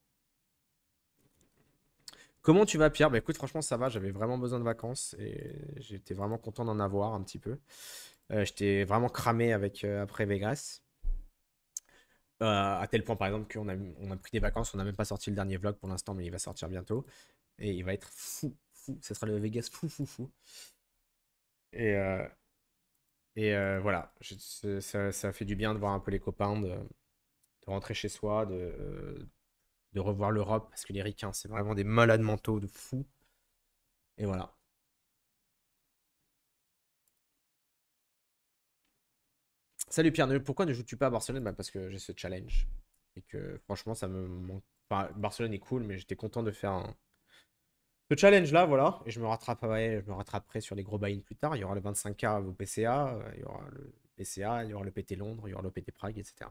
Comment tu vas, Pierre bah, écoute, franchement, ça va. J'avais vraiment besoin de vacances et j'étais vraiment content d'en avoir un petit peu. Euh, j'étais vraiment cramé avec euh, après Vegas. Euh, à tel point, par exemple, qu'on a, on a pris des vacances. On n'a même pas sorti le dernier vlog pour l'instant, mais il va sortir bientôt. Et il va être fou, fou. Ce sera le Vegas fou, fou, fou. Et, euh, et euh, voilà, ça, fait du bien de voir un peu les copains, de, rentrer chez soi, de, euh, de revoir l'Europe, parce que les Ricains, hein, c'est vraiment des malades mentaux de fous. Et voilà. Salut Pierre, pourquoi ne joues-tu pas à Barcelone bah, Parce que j'ai ce challenge. Et que franchement, ça me manque. Barcelone est cool, mais j'étais content de faire un, ce challenge-là, voilà, et je me, rattraperai, je me rattraperai sur les gros buy-in plus tard. Il y aura le 25K au PCA, il y aura le PCA, il y aura le PT Londres, il y aura le PT Prague, etc.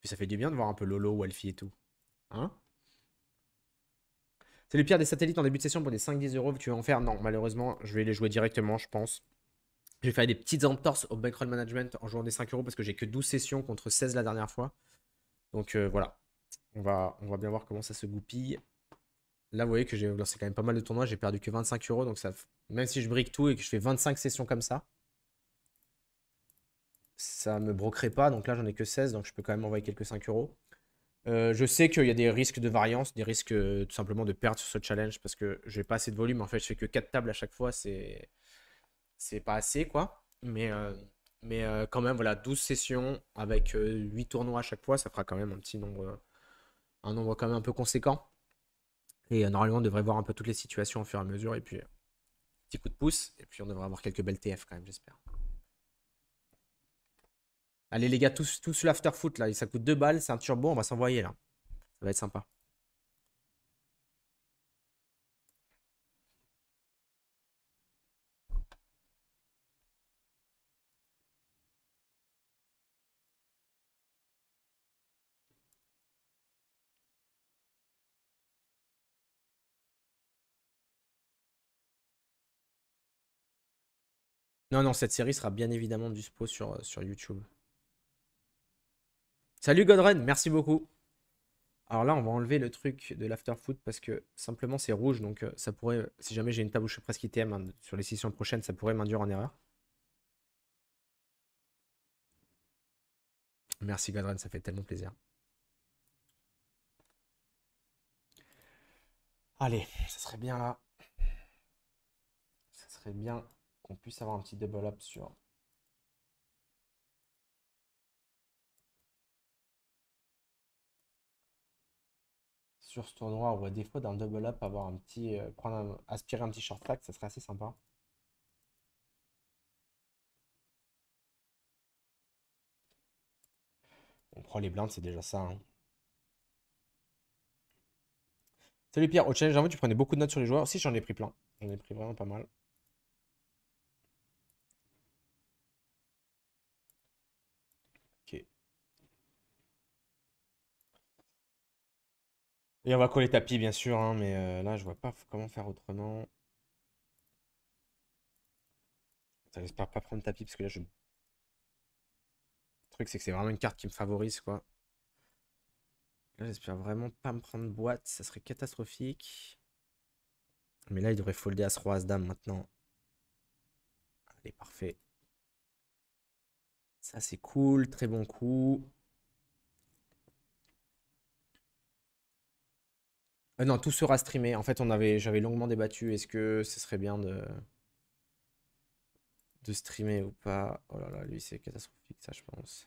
Puis ça fait du bien de voir un peu Lolo, Walfie et tout. Hein C'est le pire des satellites en début de session pour des 5-10 euros. Tu veux en faire Non, malheureusement, je vais les jouer directement, je pense. Je vais faire des petites entorses au bankroll management en jouant des 5 euros parce que j'ai que 12 sessions contre 16 la dernière fois. Donc euh, voilà. On va, on va bien voir comment ça se goupille. Là, vous voyez que j'ai lancé quand même pas mal de tournois. J'ai perdu que 25 euros. Donc, ça, même si je brique tout et que je fais 25 sessions comme ça, ça me broquerait pas. Donc là, j'en ai que 16. Donc, je peux quand même envoyer quelques 5 euros. Euh, je sais qu'il y a des risques de variance, des risques euh, tout simplement de perdre sur ce challenge parce que j'ai pas assez de volume. En fait, je fais que quatre tables à chaque fois. C'est c'est pas assez, quoi. Mais, euh, mais quand même, voilà, 12 sessions avec 8 tournois à chaque fois, ça fera quand même un petit nombre un nombre quand même un peu conséquent. Et euh, normalement, on devrait voir un peu toutes les situations au fur et à mesure. Et puis, euh, petit coup de pouce. Et puis, on devrait avoir quelques belles TF quand même, j'espère. Allez, les gars, tous, tous l'after foot là. Ça coûte 2 balles. C'est un turbo. On va s'envoyer là. Ça va être sympa. Non, non, cette série sera bien évidemment dispo sur, euh, sur YouTube. Salut Godren, merci beaucoup. Alors là, on va enlever le truc de l'afterfoot parce que simplement c'est rouge, donc euh, ça pourrait, euh, si jamais j'ai une tabouche presque ITM hein, sur les sessions prochaines, ça pourrait m'induire en erreur. Merci Godren, ça fait tellement plaisir. Allez, ça serait bien là. Ça serait bien qu'on puisse avoir un petit double up sur sur ce tournoi ou à défaut d'un double up avoir un petit euh, prendre aspirer un petit short track, ça serait assez sympa on prend les blindes c'est déjà ça hein. Salut Pierre, au challenge, j'avoue, tu prenais beaucoup de notes sur les joueurs. Si, j'en ai pris plein. J'en ai pris vraiment pas mal. on va coller tapis, bien sûr, hein, mais euh, là, je vois pas comment faire autrement. J'espère pas prendre tapis, parce que là, je... Le truc, c'est que c'est vraiment une carte qui me favorise, quoi. Là, j'espère vraiment pas me prendre boîte, ça serait catastrophique. Mais là, il devrait folder à ce roi, à dame, maintenant. Allez, parfait. Ça, c'est cool, très bon coup. Euh, non, tout sera streamé. En fait, on avait, j'avais longuement débattu. Est-ce que ce serait bien de de streamer ou pas Oh là là, lui c'est catastrophique, ça je pense.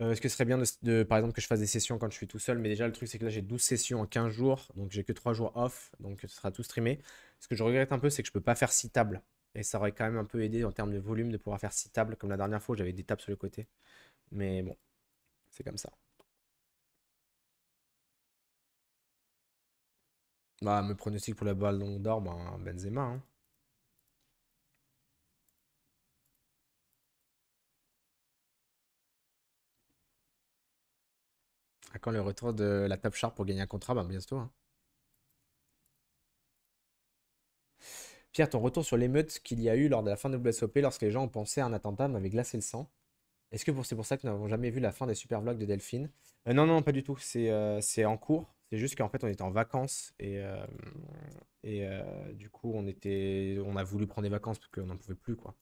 Euh, est-ce que ce serait bien de, par exemple, que je fasse des sessions quand je suis tout seul Mais déjà, le truc, c'est que là, j'ai 12 sessions en 15 jours, donc j'ai que 3 jours off, donc ce sera tout streamé. Ce que je regrette un peu, c'est que je ne peux pas faire 6 tables. Et ça aurait quand même un peu aidé en termes de volume de pouvoir faire 6 tables, comme la dernière fois, j'avais des tables sur le côté. Mais bon, c'est comme ça. Bah, mes pronostics pour la balle d'or, ben Benzema. Hein. À ah, quand le retour de la Top Sharp pour gagner un contrat Bah, bientôt. Hein. Pierre, ton retour sur l'émeute qu'il y a eu lors de la fin de WSOP lorsque les gens ont pensé à un attentat m'avait glacé le sang. Est-ce que c'est pour ça que nous n'avons jamais vu la fin des super vlogs de Delphine euh, Non, non, pas du tout. C'est euh, en cours. C'est juste qu'en fait, on était en vacances et, euh, et euh, du coup, on, était, on a voulu prendre des vacances parce qu'on n'en pouvait plus, quoi.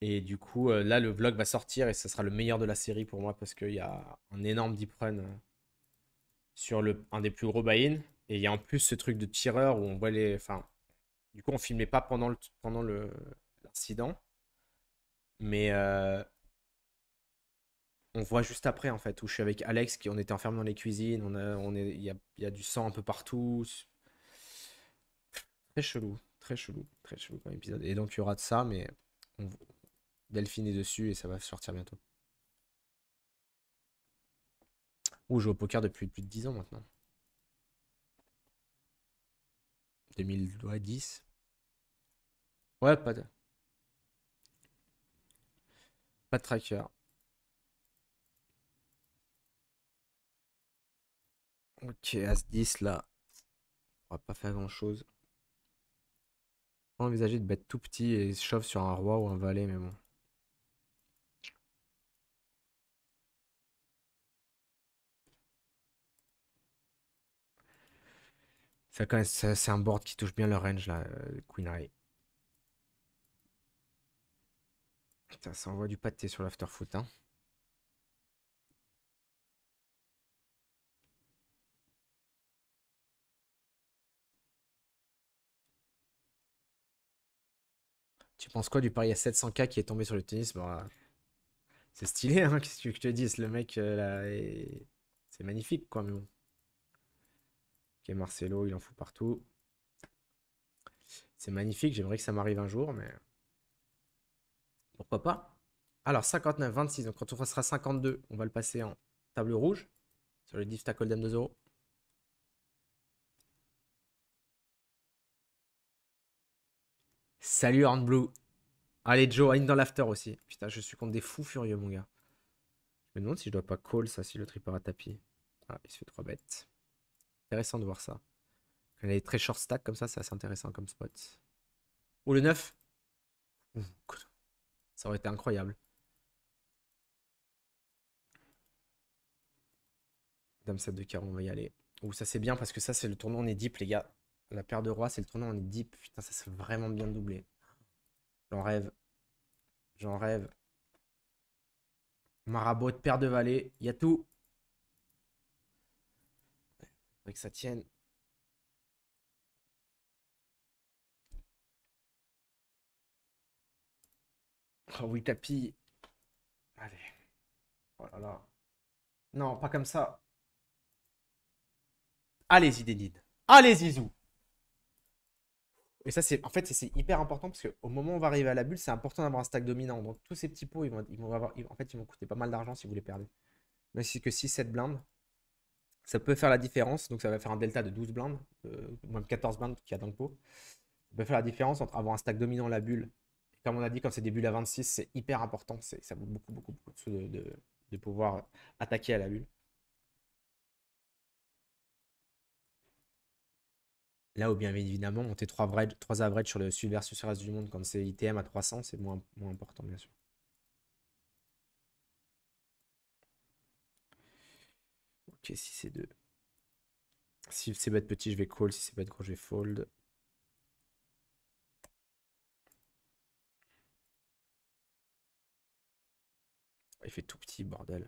Et du coup, euh, là, le vlog va sortir et ce sera le meilleur de la série pour moi parce qu'il y a un énorme deep run sur le, un des plus gros buy Et il y a en plus ce truc de tireur où on voit les. Enfin, du coup, on filmait pas pendant l'incident. Pendant mais on voit juste après, en fait, où je suis avec Alex, qui on était enfermé dans les cuisines, on est, il y a, du sang un peu partout. Très chelou, très chelou, très chelou comme épisode. Et donc, il y aura de ça, mais Delphine est dessus et ça va sortir bientôt. où je joue au poker depuis plus de 10 ans maintenant. 2010. Ouais, pas de. Pas de tracker. Ok, As-10 là. On va pas faire grand chose. On envisager de bête tout petit et se chauffe sur un roi ou un valet, mais bon. C'est un board qui touche bien le range là, euh, Queen Eye. ça envoie du pâté sur l'afterfoot, hein. Tu penses quoi du pari à 700K qui est tombé sur le tennis euh, C'est stylé, hein, <laughs> qu'est-ce que je te dise Le mec, euh, là, est... c'est magnifique, quoi, mais bon. Ok, Marcelo, il en fout partout. C'est magnifique, j'aimerais que ça m'arrive un jour, mais... Pourquoi pas Alors, 59, 26, donc quand on sera 52, on va le passer en table rouge sur le diff tackle 2 euros. Salut Hornblue. Allez Joe, in dans l'after aussi. Putain, je suis contre des fous furieux, mon gars. Je me demande si je dois pas call ça, si le trip à tapis. Ah, il se fait 3 bêtes. Intéressant de voir ça. Quand a est très short stack comme ça, c'est assez intéressant comme spot. Ou oh, le 9 Ça aurait été incroyable. Dame 7 de carreau, on va y aller. Ou ça c'est bien parce que ça c'est le tournoi est deep, les gars. La paire de rois, c'est le tournoi, on est deep. Putain, ça serait vraiment bien doublé. J'en rêve. J'en rêve. Marabout, paire de vallée, il y a tout. Faut que ça tienne. Oh oui, tapis. Allez. Oh là là. Non, pas comme ça. Allez-y, Allez, Zou. Et ça, c'est en fait, c'est hyper important parce qu'au moment où on va arriver à la bulle, c'est important d'avoir un stack dominant. Donc, tous ces petits pots, ils vont, ils vont avoir, en fait, ils vont coûter pas mal d'argent si vous les perdez. Mais c'est que 6-7 blindes, ça peut faire la différence. Donc, ça va faire un delta de 12 blindes, euh, même 14 blindes qu'il y a dans le pot. Ça peut faire la différence entre avoir un stack dominant la bulle. comme on a dit, quand c'est des bulles à 26, c'est hyper important. Ça vaut beaucoup, beaucoup, beaucoup de pouvoir attaquer à la bulle. Là où, bien évidemment, monter 3, average, sur le sud versus le reste du monde, quand c'est ITM à 300, c'est moins, moins important, bien sûr. Ok, si c'est 2. Si c'est bête petit, je vais call. Si c'est bête gros, je vais fold. Il fait tout petit, bordel.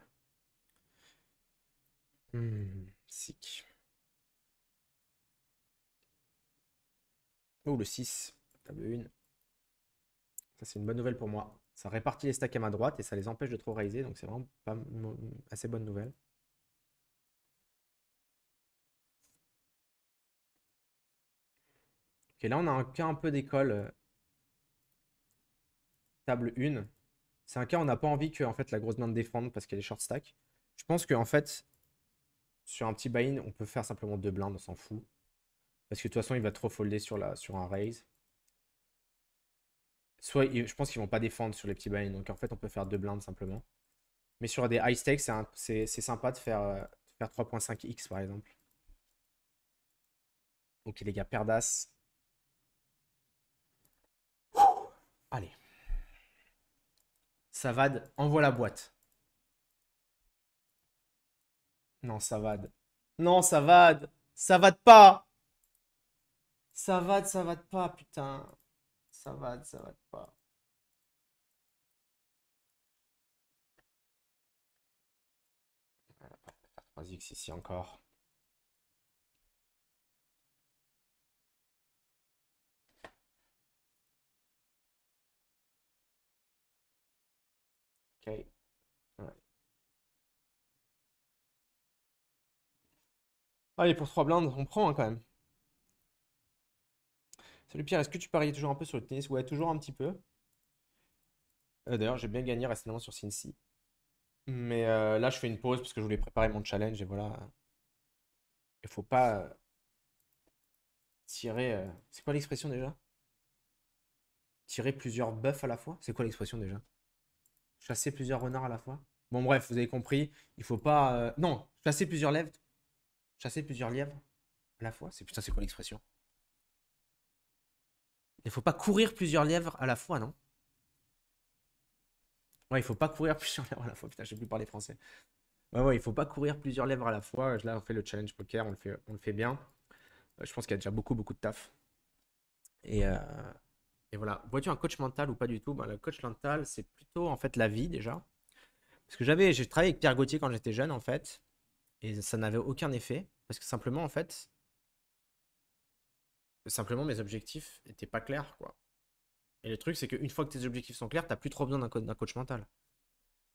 Hmm, sick. ou le 6. Table 1. Ça, c'est une bonne nouvelle pour moi. Ça répartit les stacks à ma droite et ça les empêche de trop raiser. Donc, c'est vraiment pas assez bonne nouvelle. Ok, là, on a un cas un peu d'école. Euh, table 1. C'est un cas où on n'a pas envie que en fait, la grosse main défende parce qu'elle est short stack. Je pense que en fait, sur un petit buy on peut faire simplement deux blindes, on s'en fout. Parce que de toute façon, il va trop folder sur, la, sur un raise. Soit, je pense qu'ils vont pas défendre sur les petits blinds donc en fait, on peut faire deux blindes simplement. Mais sur des high stakes, c'est sympa de faire, euh, faire 3.5x par exemple. Ok les gars, perdas. Allez. savade envoie la boîte. Non, Savad. Non, Savad. Savad pas. Ça va, ça va pas, putain. Ça va, ça va pas. Vas-y, que c'est ici encore. Ok. Allez, pour 3 blindes, on prend hein, quand même. Salut Pierre, est-ce que tu pariais toujours un peu sur le tennis Ouais, toujours un petit peu. Euh, d'ailleurs, j'ai bien gagné récemment sur Cincy. Mais euh, là, je fais une pause parce que je voulais préparer mon challenge et voilà. Il faut pas euh, tirer. C'est quoi l'expression déjà Tirer plusieurs bœufs à la fois C'est quoi l'expression déjà Chasser plusieurs renards à la fois Bon, bref, vous avez compris. Il faut pas. Non, chasser plusieurs lèvres. Chasser plusieurs lièvres à la fois putain, c'est quoi l'expression il ne faut pas courir plusieurs lièvres à la fois, non Ouais, il faut pas courir <laughs> plusieurs lièvres à la fois. Putain, je j'ai plus parler français. Ouais, ouais, il faut pas courir plusieurs lèvres à la fois. Là, on fait le challenge poker, on le fait, on le fait bien. Euh, je pense qu'il y a déjà beaucoup, beaucoup de taf. Et, euh, voilà. Vois-tu un coach mental ou pas du tout ben, Le coach mental, c'est plutôt en fait la vie déjà. Parce que j'avais, j'ai travaillé avec Pierre Gauthier quand j'étais jeune en fait, et ça n'avait aucun effet parce que simplement en fait, Simplement, mes objectifs n'étaient pas clairs, quoi. Et le truc, c'est qu'une fois que tes objectifs sont clairs, t'as plus trop besoin d'un coach mental.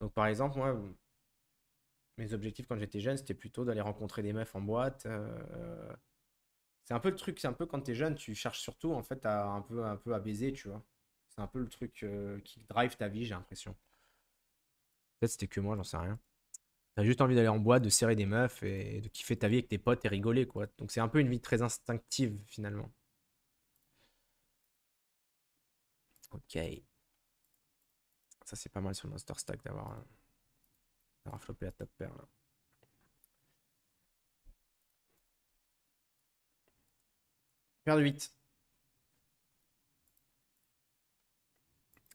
Donc, par exemple, moi, mes objectifs quand j'étais jeune, c'était plutôt d'aller rencontrer des meufs en boîte. Euh, c'est un peu le truc, c'est un peu quand t'es jeune, tu cherches surtout, en fait, à un peu, un peu à baiser, tu vois. C'est un peu le truc euh, qui drive ta vie, j'ai l'impression. Peut-être c'était que moi, j'en sais rien. T'as juste envie d'aller en boîte, de serrer des meufs et de kiffer ta vie avec tes potes et rigoler, quoi. Donc c'est un peu une vie très instinctive, finalement. Ok. Ça, c'est pas mal sur le Monster Stack d'avoir un flopé la top paire. Là. de 8.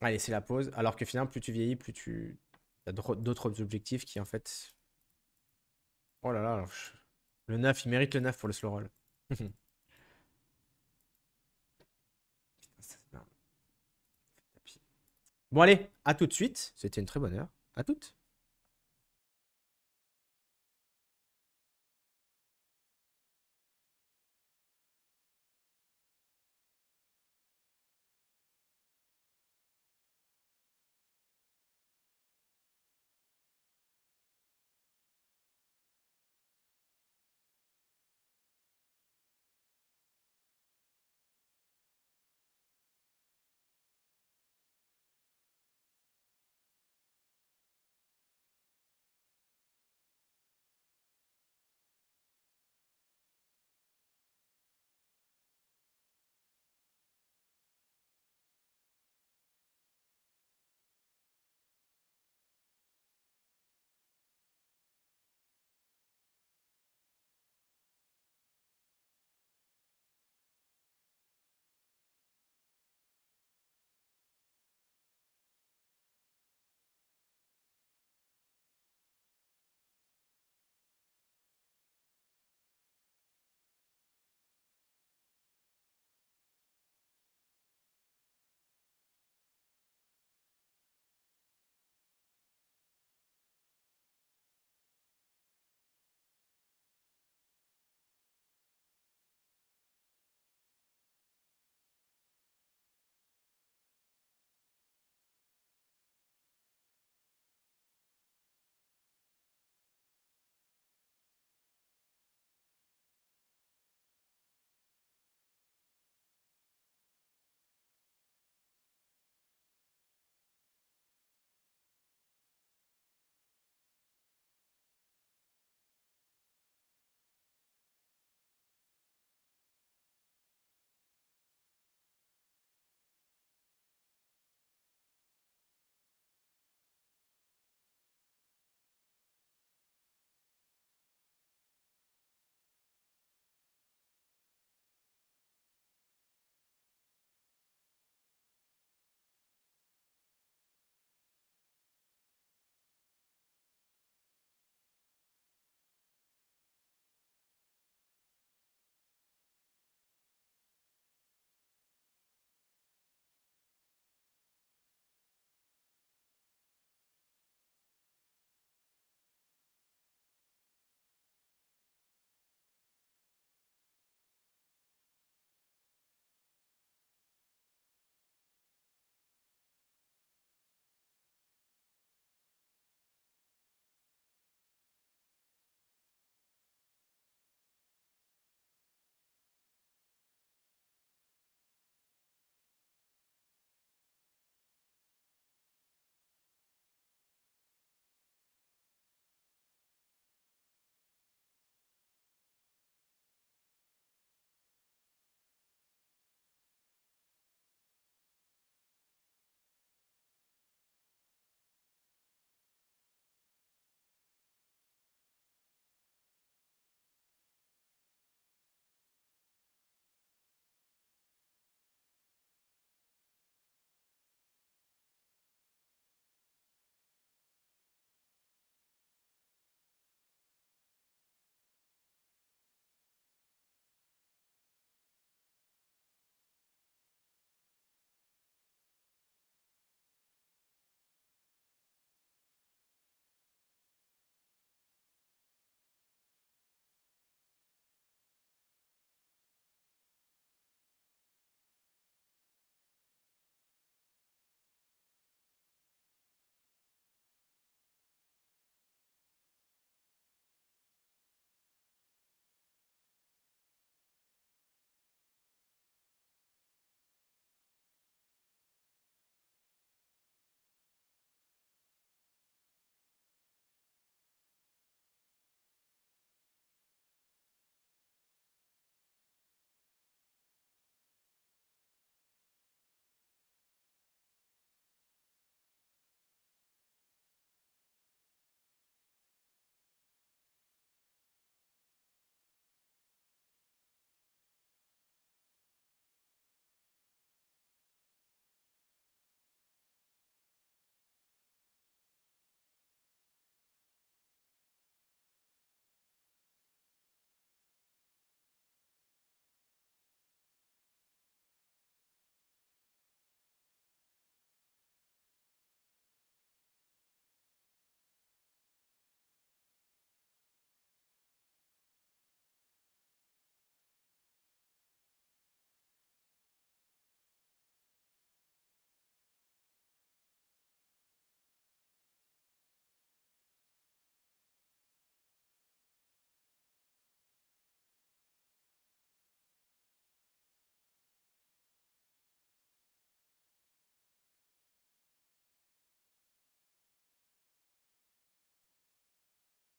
Allez, c'est la pause. Alors que finalement, plus tu vieillis, plus tu as d'autres objectifs qui, en fait... Oh là là, le 9, il mérite le 9 pour le slow roll. <laughs> Bon, allez, à tout de suite. C'était une très bonne heure. À toutes.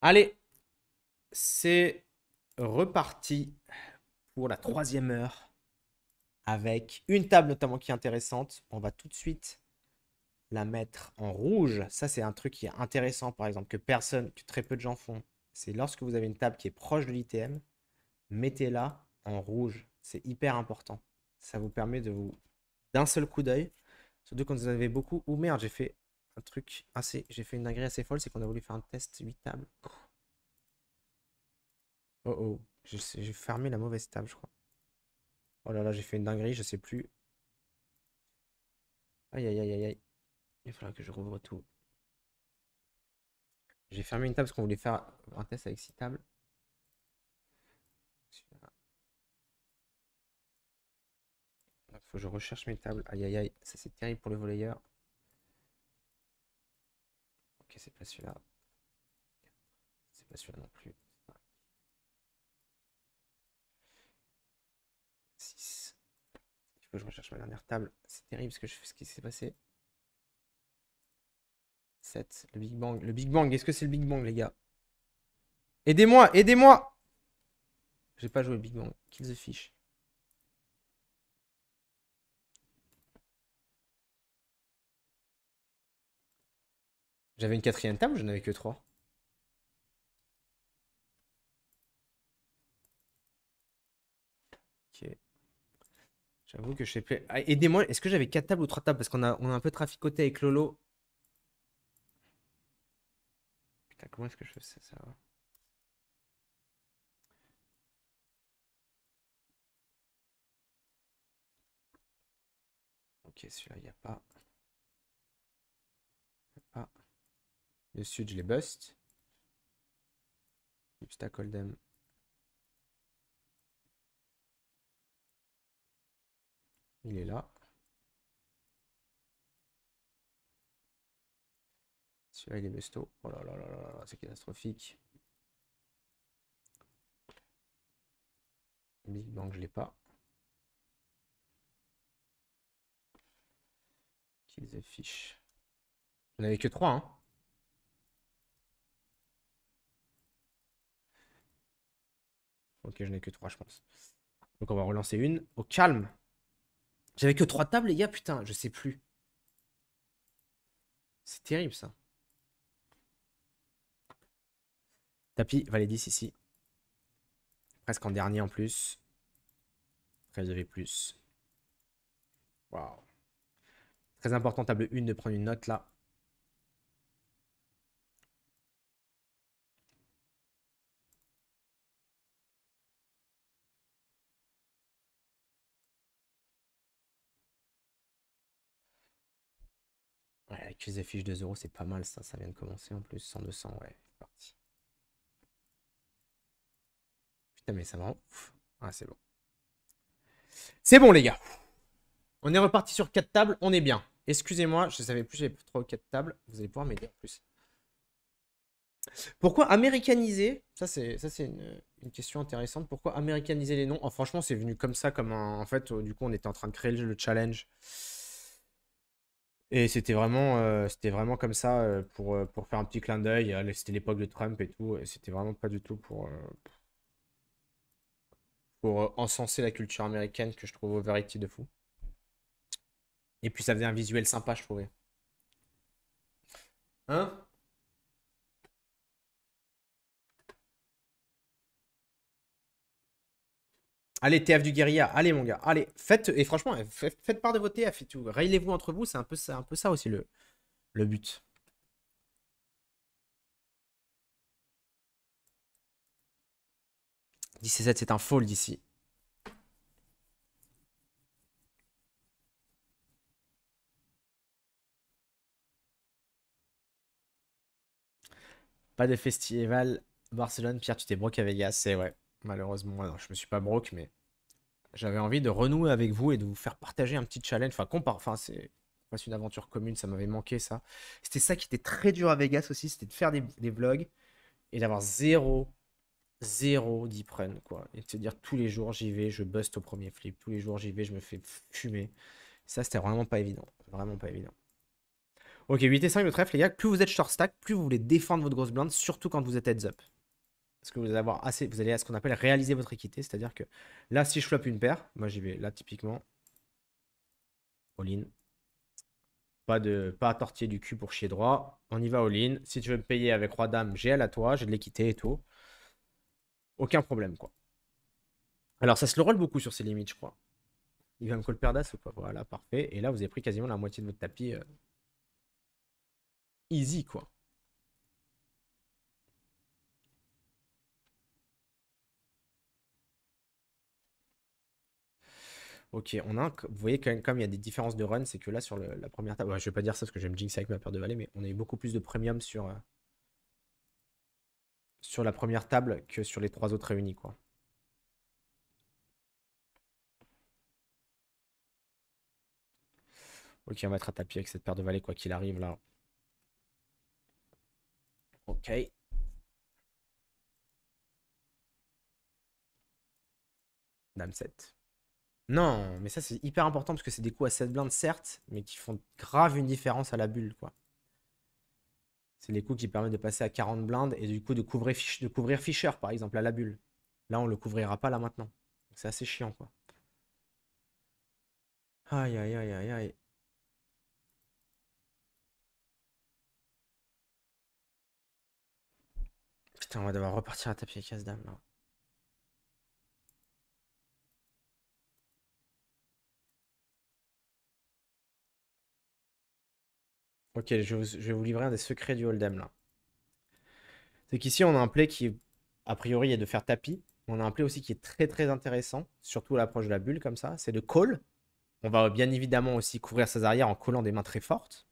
Allez, c'est reparti pour la troisième heure avec une table notamment qui est intéressante. On va tout de suite la mettre en rouge. Ça, c'est un truc qui est intéressant, par exemple, que personne, que très peu de gens font. C'est lorsque vous avez une table qui est proche de l'ITM, mettez-la en rouge. C'est hyper important. Ça vous permet de vous d'un seul coup d'œil. Surtout quand vous en avez beaucoup. Ou merde, j'ai fait truc assez... J'ai fait une dinguerie assez folle, c'est qu'on a voulu faire un test 8 tables. Oh oh, j'ai fermé la mauvaise table, je crois. Oh là là, j'ai fait une dinguerie, je sais plus. Aïe aïe aïe aïe aïe. Il faudra que je rouvre tout. J'ai fermé une table parce qu'on voulait faire un test avec 6 tables. Faut que je recherche mes tables. Aïe aïe aïe, ça c'est terrible pour le volleyeur. Ok, c'est pas celui-là. C'est pas celui-là non plus. 5. 6. je recherche ma dernière table. C'est terrible ce que je ce qui s'est passé. 7. Le Big Bang. Le Big Bang. Est-ce que c'est le Big Bang, les gars Aidez-moi Aidez-moi J'ai pas joué le Big Bang. Kill the fish. J'avais une quatrième table ou je n'avais que trois Ok. J'avoue que je sais plus. Ah, aidez-moi, est-ce que j'avais quatre tables ou trois tables Parce qu'on a, on a un peu traficoté avec Lolo. Putain, comment est-ce que je fais ça, Ok, celui-là, il n'y a pas. Le sud, je les bust. Obstacle them. Il est là. Celui-là, il est Oh là là là là là, c'est catastrophique. Big Bang, je l'ai pas. qu'ils affichent, on J'en que 3, hein. Ok, je n'ai que 3, je pense. Donc on va relancer une. Au calme. J'avais que 3 tables, les gars, putain, je sais plus. C'est terrible, ça. Tapis, valet 10 ici. Presque en dernier en plus. 13 plus. Waouh. Très important, table 1, de prendre une note, là. les affiches 2 euros, c'est pas mal ça, ça vient de commencer en plus. 100, 200, ouais, c'est parti. Putain, mais ça va, Ah, c'est bon. C'est bon, les gars. On est reparti sur 4 tables, on est bien. Excusez-moi, je savais plus, j'avais 3 ou 4 tables. Vous allez pouvoir m'aider en plus. Pourquoi américaniser Ça, c'est une, une, question intéressante. Pourquoi américaniser les noms oh, Franchement, c'est venu comme ça, comme en fait, euh, du coup, on était en train de créer le challenge. Et c'était vraiment, euh, vraiment comme ça euh, pour, euh, pour faire un petit clin d'œil. C'était l'époque de Trump et tout. Et c'était vraiment pas du tout pour, pour encenser la culture américaine que je trouve au variety de fou. Et puis ça faisait un visuel sympa, je trouvais. Hein Allez, TF du guérilla, allez mon gars, allez, faites, et franchement, eh, faites part de vos TF et tout, raillez-vous entre vous, c'est un peu ça, un peu ça aussi le, le but. 17, c'est un fold ici. Pas de festival Barcelone, Pierre, tu t'es broqué à Vegas, c'est ouais malheureusement. je je me suis pas broke, mais j'avais envie de renouer avec vous et de vous faire partager un petit challenge. Enfin, compare. Enfin, c'est une aventure commune, ça m'avait manqué ça. C'était ça qui était très dur à Vegas aussi, c'était de faire des, vlogs et d'avoir zéro, zéro deep run, quoi. Et de dire tous les jours j'y vais, je buste au premier flip, tous les jours j'y vais, je me fais fumer. Ça, c'était vraiment pas évident. Vraiment pas évident. Ok, 8 et 5 de trèfle, les gars. Plus vous êtes short stack, plus vous voulez défendre votre grosse blinde, surtout quand vous êtes heads up. Parce que vous allez, avoir assez, vous allez à ce qu'on appelle réaliser votre équité. C'est-à-dire que là, si je flop une paire, moi j'y vais là typiquement. All-in. Pas, de, pas à tortiller du cul pour chier droit. On y va all-in. Si tu veux me payer avec Roi-Dame, j'ai à toi, j'ai de l'équité et tout. Aucun problème quoi. Alors ça se le rôle beaucoup sur ces limites, je crois. Il va me call paire d'as ou quoi Voilà, parfait. Et là, vous avez pris quasiment la moitié de votre tapis. Euh, easy quoi. Ok, on a un... vous voyez quand même, comme il y a des différences de run, c'est que là sur la première table, je vais pas dire ça parce que j'aime jinx avec ma paire de valets, mais on a eu beaucoup plus de premium sur, euh, sur la première table que sur les trois autres réunis quoi. Ok, on va être à tapis avec cette paire de valets quoi qu'il arrive là. Ok. Dame 7. Non, mais ça c'est hyper important parce que c'est des coups à 7 blindes, certes, mais qui font grave une différence à la bulle, quoi. C'est les coups qui permettent de passer à 40 blindes et du coup de couvrir, de Fischer, par exemple, à la bulle. Là, on le couvrira pas là maintenant. C'est assez chiant, quoi. Aïe, aïe, aïe, aïe, aïe. Putain, on va devoir repartir à tapis et casse d'âme là. Ok, je, vais vous livrer un des secrets du hold'em là. C'est qu'ici on a un play qui a priori est de faire tapis. On a un play aussi qui est très très intéressant, surtout à l'approche de la bulle comme ça, c'est de call. On va bien évidemment aussi couvrir ses arrières en collant des mains très fortes.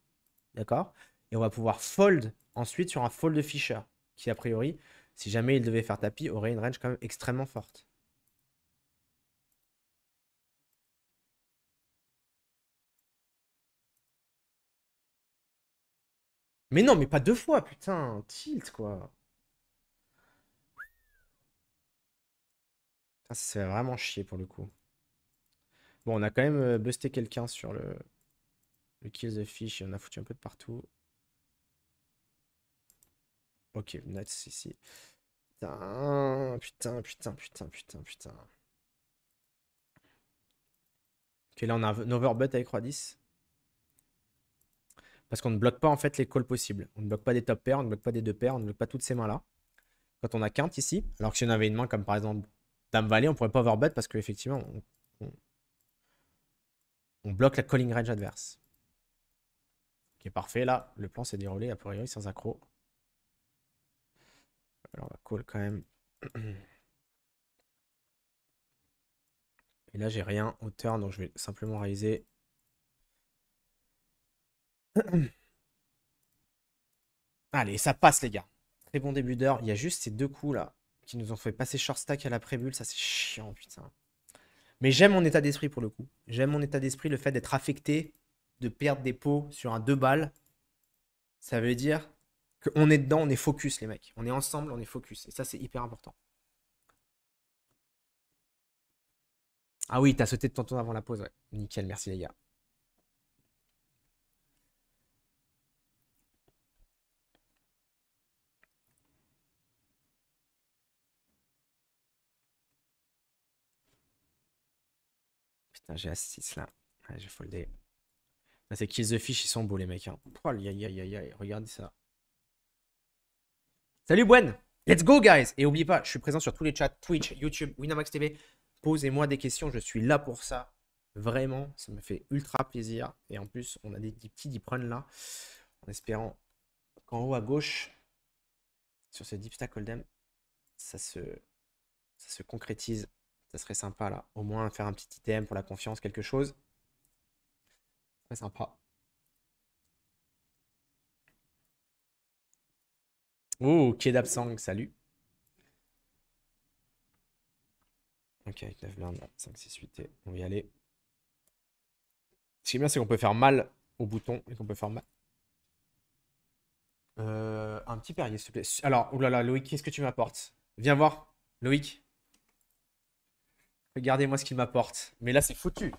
D'accord Et on va pouvoir fold ensuite sur un fold de Fischer, qui a priori, si jamais il devait faire tapis, aurait une range quand même extrêmement forte. Mais non, mais pas deux fois, putain, tilt quoi. c'est ah, vraiment chier pour le coup. Bon, on a quand même euh, busté quelqu'un sur le... le kill the fish et on a foutu un peu de partout. Ok, Nuts ici. Putain, putain, putain, putain, putain, putain. Ok, là on a un avec roi 10. Parce qu'on ne bloque pas en fait les calls possibles. On ne bloque pas des top pairs, on ne bloque pas des deux pairs, on ne bloque pas toutes ces mains-là. Quand on a quinte ici, alors que si on avait une main comme par exemple Dame valet on pourrait pas overbet parce qu'effectivement, on, bloque la calling range adverse. Qui est parfait. Là, le plan s'est déroulé a priori sans accro. Alors on va call quand même. <clears throat> Et là, j'ai rien au turn, donc je vais simplement réaliser <clears throat> Allez, ça passe, les gars. Très bon début d'heure. Il y a juste ces deux coups là qui nous ont fait passer short stack à la prébule Ça, c'est chiant, putain. Mais j'aime mon état d'esprit pour le coup. J'aime mon état d'esprit, le fait d'être affecté, de perdre des pots sur un 2 balles. Ça veut dire qu'on est dedans, on est focus, les mecs. On est ensemble, on est focus. Et ça, c'est hyper important. Ah oui, t'as sauté de tonton avant la pause, Nickel, merci les gars. Ah, j'ai assisté 6 là. j'ai foldé. c'est qui the Fish, ils sont beaux les mecs. Hein. Oh, regardez ça. Salut Bwen Let's go guys Et oublie pas, je suis présent sur tous les chats, Twitch, YouTube, Winamax TV. Posez-moi des questions, je suis là pour ça. Vraiment, ça me fait ultra plaisir. Et en plus, on a des, petits deep là. En espérant qu'en haut à gauche, sur ce deep stack hold'em, ça se, ça se concrétise. Ça serait sympa là. Au moins faire un petit item pour la confiance, quelque chose. Ça sympa. Oh, Kedapsang, salut. Ok, 9 blindes, 5, 6, 8 et on va y aller. Ce qui est bien, c'est qu'on peut faire mal au bouton et qu'on peut faire mal. Euh, un petit perrier, s'il te plaît. Alors, oulala, oh Loïc, qu'est-ce que tu m'apportes Viens voir, Loïc. Regardez-moi ce qu'il m'apporte. Mais là, c'est foutu.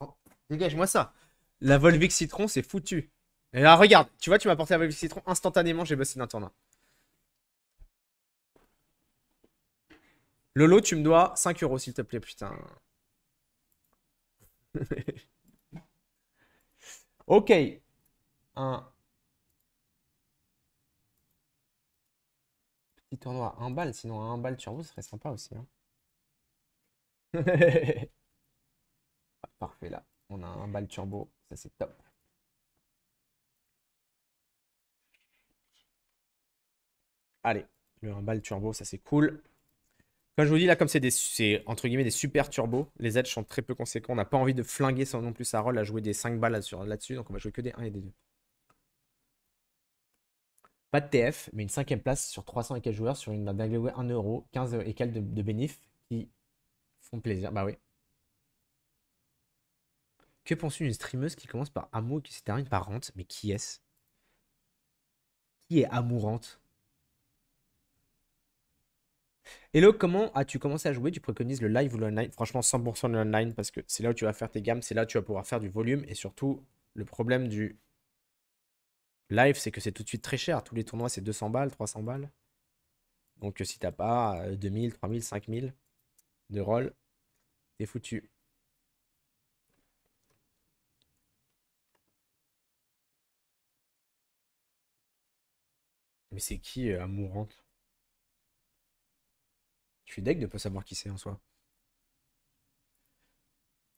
Oh, dégage-moi ça. La Volvic Citron, c'est foutu. Et là, regarde, tu vois, tu m'as apporté la Volvic Citron instantanément, j'ai bossé d'un tournoi. Lolo, tu me dois 5 euros, s'il te plaît, putain. <laughs> ok. Un Petit tournoi à 1 balle, sinon un 1 balle sur vous, ce serait sympa aussi. Hein. <laughs> Parfait là. On a un bal turbo. Ça c'est top. Allez, un bal turbo, ça c'est cool. Comme je vous dis, là, comme c'est des, entre guillemets des super turbos, les edges sont très peu conséquents. On n'a pas envie de flinguer sans non plus sa rôle à jouer des 5 balles là-dessus, donc on va jouer que des 1 et des 2. Pas de TF, mais une cinquième place sur 300 et quelques joueurs sur une de 1 euro, 15 et quelques de, de qui plaisir, bah oui. Que pense une streameuse qui commence par amour et qui se termine par rente Mais qui est-ce Qui est amourante Hello, comment as-tu commencé à jouer Tu préconises le live ou l'online Franchement, 100% de l'online parce que c'est là où tu vas faire tes gammes, c'est là où tu vas pouvoir faire du volume et surtout, le problème du live, c'est que c'est tout de suite très cher. Tous les tournois, c'est 200 balles, 300 balles. Donc si t'as pas 2000, 3000, 5000 de rôle T'es foutu. Mais c'est qui euh, Amourante Je suis deg de pas savoir qui c'est en soi.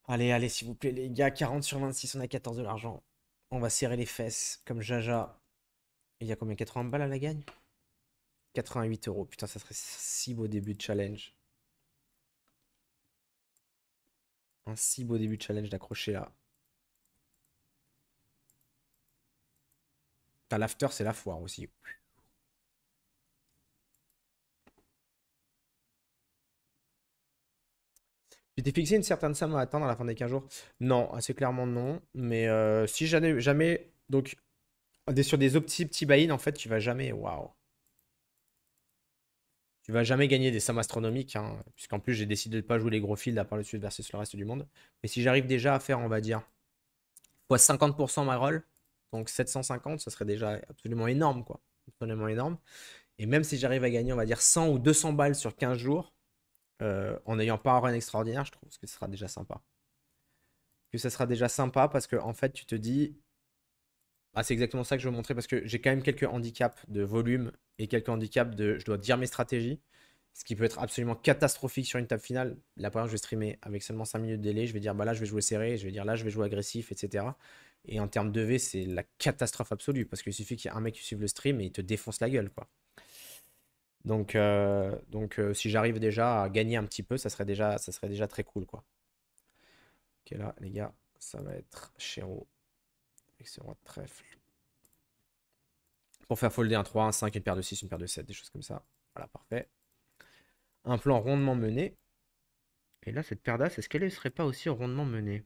Allez, allez, s'il vous plaît, les gars. 40 sur 26, on a 14 de l'argent. On va serrer les fesses, comme Jaja. Il y a combien 80 balles à la gagne 88 euros. Putain, ça serait si beau début de challenge. un si beau début de challenge d'accrocher là. T'as l'after, c'est la foire aussi. Tu fixé une certaine somme à attendre à la fin des 15 jours Non, assez clairement non. Mais euh, si jamais, jamais, donc, sur des petits, petits buy en fait, tu vas jamais. Waouh tu vas jamais gagner des sommes astronomiques, hein, puisqu'en plus j'ai décidé de ne pas jouer les gros fields à part le sud versus le reste du monde. Mais si j'arrive déjà à faire, on va dire, fois 50% ma roll, donc 750, ça serait déjà absolument énorme, quoi. Absolument énorme. Et même si j'arrive à gagner, on va dire 100 ou 200 balles sur 15 jours, euh, en n'ayant pas un run extraordinaire, je trouve que ce sera déjà sympa. Que ce sera déjà sympa parce que, en fait, tu te dis, ah, c'est exactement ça que je veux montrer parce que j'ai quand même quelques handicaps de volume et quelques handicaps de je dois dire mes stratégies, ce qui peut être absolument catastrophique sur une table finale. Là, par exemple, je vais streamer avec seulement 5 minutes de délai, je vais dire bah là je vais jouer serré, je vais dire là je vais jouer agressif, etc. Et en termes de V, c'est la catastrophe absolue parce qu'il suffit qu'il y ait un mec qui suive le stream et il te défonce la gueule quoi. Donc, euh, donc euh, si j'arrive déjà à gagner un petit peu, ça serait déjà, ça serait déjà très cool quoi. Ok là les gars, ça va être Chéro avec roi trèfle. Pour faire folder un 3, un 5, une paire de 6, une paire de 7, des choses comme ça. Voilà, parfait. Un plan rondement mené. Et là, cette paire d'as, est-ce qu'elle ne serait pas aussi rondement menée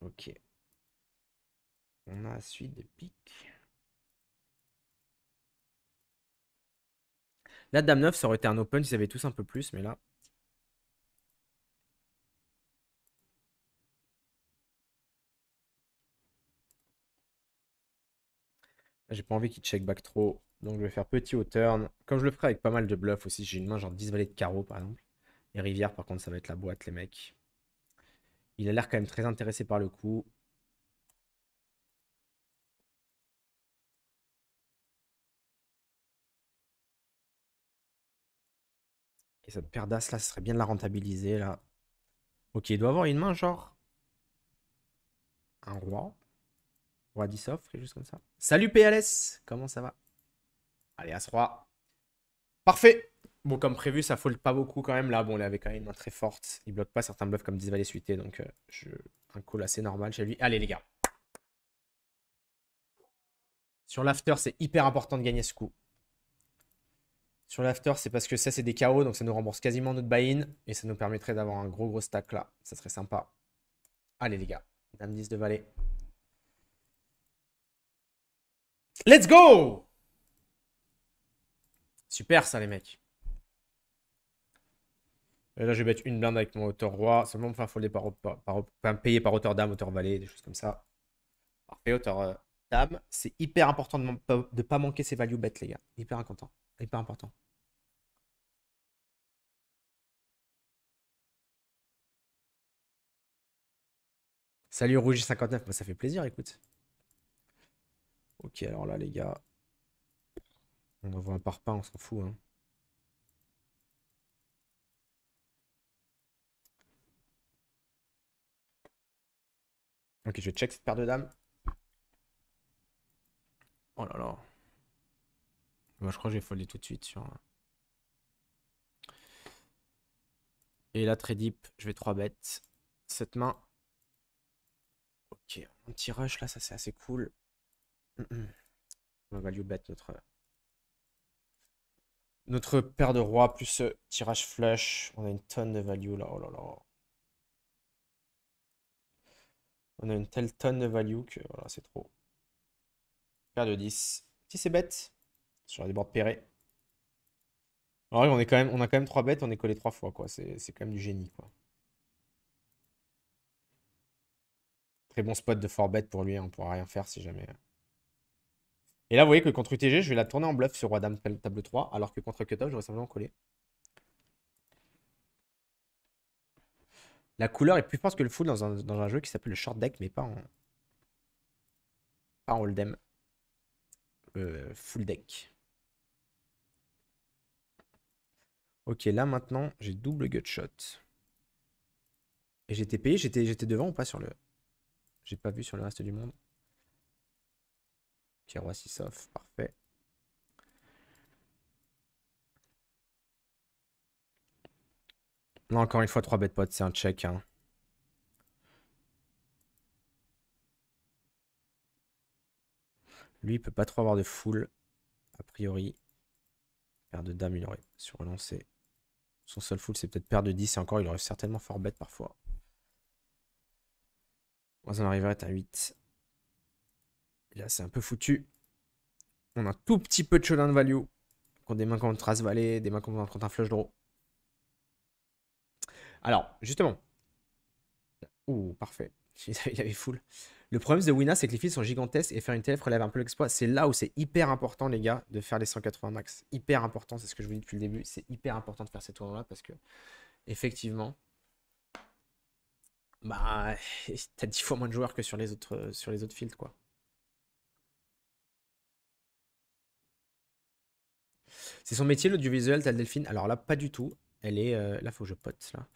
Ok. On a suite de piques. La dame 9, ça aurait été un open s'ils avaient tous un peu plus, mais là. Ah, j'ai pas envie qu'il check back trop. Donc je vais faire petit au turn. Comme je le ferai avec pas mal de bluffs aussi. J'ai une main genre 10 valets de carreau par exemple. Et Rivière par contre ça va être la boîte les mecs. Il a l'air quand même très intéressé par le coup. Et cette paire d'as là, ce serait bien de la rentabiliser là. Ok, il doit avoir une main genre un roi. Roi offres quelque juste comme ça. Salut PLS, comment ça va Allez, à ce roi. Parfait. Bon, comme prévu, ça fold pas beaucoup quand même. Là, bon, il avait quand même une main très forte. Il bloque pas certains bluffs comme 10 valets suité, Donc, euh, je... un call assez normal chez lui. Allez, les gars. Sur l'after, c'est hyper important de gagner ce coup. Sur l'after, c'est parce que ça, c'est des KO. Donc, ça nous rembourse quasiment notre buy-in. Et ça nous permettrait d'avoir un gros, gros stack là. Ça serait sympa. Allez, les gars. Dame 10 de valet. Let's go Super ça les mecs. Et là je vais mettre une blinde avec mon hauteur roi, seulement me faire folder par, payer par hauteur dame, hauteur valet, des choses comme ça. Parfait, hauteur euh, dame. C'est hyper important de ne pas manquer ces value bêtes les gars. Hyper important. Hyper important. Salut rougi 59, bah, ça fait plaisir, écoute. Ok, alors là, les gars, on envoie un parpaing, on s'en fout. Hein. Ok, je check cette paire de dames. Oh là là. Moi, bah, je crois que j'ai vais tout de suite sur. Et là, très deep, je vais 3 bêtes. Cette main. Ok, un petit rush là, ça c'est assez cool. On va bet notre... Notre paire de rois plus euh, tirage flush. On a une tonne de value là. Oh là là. On a une telle tonne de value que voilà, c'est trop. Paire de 10. Si c'est bête, sur des bords péré Alors on, est quand même, on a quand même 3 bêtes, on est collé 3 fois, quoi. C'est quand même du génie, quoi. Très bon spot de fort bête pour lui, hein. on pourra rien faire si jamais. Hein. Et là, vous voyez que contre UTG, je vais la tourner en bluff sur Roi-Dame table 3, alors que contre cutoff, j'aurais simplement collé. La couleur est plus forte que le full dans un, jeu qui s'appelle le short deck, mais pas en, pas en hold'em. Euh, full deck. Ok, là maintenant, j'ai double gutshot. Et j'étais payé, j'étais devant ou pas sur le... J'ai pas vu sur le reste du monde. OK, roi 6 parfait. Non, encore une fois, trois bêtes potes, c'est un check. Hein. Lui, il peut pas trop avoir de full, a priori. Paire de dames, il aurait su relancer. Son seul full, c'est peut-être paire de 10, et encore, il aurait certainement fort bête parfois. On en arrivera à 8 là, c'est un peu foutu. On a un tout petit peu de de Value. des mains contre trace Valet, des mains contre un flush draw. Alors, justement. Ouh, parfait. <laughs> Il y avait full. Le problème de Wina, c'est que les fils sont gigantesques et faire une TF relève un peu l'exploit. C'est là où c'est hyper important, les gars, de faire les 180 max. Hyper important, c'est ce que je vous dis depuis le début. C'est hyper important de faire ces tours là parce que, effectivement, bah, <laughs> t'as 10 fois moins de joueurs que sur les autres, euh, sur les autres fields, quoi. C'est son métier, l'audiovisuel, t'as Delphine Alors là, pas du tout. Elle est. la euh, là, faut que je pote, là.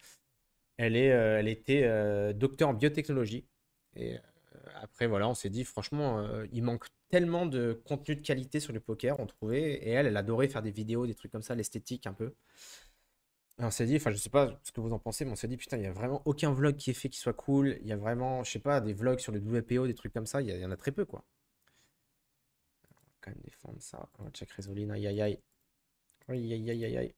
Elle, est, euh, elle était euh, docteur en biotechnologie. Et après, voilà, on s'est dit, franchement, il manque tellement de contenu de qualité sur le poker, on trouvait. Et elle, elle adorait faire des vidéos, des trucs comme ça, l'esthétique un peu. on s'est dit, enfin, je sais pas ce que vous en pensez, mais on s'est dit, putain, il n'y a vraiment aucun vlog qui est fait qui soit cool. Il y a vraiment, je sais pas, des vlogs sur le WPO, des trucs comme ça, il y, en a très peu, quoi quand même défendre ça. On va check aïe Aïe, aïe, aïe, aïe, aïe.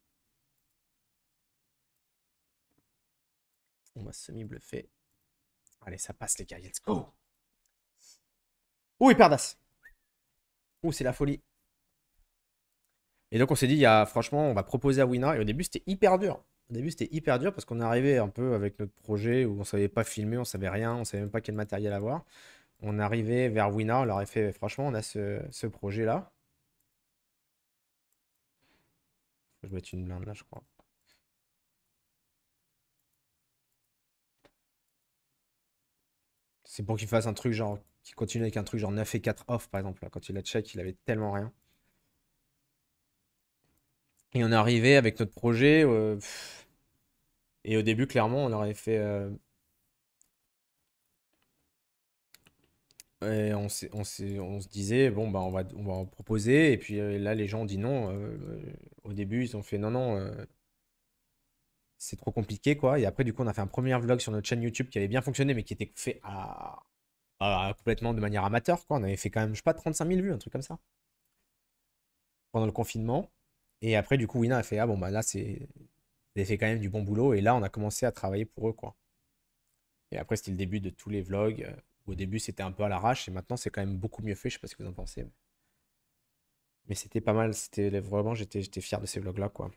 On m'a semi-bluffé. Allez, ça passe, les gars. Let's go. Ouh, Hyperdas. Ouh, c'est la folie. Et donc, on s'est dit, il y a, franchement, on va proposer à Wina. Et au début, c'était hyper dur. Au début, c'était hyper dur parce qu'on est arrivé un peu avec notre projet où on savait pas filmer, on savait rien, on savait même pas quel matériel avoir. On arrivait vers Wina, on leur a fait, franchement, on a ce projet-là. Je vais mettre une blinde là, je crois. C'est pour qu'il fasse un truc genre, qu'il continue avec un truc genre 9 et 4 off par exemple. Quand il a check, il avait tellement rien. Et on est arrivé avec notre projet. Euh, et au début, clairement, on aurait fait. Euh, on, se disait, bon, bah, on, va, en proposer. Et puis euh, là, les gens ont dit non. Euh, au début, ils ont fait non, non, euh, c'est trop compliqué, quoi. Et après, du coup, on a fait un premier vlog sur notre chaîne YouTube qui avait bien fonctionné, mais qui était fait à, complètement de manière amateur, quoi. On avait fait quand même, je sais pas, 35 000 vues, un truc comme ça. Pendant le confinement. Et après, du coup, Wina a fait, ah bon, bah là, c'est. Vous a fait quand même du bon boulot. Et là, on a commencé à travailler pour eux, quoi. Et après, c'était le début de tous les vlogs au début, c'était un peu à l'arrache et maintenant, c'est quand même beaucoup mieux fait. Je sais pas ce que vous en pensez. Mais, c'était pas mal. C'était vraiment, j'étais, fier de ces vlogs-là, quoi.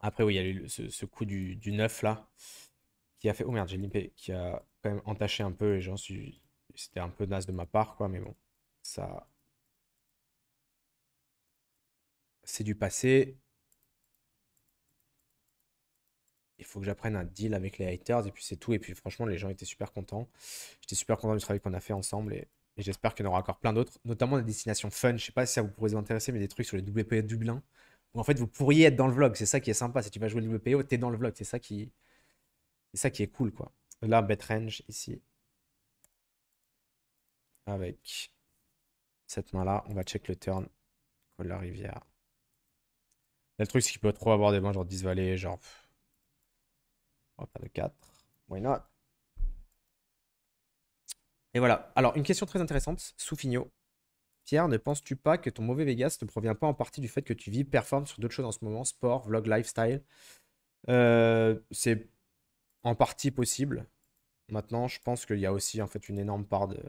Après, oui, il y a eu ce, coup du, du là qui a fait. Oh merde, j'ai limpé. Qui a quand même entaché un peu et j'en suis. C'était un peu naze de ma part, quoi. Mais bon, ça. C'est du passé. Il faut que j'apprenne un deal avec les haters et puis c'est tout. Et puis franchement, les gens étaient super contents. J'étais super content du travail qu'on a fait ensemble et, j'espère qu'il y en aura encore plein d'autres, notamment des destinations fun. Je sais pas si ça vous pourrait vous intéresser, mais des trucs sur les WPA Dublin où en fait vous pourriez être dans le vlog. C'est ça qui est sympa. Si tu vas jouer le WPO, t'es dans le vlog. C'est ça qui, ça qui est cool quoi. Là, bet range ici avec cette main là, on va check le turn de la rivière. le truc, c'est qu'il peut trop avoir des mains genre 10 vallées, genre. On va faire de 4. Why not? Et voilà. Alors, une question très intéressante. Soufigno. Pierre, ne penses-tu pas que ton mauvais Vegas ne provient pas en partie du fait que tu vis, performes sur d'autres choses en ce moment, sport, vlog, lifestyle euh, C'est en partie possible. Maintenant, je pense qu'il y a aussi en fait une énorme part de,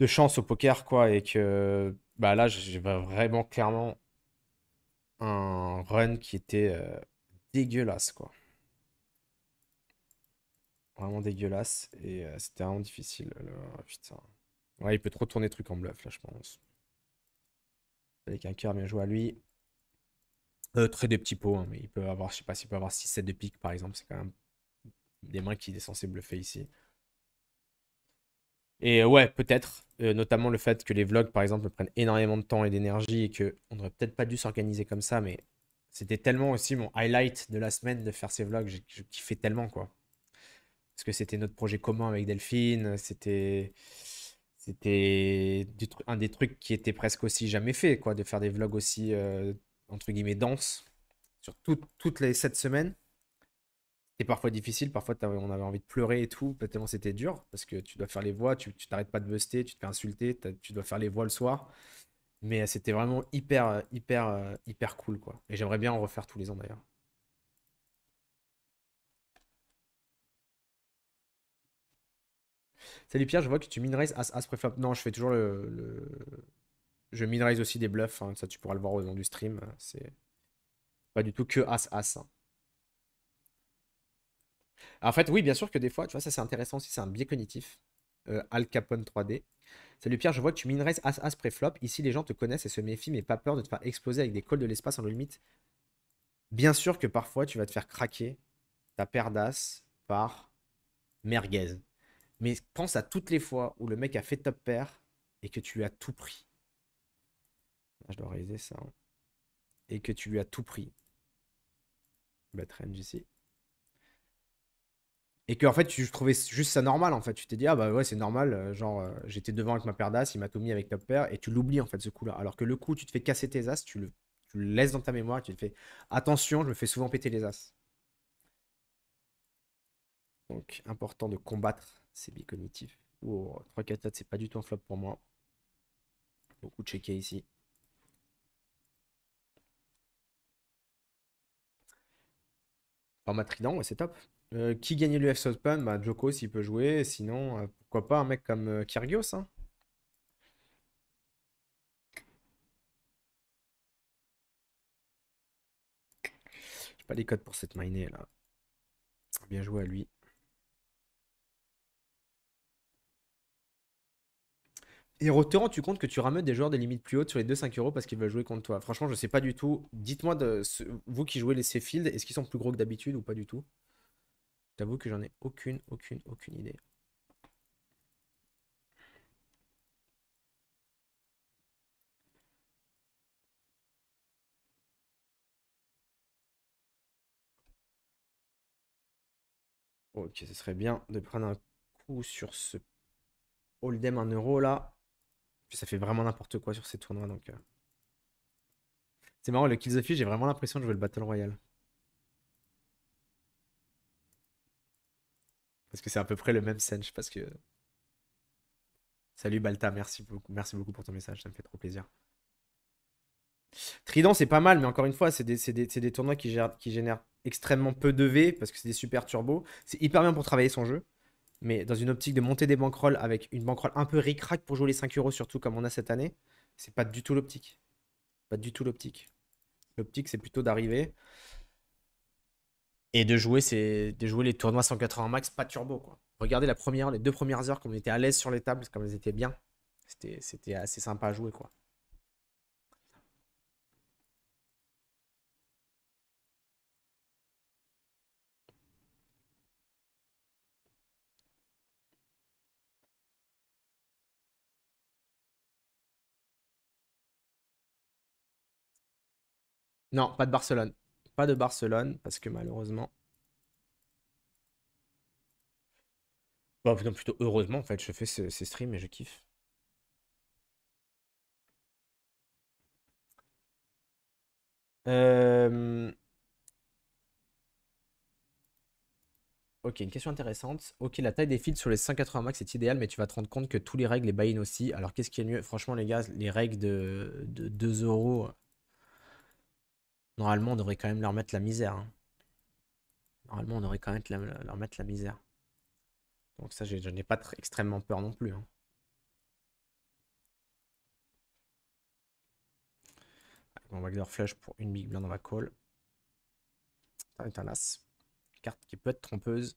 de chance au poker, quoi, et que bah là, j'ai vraiment clairement un run qui était euh, dégueulasse, quoi. Vraiment dégueulasse. Et euh, c'était vraiment difficile. Ouais, il peut trop tourner truc en bluff, là, je pense. Avec un cœur, bien joué à lui. Euh, très des petits pots, hein, mais il peut avoir, je sais pas, s'il peut avoir 6-7 de pique, par exemple. C'est quand même des mains qu'il est censé bluffer ici. Et euh, ouais, peut-être, notamment le fait que les vlogs, par exemple, prennent énormément de temps et d'énergie et qu'on n'aurait peut-être pas dû s'organiser comme ça, mais c'était tellement aussi mon highlight de la semaine de faire ces vlogs. Je, je tellement, quoi. Parce que c'était notre projet commun avec Delphine. C'était. C'était un des trucs qui était presque aussi jamais fait, quoi, de faire des vlogs aussi, euh, entre guillemets, denses sur toutes les sept semaines. C'était parfois difficile, parfois on avait envie de pleurer et tout, tellement c'était dur, parce que tu dois faire les voix, tu t'arrêtes pas de buster, tu te fais insulter, tu dois faire les voix le soir. Mais euh, c'était vraiment hyper, euh, hyper, euh, hyper cool, quoi. Et j'aimerais bien en refaire tous les ans, d'ailleurs. Salut Pierre, je vois que tu minerais as, as préflop. Non, je fais toujours le... Je minerais aussi des bluffs, hein. ça tu pourras le voir au long du stream. C'est pas du tout que as-as. Hein. En fait, oui, bien sûr que des fois, tu vois, ça c'est intéressant si c'est un biais cognitif. Euh, Al Capone 3D. Salut Pierre, je vois que tu minerais as as préflop. Ici, les gens te connaissent et se méfient, mais pas peur de te faire exploser avec des calls de l'espace en limite. Bien sûr que parfois, tu vas te faire craquer ta paire d'as par merguez. Mais pense à toutes les fois où le mec a fait top pair et que tu lui as tout pris. Ah, je dois réaliser ça. Hein. Et que tu lui as tout pris. mettre range ici. Et que en fait, tu trouvais juste ça normal en fait. Tu t'es dit, ah bah ouais, c'est normal. Euh, genre, euh, j'étais devant avec ma paire d'as, il m'a tout avec ta paire, et tu l'oublies en fait ce coup-là. Alors que le coup, tu te fais casser tes as, tu le, laisses dans ta mémoire, tu te fais attention, je me fais souvent péter les as. Donc, important de combattre ces biais cognitifs. Oh, 3-4 c'est pas du tout un flop pour moi. Beaucoup checké ici. ma trident, ouais, c'est top. Euh, qui gagnait l'UFC Open bah, Joko s'il peut jouer, sinon euh, pourquoi pas un mec comme euh, Kyrgios hein J'ai pas les codes pour cette mainée là. Bien joué à lui. Et rends tu comptes que tu ramènes des joueurs des limites plus hautes sur les 2-5 euros parce qu'ils veulent jouer contre toi Franchement, je sais pas du tout. Dites-moi, de vous qui jouez les C-Field, est-ce qu'ils sont plus gros que d'habitude ou pas du tout J'avoue que j'en ai aucune, aucune, aucune idée. Ok, ce serait bien de prendre un coup sur ce hold'em 1 euro là. Ça fait vraiment n'importe quoi sur ces tournois donc. Euh. C'est marrant, le Kill the j'ai vraiment l'impression de jouer le Battle Royale. Parce que c'est à peu près le même sens parce que. Salut Balta, merci beaucoup, merci beaucoup pour ton message, ça me fait trop plaisir. Trident, c'est pas mal, mais encore une fois, c'est des, tournois qui, qui génèrent extrêmement peu de V parce que c'est des super turbos. C'est hyper bien pour travailler son jeu, mais dans une optique de monter des bankrolls avec une bankroll un peu ric-rac pour jouer les 5 euros, surtout comme on a cette année, c'est pas du tout l'optique. Pas du tout l'optique. L'optique, c'est plutôt d'arriver et de jouer, c'est de jouer les tournois 180 max, pas turbo. Quoi. Regardez la première, les deux premières heures, comme on était à l'aise sur les tables, comme elles étaient bien. C'était assez sympa à jouer. quoi. Non, pas de Barcelone. Pas de Barcelone, parce que malheureusement. Bon, bah, plutôt heureusement, en fait, je fais ces, streams et je kiffe. Euh, ok, une question intéressante. Ok, la taille des fils sur les 180 max est idéale, mais tu vas te rendre compte que tous les règles les buy-in aussi. Alors qu'est-ce qui est mieux Franchement, les gars, les règles de, de 2 euros, Normalement, on devrait quand même leur mettre la misère. Hein. Normalement, on devrait quand même leur mettre la misère. Donc ça, je n'ai pas extrêmement peur non plus. Hein. On va leur flush pour une big blind, on va call. être un as. Carte qui peut être trompeuse.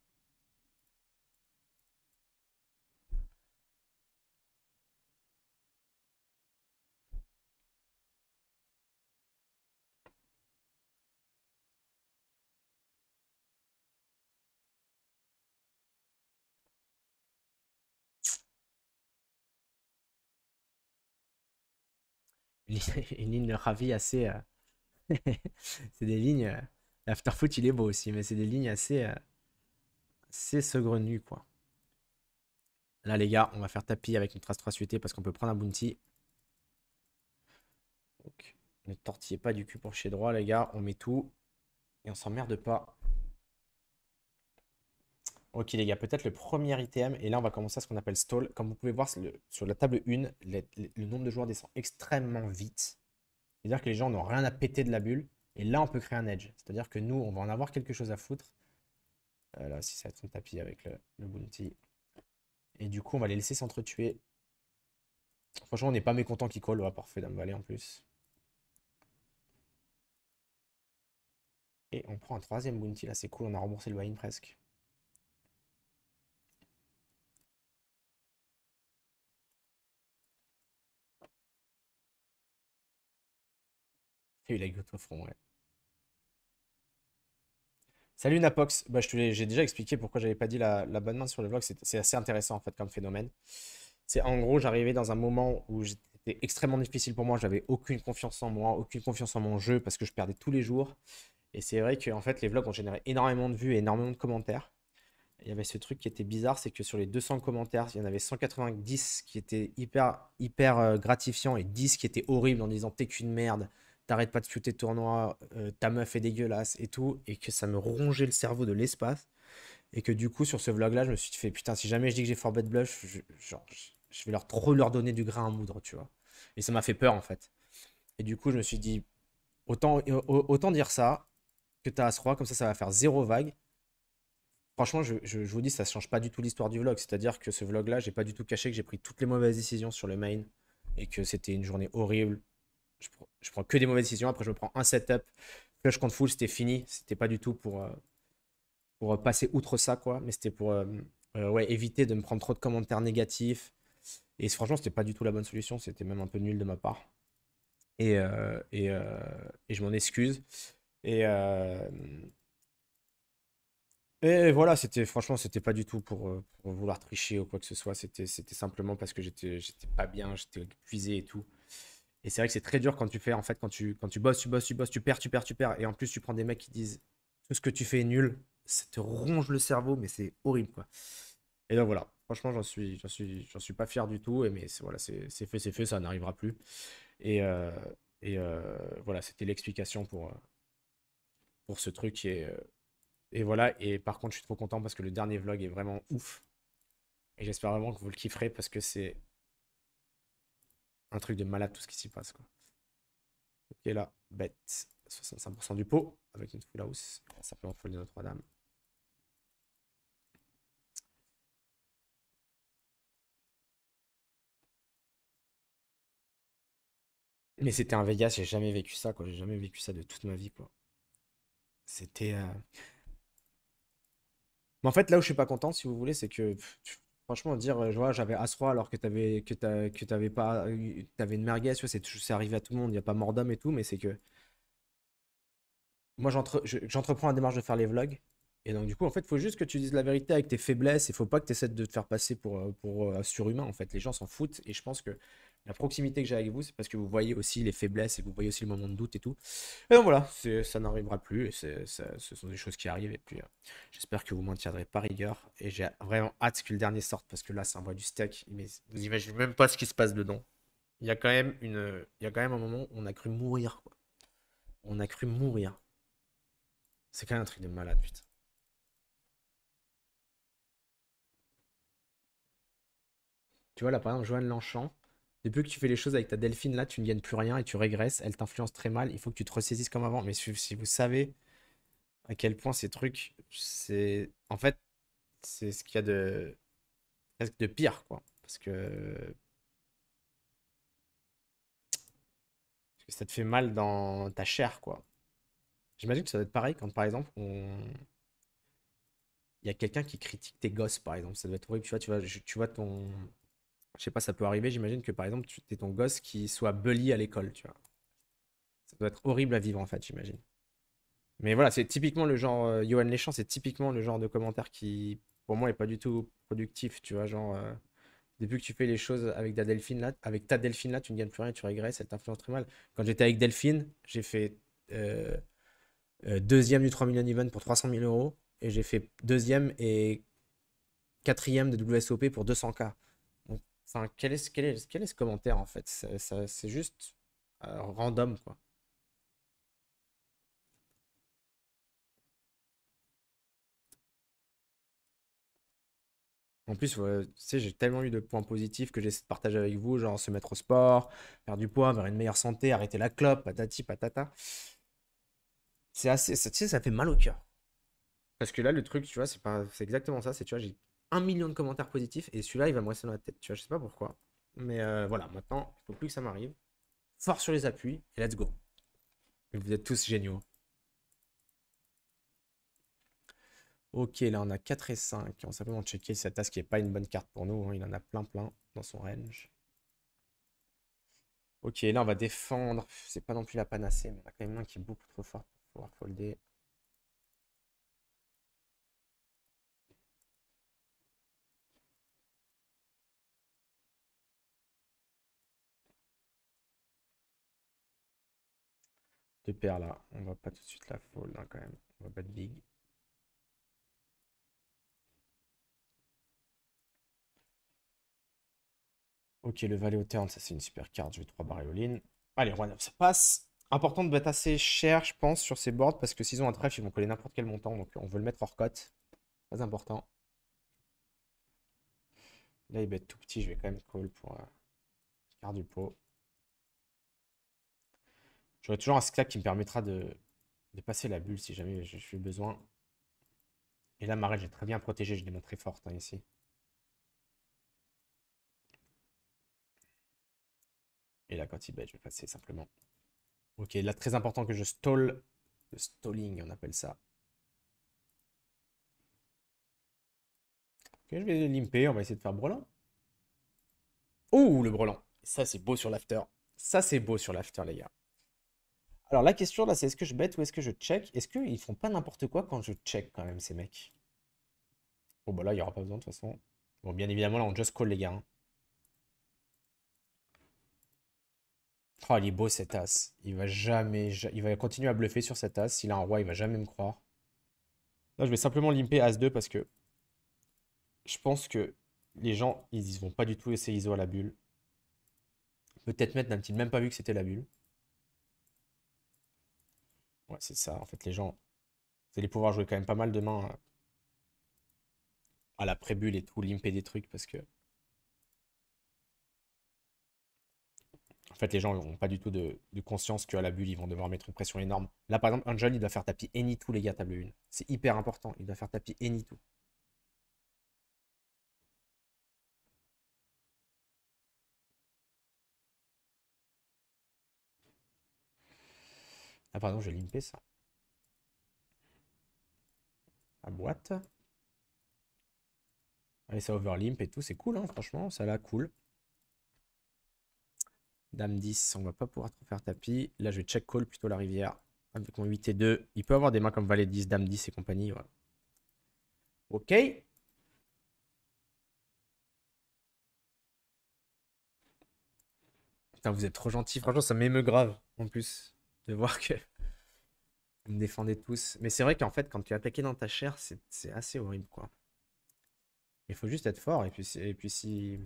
<laughs> une, ligne de Ravi assez. Euh, <laughs> c'est des lignes. Euh, L'afterfoot, il est beau aussi, mais c'est des lignes assez. C'est euh, assez grenu, quoi. Là, les gars, on va faire tapis avec une trace 3 parce qu'on peut prendre un bounty. Donc, ne tortillez pas du cul pour chez droit, les gars. On met tout. Et on s'emmerde pas. Ok les gars, peut-être le premier item et là on va commencer à ce qu'on appelle stall. Comme vous pouvez voir sur la table 1, le, nombre de joueurs descend extrêmement vite. C'est-à-dire que les gens n'ont rien à péter de la bulle, et là on peut créer un edge. C'est-à-dire que nous, on va en avoir quelque chose à foutre. Euh, là, si ça va être un tapis avec le, bounty. Et du coup, on va les laisser s'entretuer. Franchement, on n'est pas mécontent qu'ils call. va parfait, Dame Valley en plus. Et on prend un troisième bounty. Là, c'est cool. On a remboursé le wine presque. a eu la goutte au front, Salut Napox, bah, j'ai déjà expliqué pourquoi j'avais pas dit la, sur le vlog, c'est assez intéressant en fait comme phénomène. C'est en gros j'arrivais dans un moment où c'était extrêmement difficile pour moi, j'avais aucune confiance en moi, aucune confiance en mon jeu parce que je perdais tous les jours. Et c'est vrai que en fait les vlogs ont généré énormément de vues et énormément de commentaires. Il y avait ce truc qui était bizarre, c'est que sur les 200 commentaires, il y en avait 190 qui étaient hyper hyper euh, gratifiants et 10 qui étaient horribles en disant t'es qu'une merde, t'arrêtes pas de shooter tournoi, euh, ta meuf est dégueulasse et tout, et que ça me rongeait le cerveau de l'espace. Et que du coup, sur ce vlog-là, je me suis fait, putain, si jamais je dis que j'ai Forbet Blush, je, genre, je vais leur trop leur donner du grain à moudre, tu vois. Et ça m'a fait peur, en fait. Et du coup, je me suis dit, autant, autant dire ça, que t'as As-Roi, comme ça, ça va faire zéro vague. Franchement, je, vous dis, ça ne change pas du tout l'histoire du vlog. C'est-à-dire que ce vlog-là, j'ai pas du tout caché que j'ai pris toutes les mauvaises décisions sur le main et que c'était une journée horrible je, prends que des mauvaises décisions. Après, je me prends un setup, Je contre full, c'était fini. C'était pas du tout pour, euh, pour euh, passer outre ça, quoi. Mais c'était pour euh, ouais, éviter de me prendre trop de commentaires négatifs. Et franchement, c'était pas du tout la bonne solution. C'était même un peu nul de ma part. Et, je m'en excuse. Et, et voilà, c'était franchement, c'était pas du tout pour, vouloir tricher ou quoi que ce soit. C'était simplement parce que j'étais pas bien, j'étais épuisé et tout. Et c'est vrai que c'est très dur quand tu fais, en fait, quand tu, quand tu bosses, tu bosses, tu bosses, tu perds, tu perds, tu perds. Et en plus, tu prends des mecs qui disent tout ce que tu fais est nul. Ça te ronge le cerveau, mais c'est horrible, quoi. Et donc voilà. Franchement, j'en suis, j'en suis, j'en suis pas fier du tout. mais voilà, c'est, fait, c'est fait, ça n'arrivera plus. Et, euh, euh, voilà, c'était l'explication pour, euh, pour ce truc. Et, et voilà. Et par contre, je suis trop content parce que le dernier vlog est vraiment ouf. Et j'espère vraiment que vous le kifferez parce que c'est un truc de malade tout ce qui s'y passe. Quoi. Ok, là, bête. 65% du pot avec une full house. Ça fait en folie Notre-Dame. Mais c'était un Vegas, j'ai jamais vécu ça, quoi. J'ai jamais vécu ça de toute ma vie, quoi. C'était. Euh, Mais en fait, là où je suis pas content, si vous voulez, c'est que Franchement, dire, euh, j'avais as alors que t'avais que que t'avais pas, euh, une merguez, tu c'est, c'est arrivé à tout le monde, il n'y a pas mort d'homme et tout, mais c'est que moi j'entreprends la démarche de faire les vlogs. Et donc du coup, en fait, faut juste que tu dises la vérité avec tes faiblesses. Il faut pas que tu essaies de te faire passer pour, euh, pour surhumain. En fait, les gens s'en foutent. Et je pense que la proximité que j'ai avec vous, c'est parce que vous voyez aussi les faiblesses et vous voyez aussi le moment de doute et tout. Et donc voilà, ça n'arrivera plus. ce sont des choses qui arrivent. Et puis, euh, j'espère que vous m'en tiendrez par rigueur. Et j'ai vraiment hâte que le dernier sorte parce que là, c'est envoie du steak. Mais vous imaginez même pas ce qui se passe dedans. Il y a quand même une, il y a quand même un moment où on a cru mourir. On a cru mourir. C'est quand même un truc de malade, putain. Tu vois, là, par exemple, Joanne Lanchant, depuis que tu fais les choses avec ta Delphine, là, tu ne gagnes plus rien et tu régresses. Elle t'influence très mal. Il faut que tu te ressaisisses comme avant. Mais si, vous savez à quel point ces trucs, c'est. En fait, c'est ce qu'il y a de. presque de pire, quoi. Parce que. Parce que ça te fait mal dans ta chair, quoi. J'imagine que ça doit être pareil quand, par exemple, on il y a quelqu'un qui critique tes gosses, par exemple. Ça doit être horrible. tu vois, tu vois ton, je sais pas, ça peut arriver, j'imagine que par exemple, tu es ton gosse qui soit bully à l'école, tu vois. Ça doit être horrible à vivre en fait, j'imagine. Mais voilà, c'est typiquement le genre. Yoann euh, Johan Léchant, c'est typiquement le genre de commentaire qui, pour moi, est pas du tout productif, tu vois. Genre, euh, depuis que tu fais les choses avec ta Delphine là, avec ta Delphine là, tu ne gagnes plus rien, tu regrettes, elle t'influence très mal. Quand j'étais avec Delphine, j'ai fait euh, deuxième du 3 million event pour 300 000 euros et j'ai fait deuxième et quatrième de WSOP pour 200K quel est, ce commentaire en fait C'est juste euh, random quoi. En plus, tu sais, j'ai tellement eu de points positifs que j'essaie de partager avec vous, genre se mettre au sport, perdre du poids, avoir une meilleure santé, arrêter la clope, patati patata. C'est assez, ça, tu sais, ça fait mal au cœur. Parce que là, le truc, tu vois, c'est pas, exactement ça. C'est, tu vois, un million de commentaires positifs et celui-là, il va me rester dans la tête. Tu vois, je sais pas pourquoi. Mais euh, voilà, maintenant, il faut plus que ça m'arrive. Fort sur les appuis et let's go. Vous êtes tous géniaux. Ok, là on a 4 et 5. On va simplement checker cette tasse qui n'est pas une bonne carte pour nous. Hein. Il en a plein plein dans son range. Ok, là on va défendre. C'est pas non plus la panacée, mais on a quand même un qui est beaucoup trop fort pour pouvoir folder. Deux là. On va pas tout de suite la fold hein, quand même. On va pas de big. Ok, le valet au turn, ça c'est une super carte. Je vais trois barrer Allez, roi 9, ça passe. Important de bet assez cher, je pense, sur ces boards parce que s'ils ont un trèfle, ils vont coller n'importe quel montant. Donc on veut le mettre hors cote. Très important. Là, il bet tout petit. Je vais quand même call pour euh, carte du pot. J'aurai toujours un slack qui me permettra de, passer la bulle si jamais je suis besoin. Et là, ma j'ai très bien protégé. Je l'ai montré forte hein, ici. Et là, quand il bête, je vais passer simplement. Ok, là, très important que je stall. Le stalling, on appelle ça. Ok, je vais limper. On va essayer de faire brelan. Oh, le brelan. Ça, c'est beau sur l'after. Ça, c'est beau sur l'after, les gars. Alors la question là, c'est est-ce que je bête ou est-ce que je check Est-ce qu'ils font pas n'importe quoi quand je check quand même ces mecs Bon bah là, il n'y aura pas besoin de toute façon. Bon, bien évidemment, là, on just call les gars. Hein. Oh, il est beau cet as. Il va jamais. Il va continuer à bluffer sur cet as. S'il a un roi, il va jamais me croire. Là, je vais simplement limper as 2 parce que je pense que les gens, ils vont pas du tout essayer ISO à la bulle. Peut-être mettre n'a-t-il même pas vu que c'était la bulle. Ouais, c'est ça. En fait, les gens, vous allez pouvoir jouer quand même pas mal demain euh, à la prébule et tout, limper des trucs parce que. En fait, les gens n'ont pas du tout de, conscience qu'à la bulle, ils vont devoir mettre une pression énorme. Là, par exemple, Angel, il doit faire tapis any tout, les gars, table 1. C'est hyper important. Il doit faire tapis any tout. Ah pardon, je vais limper ça. La boîte. Allez, ça overlimp et tout, c'est cool, hein, franchement, ça la cool. Dame 10, on va pas pouvoir trop faire tapis. Là, je vais check call plutôt la rivière avec mon 8 et 2. Il peut avoir des mains comme valet 10, dame 10 et compagnie. Ok. Putain, vous êtes trop gentil. Franchement, ça m'émeut grave en plus de voir que <laughs> vous me défendez tous. Mais c'est vrai qu'en fait, quand tu es attaqué dans ta chair, c'est assez horrible, quoi. Il faut juste être fort, et puis, et puis si...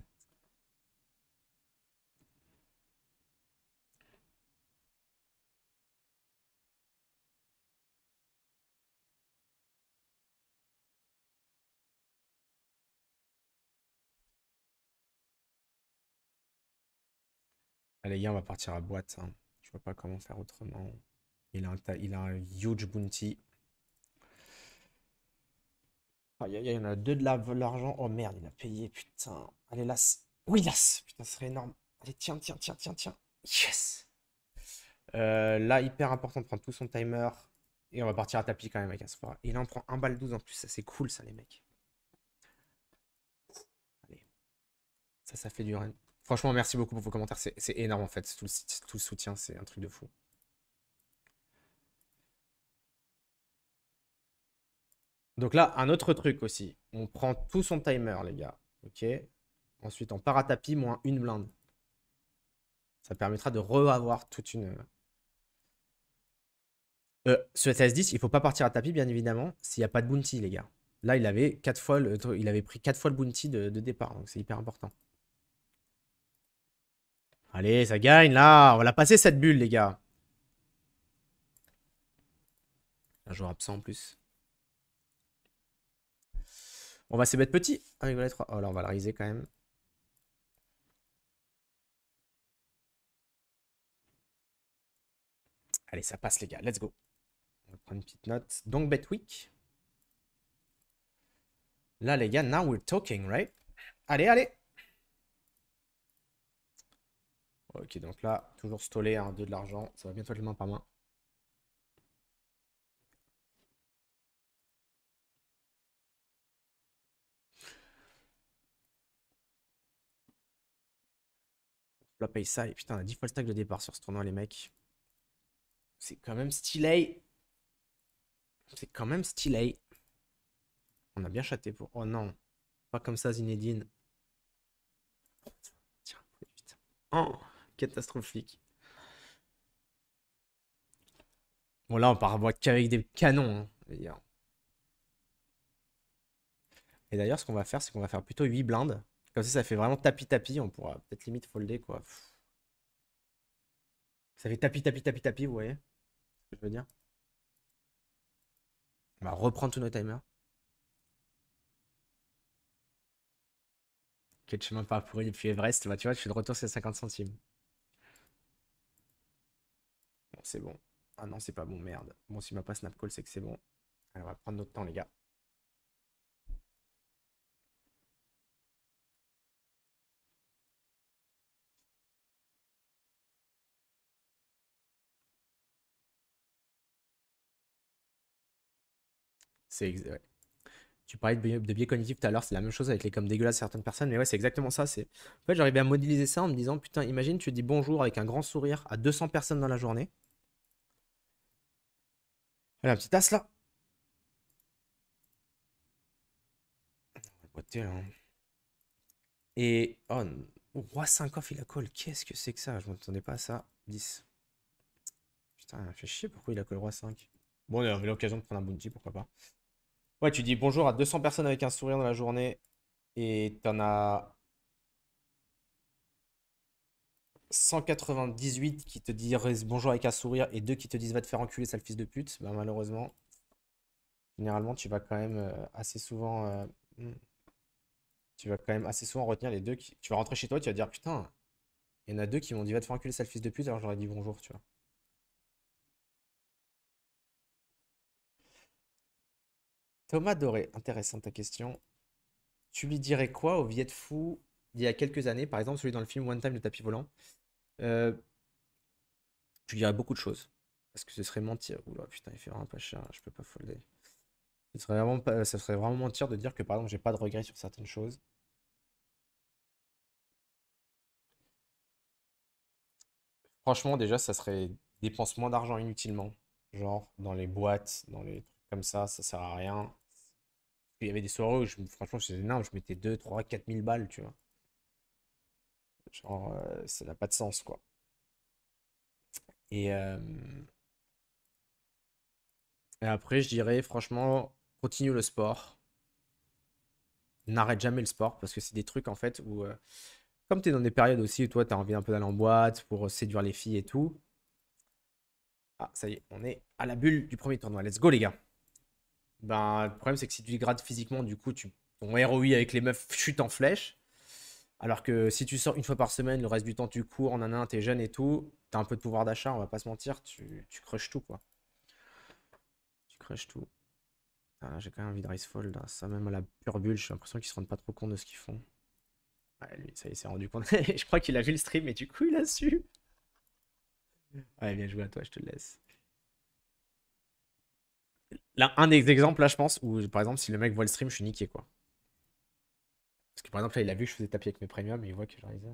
Allez, on va partir à boîte. Hein. Je vois pas comment faire autrement. Il a un, il a un huge bounty. Il y, en a, deux de l'argent. oh merde, il a payé, putain. Allez, las. Oui, las. Putain, ce serait énorme. Allez, tiens, tiens, tiens, tiens, tiens. Yes. Euh, là, hyper important de prendre tout son timer. Et on va partir à tapis quand même avec Asphora. Et il prend un balle 12 en plus. Ça, c'est cool, ça, les mecs. Allez. Ça, ça fait du run. Franchement, merci beaucoup pour vos commentaires. C'est énorme en fait. Tout le, tout le soutien, c'est un truc de fou. Donc là, un autre truc aussi. On prend tout son timer, les gars. OK Ensuite, on part à tapis, moins une blinde. Ça permettra de re-avoir toute une... Euh, euh ce SS10, il faut pas partir à tapis, bien évidemment, s'il n'y a pas de bounty, les gars. Là, il avait, quatre fois le... il avait pris quatre fois le bounty de, de départ, donc c'est hyper important. Allez, ça gagne là. On va la passer cette bulle, les gars. Un joueur absent en plus. On va mettre petit. Avec Oh là, on va la riser quand même. Allez, ça passe, les gars. Let's go. On va prendre une petite note. Donc, bet week. Là, les gars, now we're talking, right? Allez, allez. Ok, donc là, toujours stolé, un 2 de l'argent. Ça va bientôt les mains par main. On paye ça. Et putain, on a 10 fois le stack de départ sur ce tournoi, les mecs. C'est quand même stylé. C'est quand même stylé. On a bien chaté pour... Oh non. Pas comme ça, Zinedine. Tiens, Oh catastrophique. Bon, là, on part voir qu'avec des canons. Hein, Et d'ailleurs, ce qu'on va faire, c'est qu'on va faire plutôt 8 blindes. Comme ça, ça fait vraiment tapis-tapis. On pourra peut-être limite folder, quoi. Ça fait tapis-tapis-tapis-tapis, vous voyez ce que je veux dire On va reprendre tous nos timers. Quel chemin pourri depuis Everest bah, Tu vois, je suis de retour, c'est 50 centimes c'est bon. Ah non, c'est pas bon, merde. Bon, s'il m'a pas snap call, c'est que c'est bon. Alors on va prendre notre temps, les gars. C'est Tu parlais de, biais cognitif tout à l'heure, c'est la même chose avec les coms dégueulasses de certaines personnes, mais ouais, c'est exactement ça. C'est... En fait, j'arrivais à modéliser ça en me disant, putain, imagine, tu dis bonjour avec un grand sourire à 200 personnes dans la journée. Allez, un petit As là. Hein. Et. Oh, Roi 5 off, il a call. Qu'est-ce que c'est que ça Je ne m'attendais pas à ça. 10. Putain, il fait chier pourquoi il a call Roi 5. Bon, on a l'occasion de prendre un bounty, pourquoi pas. Ouais, tu dis bonjour à 200 personnes avec un sourire dans la journée. Et t'en as 198 qui te disent bonjour avec un sourire et deux qui te disent va te faire enculer, sale fils de pute, bah, malheureusement, généralement, tu vas quand même euh, assez souvent. Euh, hmm, tu vas quand même assez souvent retenir les deux qui. Tu vas rentrer chez toi, tu vas dire putain, il y en a deux qui m'ont dit va te faire enculer, sale fils de pute, alors j'aurais dit bonjour, tu vois. Thomas Doré, intéressante ta question. Tu lui dirais quoi au Viet Fou il y a quelques années, par exemple celui dans le film One Time le tapis volant, euh, Tu je dirais beaucoup de choses. Parce que ce serait mentir. Oula, putain, il fait vraiment pas cher, je peux pas folder. Ce serait vraiment serait vraiment mentir de dire que par exemple j'ai pas de regrets sur certaines choses. Franchement, déjà, ça serait dépense moins d'argent inutilement. Genre dans les boîtes, dans les trucs comme ça, ça sert à rien. Il y avait des soirées où, je, franchement, c'est énorme, je mettais 2, 3, 4 000 balles, tu vois. Genre, euh, ça n'a pas de sens, quoi. Et, Et après, je dirais, franchement, continue le sport. N'arrête jamais le sport parce que c'est des trucs en fait où, euh, comme tu es dans des périodes aussi où toi tu as envie un peu d'aller en boîte pour euh, séduire les filles et tout. Ah, ça y est, on est à la bulle du premier tournoi. Let's go, les gars. Ben, le problème, c'est que si tu dégrades physiquement, du coup, tu... ton ROI avec les meufs chute en flèche. Alors que si tu sors une fois par semaine, le reste du temps tu cours, en un, t'es jeune et tout, t'as un peu de pouvoir d'achat, on va pas se mentir, tu, tu tout quoi. Tu crushes tout. Ah, j'ai quand même envie de Ricefold, Ça, même à la pure bulle, j'ai l'impression qu'ils se rendent pas trop compte de ce qu'ils font. Ouais, lui, ça il s'est rendu compte. <laughs> je crois qu'il a vu le stream et du coup, il a su. Ouais, bien joué à toi, je te laisse. Là, un des exemples, là, je pense, où par exemple, si le mec voit le stream, je suis niqué, quoi. Parce que par exemple, là, il a vu que je faisais tapis avec mes premiums et il voit que j'arrive.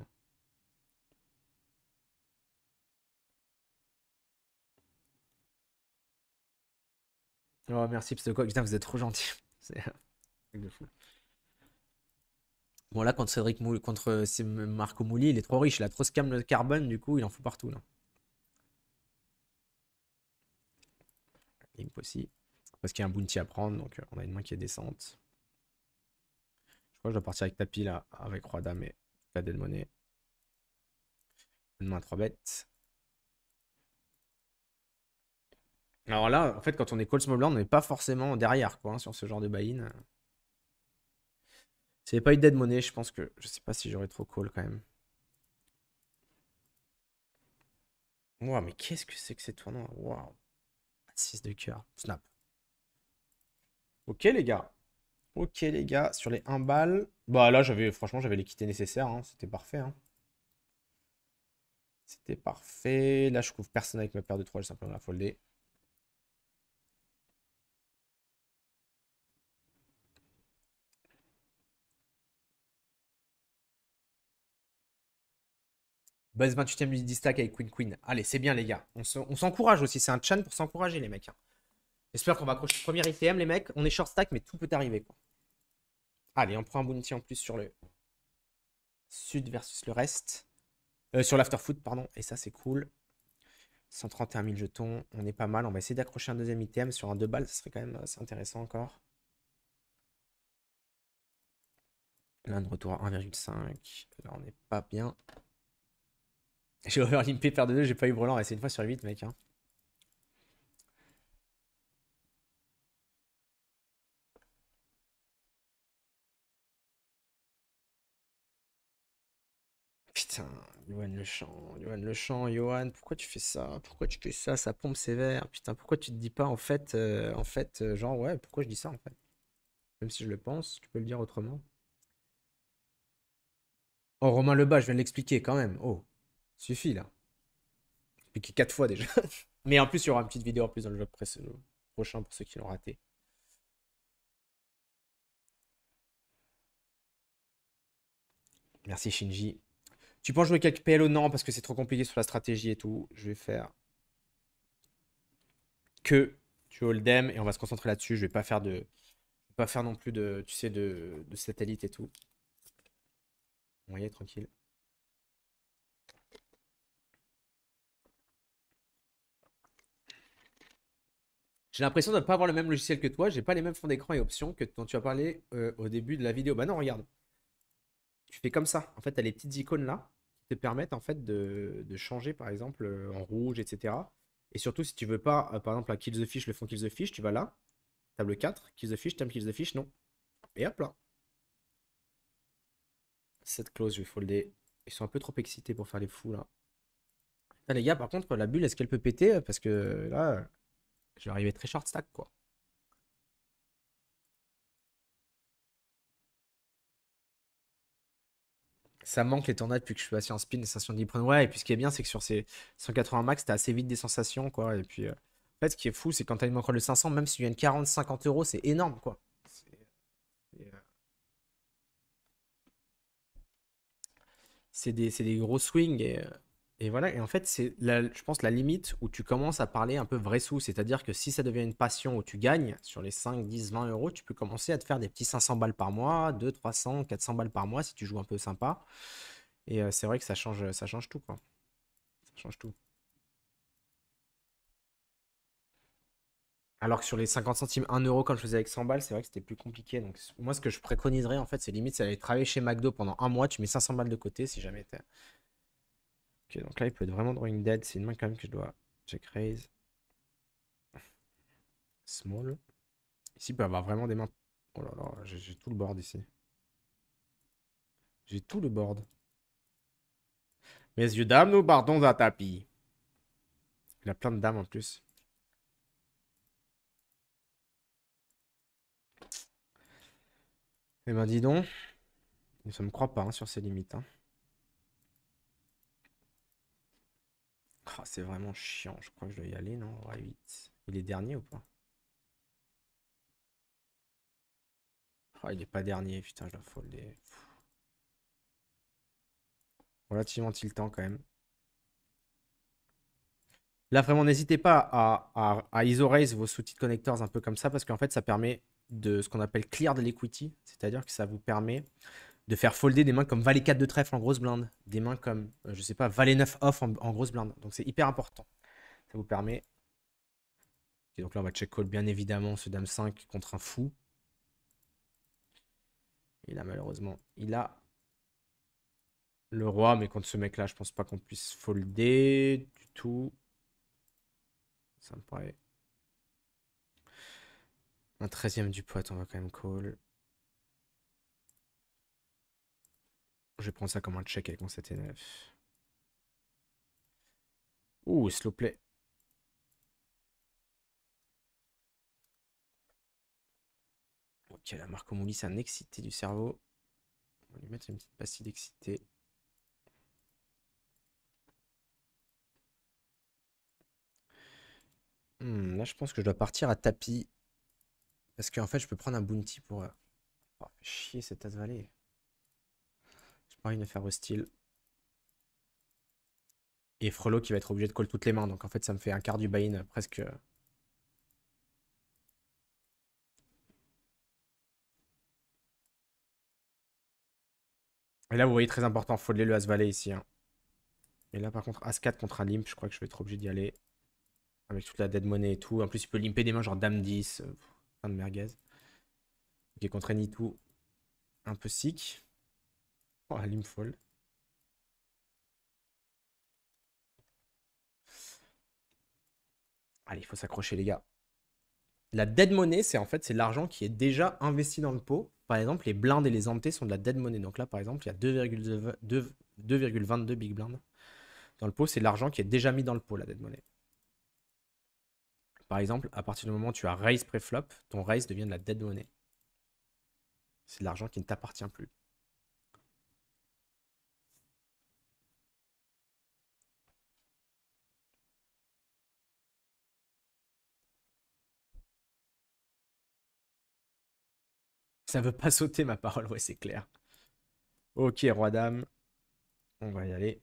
Oh, merci Psychoc. Putain, vous êtes trop gentil. <laughs> C'est Bon, là, contre Cédric contre euh, Marco Mouli, il est trop riche. Il a trop scam le carbone, du coup, il en fout partout. Là. aussi, Parce qu'il y a un bounty à prendre, donc euh, on a une main qui est décente je dois partir avec tapis là, avec Roi Dame et la monnaie Une main 3 bêtes. Alors là, en fait, quand on est call small blind, on n'est pas forcément derrière, quoi, hein, sur ce genre de buy C'est n'y pas eu dead money, je pense que... Je sais pas si j'aurais trop call, quand même. Waouh mais qu'est-ce que c'est que ces tournois Waouh 6 de cœur. Snap. Ok, les gars. Ok les gars, sur les 1 balles. Bah là j'avais franchement j'avais l'équité nécessaire, hein. c'était parfait. Hein. C'était parfait. Là je trouve personne avec ma paire de 3, simplement la folder. Base 28ème du 10 stack avec Queen Queen. Allez, c'est bien les gars. On s'encourage aussi. C'est un chan pour s'encourager les mecs. Hein. J'espère qu'on va accrocher le premier ITM les mecs. On est short stack mais tout peut arriver quoi. Allez, on prend un bounty en plus sur le sud versus le reste. Euh, sur l'afterfoot, pardon. Et ça, c'est cool. 131 000 jetons. On est pas mal. On va essayer d'accrocher un deuxième item sur un 2 balles. Ce serait quand même assez intéressant encore. Là, de retour à 1,5. Là, on n'est pas bien. J'ai <laughs> overlimpé par de 2. J'ai pas eu brûlant. C'est une fois sur 8, mec. Hein. Yoann Lechamp, le Lechamp, Johan, pourquoi tu fais ça Pourquoi tu fais ça Ça pompe sévère. Putain, pourquoi tu te dis pas en fait, euh, en fait, euh, genre ouais, pourquoi je dis ça en fait Même si je le pense, tu peux le dire autrement. Oh, Romain Lebas, je viens de l'expliquer quand même. Oh, suffit là. Expliqué quatre fois déjà. <laughs> Mais en plus, il y aura une petite vidéo en plus dans le vlog euh, prochain pour ceux qui l'ont raté. Merci Shinji. Tu penses jouer quelques PLO Non, parce que c'est trop compliqué sur la stratégie et tout. Je vais faire que tu hold'em et on va se concentrer là-dessus. Je vais pas faire de, vais pas faire non plus de, tu sais, de, satellite et tout. On tranquille. J'ai l'impression de ne pas avoir le même logiciel que toi. J'ai pas les mêmes fonds d'écran et options que dont tu as parlé euh, au début de la vidéo. Bah non, regarde. Tu fais comme ça. En fait, tu as les petites icônes là te permettent en fait de, changer par exemple euh, en rouge, etc. Et surtout, si tu veux pas, euh, par exemple, à Kill the Fish, le fond Kill the Fish, tu vas là, table 4, Kill the Fish, time Kill the Fish, non. Et hop là. Cette clause, je vais folder. Ils sont un peu trop excités pour faire les fous là. les gars, par contre, la bulle, est-ce qu'elle peut péter euh, Parce que là, je vais arriver très short stack quoi. ça manque les tornades depuis que je suis passé en spin, les sensations d'hypnose. Ouais, et puis ce qui est bien, c'est que sur ces 180 max, t'as assez vite des sensations, quoi. Et puis, euh, en fait, ce qui est fou, c'est quand t'as une encore le 500, même si tu gagnes 40, 50 euros, c'est énorme, quoi. C'est euh, des, gros swings et. Euh, et voilà, et en fait, c'est, je pense, la limite où tu commences à parler un peu vrai sous. C'est-à-dire que si ça devient une passion où tu gagnes sur les 5, 10, 20 euros, tu peux commencer à te faire des petits 500 balles par mois, 2, 300, 400 balles par mois si tu joues un peu sympa. Et euh, c'est vrai que ça change, ça change tout, quoi. Ça change tout. Alors que sur les 50 centimes, 1 euro, quand je faisais avec 100 balles, c'est vrai que c'était plus compliqué. Donc, moi, ce que je préconiserais, en fait, c'est limite, c'est aller travailler chez McDo pendant un mois, tu mets 500 balles de côté si jamais Ok, euh, donc là, il peut être vraiment drawing dead. C'est une main quand même que je dois check raise. Small. Ici, il peut avoir vraiment des mains... Oh là là, j'ai tout le board ici. J'ai tout le board. Mes yeux dames, nous partons à tapis. Il a plein de dames en plus. Eh ben dis donc, ça me croit pas hein, sur ses limites. Hein. c'est vraiment chiant. Je crois que je dois y aller, non Il est dernier ou pas ah, Il est pas dernier. Putain, je dois folder. Relativement tiltant quand même. Là, vraiment, n'hésitez pas à, à, à vos sous de connecteurs un peu comme ça parce qu'en fait, ça permet de ce qu'on appelle clear de l'equity, c'est-à-dire que ça vous permet de faire folder des mains comme valet 4 de trèfle en grosse blinde, des mains comme, euh, je sais pas, valet 9 off en, grosse blinde. Donc c'est hyper important. Ça vous permet. Et donc là, on va check call bien évidemment ce dame 5 contre un fou. Il a malheureusement, il a le roi, mais contre ce mec-là, je pense pas qu'on puisse folder du tout. Ça me paraît. Un 13 du pote, on va quand même call. Je vais prendre ça comme un check avec mon 7 et 9. Ouh, slow Ok, la Marco Mouli, c'est un excité du cerveau. On va lui mettre une petite pastille d'excité. Hmm, là, je pense que je dois partir à tapis. Parce qu'en fait, je peux prendre un bounty pour... Euh, oh, chier, cette tasse vallée une affaire hostile. Et Frollo qui va être obligé de call toutes les mains. Donc en fait, ça me fait un quart du buy presque. Et là, vous voyez, très important, faut folder le As-Valet ici. Hein. Et là, par contre, As-4 contre un limp, je crois que je vais être obligé d'y aller. Avec toute la dead money et tout. En plus, il peut limper des mains genre Dame 10. Euh, fin de merguez. Ok, contre tout Un peu sick. Oh, Allez, il faut s'accrocher, les gars. La dead money, c'est en fait c'est l'argent qui est déjà investi dans le pot. Par exemple, les blindes et les entées sont de la dead money. Donc là, par exemple, il y a 2,22 big blindes dans le pot. C'est l'argent qui est déjà mis dans le pot, la dead money. Par exemple, à partir du moment où tu as raise pré-flop, ton raise devient de la dead money. C'est de l'argent qui ne t'appartient plus. Ça veut pas <laughs> sauter ma parole, ouais, c'est clair. Ok, roi dame. On va y aller.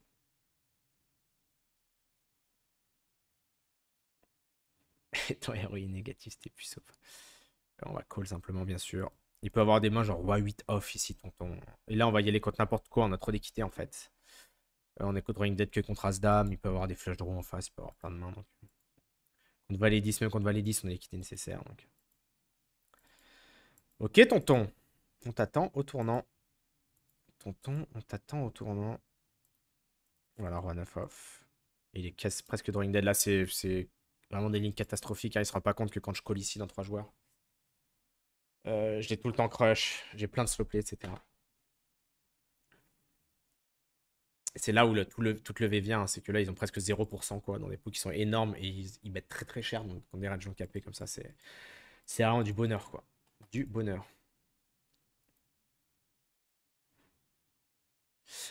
<laughs> Toi, héroïne négatif, c'était plus sauf. On va call simplement, bien sûr. Il peut avoir des mains genre roi 8 off ici, tonton. Et là, on va y aller contre n'importe quoi. On a trop d'équité, en fait. Euh, on est contre Ring Dead que contre As-Dame. Il peut avoir des de draws en face. Il peut avoir plein de mains. Donc... Contre Valet 10, même contre Valet 10, on a l'équité nécessaire. Donc... Ok, tonton. On t'attend au tournant. Tonton, on t'attend au tournant. Voilà, Roi-9 off. il est presque drawing dead. Là, c'est vraiment des lignes catastrophiques. Il hein. Il se rend pas compte que quand je colle ici dans trois joueurs, euh, j'ai tout le temps crush. J'ai plein de slowplay, etc. c'est là où tout le, toute levée vient. Hein. C'est que là, ils ont presque 0% quoi, dans des pots qui sont énormes et ils, mettent très très cher. Donc, quand des gens capés comme ça, c'est vraiment du bonheur. quoi bonheur.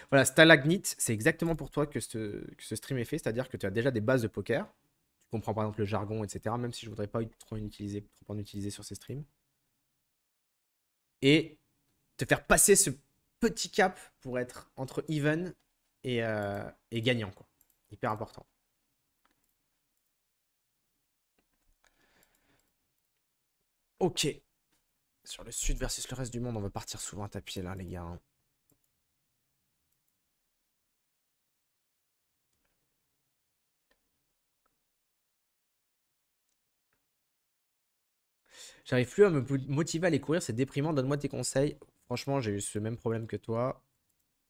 Voilà, stalagnit c'est exactement pour toi que ce, que ce stream est fait, c'est-à-dire que tu as déjà des bases de poker. Tu comprends par exemple le jargon, etc., même si je voudrais pas trop en, utiliser, trop en utiliser sur ces streams. Et te faire passer ce petit cap pour être entre even et, euh, et gagnant, quoi. Hyper important. Ok. Sur le sud versus le reste du monde, on va partir souvent à tapis là, les gars. Hein. J'arrive plus à me motiver à aller courir, c'est déprimant. Donne-moi tes conseils. Franchement, j'ai eu ce même problème que toi.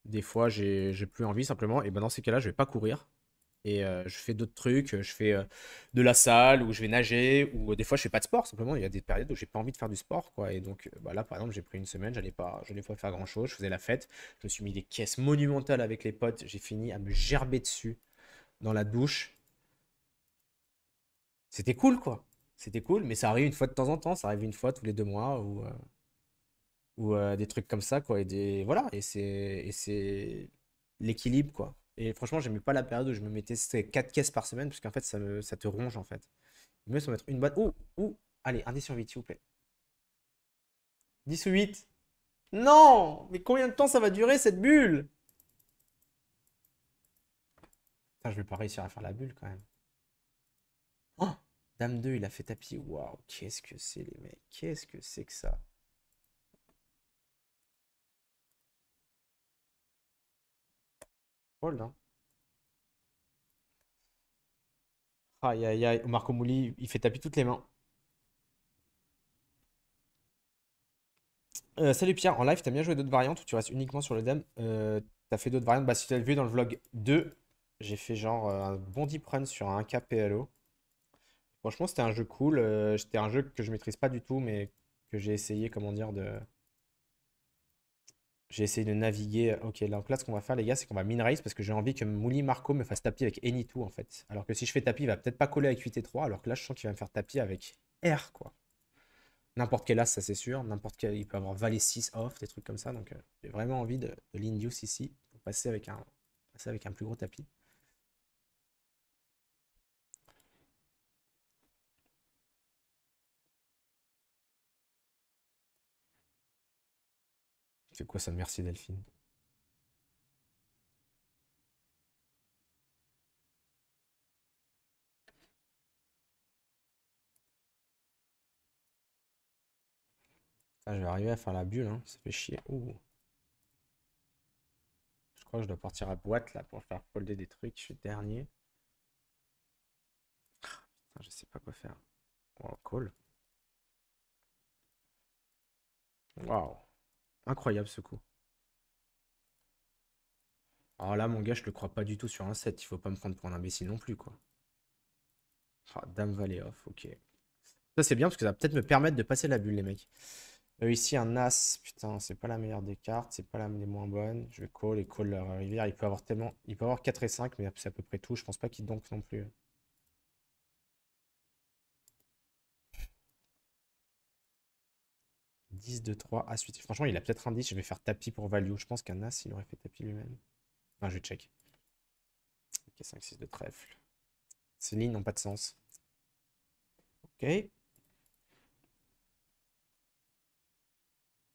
Des fois, j'ai plus envie simplement. Et ben dans ces cas-là, je vais pas courir. Et je fais d'autres trucs, je fais de la salle, ou je vais nager, ou des fois je fais pas de sport simplement. Il y a des périodes où j'ai pas envie de faire du sport, quoi. Et donc bah, là, par exemple, j'ai pris une semaine, j'allais pas, pas faire grand chose, je faisais la fête, je me suis mis des caisses monumentales avec les potes, j'ai fini à me gerber dessus dans la douche. C'était cool, quoi. C'était cool, mais ça arrive une fois de temps en temps, ça arrive une fois tous les deux mois, ou, ou des trucs comme ça, quoi. Et des, voilà, et c'est, et c'est l'équilibre, quoi et franchement, j'aimais pas la période où je me mettais ces 4 caisses par semaine, parce qu'en fait, ça, me, ça te ronge en fait. Il mieux mettre une boîte. ou allez, un 10 sur 8, s'il vous plaît. 10 ou 8 Non Mais combien de temps ça va durer cette bulle Putain, je vais pas réussir à faire la bulle quand même. Oh Dame 2, il a fait tapis. Waouh, qu'est-ce que c'est les mecs Qu'est-ce que c'est que ça Aïe aïe aïe, Marco Mouli, il fait tapis toutes les mains. Euh, salut Pierre, en live, t'as bien joué d'autres variantes ou tu restes uniquement sur le dame euh, T'as fait d'autres variantes Bah, si as vu dans le vlog 2, j'ai fait genre euh, un bon deep run sur un KPLO. Franchement, c'était un jeu cool. Euh, c'était un jeu que je maîtrise pas du tout, mais que j'ai essayé, comment dire, de, j'ai essayé de naviguer. Euh, ok, donc là, ce qu'on va faire, les gars, c'est qu'on va min raise parce que j'ai envie que Mouli Marco me fasse tapis avec Any2, en fait. Alors que si je fais tapis, il va peut-être pas coller avec 8 3, alors que là, je sens qu'il va me faire tapis avec R, quoi. N'importe quel as, ça c'est sûr. N'importe quel, il peut avoir valet 6 off, des trucs comme ça. Donc, euh, j'ai vraiment envie de, de ici pour passer avec un, passer avec un plus gros tapis. C'est quoi ça, merci Delphine je vais arriver à faire la bulle, hein. ça fait chier. Ouh. Je crois que je dois partir à boîte là pour faire folder des trucs. Je suis dernier. Ah, putain, je sais pas quoi faire. Oh cool. Waouh. Incroyable ce coup. Alors oh là, mon gars, je le crois pas du tout sur un 7. Il faut pas me prendre pour un imbécile non plus, quoi. Ah, Dame Valley off, ok. Ça, c'est bien parce que ça va peut-être me permettre de passer la bulle, les mecs. Euh, ici, un As. Putain, c'est pas la meilleure des cartes. C'est pas la des moins bonne. Je vais call et call leur rivière. Ah, il peut avoir tellement... Il peut avoir 4 et 5, mais c'est à peu près tout. Je pense pas qu'il donc non plus. 10 de 3 à suite. Franchement, il a peut-être un 10. Je vais faire tapis pour value. Je pense qu'un As, il aurait fait tapis lui-même. Enfin, je vais check. Ok, 5, 6 de trèfle. Ces lignes n'ont pas de sens. Ok.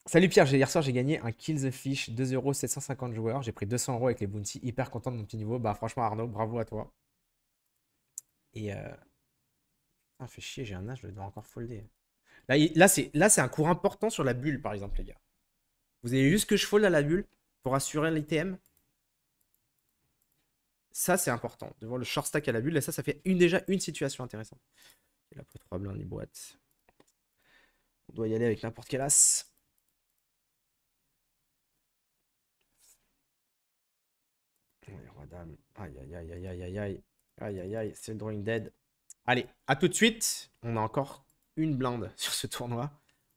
Salut Pierre, hier soir j'ai gagné un Kill the Fish, 2 euros, 750 joueurs. J'ai pris 200 euros avec les bounties. Hyper content de mon petit niveau. Bah, franchement, Arnaud, bravo à toi. Et. Euh... Putain, fait chier, j'ai un As. je dois encore folder. Là, là c'est un cours important sur la bulle, par exemple, les gars. Vous avez vu ce que je à la bulle pour assurer l'ITM Ça, c'est important. De voir le short stack à la bulle, là, ça, ça fait déjà une situation intéressante. Il a pris 3 blindes, les boîtes. On doit y aller avec n'importe quel as. Aïe, aïe, aïe, aïe, aïe, aïe. Aïe, aïe, aïe, c'est drawing dead. Allez, à tout de suite. On a encore une blinde <laughs> sur ce tournoi.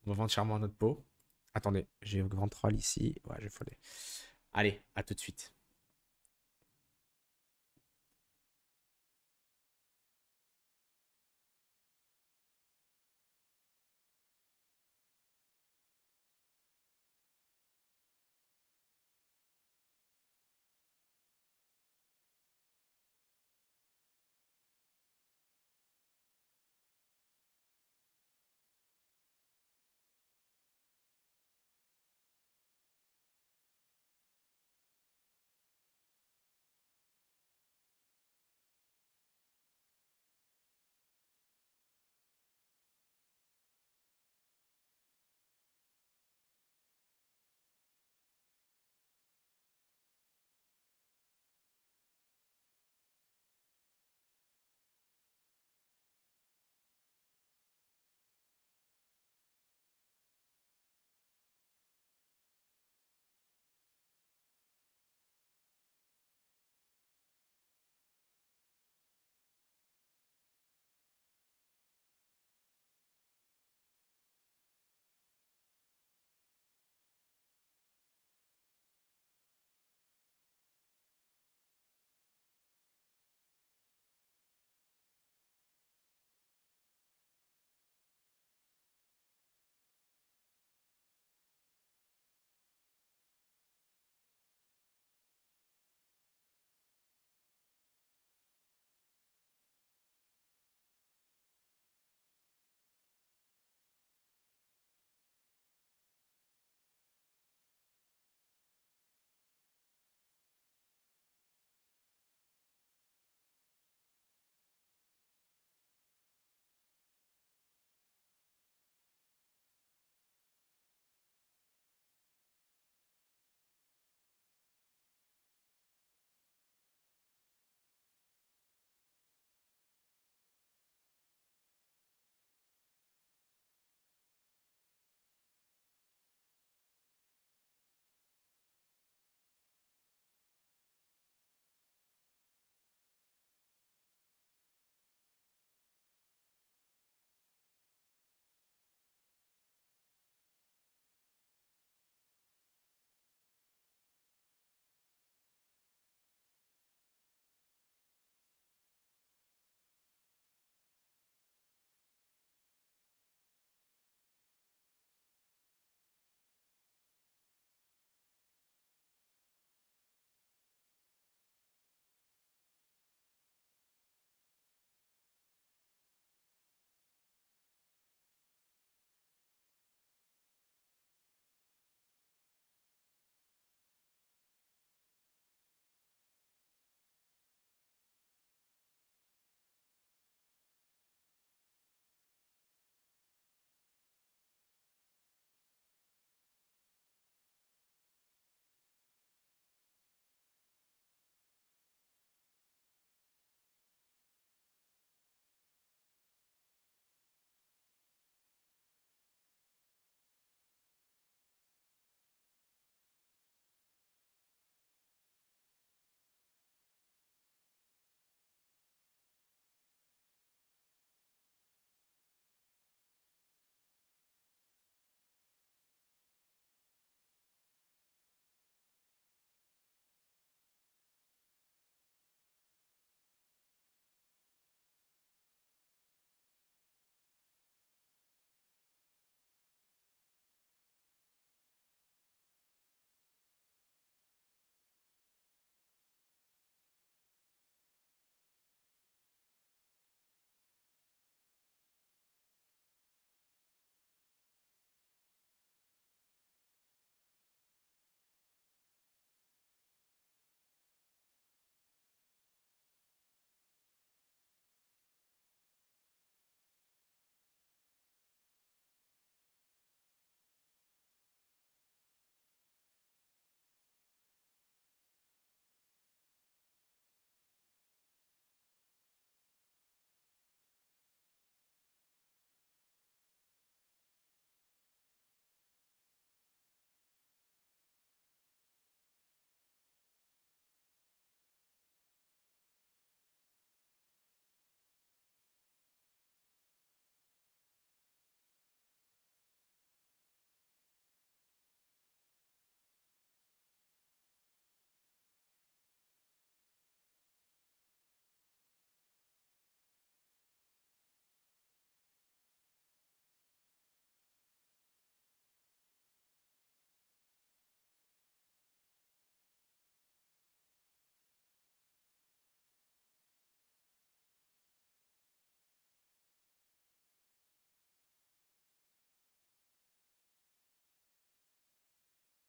On va vendre chèrement notre peau. Attendez, j'ai grand troll ici. Ouais, je vais Allez, à tout de suite.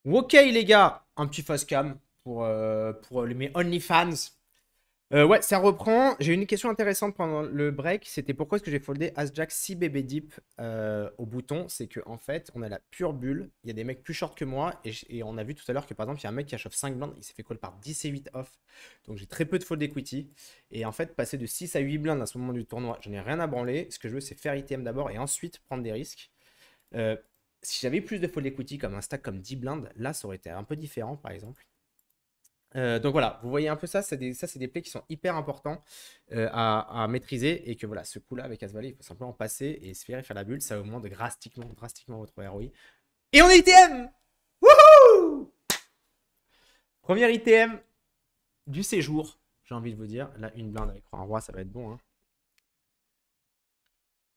Ok les gars, un petit face cam pour, euh, pour les, mes only fans. Euh, ouais, ça reprend. J'ai une question intéressante pendant le break. C'était pourquoi est-ce que j'ai foldé As-Jack 6 bébé deep euh, au bouton C'est que en fait, on a la pure bulle. Il y a des mecs plus short que moi. Et, on a vu tout à l'heure que par exemple, il y a un mec qui a 5 blindes. Il s'est fait call par 10 et 8 off. Donc j'ai très peu de fold equity. Et en fait, passer de 6 à 8 blindes à ce moment du tournoi, je n'ai rien à branler. Ce que je veux, c'est faire ITM d'abord et ensuite prendre des risques si j'avais plus de fold equity comme un stack comme 10 blindes, là, ça aurait été un peu différent, par exemple. Euh, donc voilà, vous voyez un peu ça, c'est ça, c'est des plays qui sont hyper importants euh, à, maîtriser et que voilà, ce coup-là avec as il faut simplement passer et se faire faire la bulle, ça augmente drastiquement, drastiquement votre ROI. Et on est ITM Wouhou Première ITM du séjour, j'ai envie de vous dire. Là, une blinde avec un roi, ça va être bon. Hein.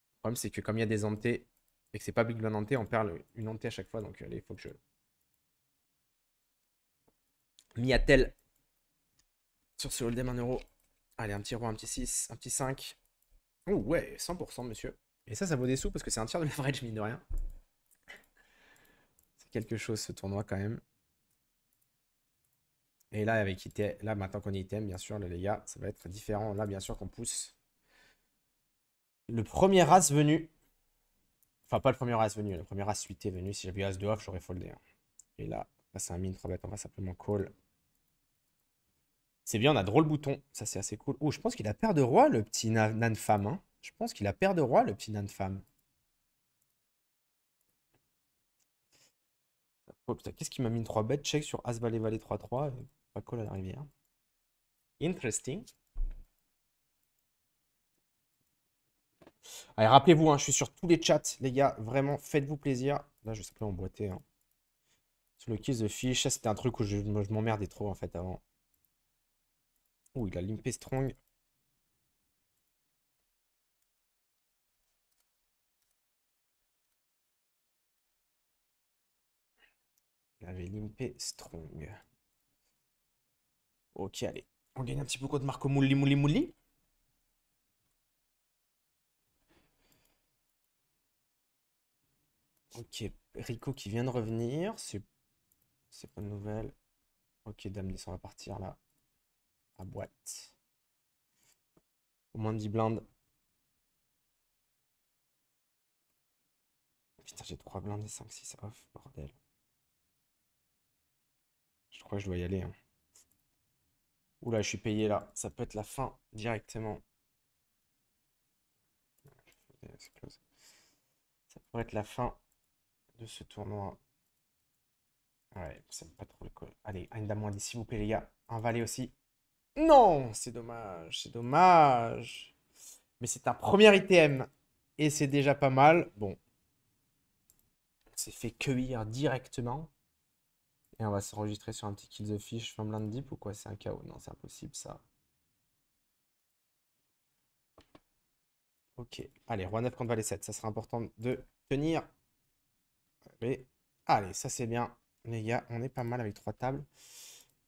Le problème, c'est que comme il y a des antés et que c'est pas Big Blind on perd une hantée à chaque fois. Donc allez, euh, il faut que je. Miatel sur ce hold'em 1 euro. Allez, un petit roi, un petit 6, un petit 5. ouais, 100% monsieur. Et ça, ça vaut des sous parce que c'est un tiers de l'average, mine de rien. C'est quelque chose ce tournoi quand même. Et là, avec quitté. là maintenant qu'on est item, bien sûr, les gars, ça va être différent. Là, bien sûr qu'on pousse. Le premier race venu. Enfin, pas le premier As venu. Le premier As suité venu. Si j'avais As de off, j'aurais foldé. Hein. Et là, c'est un min 3 bet. On va simplement call. C'est bien, on a drôle bouton. Ça, c'est assez cool. Oh, je pense qu'il a paire de roi, le petit nan, femme. Hein. Je pense qu'il a paire de roi, le petit nan femme. Oh, qu'est-ce qui m'a mis une 3 bet Check sur As Valet Valet 3-3. Pas call à la rivière. Hein. Interesting. Allez, rappelez-vous, hein, je suis sur tous les chats, les gars. Vraiment, faites-vous plaisir. Là, je sais simplement emboîter. Hein. Sur le kiss de fish, ça c'était un truc où je, m'emmerdais trop en fait avant. Ouh, il a limpé strong. Il avait limpé strong. Ok, allez. On gagne un petit peu contre Marco Mouli Mouli Mouli. Ok, Rico qui vient de revenir, c'est pas de nouvelle. Ok, Dame 10, on va partir là. À boîte. Au moins 10 blindes. Putain, j'ai 3 blindes et 5, 6 off, bordel. Je crois que je dois y aller. Hein. Oula, je suis payé là. Ça peut être la fin directement. Ça pourrait être la fin de ce tournoi. Ouais, c'est pas trop le col. Allez, un s'il vous plaît, les gars. Un valet aussi. Non C'est dommage, c'est dommage. Mais c'est un premier item. Et c'est déjà pas mal. Bon. C'est fait cueillir directement. Et on va s'enregistrer sur un petit kill the fish fin blind deep ou quoi C'est un chaos Non, c'est impossible ça. Ok. Allez, roi 9 contre valet 7. Ça sera important de tenir mais allez, ça c'est bien. Les gars, on est pas mal avec trois tables.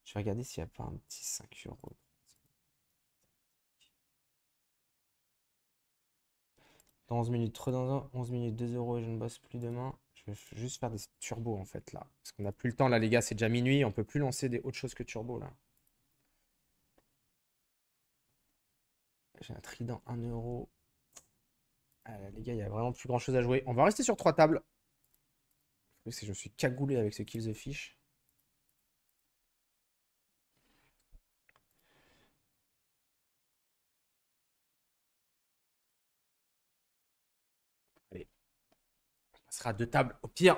Je vais regarder s'il n'y a pas un petit 5 euros. Dans 11 minutes, dans 11 minutes, 2 euros, je ne bosse plus demain. Je vais juste faire des turbos en fait là. Parce qu'on n'a plus le temps là les gars, c'est déjà minuit, on peut plus lancer des autres choses que turbo là. J'ai un trident 1 euro. Ah, les gars, il n'y a vraiment plus grand chose à jouer. On va rester sur trois tables que je suis cagoulé avec ce Kill the Fish. Allez. On passera deux tables. Au pire.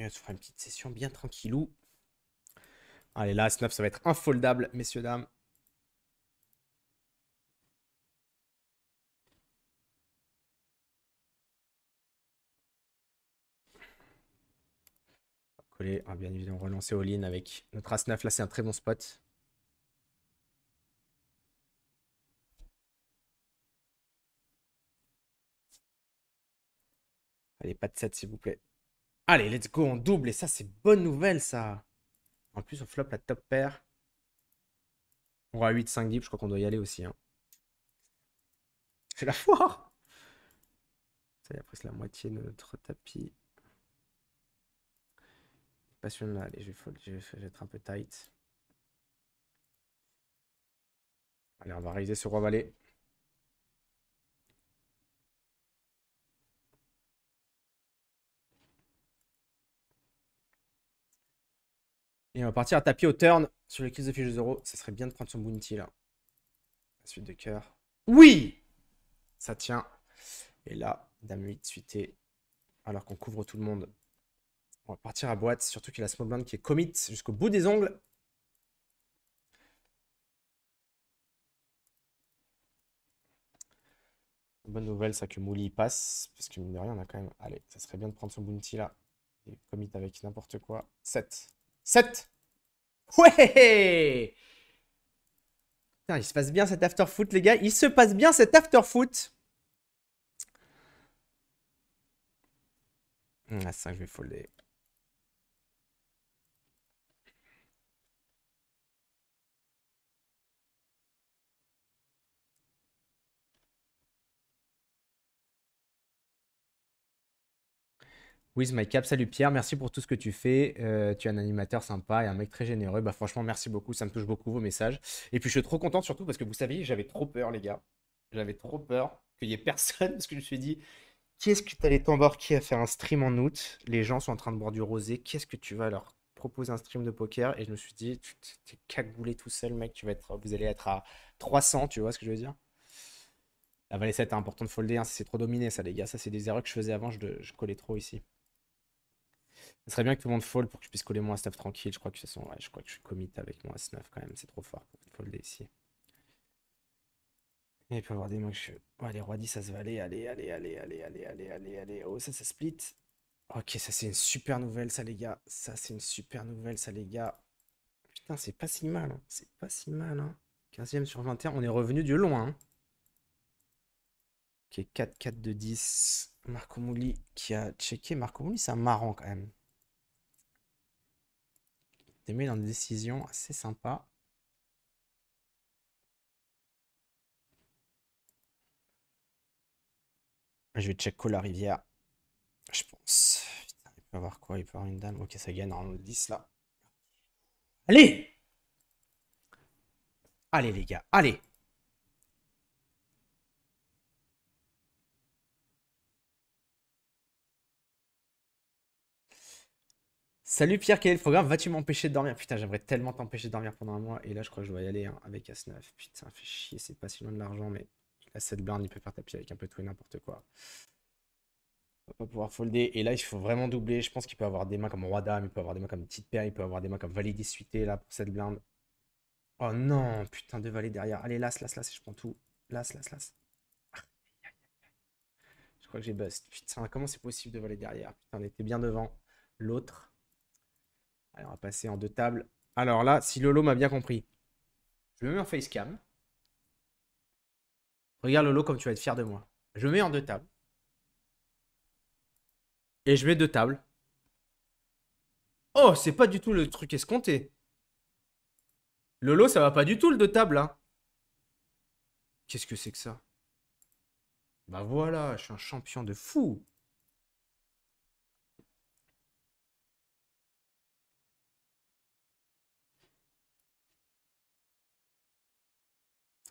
Et on se fera une petite session bien tranquillou. Allez, là, snap, ça va être infoldable, messieurs, dames. Hein, bien évidemment, relancer all-in avec notre As-9. Là, c'est un très bon spot. Allez, pas de 7, s'il vous plaît. Allez, let's go, on double. Et ça, c'est bonne nouvelle, ça. En plus, on flop la top pair. On aura 8, 5 deep. Je crois qu'on doit y aller aussi. Hein. C'est la foire. Ça y est, après, c'est la moitié de notre tapis. Allez, je vais, être un peu tight. Allez, on va réaliser ce roi valet. Et on va partir à tapis au turn sur le quiz de fiche de 0. Ça serait bien de prendre son bounty là. La suite de cœur. Oui Ça tient. Et là, dame 8 suité. Alors qu'on couvre tout le monde. On va partir à boîte, surtout qu'il a Small Blind qui est commit jusqu'au bout des ongles. Bonne nouvelle, ça que Mouli passe, parce que mine de rien, on a quand même... Allez, ça serait bien de prendre son bounty là, et commit avec n'importe quoi. 7 7 Ouais il se passe bien cet after-foot, les gars. Il se passe bien cet afterfoot. Ah, ça, je vais folder. With My Cap. Salut Pierre, merci pour tout ce que tu fais. Euh, tu es un animateur sympa et un mec très généreux. Bah franchement, merci beaucoup, ça me touche beaucoup vos messages. Et puis je suis trop content surtout parce que vous savez, j'avais trop peur les gars. J'avais trop peur qu'il n'y ait personne <laughs> parce que je me suis dit, qu'est-ce que tu allais t'embarquer à faire un stream en août Les gens sont en train de boire du rosé, qu'est-ce que tu vas leur proposer un stream de poker Et je me suis dit, tu t'es cagoulé tout seul mec, tu vas être, vous allez être à 300, tu vois ce que je veux dire la valet 7 est important de folder, hein, c'est trop dominé ça les gars, ça c'est des erreurs que je faisais avant, je, je collais trop ici. Ce serait bien que tout le monde fold pour que je puisse coller mon As9 tranquille. Je crois que, de toute façon, je, crois que je suis commit avec mon As9 quand même. C'est trop fort pour folder ici. Et il peut avoir des mains que je... Ouais, les rois 10, ça se va. Allez, allez, allez, allez, allez, allez, allez, allez. Oh, ça, ça split. Ok, ça, c'est une super nouvelle, ça, les gars. Ça, c'est une super nouvelle, ça, les gars. Putain, c'est pas si mal. Hein. C'est pas si mal. Hein. 15e sur 21, on est revenu du loin. Hein. Ok, 4-4 de 10. Marco Mouli qui a checké. Marco Mouli, c'est un marrant quand même mais dans des décisions assez sympa. Je vais check la rivière. Je pense. il peut avoir quoi Il peut avoir une dame. Ok, ça gagne en 10 là. Allez Allez les gars, allez Salut Pierre, quel est le programme Vas-tu m'empêcher de dormir Putain, j'aimerais tellement t'empêcher de dormir pendant un mois. Et là, je crois que je dois y aller hein, avec As9. Putain, fait chier, c'est pas si loin de l'argent, mais la cette blinde, il peut faire tapis avec un peu tout et n'importe quoi. On va pas pouvoir folder. Et là, il faut vraiment doubler. Je pense qu'il peut avoir des mains comme Roi Dame, il peut avoir des mains comme Petite Paire, il peut avoir des mains comme Valet Suite là pour cette blinde. Oh non, putain, de Valet derrière. Allez, las, las, las, je prends tout. Las, las, las. Je crois que j'ai bust. Putain, comment c'est possible de Valet derrière Putain, on était bien devant l'autre on va passer en deux tables. Alors là, si Lolo m'a bien compris, je me mets en cam. Regarde Lolo comme tu vas être fier de moi. Je mets en deux tables. Et je mets deux tables. Oh, c'est pas du tout le truc escompté. Lolo, ça va pas du tout le deux tables, hein. Qu'est-ce que c'est que ça Bah voilà, je suis un champion de fou.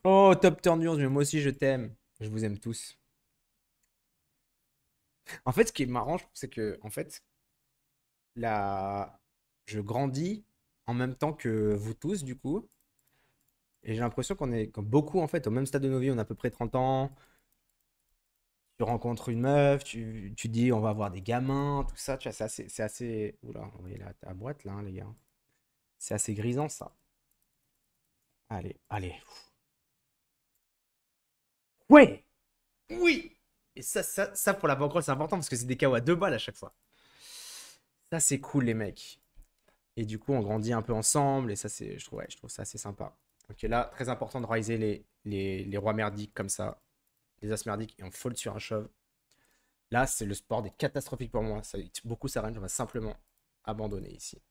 Oh, Top Turn 11, mais moi aussi je t'aime. Je vous aime tous. En fait, ce qui m'arrange, c'est que, en fait, là je grandis en même temps que vous tous, du coup. Et j'ai l'impression qu'on est comme beaucoup, en fait, au même stade de nos vies. On a à peu près 30 ans. Tu rencontres une meuf, tu, dis on va avoir des gamins, tout ça. Tu vois, c'est assez, assez. Oula, on est là à boîte, là, hein, les gars. C'est assez grisant, ça. Allez, allez. Ouais Oui Et ça, ça, ça pour la bankroll, c'est important parce que c'est des KO à deux balles à chaque fois. Ça, c'est cool, les mecs. Et du coup, on grandit un peu ensemble. Et ça, c'est, je, trouve, je trouve ça assez sympa. Donc là, très important de riser les, les, rois merdiques comme ça. Les as merdiques. Et on fold sur un shove. Là, c'est le sport des catastrophiques pour moi. Ça, beaucoup ça range. On va simplement abandonner ici.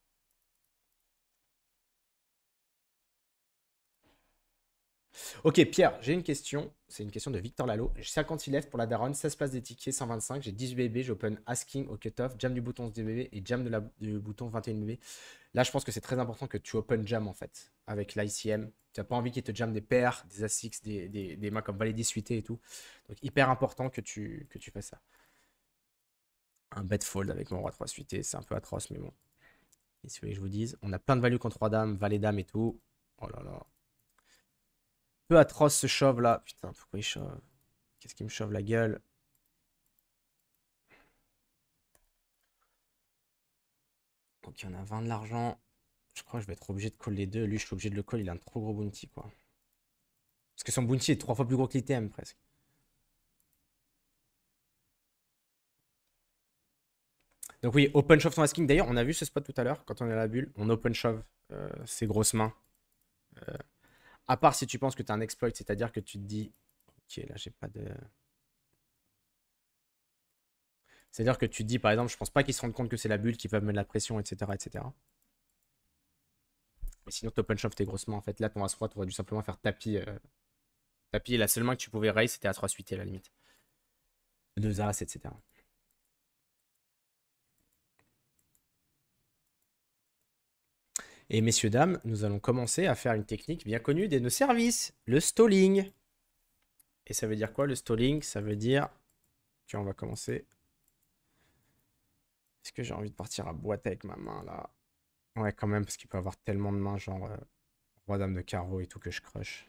Ok, Pierre, j'ai une question. C'est une question de Victor Lalo. J'ai 50 left pour la Daronne, 16 places des tickets, 125. J'ai 18 BB, J'open Asking au cutoff, jam du bouton 10 BB et jam de la, du bouton 21 BB. Là, je pense que c'est très important que tu open jam en fait avec l'ICM. Tu n'as pas envie qu'ils te jam des paires, des as des, des, mains comme Valet 18 et tout. Donc, hyper important que tu, que tu fasses ça. Un bet fold avec mon roi 3 suité, c'est un peu atroce, mais bon. Et si vous que je vous dise, on a plein de value contre 3 dames, valet dame et tout. Oh là là peu atroce ce chauve là. Putain, pourquoi il chauve Qu'est-ce qui me chauve la gueule Donc il y en a 20 de l'argent. Je crois que je vais être obligé de coller les deux. Lui, je suis obligé de le coller. Il a un trop gros bounty quoi. Parce que son bounty est trois fois plus gros que l'ITM presque. Donc oui, open shove son asking. D'ailleurs, on a vu ce spot tout à l'heure quand on est à la bulle. On open shove euh, ses grosses mains. Euh, à part si tu penses que tu as un exploit, c'est-à-dire que tu te dis... Ok, là j'ai pas de... C'est-à-dire que tu te dis, par exemple, je pense pas qu'ils se rendent compte que c'est la bulle qui va me mettre la pression, etc. etc. Mais sinon, t'open shop, t'es grossement. En fait, là, ton as 3 t'aurais dû simplement faire tapis. Euh, tapis, la seule main que tu pouvais raise, c'était à 3 suite à la limite. deux as, etc. Et messieurs, dames, nous allons commencer à faire une technique bien connue des nos services, le stalling. Et ça veut dire quoi le stalling Ça veut dire... Tiens, on va commencer. Est-ce que j'ai envie de partir à boîte avec ma main là Ouais, quand même, parce qu'il peut avoir tellement de mains, genre euh, roi dame de carreau et tout que je crush.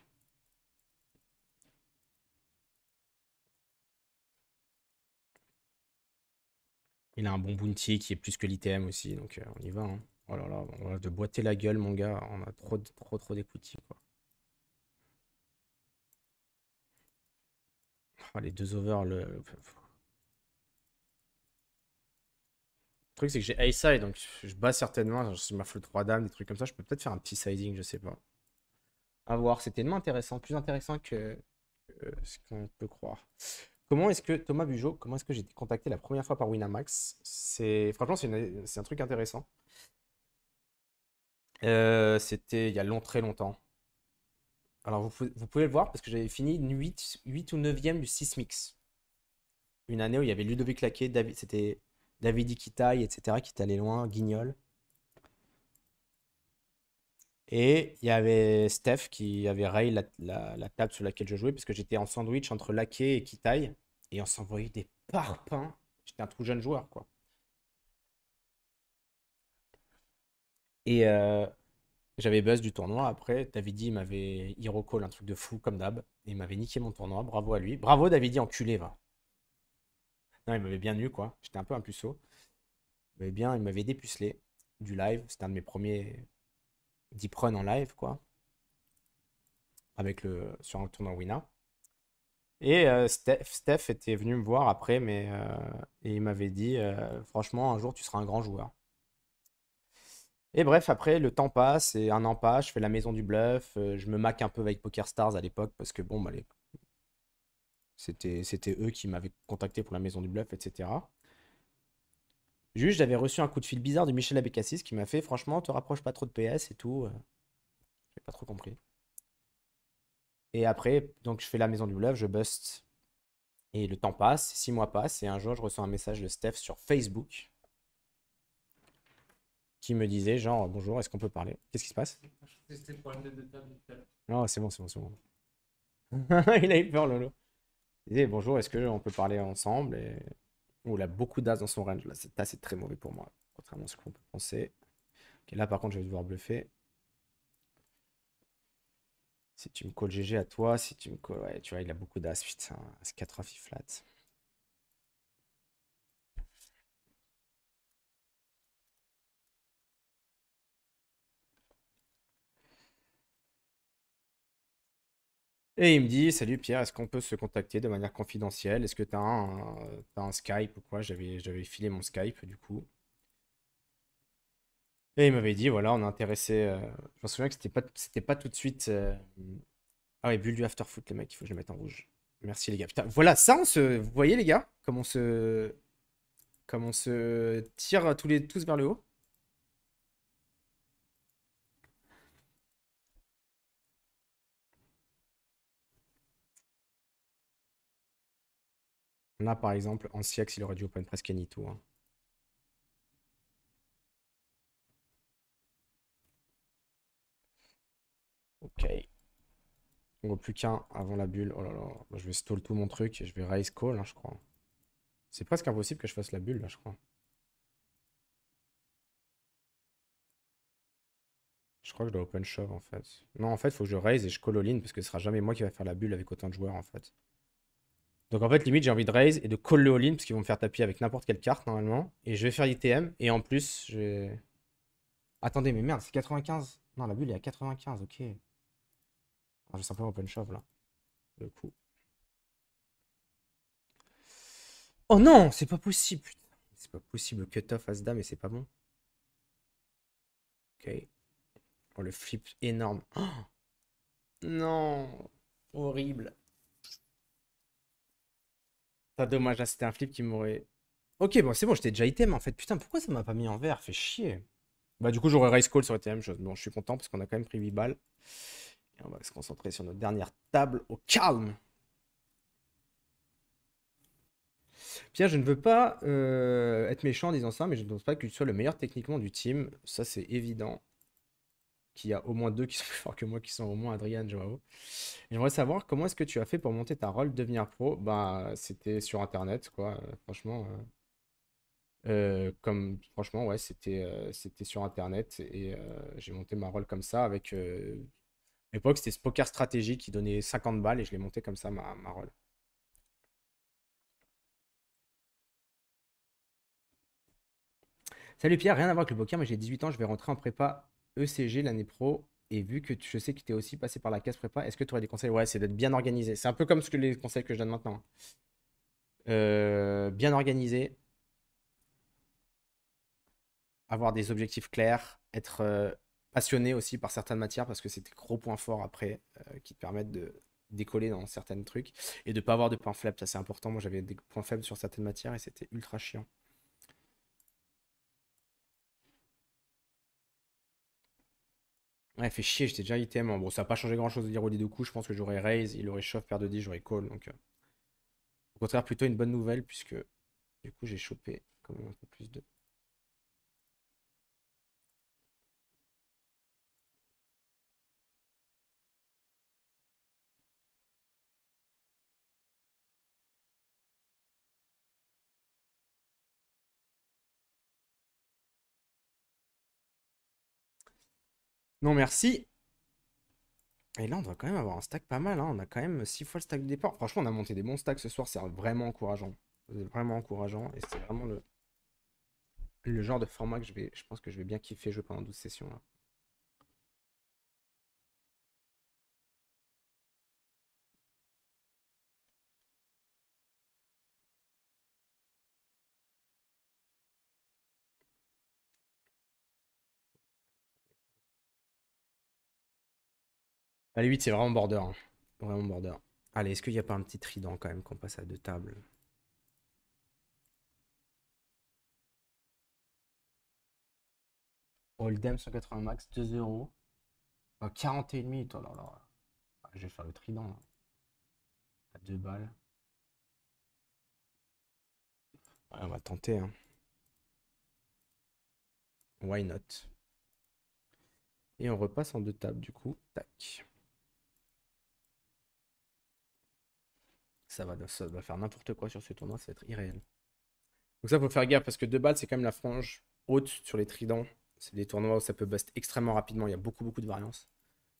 Il a un bon bounty qui est plus que l'ITM aussi, donc euh, on y va. Hein. Oh là là, on boiter la gueule, mon gars. On a trop, trop, trop d'écoutilles, quoi. Ah, les deux over, le... truc, c'est que j'ai A-side, donc je bats certainement. Je ma le trois dames, des trucs comme ça. Je peux peut-être faire un petit sizing, je sais pas. À voir. C'était tellement intéressant, plus intéressant que, euh, ce qu'on peut croire. Comment est-ce que Thomas Bugeaud, comment est-ce que j'ai été contacté la première fois par Winamax C'est franchement, c'est, un truc intéressant. Euh, c'était il y a long, très longtemps. Alors, vous, pouvez, le voir parce que j'avais fini 8, 8 ou 9e du 6 mix. Une année où il y avait Ludovic Laquet, c'était David Iquitaille, etc., qui est allé loin, Guignol. Et il y avait Steph qui avait rail la, table sur laquelle je jouais, parce que j'étais en sandwich entre Laquet et Kitaï. Et on s'envoyait des parpaings. J'étais un tout jeune joueur, quoi. Et euh, j'avais buzz du tournoi. Après, Davidi m'avait hero call un truc de fou comme d'hab. Et il m'avait niqué mon tournoi. Bravo à lui. Bravo Davidi, enculé, va. Non, il m'avait bien nu, quoi. J'étais un peu un puceau. Mais bien, il m'avait dépucelé du live. C'était un de mes premiers deep run en live, quoi. Avec le, sur un tournoi Wina. Et euh, Steph, était venu me voir après, mais euh, et il m'avait dit franchement, un jour tu seras un grand joueur. Et bref, après, le temps passe et un an passe, je fais la maison du bluff, euh, je me maque un peu avec PokerStars à l'époque parce que bon, bah, c'était, c'était eux qui m'avaient contacté pour la maison du bluff, etc. Juste, j'avais reçu un coup de fil bizarre de Michel Abécassis qui m'a fait Franchement, te rapproche pas trop de PS et tout. Euh, j'ai pas trop compris. Et après, donc je fais la maison du bluff, je bust Et le temps passe, six mois passent, et un jour, je reçois un message de Steph sur Facebook me disait genre bonjour, est-ce qu'on peut parler Qu'est-ce qui se passe Non, c'est bon, c'est bon, c'est bon. <laughs> il a eu peur, Lolo. Il disait bonjour, est-ce que qu'on peut parler ensemble et... où il a beaucoup d'as dans son range. Là, c'est assez très mauvais pour moi, contrairement à ce qu'on peut penser. là, par contre, je vais devoir bluffer. Si tu me calls GG à toi, si tu me calls tu vois, il a beaucoup d'as, putain. As 4 off, flat. Et il me dit Salut Pierre, est-ce qu'on peut se contacter de manière confidentielle Est-ce que tu as, un Skype ou quoi J'avais filé mon Skype du coup. Et il m'avait dit Voilà, on a intéressé. Euh, je me souviens que c'était pas, pas tout de suite. Euh, ah oui, bulle du after foot, les mecs, il faut que je le mette en rouge. Merci les gars. Putain, voilà, ça, on se. Vous voyez les gars Comment on se. Comme on se tire tous, les... tous vers le haut Là, par exemple, en CX, il aurait dû open presque any tout. Hein. Ok. On voit plus qu'un avant la bulle. Oh là là, bah, je vais stall tout mon truc et je vais raise call, hein, je crois. C'est presque impossible que je fasse la bulle, là, je crois. Je crois que je dois open shove, en fait. Non, en fait, faut que je raise et je call all in parce que ce sera jamais moi qui va faire la bulle avec autant de joueurs, en fait. Donc en fait, limite, j'ai envie de raise et de call le all-in parce qu'ils vont me faire tapis avec n'importe quelle carte normalement. Et je vais faire l'ITM. Et en plus, je. Attendez, mais merde, c'est 95. Non, la bulle est à 95, ok. Ah, je vais simplement open shove là. Le coup. Oh non, c'est pas possible, C'est pas possible, le cut-off Asda, mais c'est pas bon. Ok. Oh, le flip énorme. Oh non, horrible dommage, là, c'était un flip qui m'aurait... Ok, bon, c'est bon, j'étais déjà item, en fait. Putain, pourquoi ça m'a pas mis en vert Fait chier. Bah, du coup, j'aurais race call, sur chose. Bon, je suis content, parce qu'on a quand même pris 8 balles. Et on va se concentrer sur notre dernière table au calme. Pierre, je ne veux pas euh, être méchant en disant ça, mais je ne pense pas que tu sois le meilleur techniquement du team. Ça, c'est évident qu'il y a au moins deux qui sont <laughs> plus forts que moi, qui sont au moins Adrian Joao. J'aimerais savoir comment est-ce que tu as fait pour monter ta rôle, devenir pro Bah, c'était sur Internet, quoi. Euh, franchement, euh, euh, comme franchement, ouais, c'était sur Internet et j'ai monté ma rôle comme ça avec. à l'époque, c'était ce poker stratégique qui donnait 50 balles et je l'ai monté comme ça ma, ma rôle. Salut Pierre, rien à voir avec le poker, mais j'ai 18 ans, je vais rentrer en prépa ECG l'année pro et vu que tu, je sais que tu es aussi passé par la case prépa, est-ce que tu aurais des conseils Ouais, c'est d'être bien organisé. C'est un peu comme ce que les conseils que je donne maintenant. Hein. Euh, bien organisé, avoir des objectifs clairs, être euh, passionné aussi par certaines matières parce que c'est gros points forts après euh, qui te permettent de décoller dans certains trucs et de pas avoir de points faibles. c'est important. Moi, j'avais des points faibles sur certaines matières et c'était ultra chiant. Ouais, fait chier, j'étais déjà item. Hein. Bon, ça n'a pas changé grand chose de dire lit de coup. Je pense que j'aurais raise, il aurait chauffe, paire de 10, j'aurais call. Donc, euh. au contraire, plutôt une bonne nouvelle puisque du coup, j'ai chopé un peu plus de. Non, merci. Et là, on doit quand même avoir un stack pas mal. Hein. On a quand même 6 fois le stack de départ. Franchement, on a monté des bons stacks ce soir. C'est vraiment encourageant. C'est vraiment encourageant. Et c'est vraiment le, le genre de format que je, vais, je pense que je vais bien kiffer jeu pendant 12 sessions. Là. Allez, bah, 8, c'est vraiment border. Hein. Vraiment border. Allez, est-ce qu'il n'y a pas un petit trident quand même qu'on passe à deux tables Hold'em 180 max, 2 euros. 41 bah, 41,5, ah, je vais faire le trident. À deux balles. on va tenter. Hein. Why not Et on repasse en deux tables, du coup. Tac. ça va, faire n'importe quoi sur ce tournoi, ça va être irréel. Donc ça, faut faire gaffe parce que deux balles, c'est quand même la frange haute sur les tridents. C'est des tournois où ça peut bust extrêmement rapidement. Il y a beaucoup, beaucoup de variance.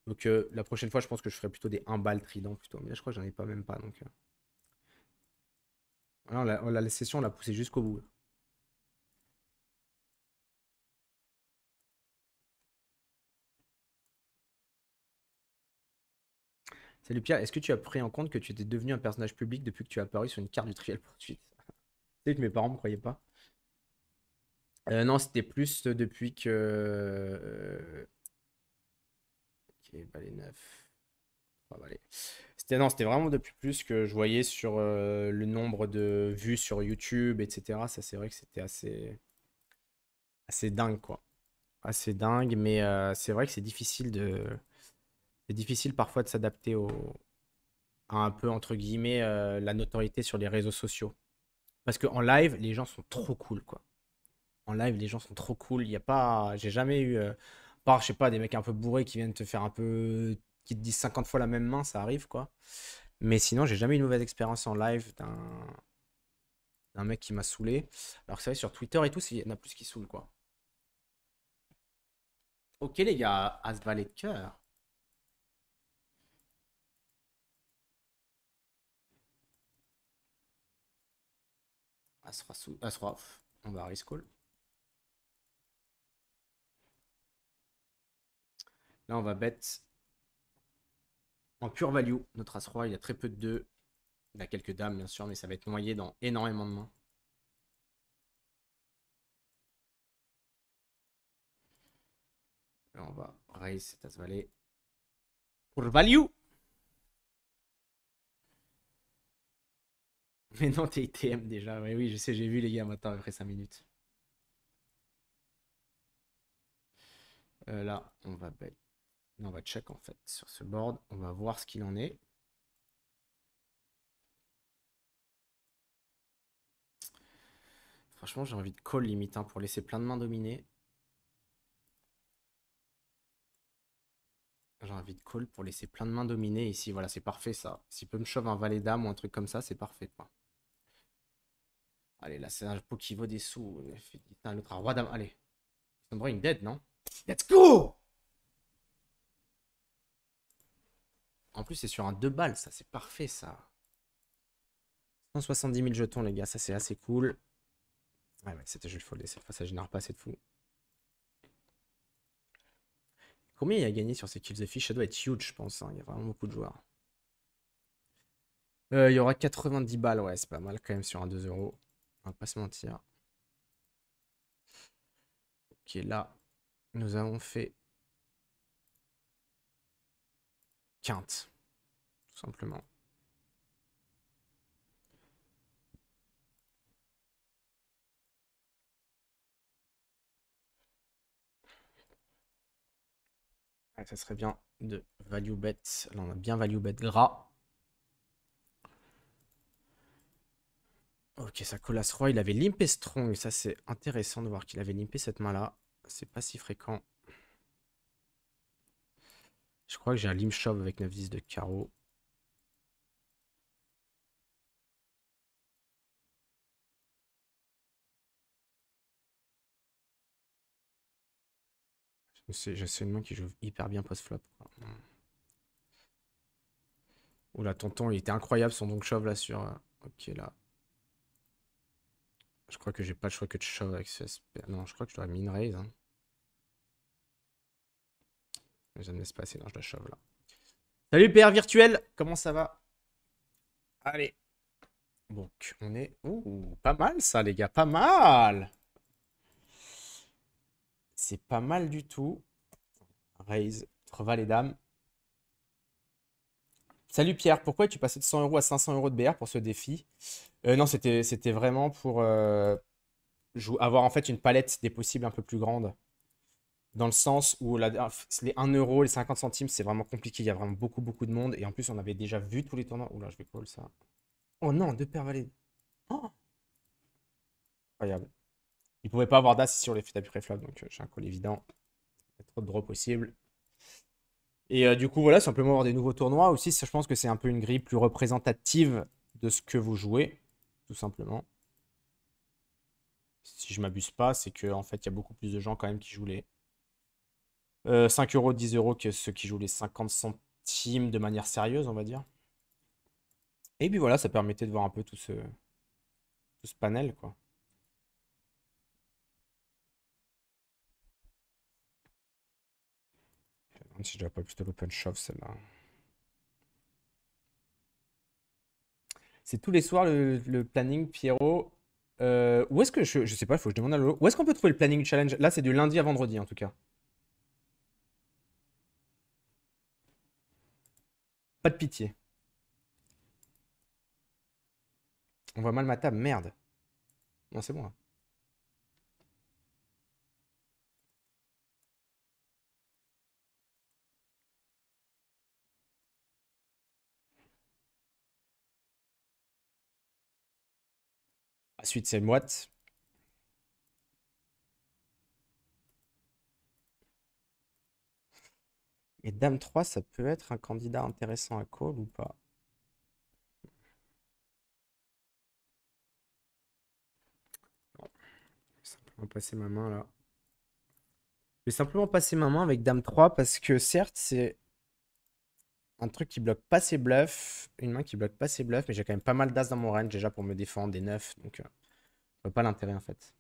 Donc euh, la prochaine fois, je pense que je ferai plutôt des 1 balles trident plutôt. Mais là, je crois que j'en ai pas même pas. Donc, euh. Alors, la, la, session, on l'a poussée jusqu'au bout. Salut Pierre, est-ce que tu as pris en compte que tu étais devenu un personnage public depuis que tu as apparu sur une carte du trial poursuite <laughs> C'est que mes parents me croyaient pas. Euh, non, c'était plus depuis que. Euh, ok, bah les 9. Ah, bah, c'était non, c'était vraiment depuis plus que je voyais sur euh, le nombre de vues sur YouTube, etc. Ça, c'est vrai que c'était assez assez dingue, quoi. Assez dingue, mais c'est vrai que c'est difficile de c'est difficile parfois de s'adapter au, à un peu, entre guillemets, euh, la notoriété sur les réseaux sociaux. Parce qu'en live, les gens sont trop cool, quoi. En live, les gens sont trop cool. Il n'y a pas. J'ai jamais eu. Euh, par, je sais pas, des mecs un peu bourrés qui viennent te faire un peu. qui te disent 50 fois la même main, ça arrive, quoi. Mais sinon, j'ai jamais eu une mauvaise expérience en live d'un. d'un mec qui m'a saoulé. Alors que c'est sur Twitter et tout, il y en a plus qui saoulent, quoi. Ok, les gars, à se valet de cœur. as On va raise call. Là, on va bet en pure value. Notre As-Roi, il a très peu de deux, Il a quelques dames, bien sûr, mais ça va être noyé dans énormément de mains. Là, on va raise cette As-Valet. Pour value <laughs> Mais non, t'es ITM déjà. Oui, oui, je sais, j'ai vu les gars maintenant après 5 minutes. Euh, là, on va on va check en fait sur ce board. On va voir ce qu'il en est. Franchement, j'ai envie de call limite hein, pour laisser plein de mains dominées. J'ai envie de call pour laisser plein de mains dominées, ici. Voilà, c'est parfait ça. S'il peut me shove un valet Dame ou un truc comme ça, c'est parfait. Quoi. Allez, là, c'est un pot qui vaut des sous. Euh, putain, à roi d'Am... Allez. une dead, non Let's go En plus, c'est sur un 2 balles, ça. C'est parfait, ça. 170 000 jetons, les gars. Ça, c'est assez cool. Ouais, mais c'était juste foldé cette fois. Ça génère pas assez de fou. Combien il a gagné sur ces kills of fish Ça doit être huge, je pense. Hein. Il y a vraiment beaucoup de joueurs. Euh, il y aura 90 balles, ouais, c'est pas mal quand même sur un 2 euros pas se mentir. Ok, là, nous avons fait quinte, tout simplement. Ah, ça serait bien de value bet. Là, on a bien value bet gras. Ok, ça colasse roi. Il avait limpé strong. Ça, c'est intéressant de voir qu'il avait limpé cette main-là. C'est pas si fréquent. Je crois que j'ai un limp shove avec 9-10 de carreau. Je sais une main qui joue hyper bien post-flop. Oula, tonton, il était incroyable son donk shove là sur... Euh, ok, là. Je crois que j'ai pas le choix que de shove avec ce... Non, je crois que je dois min raise. Je hein. ne me laisse pas assez, non, je la là. Salut PR virtuel, comment ça va Allez. Donc, on est... Ouh, pas mal ça les gars, pas mal C'est pas mal du tout. Raise, Treva les dames. Salut Pierre, pourquoi tu passé de 100 euros à 500 euros de BR pour ce défi euh, non, c'était vraiment pour euh, avoir en fait une palette des possibles un peu plus grande. Dans le sens où la, les 1€, euro, les 50 centimes, c'est vraiment compliqué. Il y a vraiment beaucoup, beaucoup de monde. Et en plus, on avait déjà vu tous les tournois. là, je vais call ça. Oh non, deux paires valides. Oh Incroyable. Il pouvait pas avoir d'as sur les fait préflop, donc euh, j'ai un call évident. Il y a trop de draws possibles. Et du coup, voilà, simplement avoir des nouveaux tournois aussi. je pense que c'est un peu une grille plus représentative de ce que vous jouez tout simplement. Si je m'abuse pas, c'est que en fait, il y a beaucoup plus de gens quand même qui jouent les 5 euh, euros, 10 euros que ceux qui jouent les 50 centimes de manière sérieuse, on va dire. Et puis voilà, ça permettait de voir un peu tout ce, ce panel, quoi. Si je pas plutôt l'open shop, celle-là. C'est tous les soirs le, planning, Pierrot. Euh, où est-ce que je, je sais pas, faut que je demande à Lolo. Où est-ce qu'on peut trouver le planning challenge Là, c'est du lundi à vendredi en tout cas. Pas de pitié. On voit mal ma table, merde. Non, c'est bon. suite, c'est moite. Et Dame 3, ça peut être un candidat intéressant à call ou pas Je vais simplement passer ma main là. Je vais simplement passer ma main avec Dame 3 parce que certes, c'est un truc qui bloque pas ses bluffs, une main qui bloque pas ses bluffs, mais j'ai quand même pas mal d'as dans mon range déjà pour me défendre, des neufs, donc euh, vois pas l'intérêt en fait.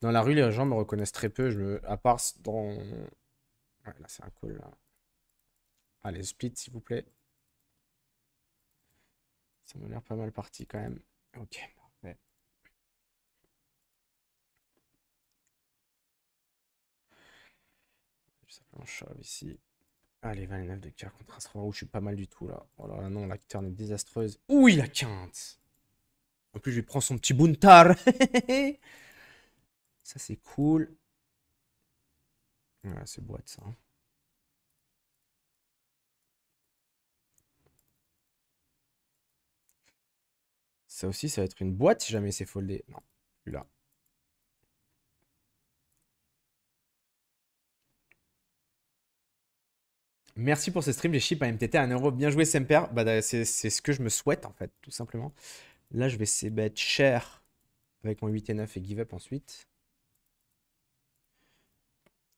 Dans la rue, les gens me reconnaissent très peu, à part dans... Ouais, là c'est un call, Allez, split s'il vous plaît. Ça m'a l'air pas mal parti quand même. Ok, ici. Allez, ah, 29 de cœur contre Astra où je suis pas mal du tout là. Oh là là, non, la turn est désastreuse. Ouh, il a quinte En plus, je lui prends son petit Buntar. <laughs> ça, c'est cool. c'est boîte ça. Hein. Ça aussi, ça va être une boîte si jamais c'est foldé. Non, là. Merci pour ce stream, j'ai chip à MTT à 1€. Bien joué, Semper. Bah, c'est ce que je me souhaite, en fait, tout simplement. Là, je vais c-bet, cher avec mon 8 et 9 et give up ensuite.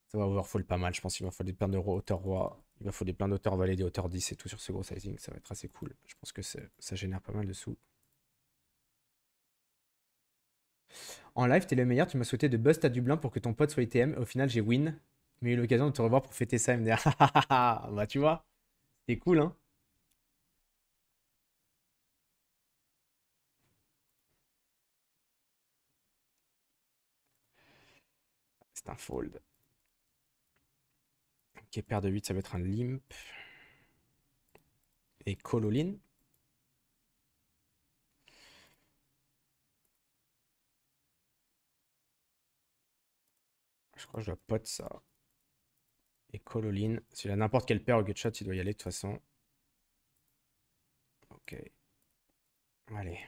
Ça va overfall pas mal, je pense qu'il va falloir plein d'euros, hauteur roi. Il va falloir plein d'auteurs valets, des hauteurs 10 et tout sur ce gros sizing. Ça va être assez cool. Je pense que ça génère pas mal de sous. En live, t'es le meilleur. Tu m'as souhaité de bust à Dublin pour que ton pote soit ITM. Au final, j'ai win mais eu l'occasion de te revoir pour fêter ça, MDR. <laughs> bah, tu vois, c'est cool, hein. C'est un fold. Ok, paire de 8, ça va être un limp. Et Cololine. Je crois que je dois pote ça. Cololine, Cololin. S'il n'importe quelle paire au good shot, il doit y aller de toute façon. Ok. Allez.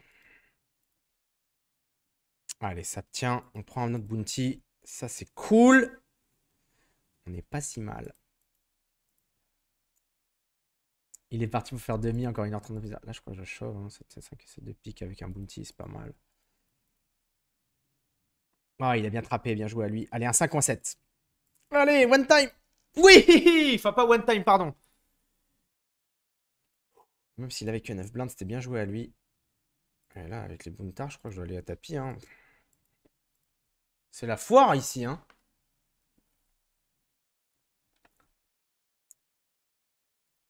Allez, ça tient. On prend un autre bounty. Ça, c'est cool. On n'est pas si mal. Il est parti pour faire demi, encore une heure 39 Là, je crois que je chauffe. Hein. C'est ça que c'est de pique avec un bounty, c'est pas mal. Ah, il a bien trappé, bien joué à lui. Allez, un 5 7. Allez, one time oui faut <laughs> pas one time, pardon. Même s'il avait que 9 blindes, c'était bien joué à lui. Et là, avec les bountards, je crois que je dois aller à tapis. Hein. C'est la foire ici, hein.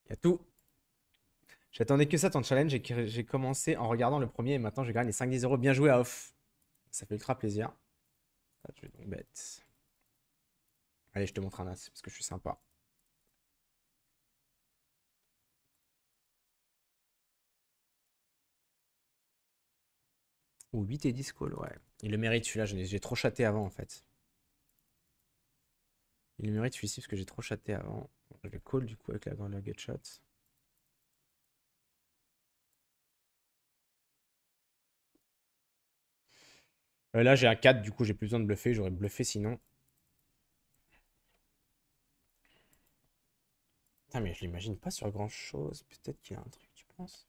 Y a tout. J'attendais que ça, ton challenge. J'ai commencé en regardant le premier et maintenant je gagne les 5-10 euros. Bien joué à off. Ça fait ultra plaisir. Ah, je vais donc bête. Allez, je te montre un as, parce que je suis sympa. Ou 8 et 10 call, ouais. Il le mérite celui-là, j'ai trop chaté avant en fait. Il le mérite celui-ci parce que j'ai trop chaté avant. Je le call du coup avec la grande get shot. Euh, là j'ai un 4, du coup j'ai plus besoin de bluffer, j'aurais bluffé sinon. mais je l'imagine pas sur grand chose. Peut-être qu'il y a un truc, tu penses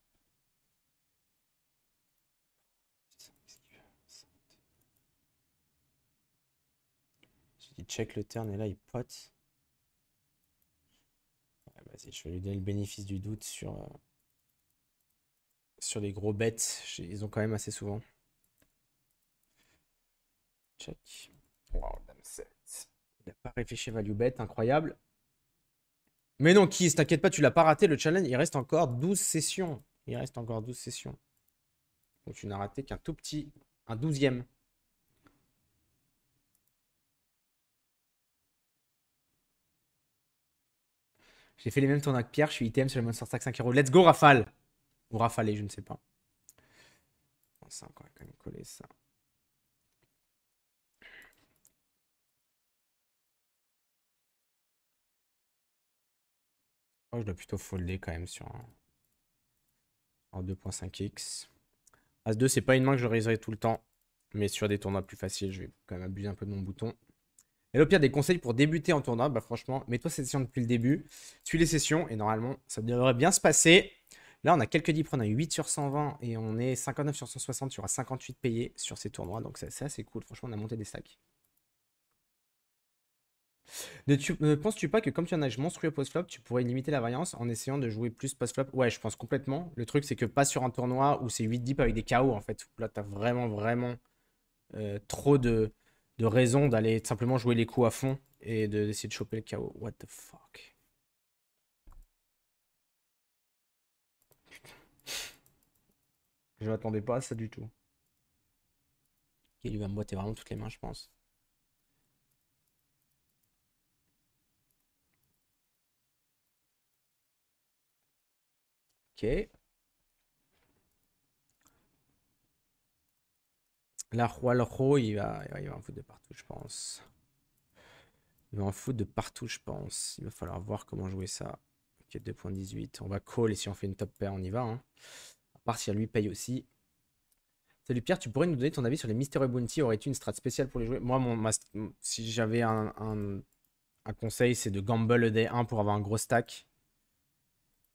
Il check le turn et là il pote. je vais lui donner le bénéfice du doute sur, euh, sur les gros bêtes. Ils ont quand même assez souvent. Check. Wow, damn Il n'a pas réfléchi value bet, incroyable. Mais non, Kiss, t'inquiète pas, tu l'as pas raté le challenge. Il reste encore 12 sessions. Il reste encore 12 sessions. Donc tu n'as raté qu'un tout petit, un douzième. J'ai fait les mêmes tournois que Pierre, je suis ITM sur le Monster Stack 5 euros. Let's go Rafale Ou Rafale, je ne sais pas. on va quand même coller ça. Oh, je dois plutôt folder quand même sur un, 2.5x. As-2, c'est pas une main que je réaliserai tout le temps. Mais sur des tournois plus faciles, je vais quand même abuser un peu de mon bouton. Et au pire des conseils pour débuter en tournoi, bah franchement, mets-toi cette session depuis le début. Suis les sessions et normalement, ça devrait bien se passer. Là, on a quelques dips, on a 8 sur 120 et on est 59 sur 160 Tu sur 58 payés sur ces tournois. Donc, ça, c'est cool. Franchement, on a monté des stacks. Ne, penses-tu pas que comme tu as un âge monstrueux post-flop, tu pourrais limiter la variance en essayant de jouer plus post-flop Ouais, je pense complètement. Le truc, c'est que pas sur un tournoi où c'est 8 deep avec des KO, en fait. Là, t'as vraiment, vraiment euh, trop de, de raisons d'aller simplement jouer les coups à fond et d'essayer de choper le KO. What the fuck Je m'attendais pas à ça du tout. Il lui va me boiter vraiment toutes les mains, je pense. La roi, le roi, il va, il va en foutre de partout, je pense. Il va en foutre de partout, je pense. Il va falloir voir comment jouer ça. Ok, 2.18. On va call et si on fait une top pair, on y va. Hein. À part si elle lui paye aussi. Salut Pierre, tu pourrais nous donner ton avis sur les Mystery Bounty aurait tu une strat spéciale pour les jouer Moi, mon, si j'avais un, conseil, c'est de gamble le day 1 pour avoir un gros stack.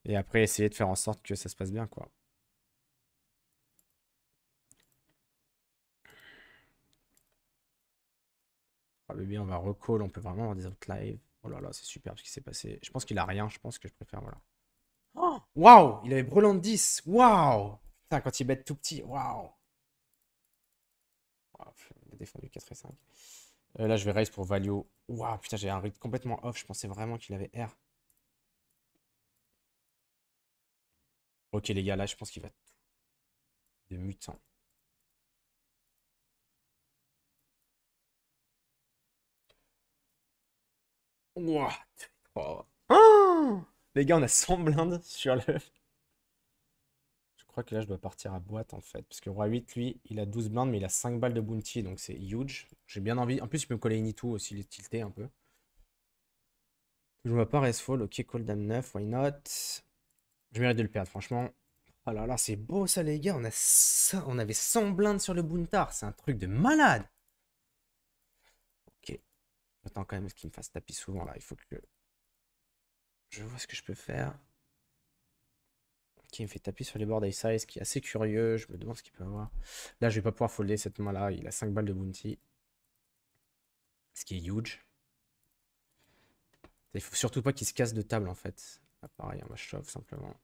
Et après, essayer de faire en sorte que ça se passe bien, quoi. Ah on va recall, on peut vraiment avoir des autres lives. Oh là là, c'est super ce qui s'est passé. Je pense qu'il a rien, je pense que je préfère, voilà. Oh Waouh Il avait brûlant 10 Waouh Putain, quand il bête tout petit, waouh ah, Il a défendu 4 et 5. Euh, là, je vais raise pour value. Waouh, putain, j'ai un rythme complètement off. Je pensais vraiment qu'il avait R. Ok les gars, là je pense qu'il va... Des mutants. Oh les gars, on a 100 blindes sur le... Je crois que là, je dois partir à boîte, en fait. Parce que Roi 8, lui, il a 12 blindes, mais il a 5 balles de bounty, donc c'est huge. J'ai bien envie. En plus, il peut me coller tout aussi, les tilter un peu. Je vois pas Restfall, ok, Coldam 9, why not je mérite de le perdre, franchement. Oh là là, c'est beau ça, les gars. On, a on avait 100 blindes sur le Buntar. C'est un truc de malade. Ok. J'attends quand même ce qu'il me fasse tapis souvent, là. Il faut que... Je vois ce que je peux faire. Ok, il me fait tapis sur les bords size, qui est assez curieux. Je me demande ce qu'il peut avoir. Là, je vais pas pouvoir folder cette main-là. Il a 5 balles de bounty. Ce qui est huge. Il faut surtout pas qu'il se casse de table, en fait pareil, on va shove simplement.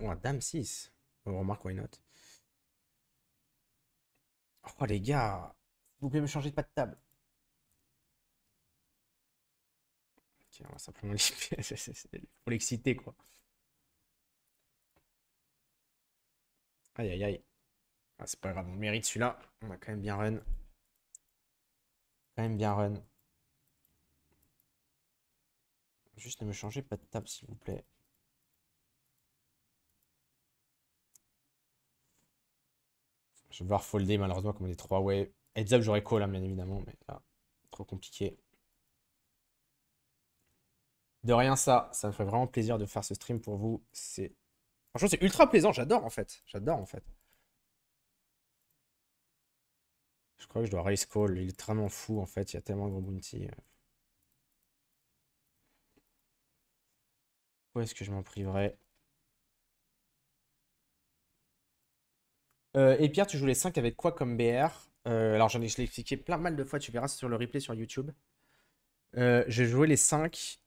Oh, dame 6. On remarque, why not. Oh, les gars. vous pouvez me changer de pas de table. Ok, on va simplement <laughs> Pour l'exciter, quoi. Aïe, aïe, aïe. Ah, c'est pas grave, on mérite celui-là. On a quand même bien run. Quand même bien run. Juste ne me changez pas de table, s'il vous plaît. Je vais devoir folder, malheureusement, comme on est trois. way heads up, j'aurais call, hein, bien évidemment, mais là, trop compliqué. De rien, ça. Ça me ferait vraiment plaisir de faire ce stream pour vous. C'est. Franchement, c'est ultra plaisant. J'adore, en fait. J'adore, en fait. Je crois que je dois race call. Il est vraiment fou, en fait. Il y a tellement de gros bounty. Où est-ce que je m'en priverai euh, Et Pierre, tu joues les 5 avec quoi comme BR euh, Alors, j'en ai, je l'ai expliqué plein mal de fois, tu verras sur le replay sur YouTube. Euh, je jouais les 5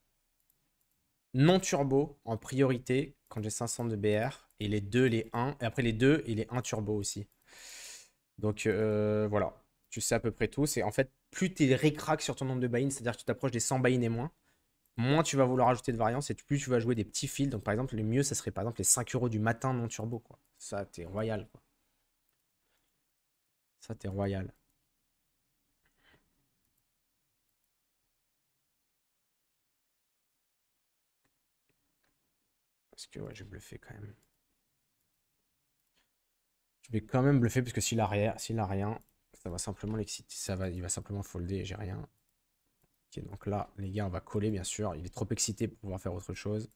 non turbo en priorité quand j'ai 500 de BR. Et les 2, les 1. Et après les 2 et les 1 turbo aussi. Donc euh, voilà, tu sais à peu près tout. C'est en fait, plus tu récrac sur ton nombre de buy cest c'est-à-dire que tu t'approches des 100 buy et moins, moins tu vas vouloir ajouter de variance et plus tu vas jouer des petits fils. Donc par exemple, le mieux, ça serait par exemple les 5 euros du matin non turbo. Quoi. Ça, t'es royal. Quoi. Ça, t'es royal. Parce que ouais, je vais quand même. Je vais quand même bluffer parce que s'il a rien, s'il a rien, ça va simplement l'exciter. Ça va, il va simplement folder et j'ai rien donc là, les gars, on va coller, bien sûr. Il est trop excité pour pouvoir faire autre chose.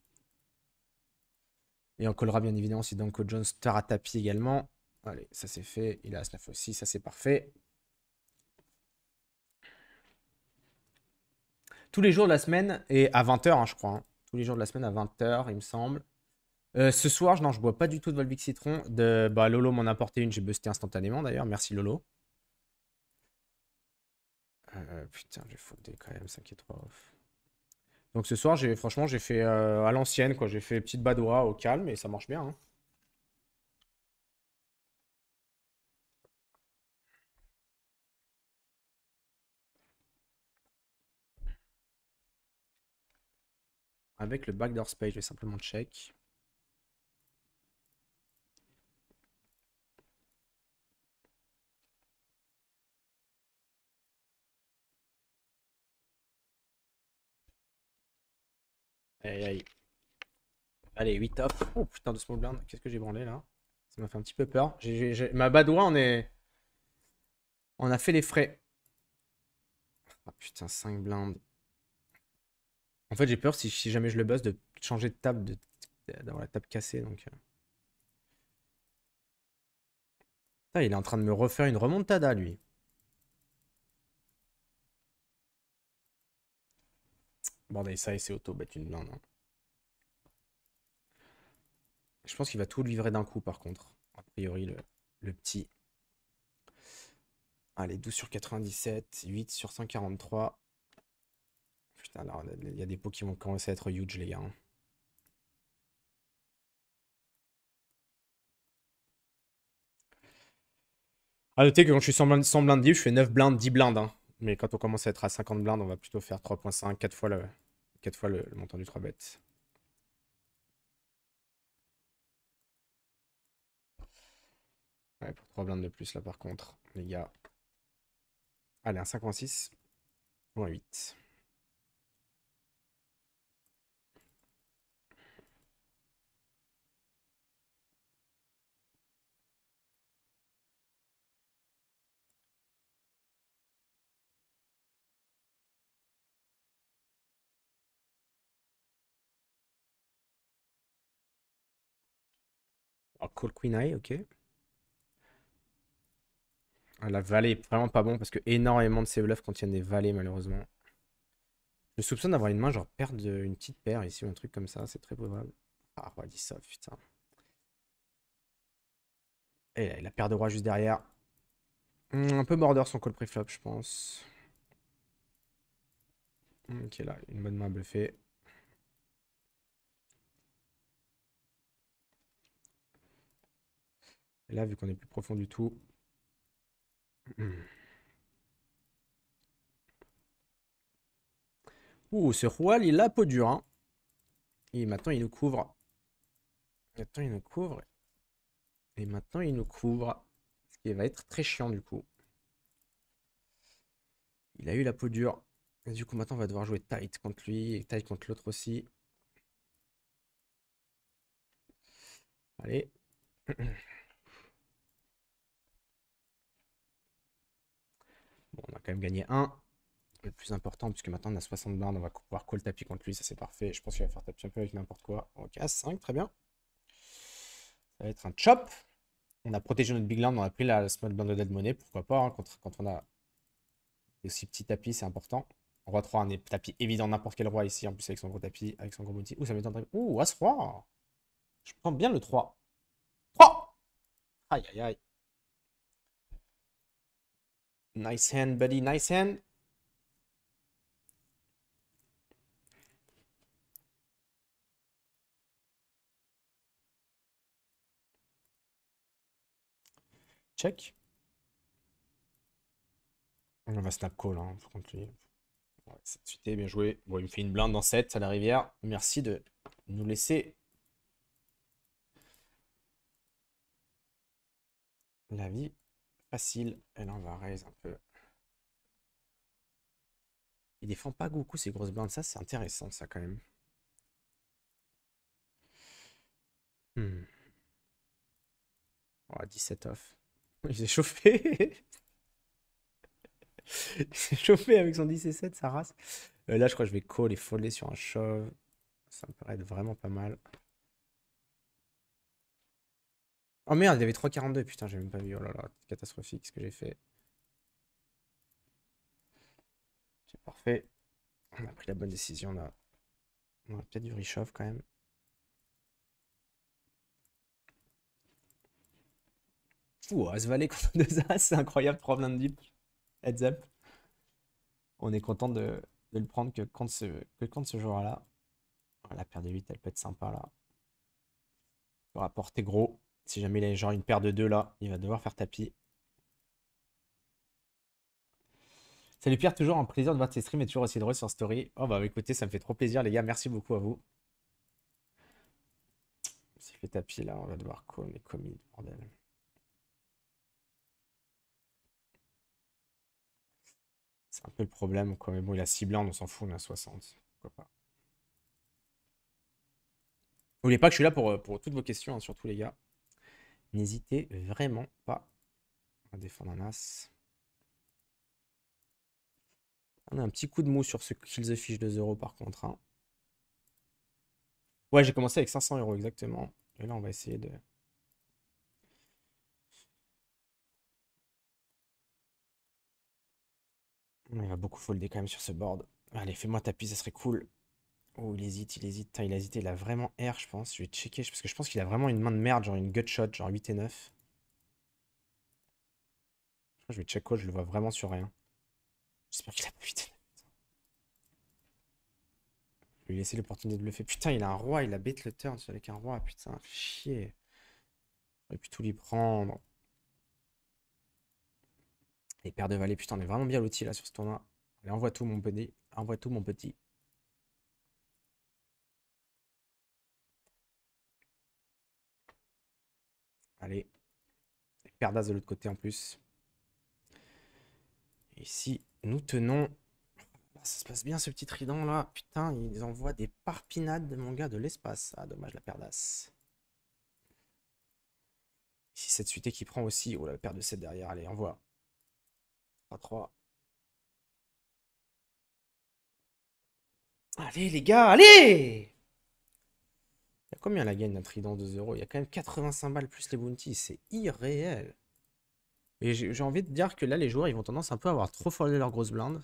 Et on collera, bien évidemment, si Danko Jones à tapis également. Allez, ça c'est fait. Il a Asnaf aussi, ça c'est parfait. Tous les jours de la semaine, et à 20h, hein, je crois. Hein. Tous les jours de la semaine à 20h, il me semble. Euh, ce soir, je je bois pas du tout de Volvic Citron. De, bah, Lolo m'en a apporté une, j'ai busté instantanément d'ailleurs. Merci Lolo. Euh, putain, j'ai foutu quand même 5 et 3 Donc ce soir, j'ai franchement, j'ai fait euh, à l'ancienne, quoi. J'ai fait petite badoura au calme et ça marche bien. Hein. Avec le backdoor space, je vais simplement check. Aïe Allez, 8 off, Oh putain de small blind. Qu'est-ce que j'ai branlé là Ça m'a fait un petit peu peur. Ma badoie, on est. On a fait les frais. Ah putain, 5 blindes. En fait, j'ai peur si, jamais je le buzz de changer de table, d'avoir la table cassée. Donc. Euh. il est en train de me refaire une remontada lui. et ben, ça et c'est auto, bête ben, une Non, Je pense qu'il va tout livrer d'un coup, par contre. A priori, le, petit. Allez, 12 sur 97, 8 sur 143. Putain, là, il y a des pots qui vont commencer à être huge, les gars. A hein. noter que quand je suis sans blindes, je fais 9 blindes, 10 blindes. Hein. Mais quand on commence à être à 50 blindes, on va plutôt faire 3.5, 4 fois le, fois le, montant du 3 bêtes. Ouais, pour 3 blindes de plus là par contre, les gars. Allez, un 5.6 8. Oh, call Queen Eye, ok. Ah, la vallée est vraiment pas bon parce que énormément de ces bluffs contiennent des vallées malheureusement. Je soupçonne d'avoir une main genre perdre une petite paire ici ou un truc comme ça, c'est très probable. Ah, roi 10 putain. Et eh, la paire de roi juste derrière. Hmm, un peu border son call preflop, je pense. Ok, hmm, là, une bonne main bluffée. là, vu qu'on est plus profond du tout. <clears throat> Ouh, ce Roi, il a peau dure. Hein. Et maintenant, il nous couvre. Maintenant, il nous couvre. Et maintenant, il nous couvre. Ce qui va être très chiant, du coup. Il a eu la peau dure. du coup, maintenant, on va devoir jouer tight contre lui et tight contre l'autre aussi. Allez. <clears throat> on a quand même gagné un Le plus important, puisque maintenant on a 60 blindes, on va pouvoir call tapis contre lui, ça c'est parfait. Je pense qu'il va faire tapis un peu avec n'importe quoi. Ok, à 5, très bien. Ça va être un chop. On a protégé notre big land, on a pris la small blind de dead money, pourquoi pas, hein, contre, quand on a aussi petits tapis, c'est important. Roi 3, un tapis évident, n'importe quel roi ici, en plus avec son gros tapis, avec son gros multi. Ouh, ça m'étonne. Ouh, as Je prends bien le 3. 3 Aïe, aïe, aïe. Nice hand, buddy. Nice hand. Check. On va snap call, hein, faut continuer. c'était bien joué. Bon, il me fait une blinde dans 7 à la rivière. Merci de nous laisser la vie facile. Et là, on va raise un peu. Il défend pas beaucoup ces grosses blindes. Ça, c'est intéressant, ça, quand même. 17 hmm. off. <laughs> Il s'est chauffé. <laughs> Il s'est chauffé avec son 10 et 7, sa race. Euh, là, je crois que je vais call et sur un shove. Ça me paraît être vraiment pas mal. Oh merde, il y avait 3,42. Putain, j'ai même pas vu. Oh là là, catastrophique ce que j'ai fait. C'est parfait. On a pris la bonne décision. On a, on peut-être du réchauffe quand même. Ouh, As Valet contre <laughs> deux As, c'est incroyable, problème de deep. Heads up. On est content de, le prendre que contre ce, que ce joueur-là. Oh, la paire de 8, elle peut être sympa là. Peut rapporter gros. Si jamais il a genre une paire de deux là, il va devoir faire tapis. Salut Pierre, toujours un plaisir de voir tes streams et toujours aussi drôle sur Story. Oh bah écoutez, ça me fait trop plaisir les gars, merci beaucoup à vous. C'est fait tapis là, on va devoir comme commis, bordel. C'est un peu le problème quoi, mais bon, il a 6 blindes, on s'en fout, on a 60. Pourquoi pas. N'oubliez pas que je suis là pour, euh, pour toutes vos questions, hein, surtout les gars. N'hésitez vraiment pas à défendre un as. On a un petit coup de mou sur ce kill the fish de 0 par contre. Hein. Ouais, j'ai commencé avec 500 euros exactement. Et là, on va essayer de... Il va beaucoup folder quand même sur ce board. Allez, fais-moi tapis, ça serait cool. Oh, il hésite, il hésite. il a hésité. Il a vraiment R, je pense. Je vais checker. Parce que je pense qu'il a vraiment une main de merde, genre une gutshot, shot, genre 8 et 9. Je vais check quoi, je le vois vraiment sur rien. J'espère qu'il a pas 8 Je vais lui laisser l'opportunité de le faire. Putain, il a un roi, il a bête le turn avec un roi. Putain, chier. J'aurais pu tout lui prendre. Les paires de valets, putain, on est vraiment bien l'outil là sur ce tournoi. Allez, envoie tout, mon petit. Envoie tout, mon petit. Allez. les Perdas de l'autre côté en plus. ici, nous tenons. Bah, ça se passe bien ce petit trident là. Putain, ils envoient des parpinades, mon gars, de l'espace. Ah, dommage la Perdas. Ici, cette suite qui prend aussi. Oh, la paire de 7 derrière. Allez, envoie. 3-3. Allez, les gars, allez il y a combien la gagne d'un trident 2 0 Il y a quand même 85 balles plus les bounties. C'est irréel. Et j'ai envie de dire que là, les joueurs, ils vont tendance un peu à avoir trop foldé leur grosse blinde.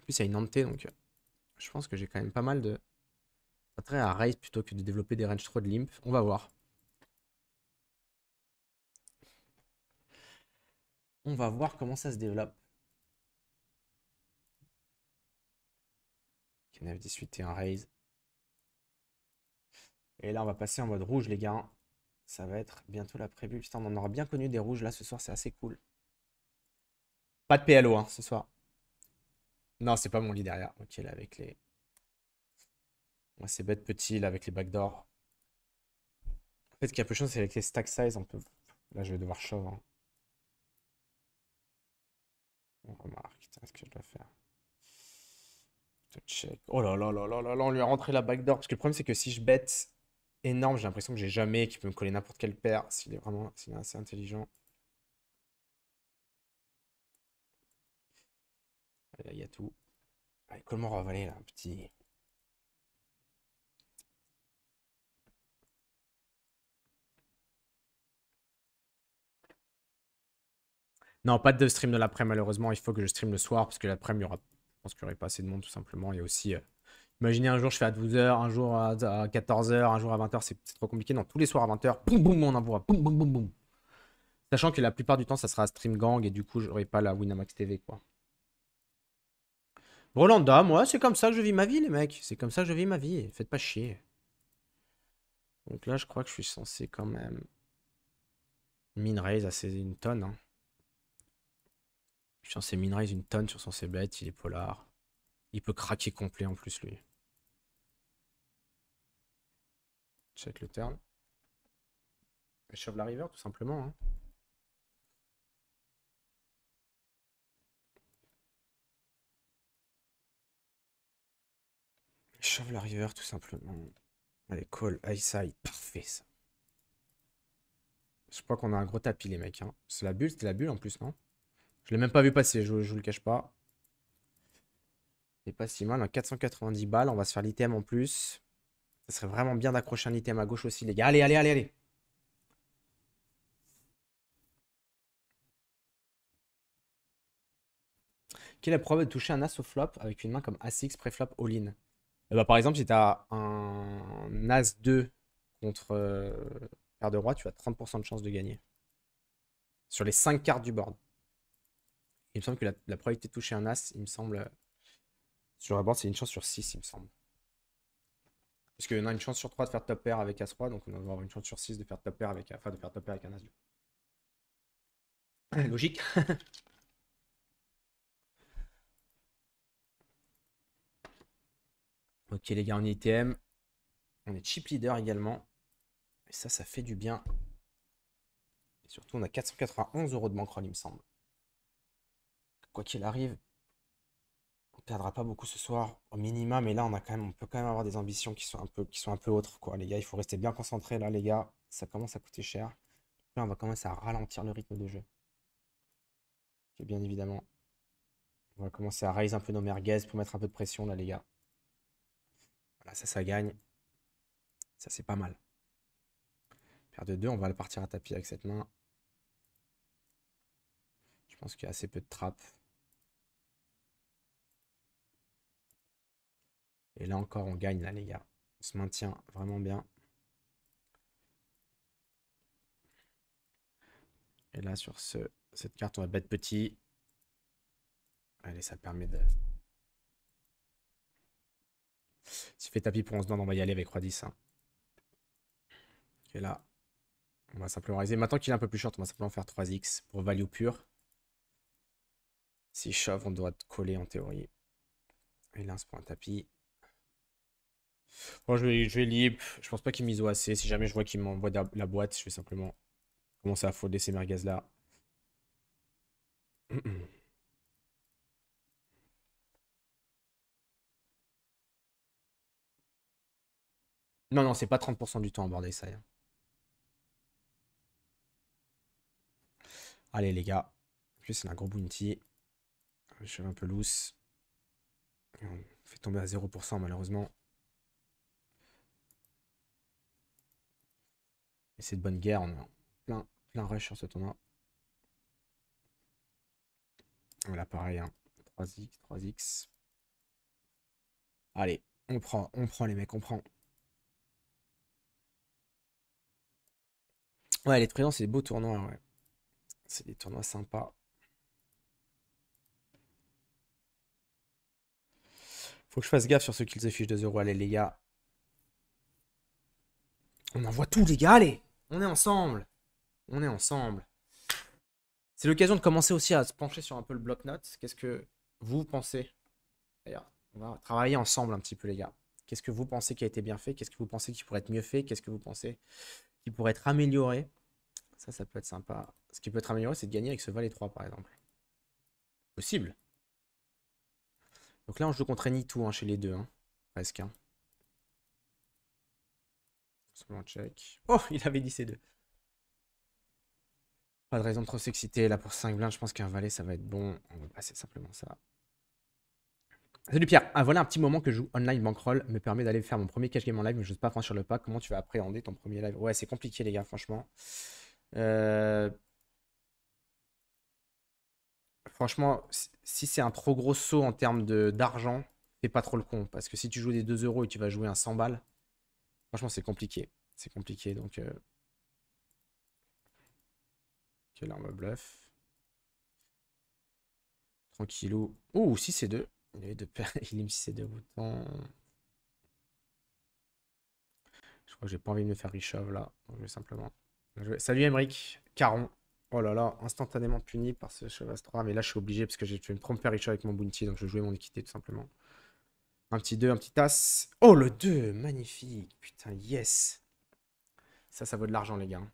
En plus, il y a une hantée, donc je pense que j'ai quand même pas mal de intérêt à raise plutôt que de développer des ranges trop de limp. On va voir. On va voir comment ça se développe. 9 18 et un raise. Et là, on va passer en mode rouge, les gars. Ça va être bientôt la prévue. Putain, on en aura bien connu des rouges. Là, ce soir, c'est assez cool. Pas de PLO, hein, ce soir. Non, c'est pas mon lit derrière. Ok, là, avec les... Moi, c'est bête petit, là, avec les backdoors. En fait, ce qui a peu chance c'est avec les stack size, Là, je vais devoir shove. Hein. On remarque, qu'est-ce que je dois faire Check. Oh là là là là là là, on lui a rentré la backdoor. Parce que le problème, c'est que si je bête énorme. J'ai l'impression que j'ai jamais, qui peut me coller n'importe quel paire s'il est vraiment s'il est assez intelligent. Là, il y a tout. comment ravaler là, petit. Non, pas de stream de l'après, malheureusement. Il faut que je stream le soir parce que l'après, il y aura. Je pense qu'il n'y aurait pas assez de monde, tout simplement. Il y a aussi. Euh, Imaginez un jour je fais à 12h, un jour à 14h, un jour à 20h, c'est trop compliqué. Non, tous les soirs à 20h, boum boum, on envoie, boum boum boum boum. Sachant que la plupart du temps, ça sera Stream Gang et du coup, j'aurai pas la Winamax TV quoi. Rolanda, moi, c'est comme ça que je vis ma vie, les mecs. C'est comme ça que je vis ma vie. Faites pas chier. Donc là, je crois que je suis censé quand même. Min assez une tonne. Hein. Je suis censé min une tonne sur son c-bet. Il est polar. Il peut craquer complet en plus, lui. Check le turn. shove la river, tout simplement. Hein. shove la river, tout simplement. Allez, call, side. parfait ça. Je crois qu'on a un gros tapis, les mecs. Hein. C'est la bulle, c'était la bulle en plus, non Je l'ai même pas vu passer, je, je vous le cache pas. C'est pas si mal, 490 hein. balles, on va se faire l'item en plus. Ce serait vraiment bien d'accrocher un item à gauche aussi, les gars. Allez, allez, allez, allez. Quelle est la probabilité de toucher un as au flop avec une main comme pré préflop all-in eh ben, Par exemple, si euh, tu as un as 2 contre paire de roi, tu as 30% de chance de gagner. Sur les 5 cartes du board. Il me semble que la, la probabilité de toucher un as, il me semble, euh, sur un board, c'est une chance sur 6, il me semble. Parce a une chance sur 3 de faire top pair avec As-3, donc on va avoir une chance sur 6 de faire top pair avec, enfin, de faire top pair avec un As-2. <laughs> Logique. <laughs> ok les gars, on est ITM. On est chip leader également. Et ça, ça fait du bien. Et surtout, on a 491 euros de bankroll, il me semble. Quoi qu'il arrive, ne perdra pas beaucoup ce soir au minimum. Mais là, on a quand même, on peut quand même avoir des ambitions qui sont un peu, qui sont un peu autres, quoi. Les gars, il faut rester bien concentré là, les gars. Ça commence à coûter cher. Là, on va commencer à ralentir le rythme de jeu. Et bien évidemment, on va commencer à raise un peu nos merguez pour mettre un peu de pression là, les gars. Voilà, ça, ça gagne. Ça, c'est pas mal. Paire de 2, on va le partir à tapis avec cette main. Je pense qu'il y a assez peu de trappes. Et là encore, on gagne, là, les gars. On se maintient vraiment bien. Et là, sur ce, cette carte, on va bête petit. Allez, ça permet de... Si fait tapis pour 11 dents, on va y aller avec Roi 10. Hein. Et là, on va simplement réaliser. Maintenant qu'il est un peu plus short, on va simplement faire 3x pour value pure. Si chauffe on doit coller en théorie. Et là, on se un tapis. Bon, je vais, je Je pense pas qu'il m'ISO assez. Si jamais je vois qu'il m'envoie la boîte, je vais simplement commencer à folder ces merguez là. <clears throat> Non, non, c'est pas 30% du temps en bordel, ça. est. Allez, les gars. En plus, c'est un gros bounty. Je suis un peu loose. On fait tomber à 0%, malheureusement. c'est de bonne guerre, on plein, plein rush sur ce tournoi. Voilà, pareil, hein. 3x, 3x. Allez, on prend, on prend les mecs, on prend. Ouais, les présents, c'est des beaux tournois, ouais. C'est des tournois sympas. Faut que je fasse gaffe sur ce qu'ils affichent de 0, allez les gars. On en voit tout, les gars, allez on est ensemble. On est ensemble. C'est l'occasion de commencer aussi à se pencher sur un peu le bloc-notes. Qu'est-ce que vous pensez D'ailleurs, on va travailler ensemble un petit peu, les gars. Qu'est-ce que vous pensez qui a été bien fait Qu'est-ce que vous pensez qui pourrait être mieux fait Qu'est-ce que vous pensez qui pourrait être amélioré Ça, ça peut être sympa. Ce qui peut être amélioré, c'est de gagner avec ce valet 3, par exemple. Possible. Donc là, on joue contre tout, hein, chez les deux, hein, presque. Hein. Oh, <laughs> il avait dit c deux. Pas de raison de trop s'exciter. Là, pour 5 blindes, je pense qu'un valet, ça va être bon. On va passer simplement ça. Salut Pierre. Ah, voilà un petit moment que je joue online bankroll. Me permet d'aller faire mon premier cash game en live, mais je n'ose pas franchir le pas. Comment tu vas appréhender ton premier live Ouais, c'est compliqué, les gars, franchement. Euh, franchement, si c'est un trop gros saut en termes d'argent, fais pas trop le con. Parce que si tu joues des 2 euros et tu vas jouer un 100 balles, Franchement, c'est compliqué. C'est compliqué, donc... Euh, quelle arme bluff. Tranquillou. Ouh, 6 et 2. Il est de <laughs> Il est 6 et 2 boutons. Je crois que j'ai pas envie de me faire richov là. je vais simplement. Salut Emric. Caron. Oh là là, instantanément puni par ce cheval 3. Mais là, je suis obligé parce que j'ai fait une première faire avec mon bounty. Donc, je vais jouer mon équité tout simplement. Un petit 2, un petit As. Oh, le 2 Magnifique Putain, yes Ça, ça vaut de l'argent, les gars.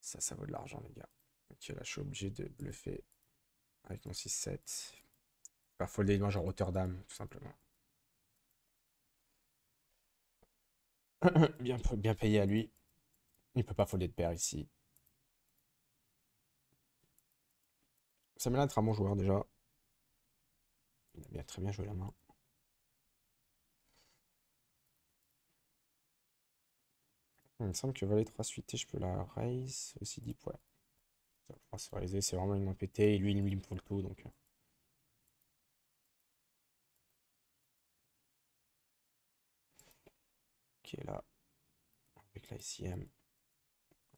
Ça, ça vaut de l'argent, les gars. là, je suis obligé de bluffer avec mon 6-7. Pas folder une genre Rotterdam, tout simplement. <coughs> bien, bien payé à lui. Il peut pas folder de paire ici. Ça m'a l'air d'être un bon joueur déjà. Il eh a bien très bien joué la main. Il me semble que valet 3 suité, je peux la raise aussi deep, points c'est vraiment une main pétée. Et lui, il me pour le tout, donc... Euh. là. Avec la ICM.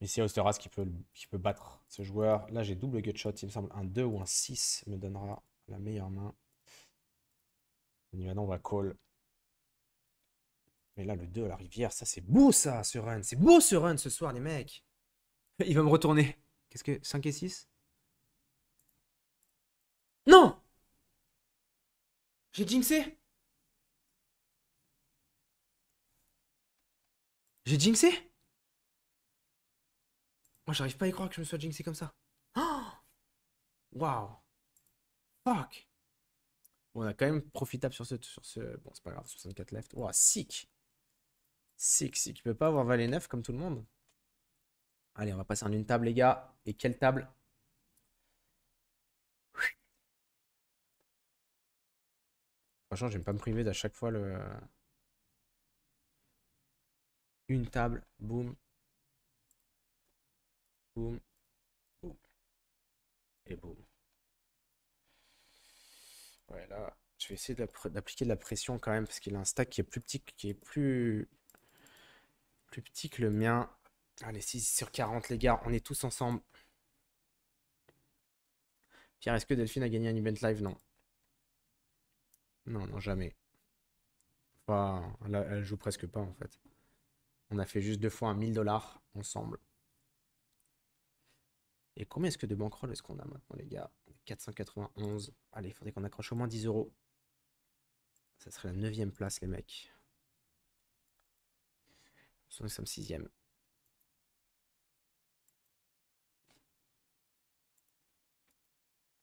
Ici, Osteras qui peut, qui peut battre ce joueur. Là, j'ai double gutshot. Il me semble un 2 ou un 6 me donnera la meilleure main. On maintenant, on va call. Mais là, le 2 à la rivière, ça c'est beau ça, ce run. C'est beau ce run ce soir, les mecs. <laughs> Il va me retourner. Qu'est-ce que. 5 et 6 Non J'ai jinxé J'ai jinxé Moi, j'arrive pas à y croire que je me sois jinxé comme ça. <gasps> Waouh wow. Fuck on a quand même profitable sur ce. Sur ce bon, c'est pas grave, 64 left. Oh, sick. Sick, sick. Il peut pas avoir valet 9 comme tout le monde. Allez, on va passer en une table, les gars. Et quelle table Franchement, j'aime pas me priver d'à chaque fois le. Une table. Boum. Boum. Boum. Et boum. Ouais, là, je vais essayer d'appliquer de la pression quand même, parce qu'il a un stack qui est plus petit, qui est plus, plus petit que le mien. Allez, 6 sur 40, les gars, on est tous ensemble. Pierre, est-ce que Delphine a gagné un event live Non. Non, non, jamais. Enfin, là, elle joue presque pas, en fait. On a fait juste deux fois un 1000 dollars ensemble. Et combien est-ce que de bankroll est-ce qu'on a maintenant, les gars 491. Allez, il faudrait qu'on accroche au moins 10 euros. Ça serait la neuvième place, les mecs. Nous sommes sixième.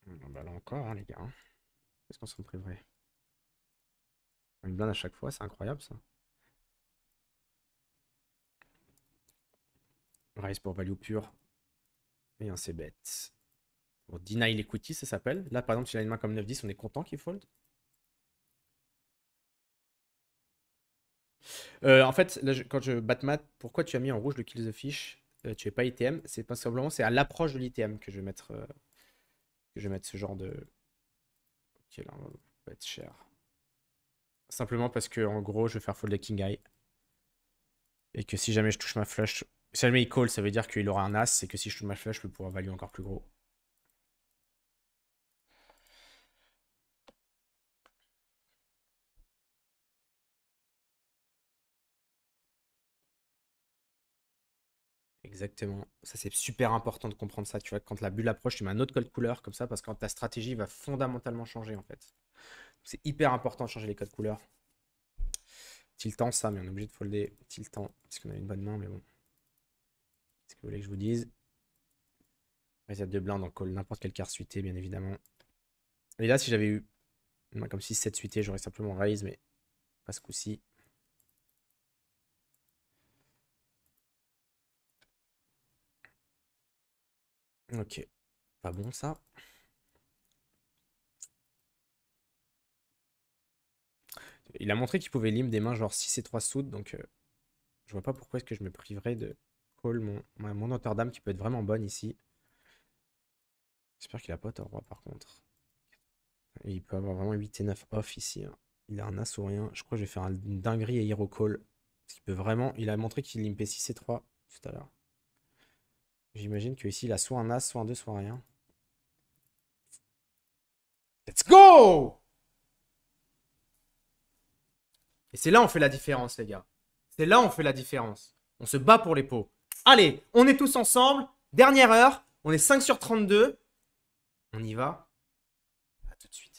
Hmm, bah là encore, hein, les gars. est ce qu'on s'en priverait Une blinde à chaque fois, c'est incroyable, ça. Rise pour value pure. Et on c'est bête. On deny l'equity, ça s'appelle. Là, par exemple, s'il a une main comme 9-10, on est content qu'il fold. Euh, en fait, quand je, quand je pourquoi tu as mis en rouge le kill the fish euh, Tu n'es pas ITM. C'est pas simplement, c'est à l'approche de l'ITM que je vais mettre euh, que je mettre ce genre de. Ok, là, hein, ça va être cher. Simplement parce que en gros, je vais faire fold le king Eye, et que si jamais je touche ma flush, si jamais il call, ça veut dire qu'il aura un as, et que si je touche ma flush, je peux pouvoir value encore plus gros. Exactement. Ça, c'est super important de comprendre ça. Tu vois, quand la bulle approche, tu mets un autre code couleur comme ça, parce que ta stratégie va fondamentalement changer, en fait. C'est hyper important de changer les codes couleurs. temps ça, mais on est obligé de folder temps parce qu'on a une bonne main, mais bon. Qu'est-ce que vous voulez que je vous dise Reset de blind, on colle n'importe quelle carte suitée, bien évidemment. Et là, si j'avais eu comme 6, 7 suité, j'aurais simplement raise, mais pas ce coup-ci. Ok, pas bon ça. Il a montré qu'il pouvait limp des mains genre 6 et 3 sous, donc euh, je vois pas pourquoi est-ce que je me priverais de call mon, mon Notre-Dame qui peut être vraiment bonne ici. J'espère qu'il a pas tort roi par contre. il peut avoir vraiment 8 et 9 off ici. Hein. Il a un as ou rien. Je crois que je vais faire une dinguerie et hero call. Parce qu'il peut vraiment. Il a montré qu'il limpait 6 et 3 tout à l'heure. J'imagine qu'ici, il a soit un As, soit un 2, soit rien. Let's go Et c'est là on fait la différence, les gars. C'est là on fait la différence. On se bat pour les pots. Allez, on est tous ensemble. Dernière heure. On est 5 sur 32. On y va. À tout de suite.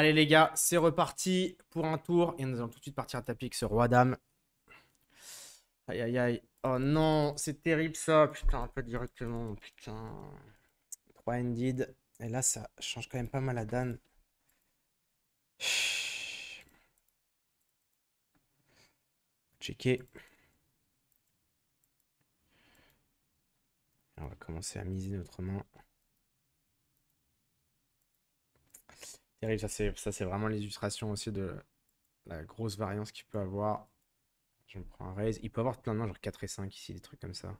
Allez les gars, c'est reparti pour un tour. Et nous allons tout de suite partir à tapis avec ce roi-dame. Aïe aïe aïe. Oh non, c'est terrible ça. Putain, pas directement. Putain. 3-ended. Et là, ça change quand même pas mal à Dan. Checker. On va commencer à miser notre main. ça c'est, vraiment l'illustration aussi de la grosse variance qu'il peut avoir. Je me prends un raise. Il peut avoir plein de mains, genre 4 et 5 ici, des trucs comme ça.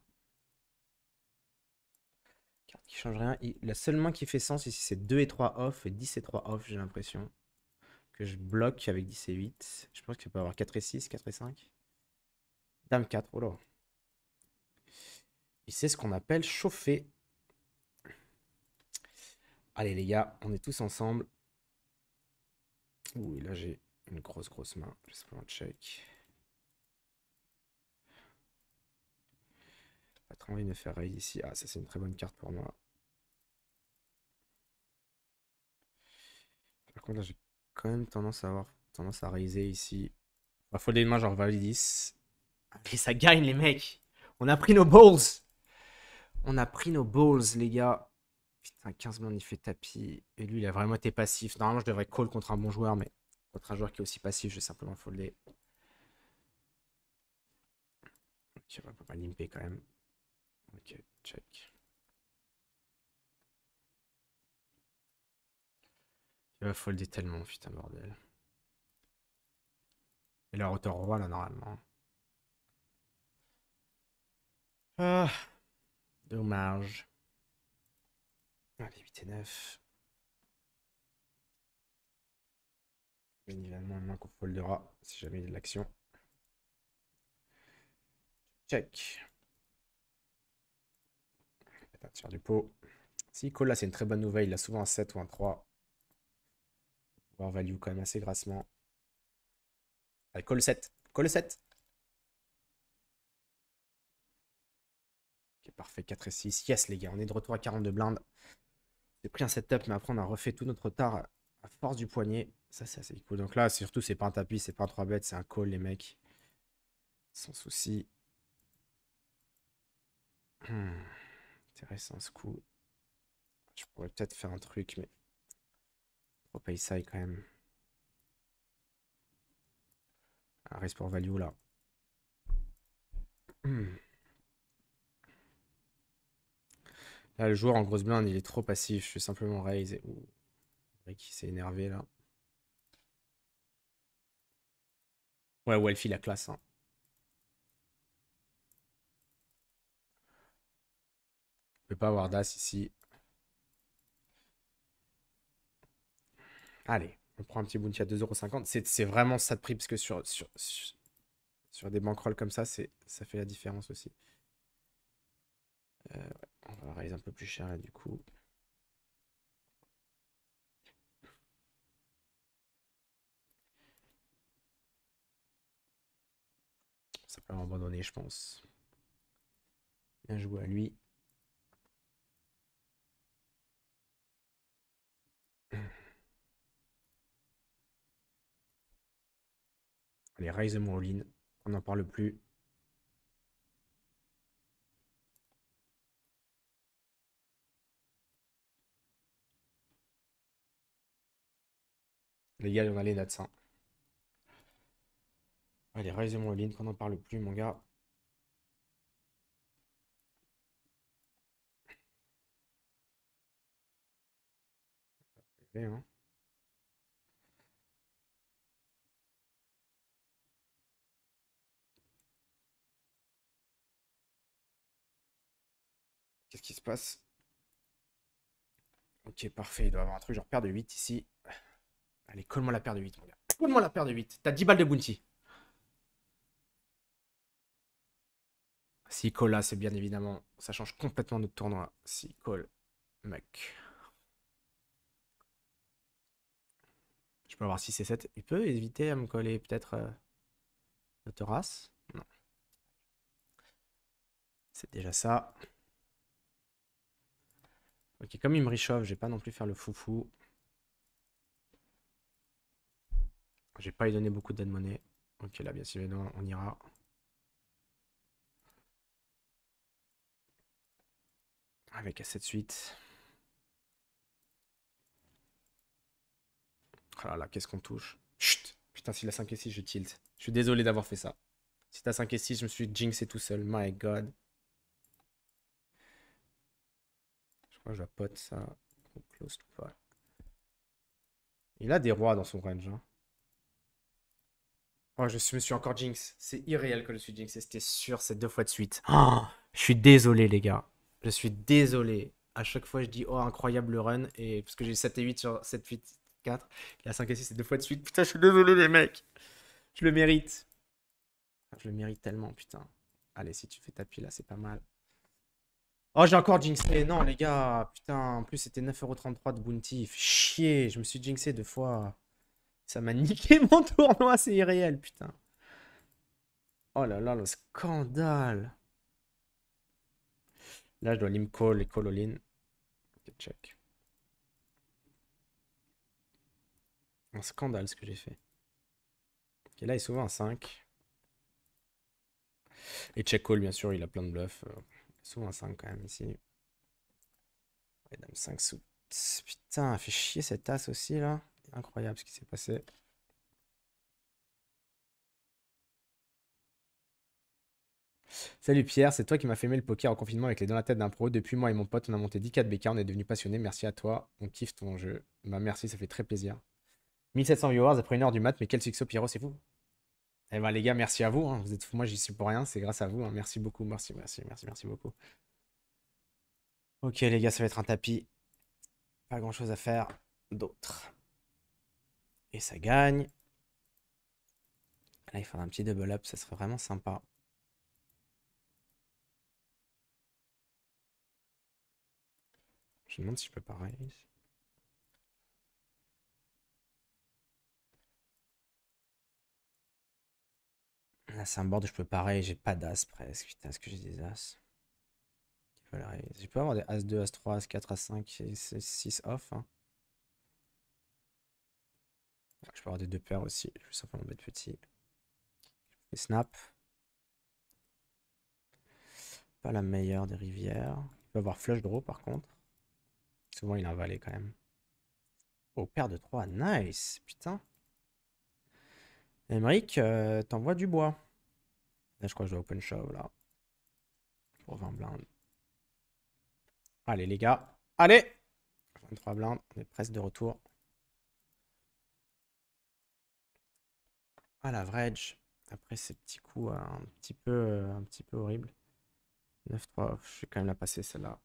Carte qui change rien. la seule main qui fait sens ici, c'est 2 et 3 off et 10 et 3 off, j'ai l'impression. Que je bloque avec 10 et 8. Je pense qu'il peut avoir 4 et 6, 4 et 5. Dame 4, oh là. Et c'est ce qu'on appelle chauffer. Allez les gars, on est tous ensemble là j'ai une grosse grosse main. vais pour un check. Pas trop envie de faire raise ici. Ah, ça c'est une très bonne carte pour moi. Par contre, là j'ai quand même tendance à avoir tendance à raiser ici. va faut des mains genre Validis. Et ah, ça gagne les mecs. On a pris nos balls. On a pris nos balls les gars. Putain, 15 blindes, il fait tapis. Et lui, il a vraiment été passif. Normalement, je devrais call contre un bon joueur, mais contre un joueur qui est aussi passif, je vais simplement folder. Ok, va pas quand même. Ok, check. Il va folder tellement, putain, bordel. Et la hauteur roi, là, normalement. Ah, dommage. Allez, ah, 8 et 9. Bien évidemment, main qu'on foldera si jamais il y a de l'action. Check. Attention du pot. Si là, c'est une très bonne nouvelle. Il a souvent un 7 ou un 3. Voir value quand même assez grassement. Allez, call 7. Call 7. Ok, parfait. 4 et 6. Yes, les gars, on est de retour à 42 blindes. J'ai pris un setup, mais après on a refait tout notre retard à force du poignet. Ça, c'est assez cool. Donc là, surtout, c'est pas un tapis, c'est pas un 3 bêtes, c'est un call, les mecs. Sans souci. Hmm. intéressant ce coup. Je pourrais peut-être faire un truc, mais. Trop paye ça quand même. Un reste value là. Hmm. Là, le joueur en grosse blinde, il est trop passif. Je suis simplement raise. Et... Qui s'est énervé là. Ouais, Welfi, la classe. on hein. Je peux pas avoir d'as ici. Allez, on prend un petit bounty à 2,50€. C'est vraiment ça de prix, parce que sur, sur, sur, des bankrolls comme ça, ça fait la différence aussi. Euh, on va raise un peu plus cher là du coup. Ça simplement abandonné, je pense. Bien joué à lui. Les raise mon all On n'en parle plus. Les gars, on a les notes. Hein. Allez, raisez mon ligne, qu'on n'en parle plus, mon gars. Hein. Qu'est-ce qui se passe Ok, parfait. Il doit y avoir un truc Je repère de 8 ici. Allez, colle-moi la paire de 8, mon gars. Colle-moi la paire de 8. T'as 10 balles de bounty. Si colle là, c'est bien évidemment. Ça change complètement notre tournoi. Si colle, mec. Je peux avoir 6 et 7. Il peut éviter à me coller peut-être euh, Notre race Non. C'est déjà ça. Ok, comme il me réchauffe, je vais pas non plus faire le foufou. J'ai pas eu donné beaucoup de dead monnaie. Ok, là, bien sûr, on ira. Avec A7 suite. voilà oh là là, qu'est-ce qu'on touche Chut Putain, s'il a 5 et 6, je tilt. Je suis désolé d'avoir fait ça. Si t'as 5 et 6, je me suis jinxé tout seul. My god. Je crois que je la pote ça. Close, Il a des rois dans son range. Hein. Oh, je, me suis encore jinx. C'est irréel que je suis jinxé, C'était sûr, c'est deux fois de suite. <gasps> Oh, je suis désolé, les gars. Je suis désolé. À chaque fois, je dis oh, incroyable le run. Et parce que j'ai 7 et 8 sur 7, 8, 4. la 5 et 6, c'est deux fois de suite. Putain, je suis désolé, les mecs. Je le mérite. Je le mérite tellement, putain. Allez, si tu fais tapis là, c'est pas mal. Oh, j'ai encore jinxé. Eh non, les gars, putain. En plus, c'était 9,33€ de bounty. Chier, je me suis jinxé deux fois. Ça m'a <laughs> niqué mon tournoi, c'est irréel, putain. Oh là là, le scandale. Là, je dois lim call et call all Ok, check. Un scandale, ce que j'ai fait. Ok, là, il est souvent un 5. Et check call, bien sûr, il a plein de bluffs. Euh, souvent souvent un 5 quand même ici. dame 5 sous. Putain, fait chier cette As aussi, là incroyable ce qui s'est passé. Salut Pierre, c'est toi qui m'as fait aimer le poker en confinement avec les dans la tête d'un pro. Depuis moi et mon pote, on a monté 10 4 BK, on est devenu passionné. Merci à toi, on kiffe ton jeu. Bah merci, ça fait très plaisir. 1700 viewers après une heure du mat, mais quel succès Pierrot, c'est vous Eh ben les gars, merci à vous. Hein. Vous êtes moi j'y suis pour rien, c'est grâce à vous. Hein. Merci beaucoup, merci, merci, merci, merci beaucoup. Ok les gars, ça va être un tapis. Pas grand chose à faire d'autre. Et ça gagne. Là, il faudra un petit double up, ça serait vraiment sympa. Je me demande si je peux pareil. Là, c'est un board où je peux pareil, j'ai pas d'as presque. Putain, est-ce que j'ai des as Je peux avoir des as 2, as 3, as 4, as 5, 6 off. Hein je peux avoir des deux paires aussi. Je vais simplement bête petit. Je fais snap. Pas la meilleure des rivières. Il peut avoir flush draw par contre. Souvent il a un valet quand même. Oh, paire de 3, nice, putain. Emmerich, euh, t'envoies du bois. Là, je crois que je dois open shop, là. Pour 20 blindes. Allez, les gars. Allez 23 blindes, on est presque de retour. pas l'average après ces petits coups euh, un petit peu, euh, un petit peu horrible. 9-3, je vais quand même la passer celle-là.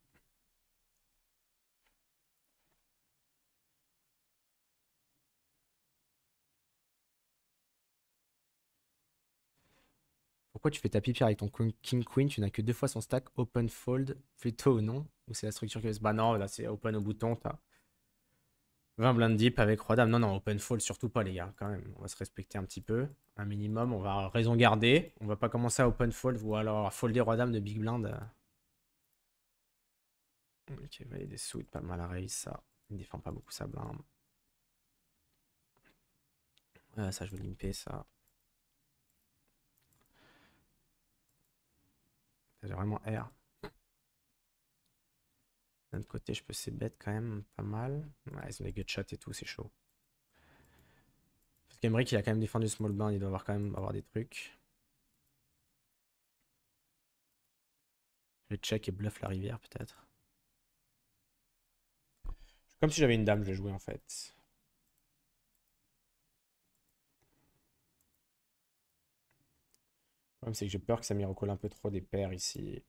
Pourquoi tu fais ta Pierre avec ton King Queen Tu n'as que deux fois son stack open fold plutôt non Ou c'est la structure qui que. Bah non, là c'est open au bouton, 20 blind deep avec Roi Dame. Non, non, open fold, surtout pas, les gars, quand même. On va se respecter un petit peu. Un minimum, on va raison garder. On va pas commencer à open fold ou alors à folder Roi Dame de big blind. Ok, valet des sous, pas mal à raise, ça. Il défend pas beaucoup sa blinde. Euh, ça, je vais limper, ça. J'ai vraiment R. D'un côté, je peux c'est bête quand même pas mal. Ouais, ils ont des gutshots et tout, c'est chaud. Parce qu'Emeric, il a quand même défendu small blind, il doit avoir quand même avoir des trucs. Je vais check et bluff la rivière peut-être. Comme si j'avais une dame, je vais jouer en fait. Le problème c'est que j'ai peur que ça m'y recolle un peu trop des paires ici.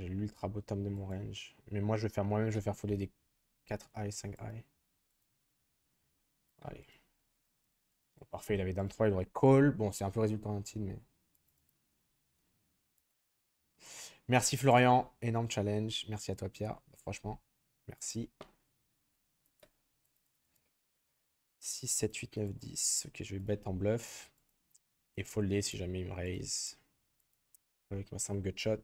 J'ai l'ultra bottom de mon range. Mais moi, je vais faire moi-même, je vais faire folder des 4 high, 5 high. Allez. parfait, il avait dame 3, il aurait call. Bon, c'est un peu résultat intime, mais... Merci Florian, énorme challenge. Merci à toi Pierre, franchement, merci. 6, 7, 8, 9, 10. Ok, je vais bet en bluff. Et folder si jamais il me raise. Avec ma simple gutshot.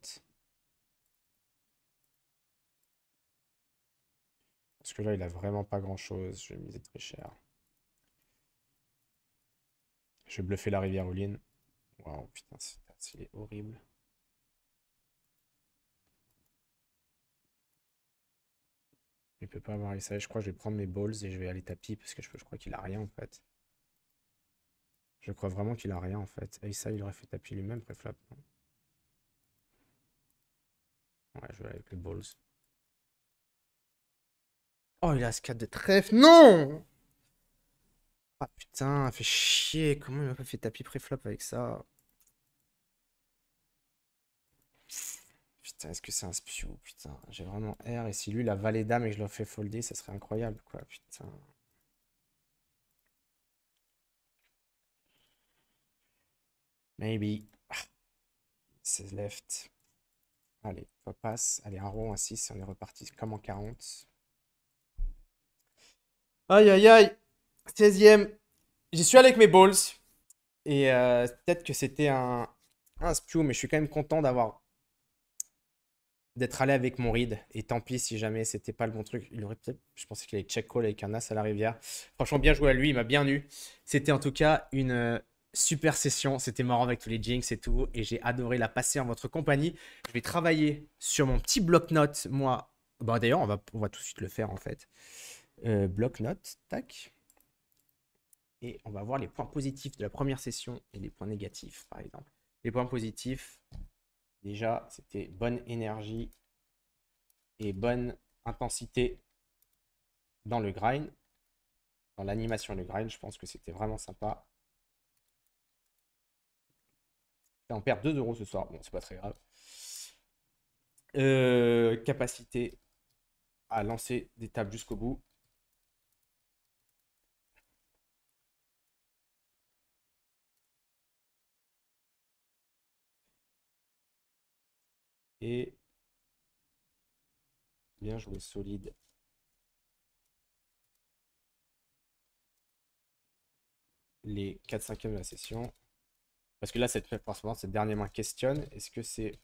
Parce que là, il a vraiment pas grand-chose. Je vais miser très cher. Je vais bluffer la rivière Ouline. Waouh, putain, c'est horrible. Il peut pas avoir ça. Je crois que je vais prendre mes balls et je vais aller tapis parce que je, crois qu'il a rien en fait. Je crois vraiment qu'il a rien en fait. Et ça, il aurait fait tapis lui-même, préflop. Ouais, je vais avec les balls. Oh, il a ce 4 de trèfle. Non Ah putain, fait chier. Comment il m'a pas fait tapis pré avec ça Putain, est-ce que c'est un spio Putain, j'ai vraiment R. Et si lui, la valet dame et je le fais folder, ça serait incroyable, quoi. Putain. Maybe. 16 ah. left. Allez, on passe. Allez, un rond, un 6, on est reparti comme en 40. Aïe, aïe, aïe. 16e. J'y suis allé avec mes balls. Et euh, peut-être que c'était un, un spew, mais je suis quand même content d'avoir d'être allé avec mon read. Et tant pis si jamais c'était pas le bon truc. Il aurait peut-être. Je pensais qu'il allait check call avec un as à la rivière. Franchement, bien joué à lui. Il m'a bien eu. C'était en tout cas une euh, super session. C'était marrant avec tous les jinx et tout. Et j'ai adoré la passer en votre compagnie. Je vais travailler sur mon petit bloc-notes, moi. Bah, d'ailleurs, on va, on va tout de suite le faire en fait. Euh, bloc-notes, tac. Et on va voir les points positifs de la première session et les points négatifs, par exemple. Les points positifs, déjà, c'était bonne énergie et bonne intensité dans le grind. Dans l'animation et le grind, je pense que c'était vraiment sympa. on perd 2 euros ce soir. Bon, c'est pas très grave. Euh, capacité à lancer des tables jusqu'au bout. Et bien joué solide. Les 4 5 de la session. Parce que là, cette performance, cette dernière main questionne. Est-ce que c'est.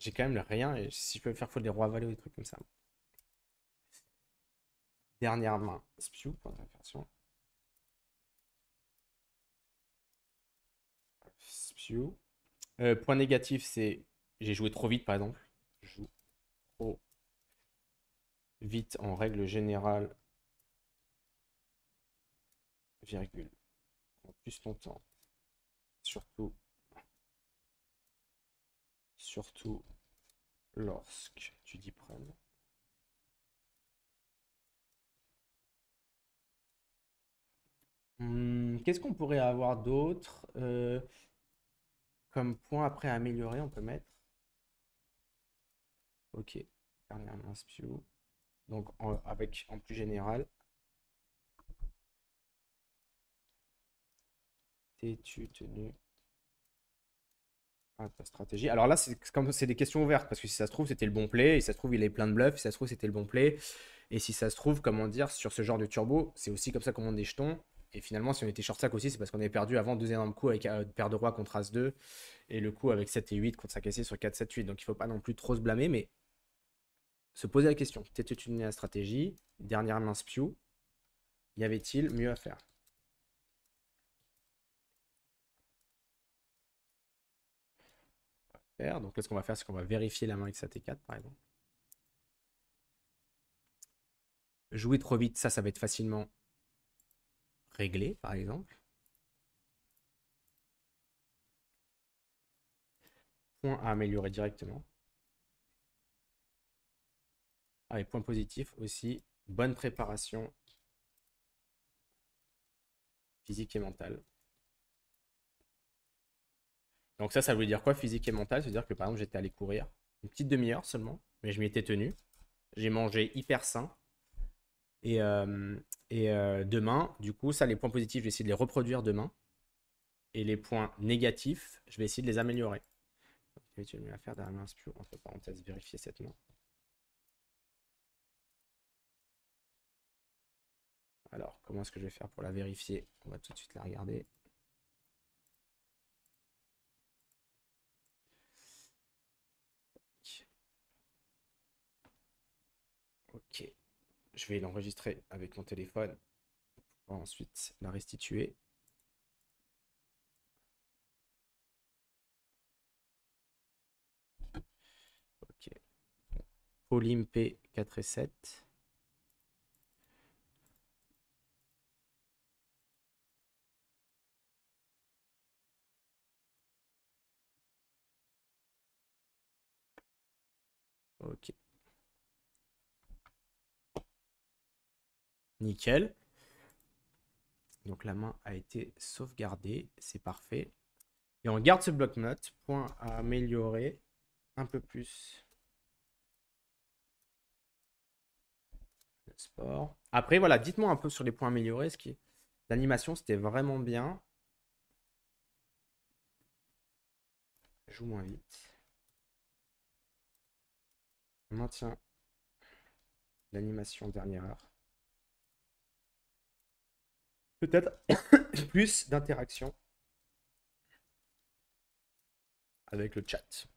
J'ai quand même le rien. Et si je peux faire foutre des rois valets ou des trucs comme ça. Dernière main. Spiu. Euh, point négatif, c'est j'ai joué trop vite par exemple. Je joue trop vite en règle générale. Virgule. En plus ton temps. Surtout. Surtout lorsque tu dis prendre. Hmm, qu'est-ce qu'on pourrait avoir d'autre euh, comme point après améliorer On peut mettre Ok, dernière mince Donc en, avec en plus général. T'es-tu tenu Ah ta stratégie Alors là, c'est comme c'est des questions ouvertes parce que si ça se trouve, c'était le bon play, et si ça se trouve, il est plein de bluffs, si ça se trouve, c'était le bon play. Et si ça se trouve, comment dire, sur ce genre de turbo, c'est aussi comme ça qu'on monte des jetons. Et finalement, si on était short sac aussi, c'est parce qu'on avait perdu avant deux énormes coups avec un euh, paire de Rois contre As2 et le coup avec 7 et 8 contre 5 et sur 4, 7, 8. Donc il ne faut pas non plus trop se blâmer, mais se poser la question, t'étais une la stratégie, dernière main spew, y avait-il mieux à faire Donc là, ce qu'on va faire, c'est qu'on va vérifier la main XAT 4 par exemple. Jouer trop vite, ça, ça va être facilement réglé, par exemple. Point à améliorer directement. Ah, points point positif aussi, bonne préparation physique et mentale. Donc ça, ça veut dire quoi physique et mentale C'est-à-dire que par exemple, j'étais allé courir une petite demi-heure seulement, mais je m'y étais tenu. J'ai mangé hyper sain. Et, euh, euh, demain, du coup, ça, les points positifs, je vais essayer de les reproduire demain. Et les points négatifs, je vais essayer de les améliorer. tu as faire derrière entre parenthèses, vérifier cette main. Alors, comment est-ce que je vais faire pour la vérifier On va tout de suite la regarder. Ok. Je vais l'enregistrer avec mon téléphone pour ensuite la restituer. Ok. Polymp 4 et 7. Ok. Nickel. Donc la main a été sauvegardée, c'est parfait. Et on garde ce bloc-notes, point à améliorer un peu plus. Le sport. Après, voilà, dites-moi un peu sur les points améliorés. Ce qui... L'animation, c'était vraiment bien. joue moins vite maintient l'animation dernière heure. Peut-être <coughs> plus d'interaction avec le chat.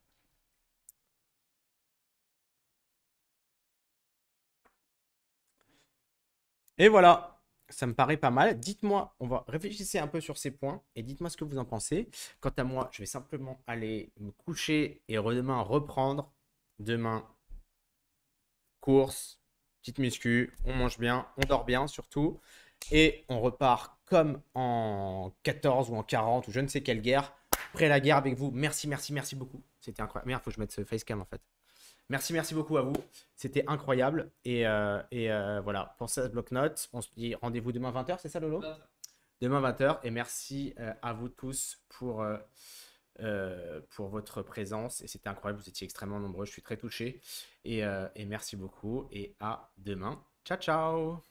Et voilà, ça me paraît pas mal. Dites-moi, on va réfléchir un peu sur ces points et dites-moi ce que vous en pensez. Quant à moi, je vais simplement aller me coucher et demain reprendre. Demain, course, petite muscu, on mange bien, on dort bien surtout, et on repart comme en 14 ou en 40 ou je ne sais quelle guerre, après la guerre avec vous. Merci, merci, merci beaucoup. C'était incroyable. Merde, faut que je mette ce facecam en fait. Merci, merci beaucoup à vous. C'était incroyable. Et, euh, et euh, voilà, pensez à ce bloc-notes. On se dit rendez-vous demain 20h, c'est ça Lolo Demain 20h. Et merci euh, à vous tous pour... Euh, pour votre présence. Et c'était incroyable, vous étiez extrêmement nombreux, je suis très touché. Et, euh, et merci beaucoup et à demain. Ciao, ciao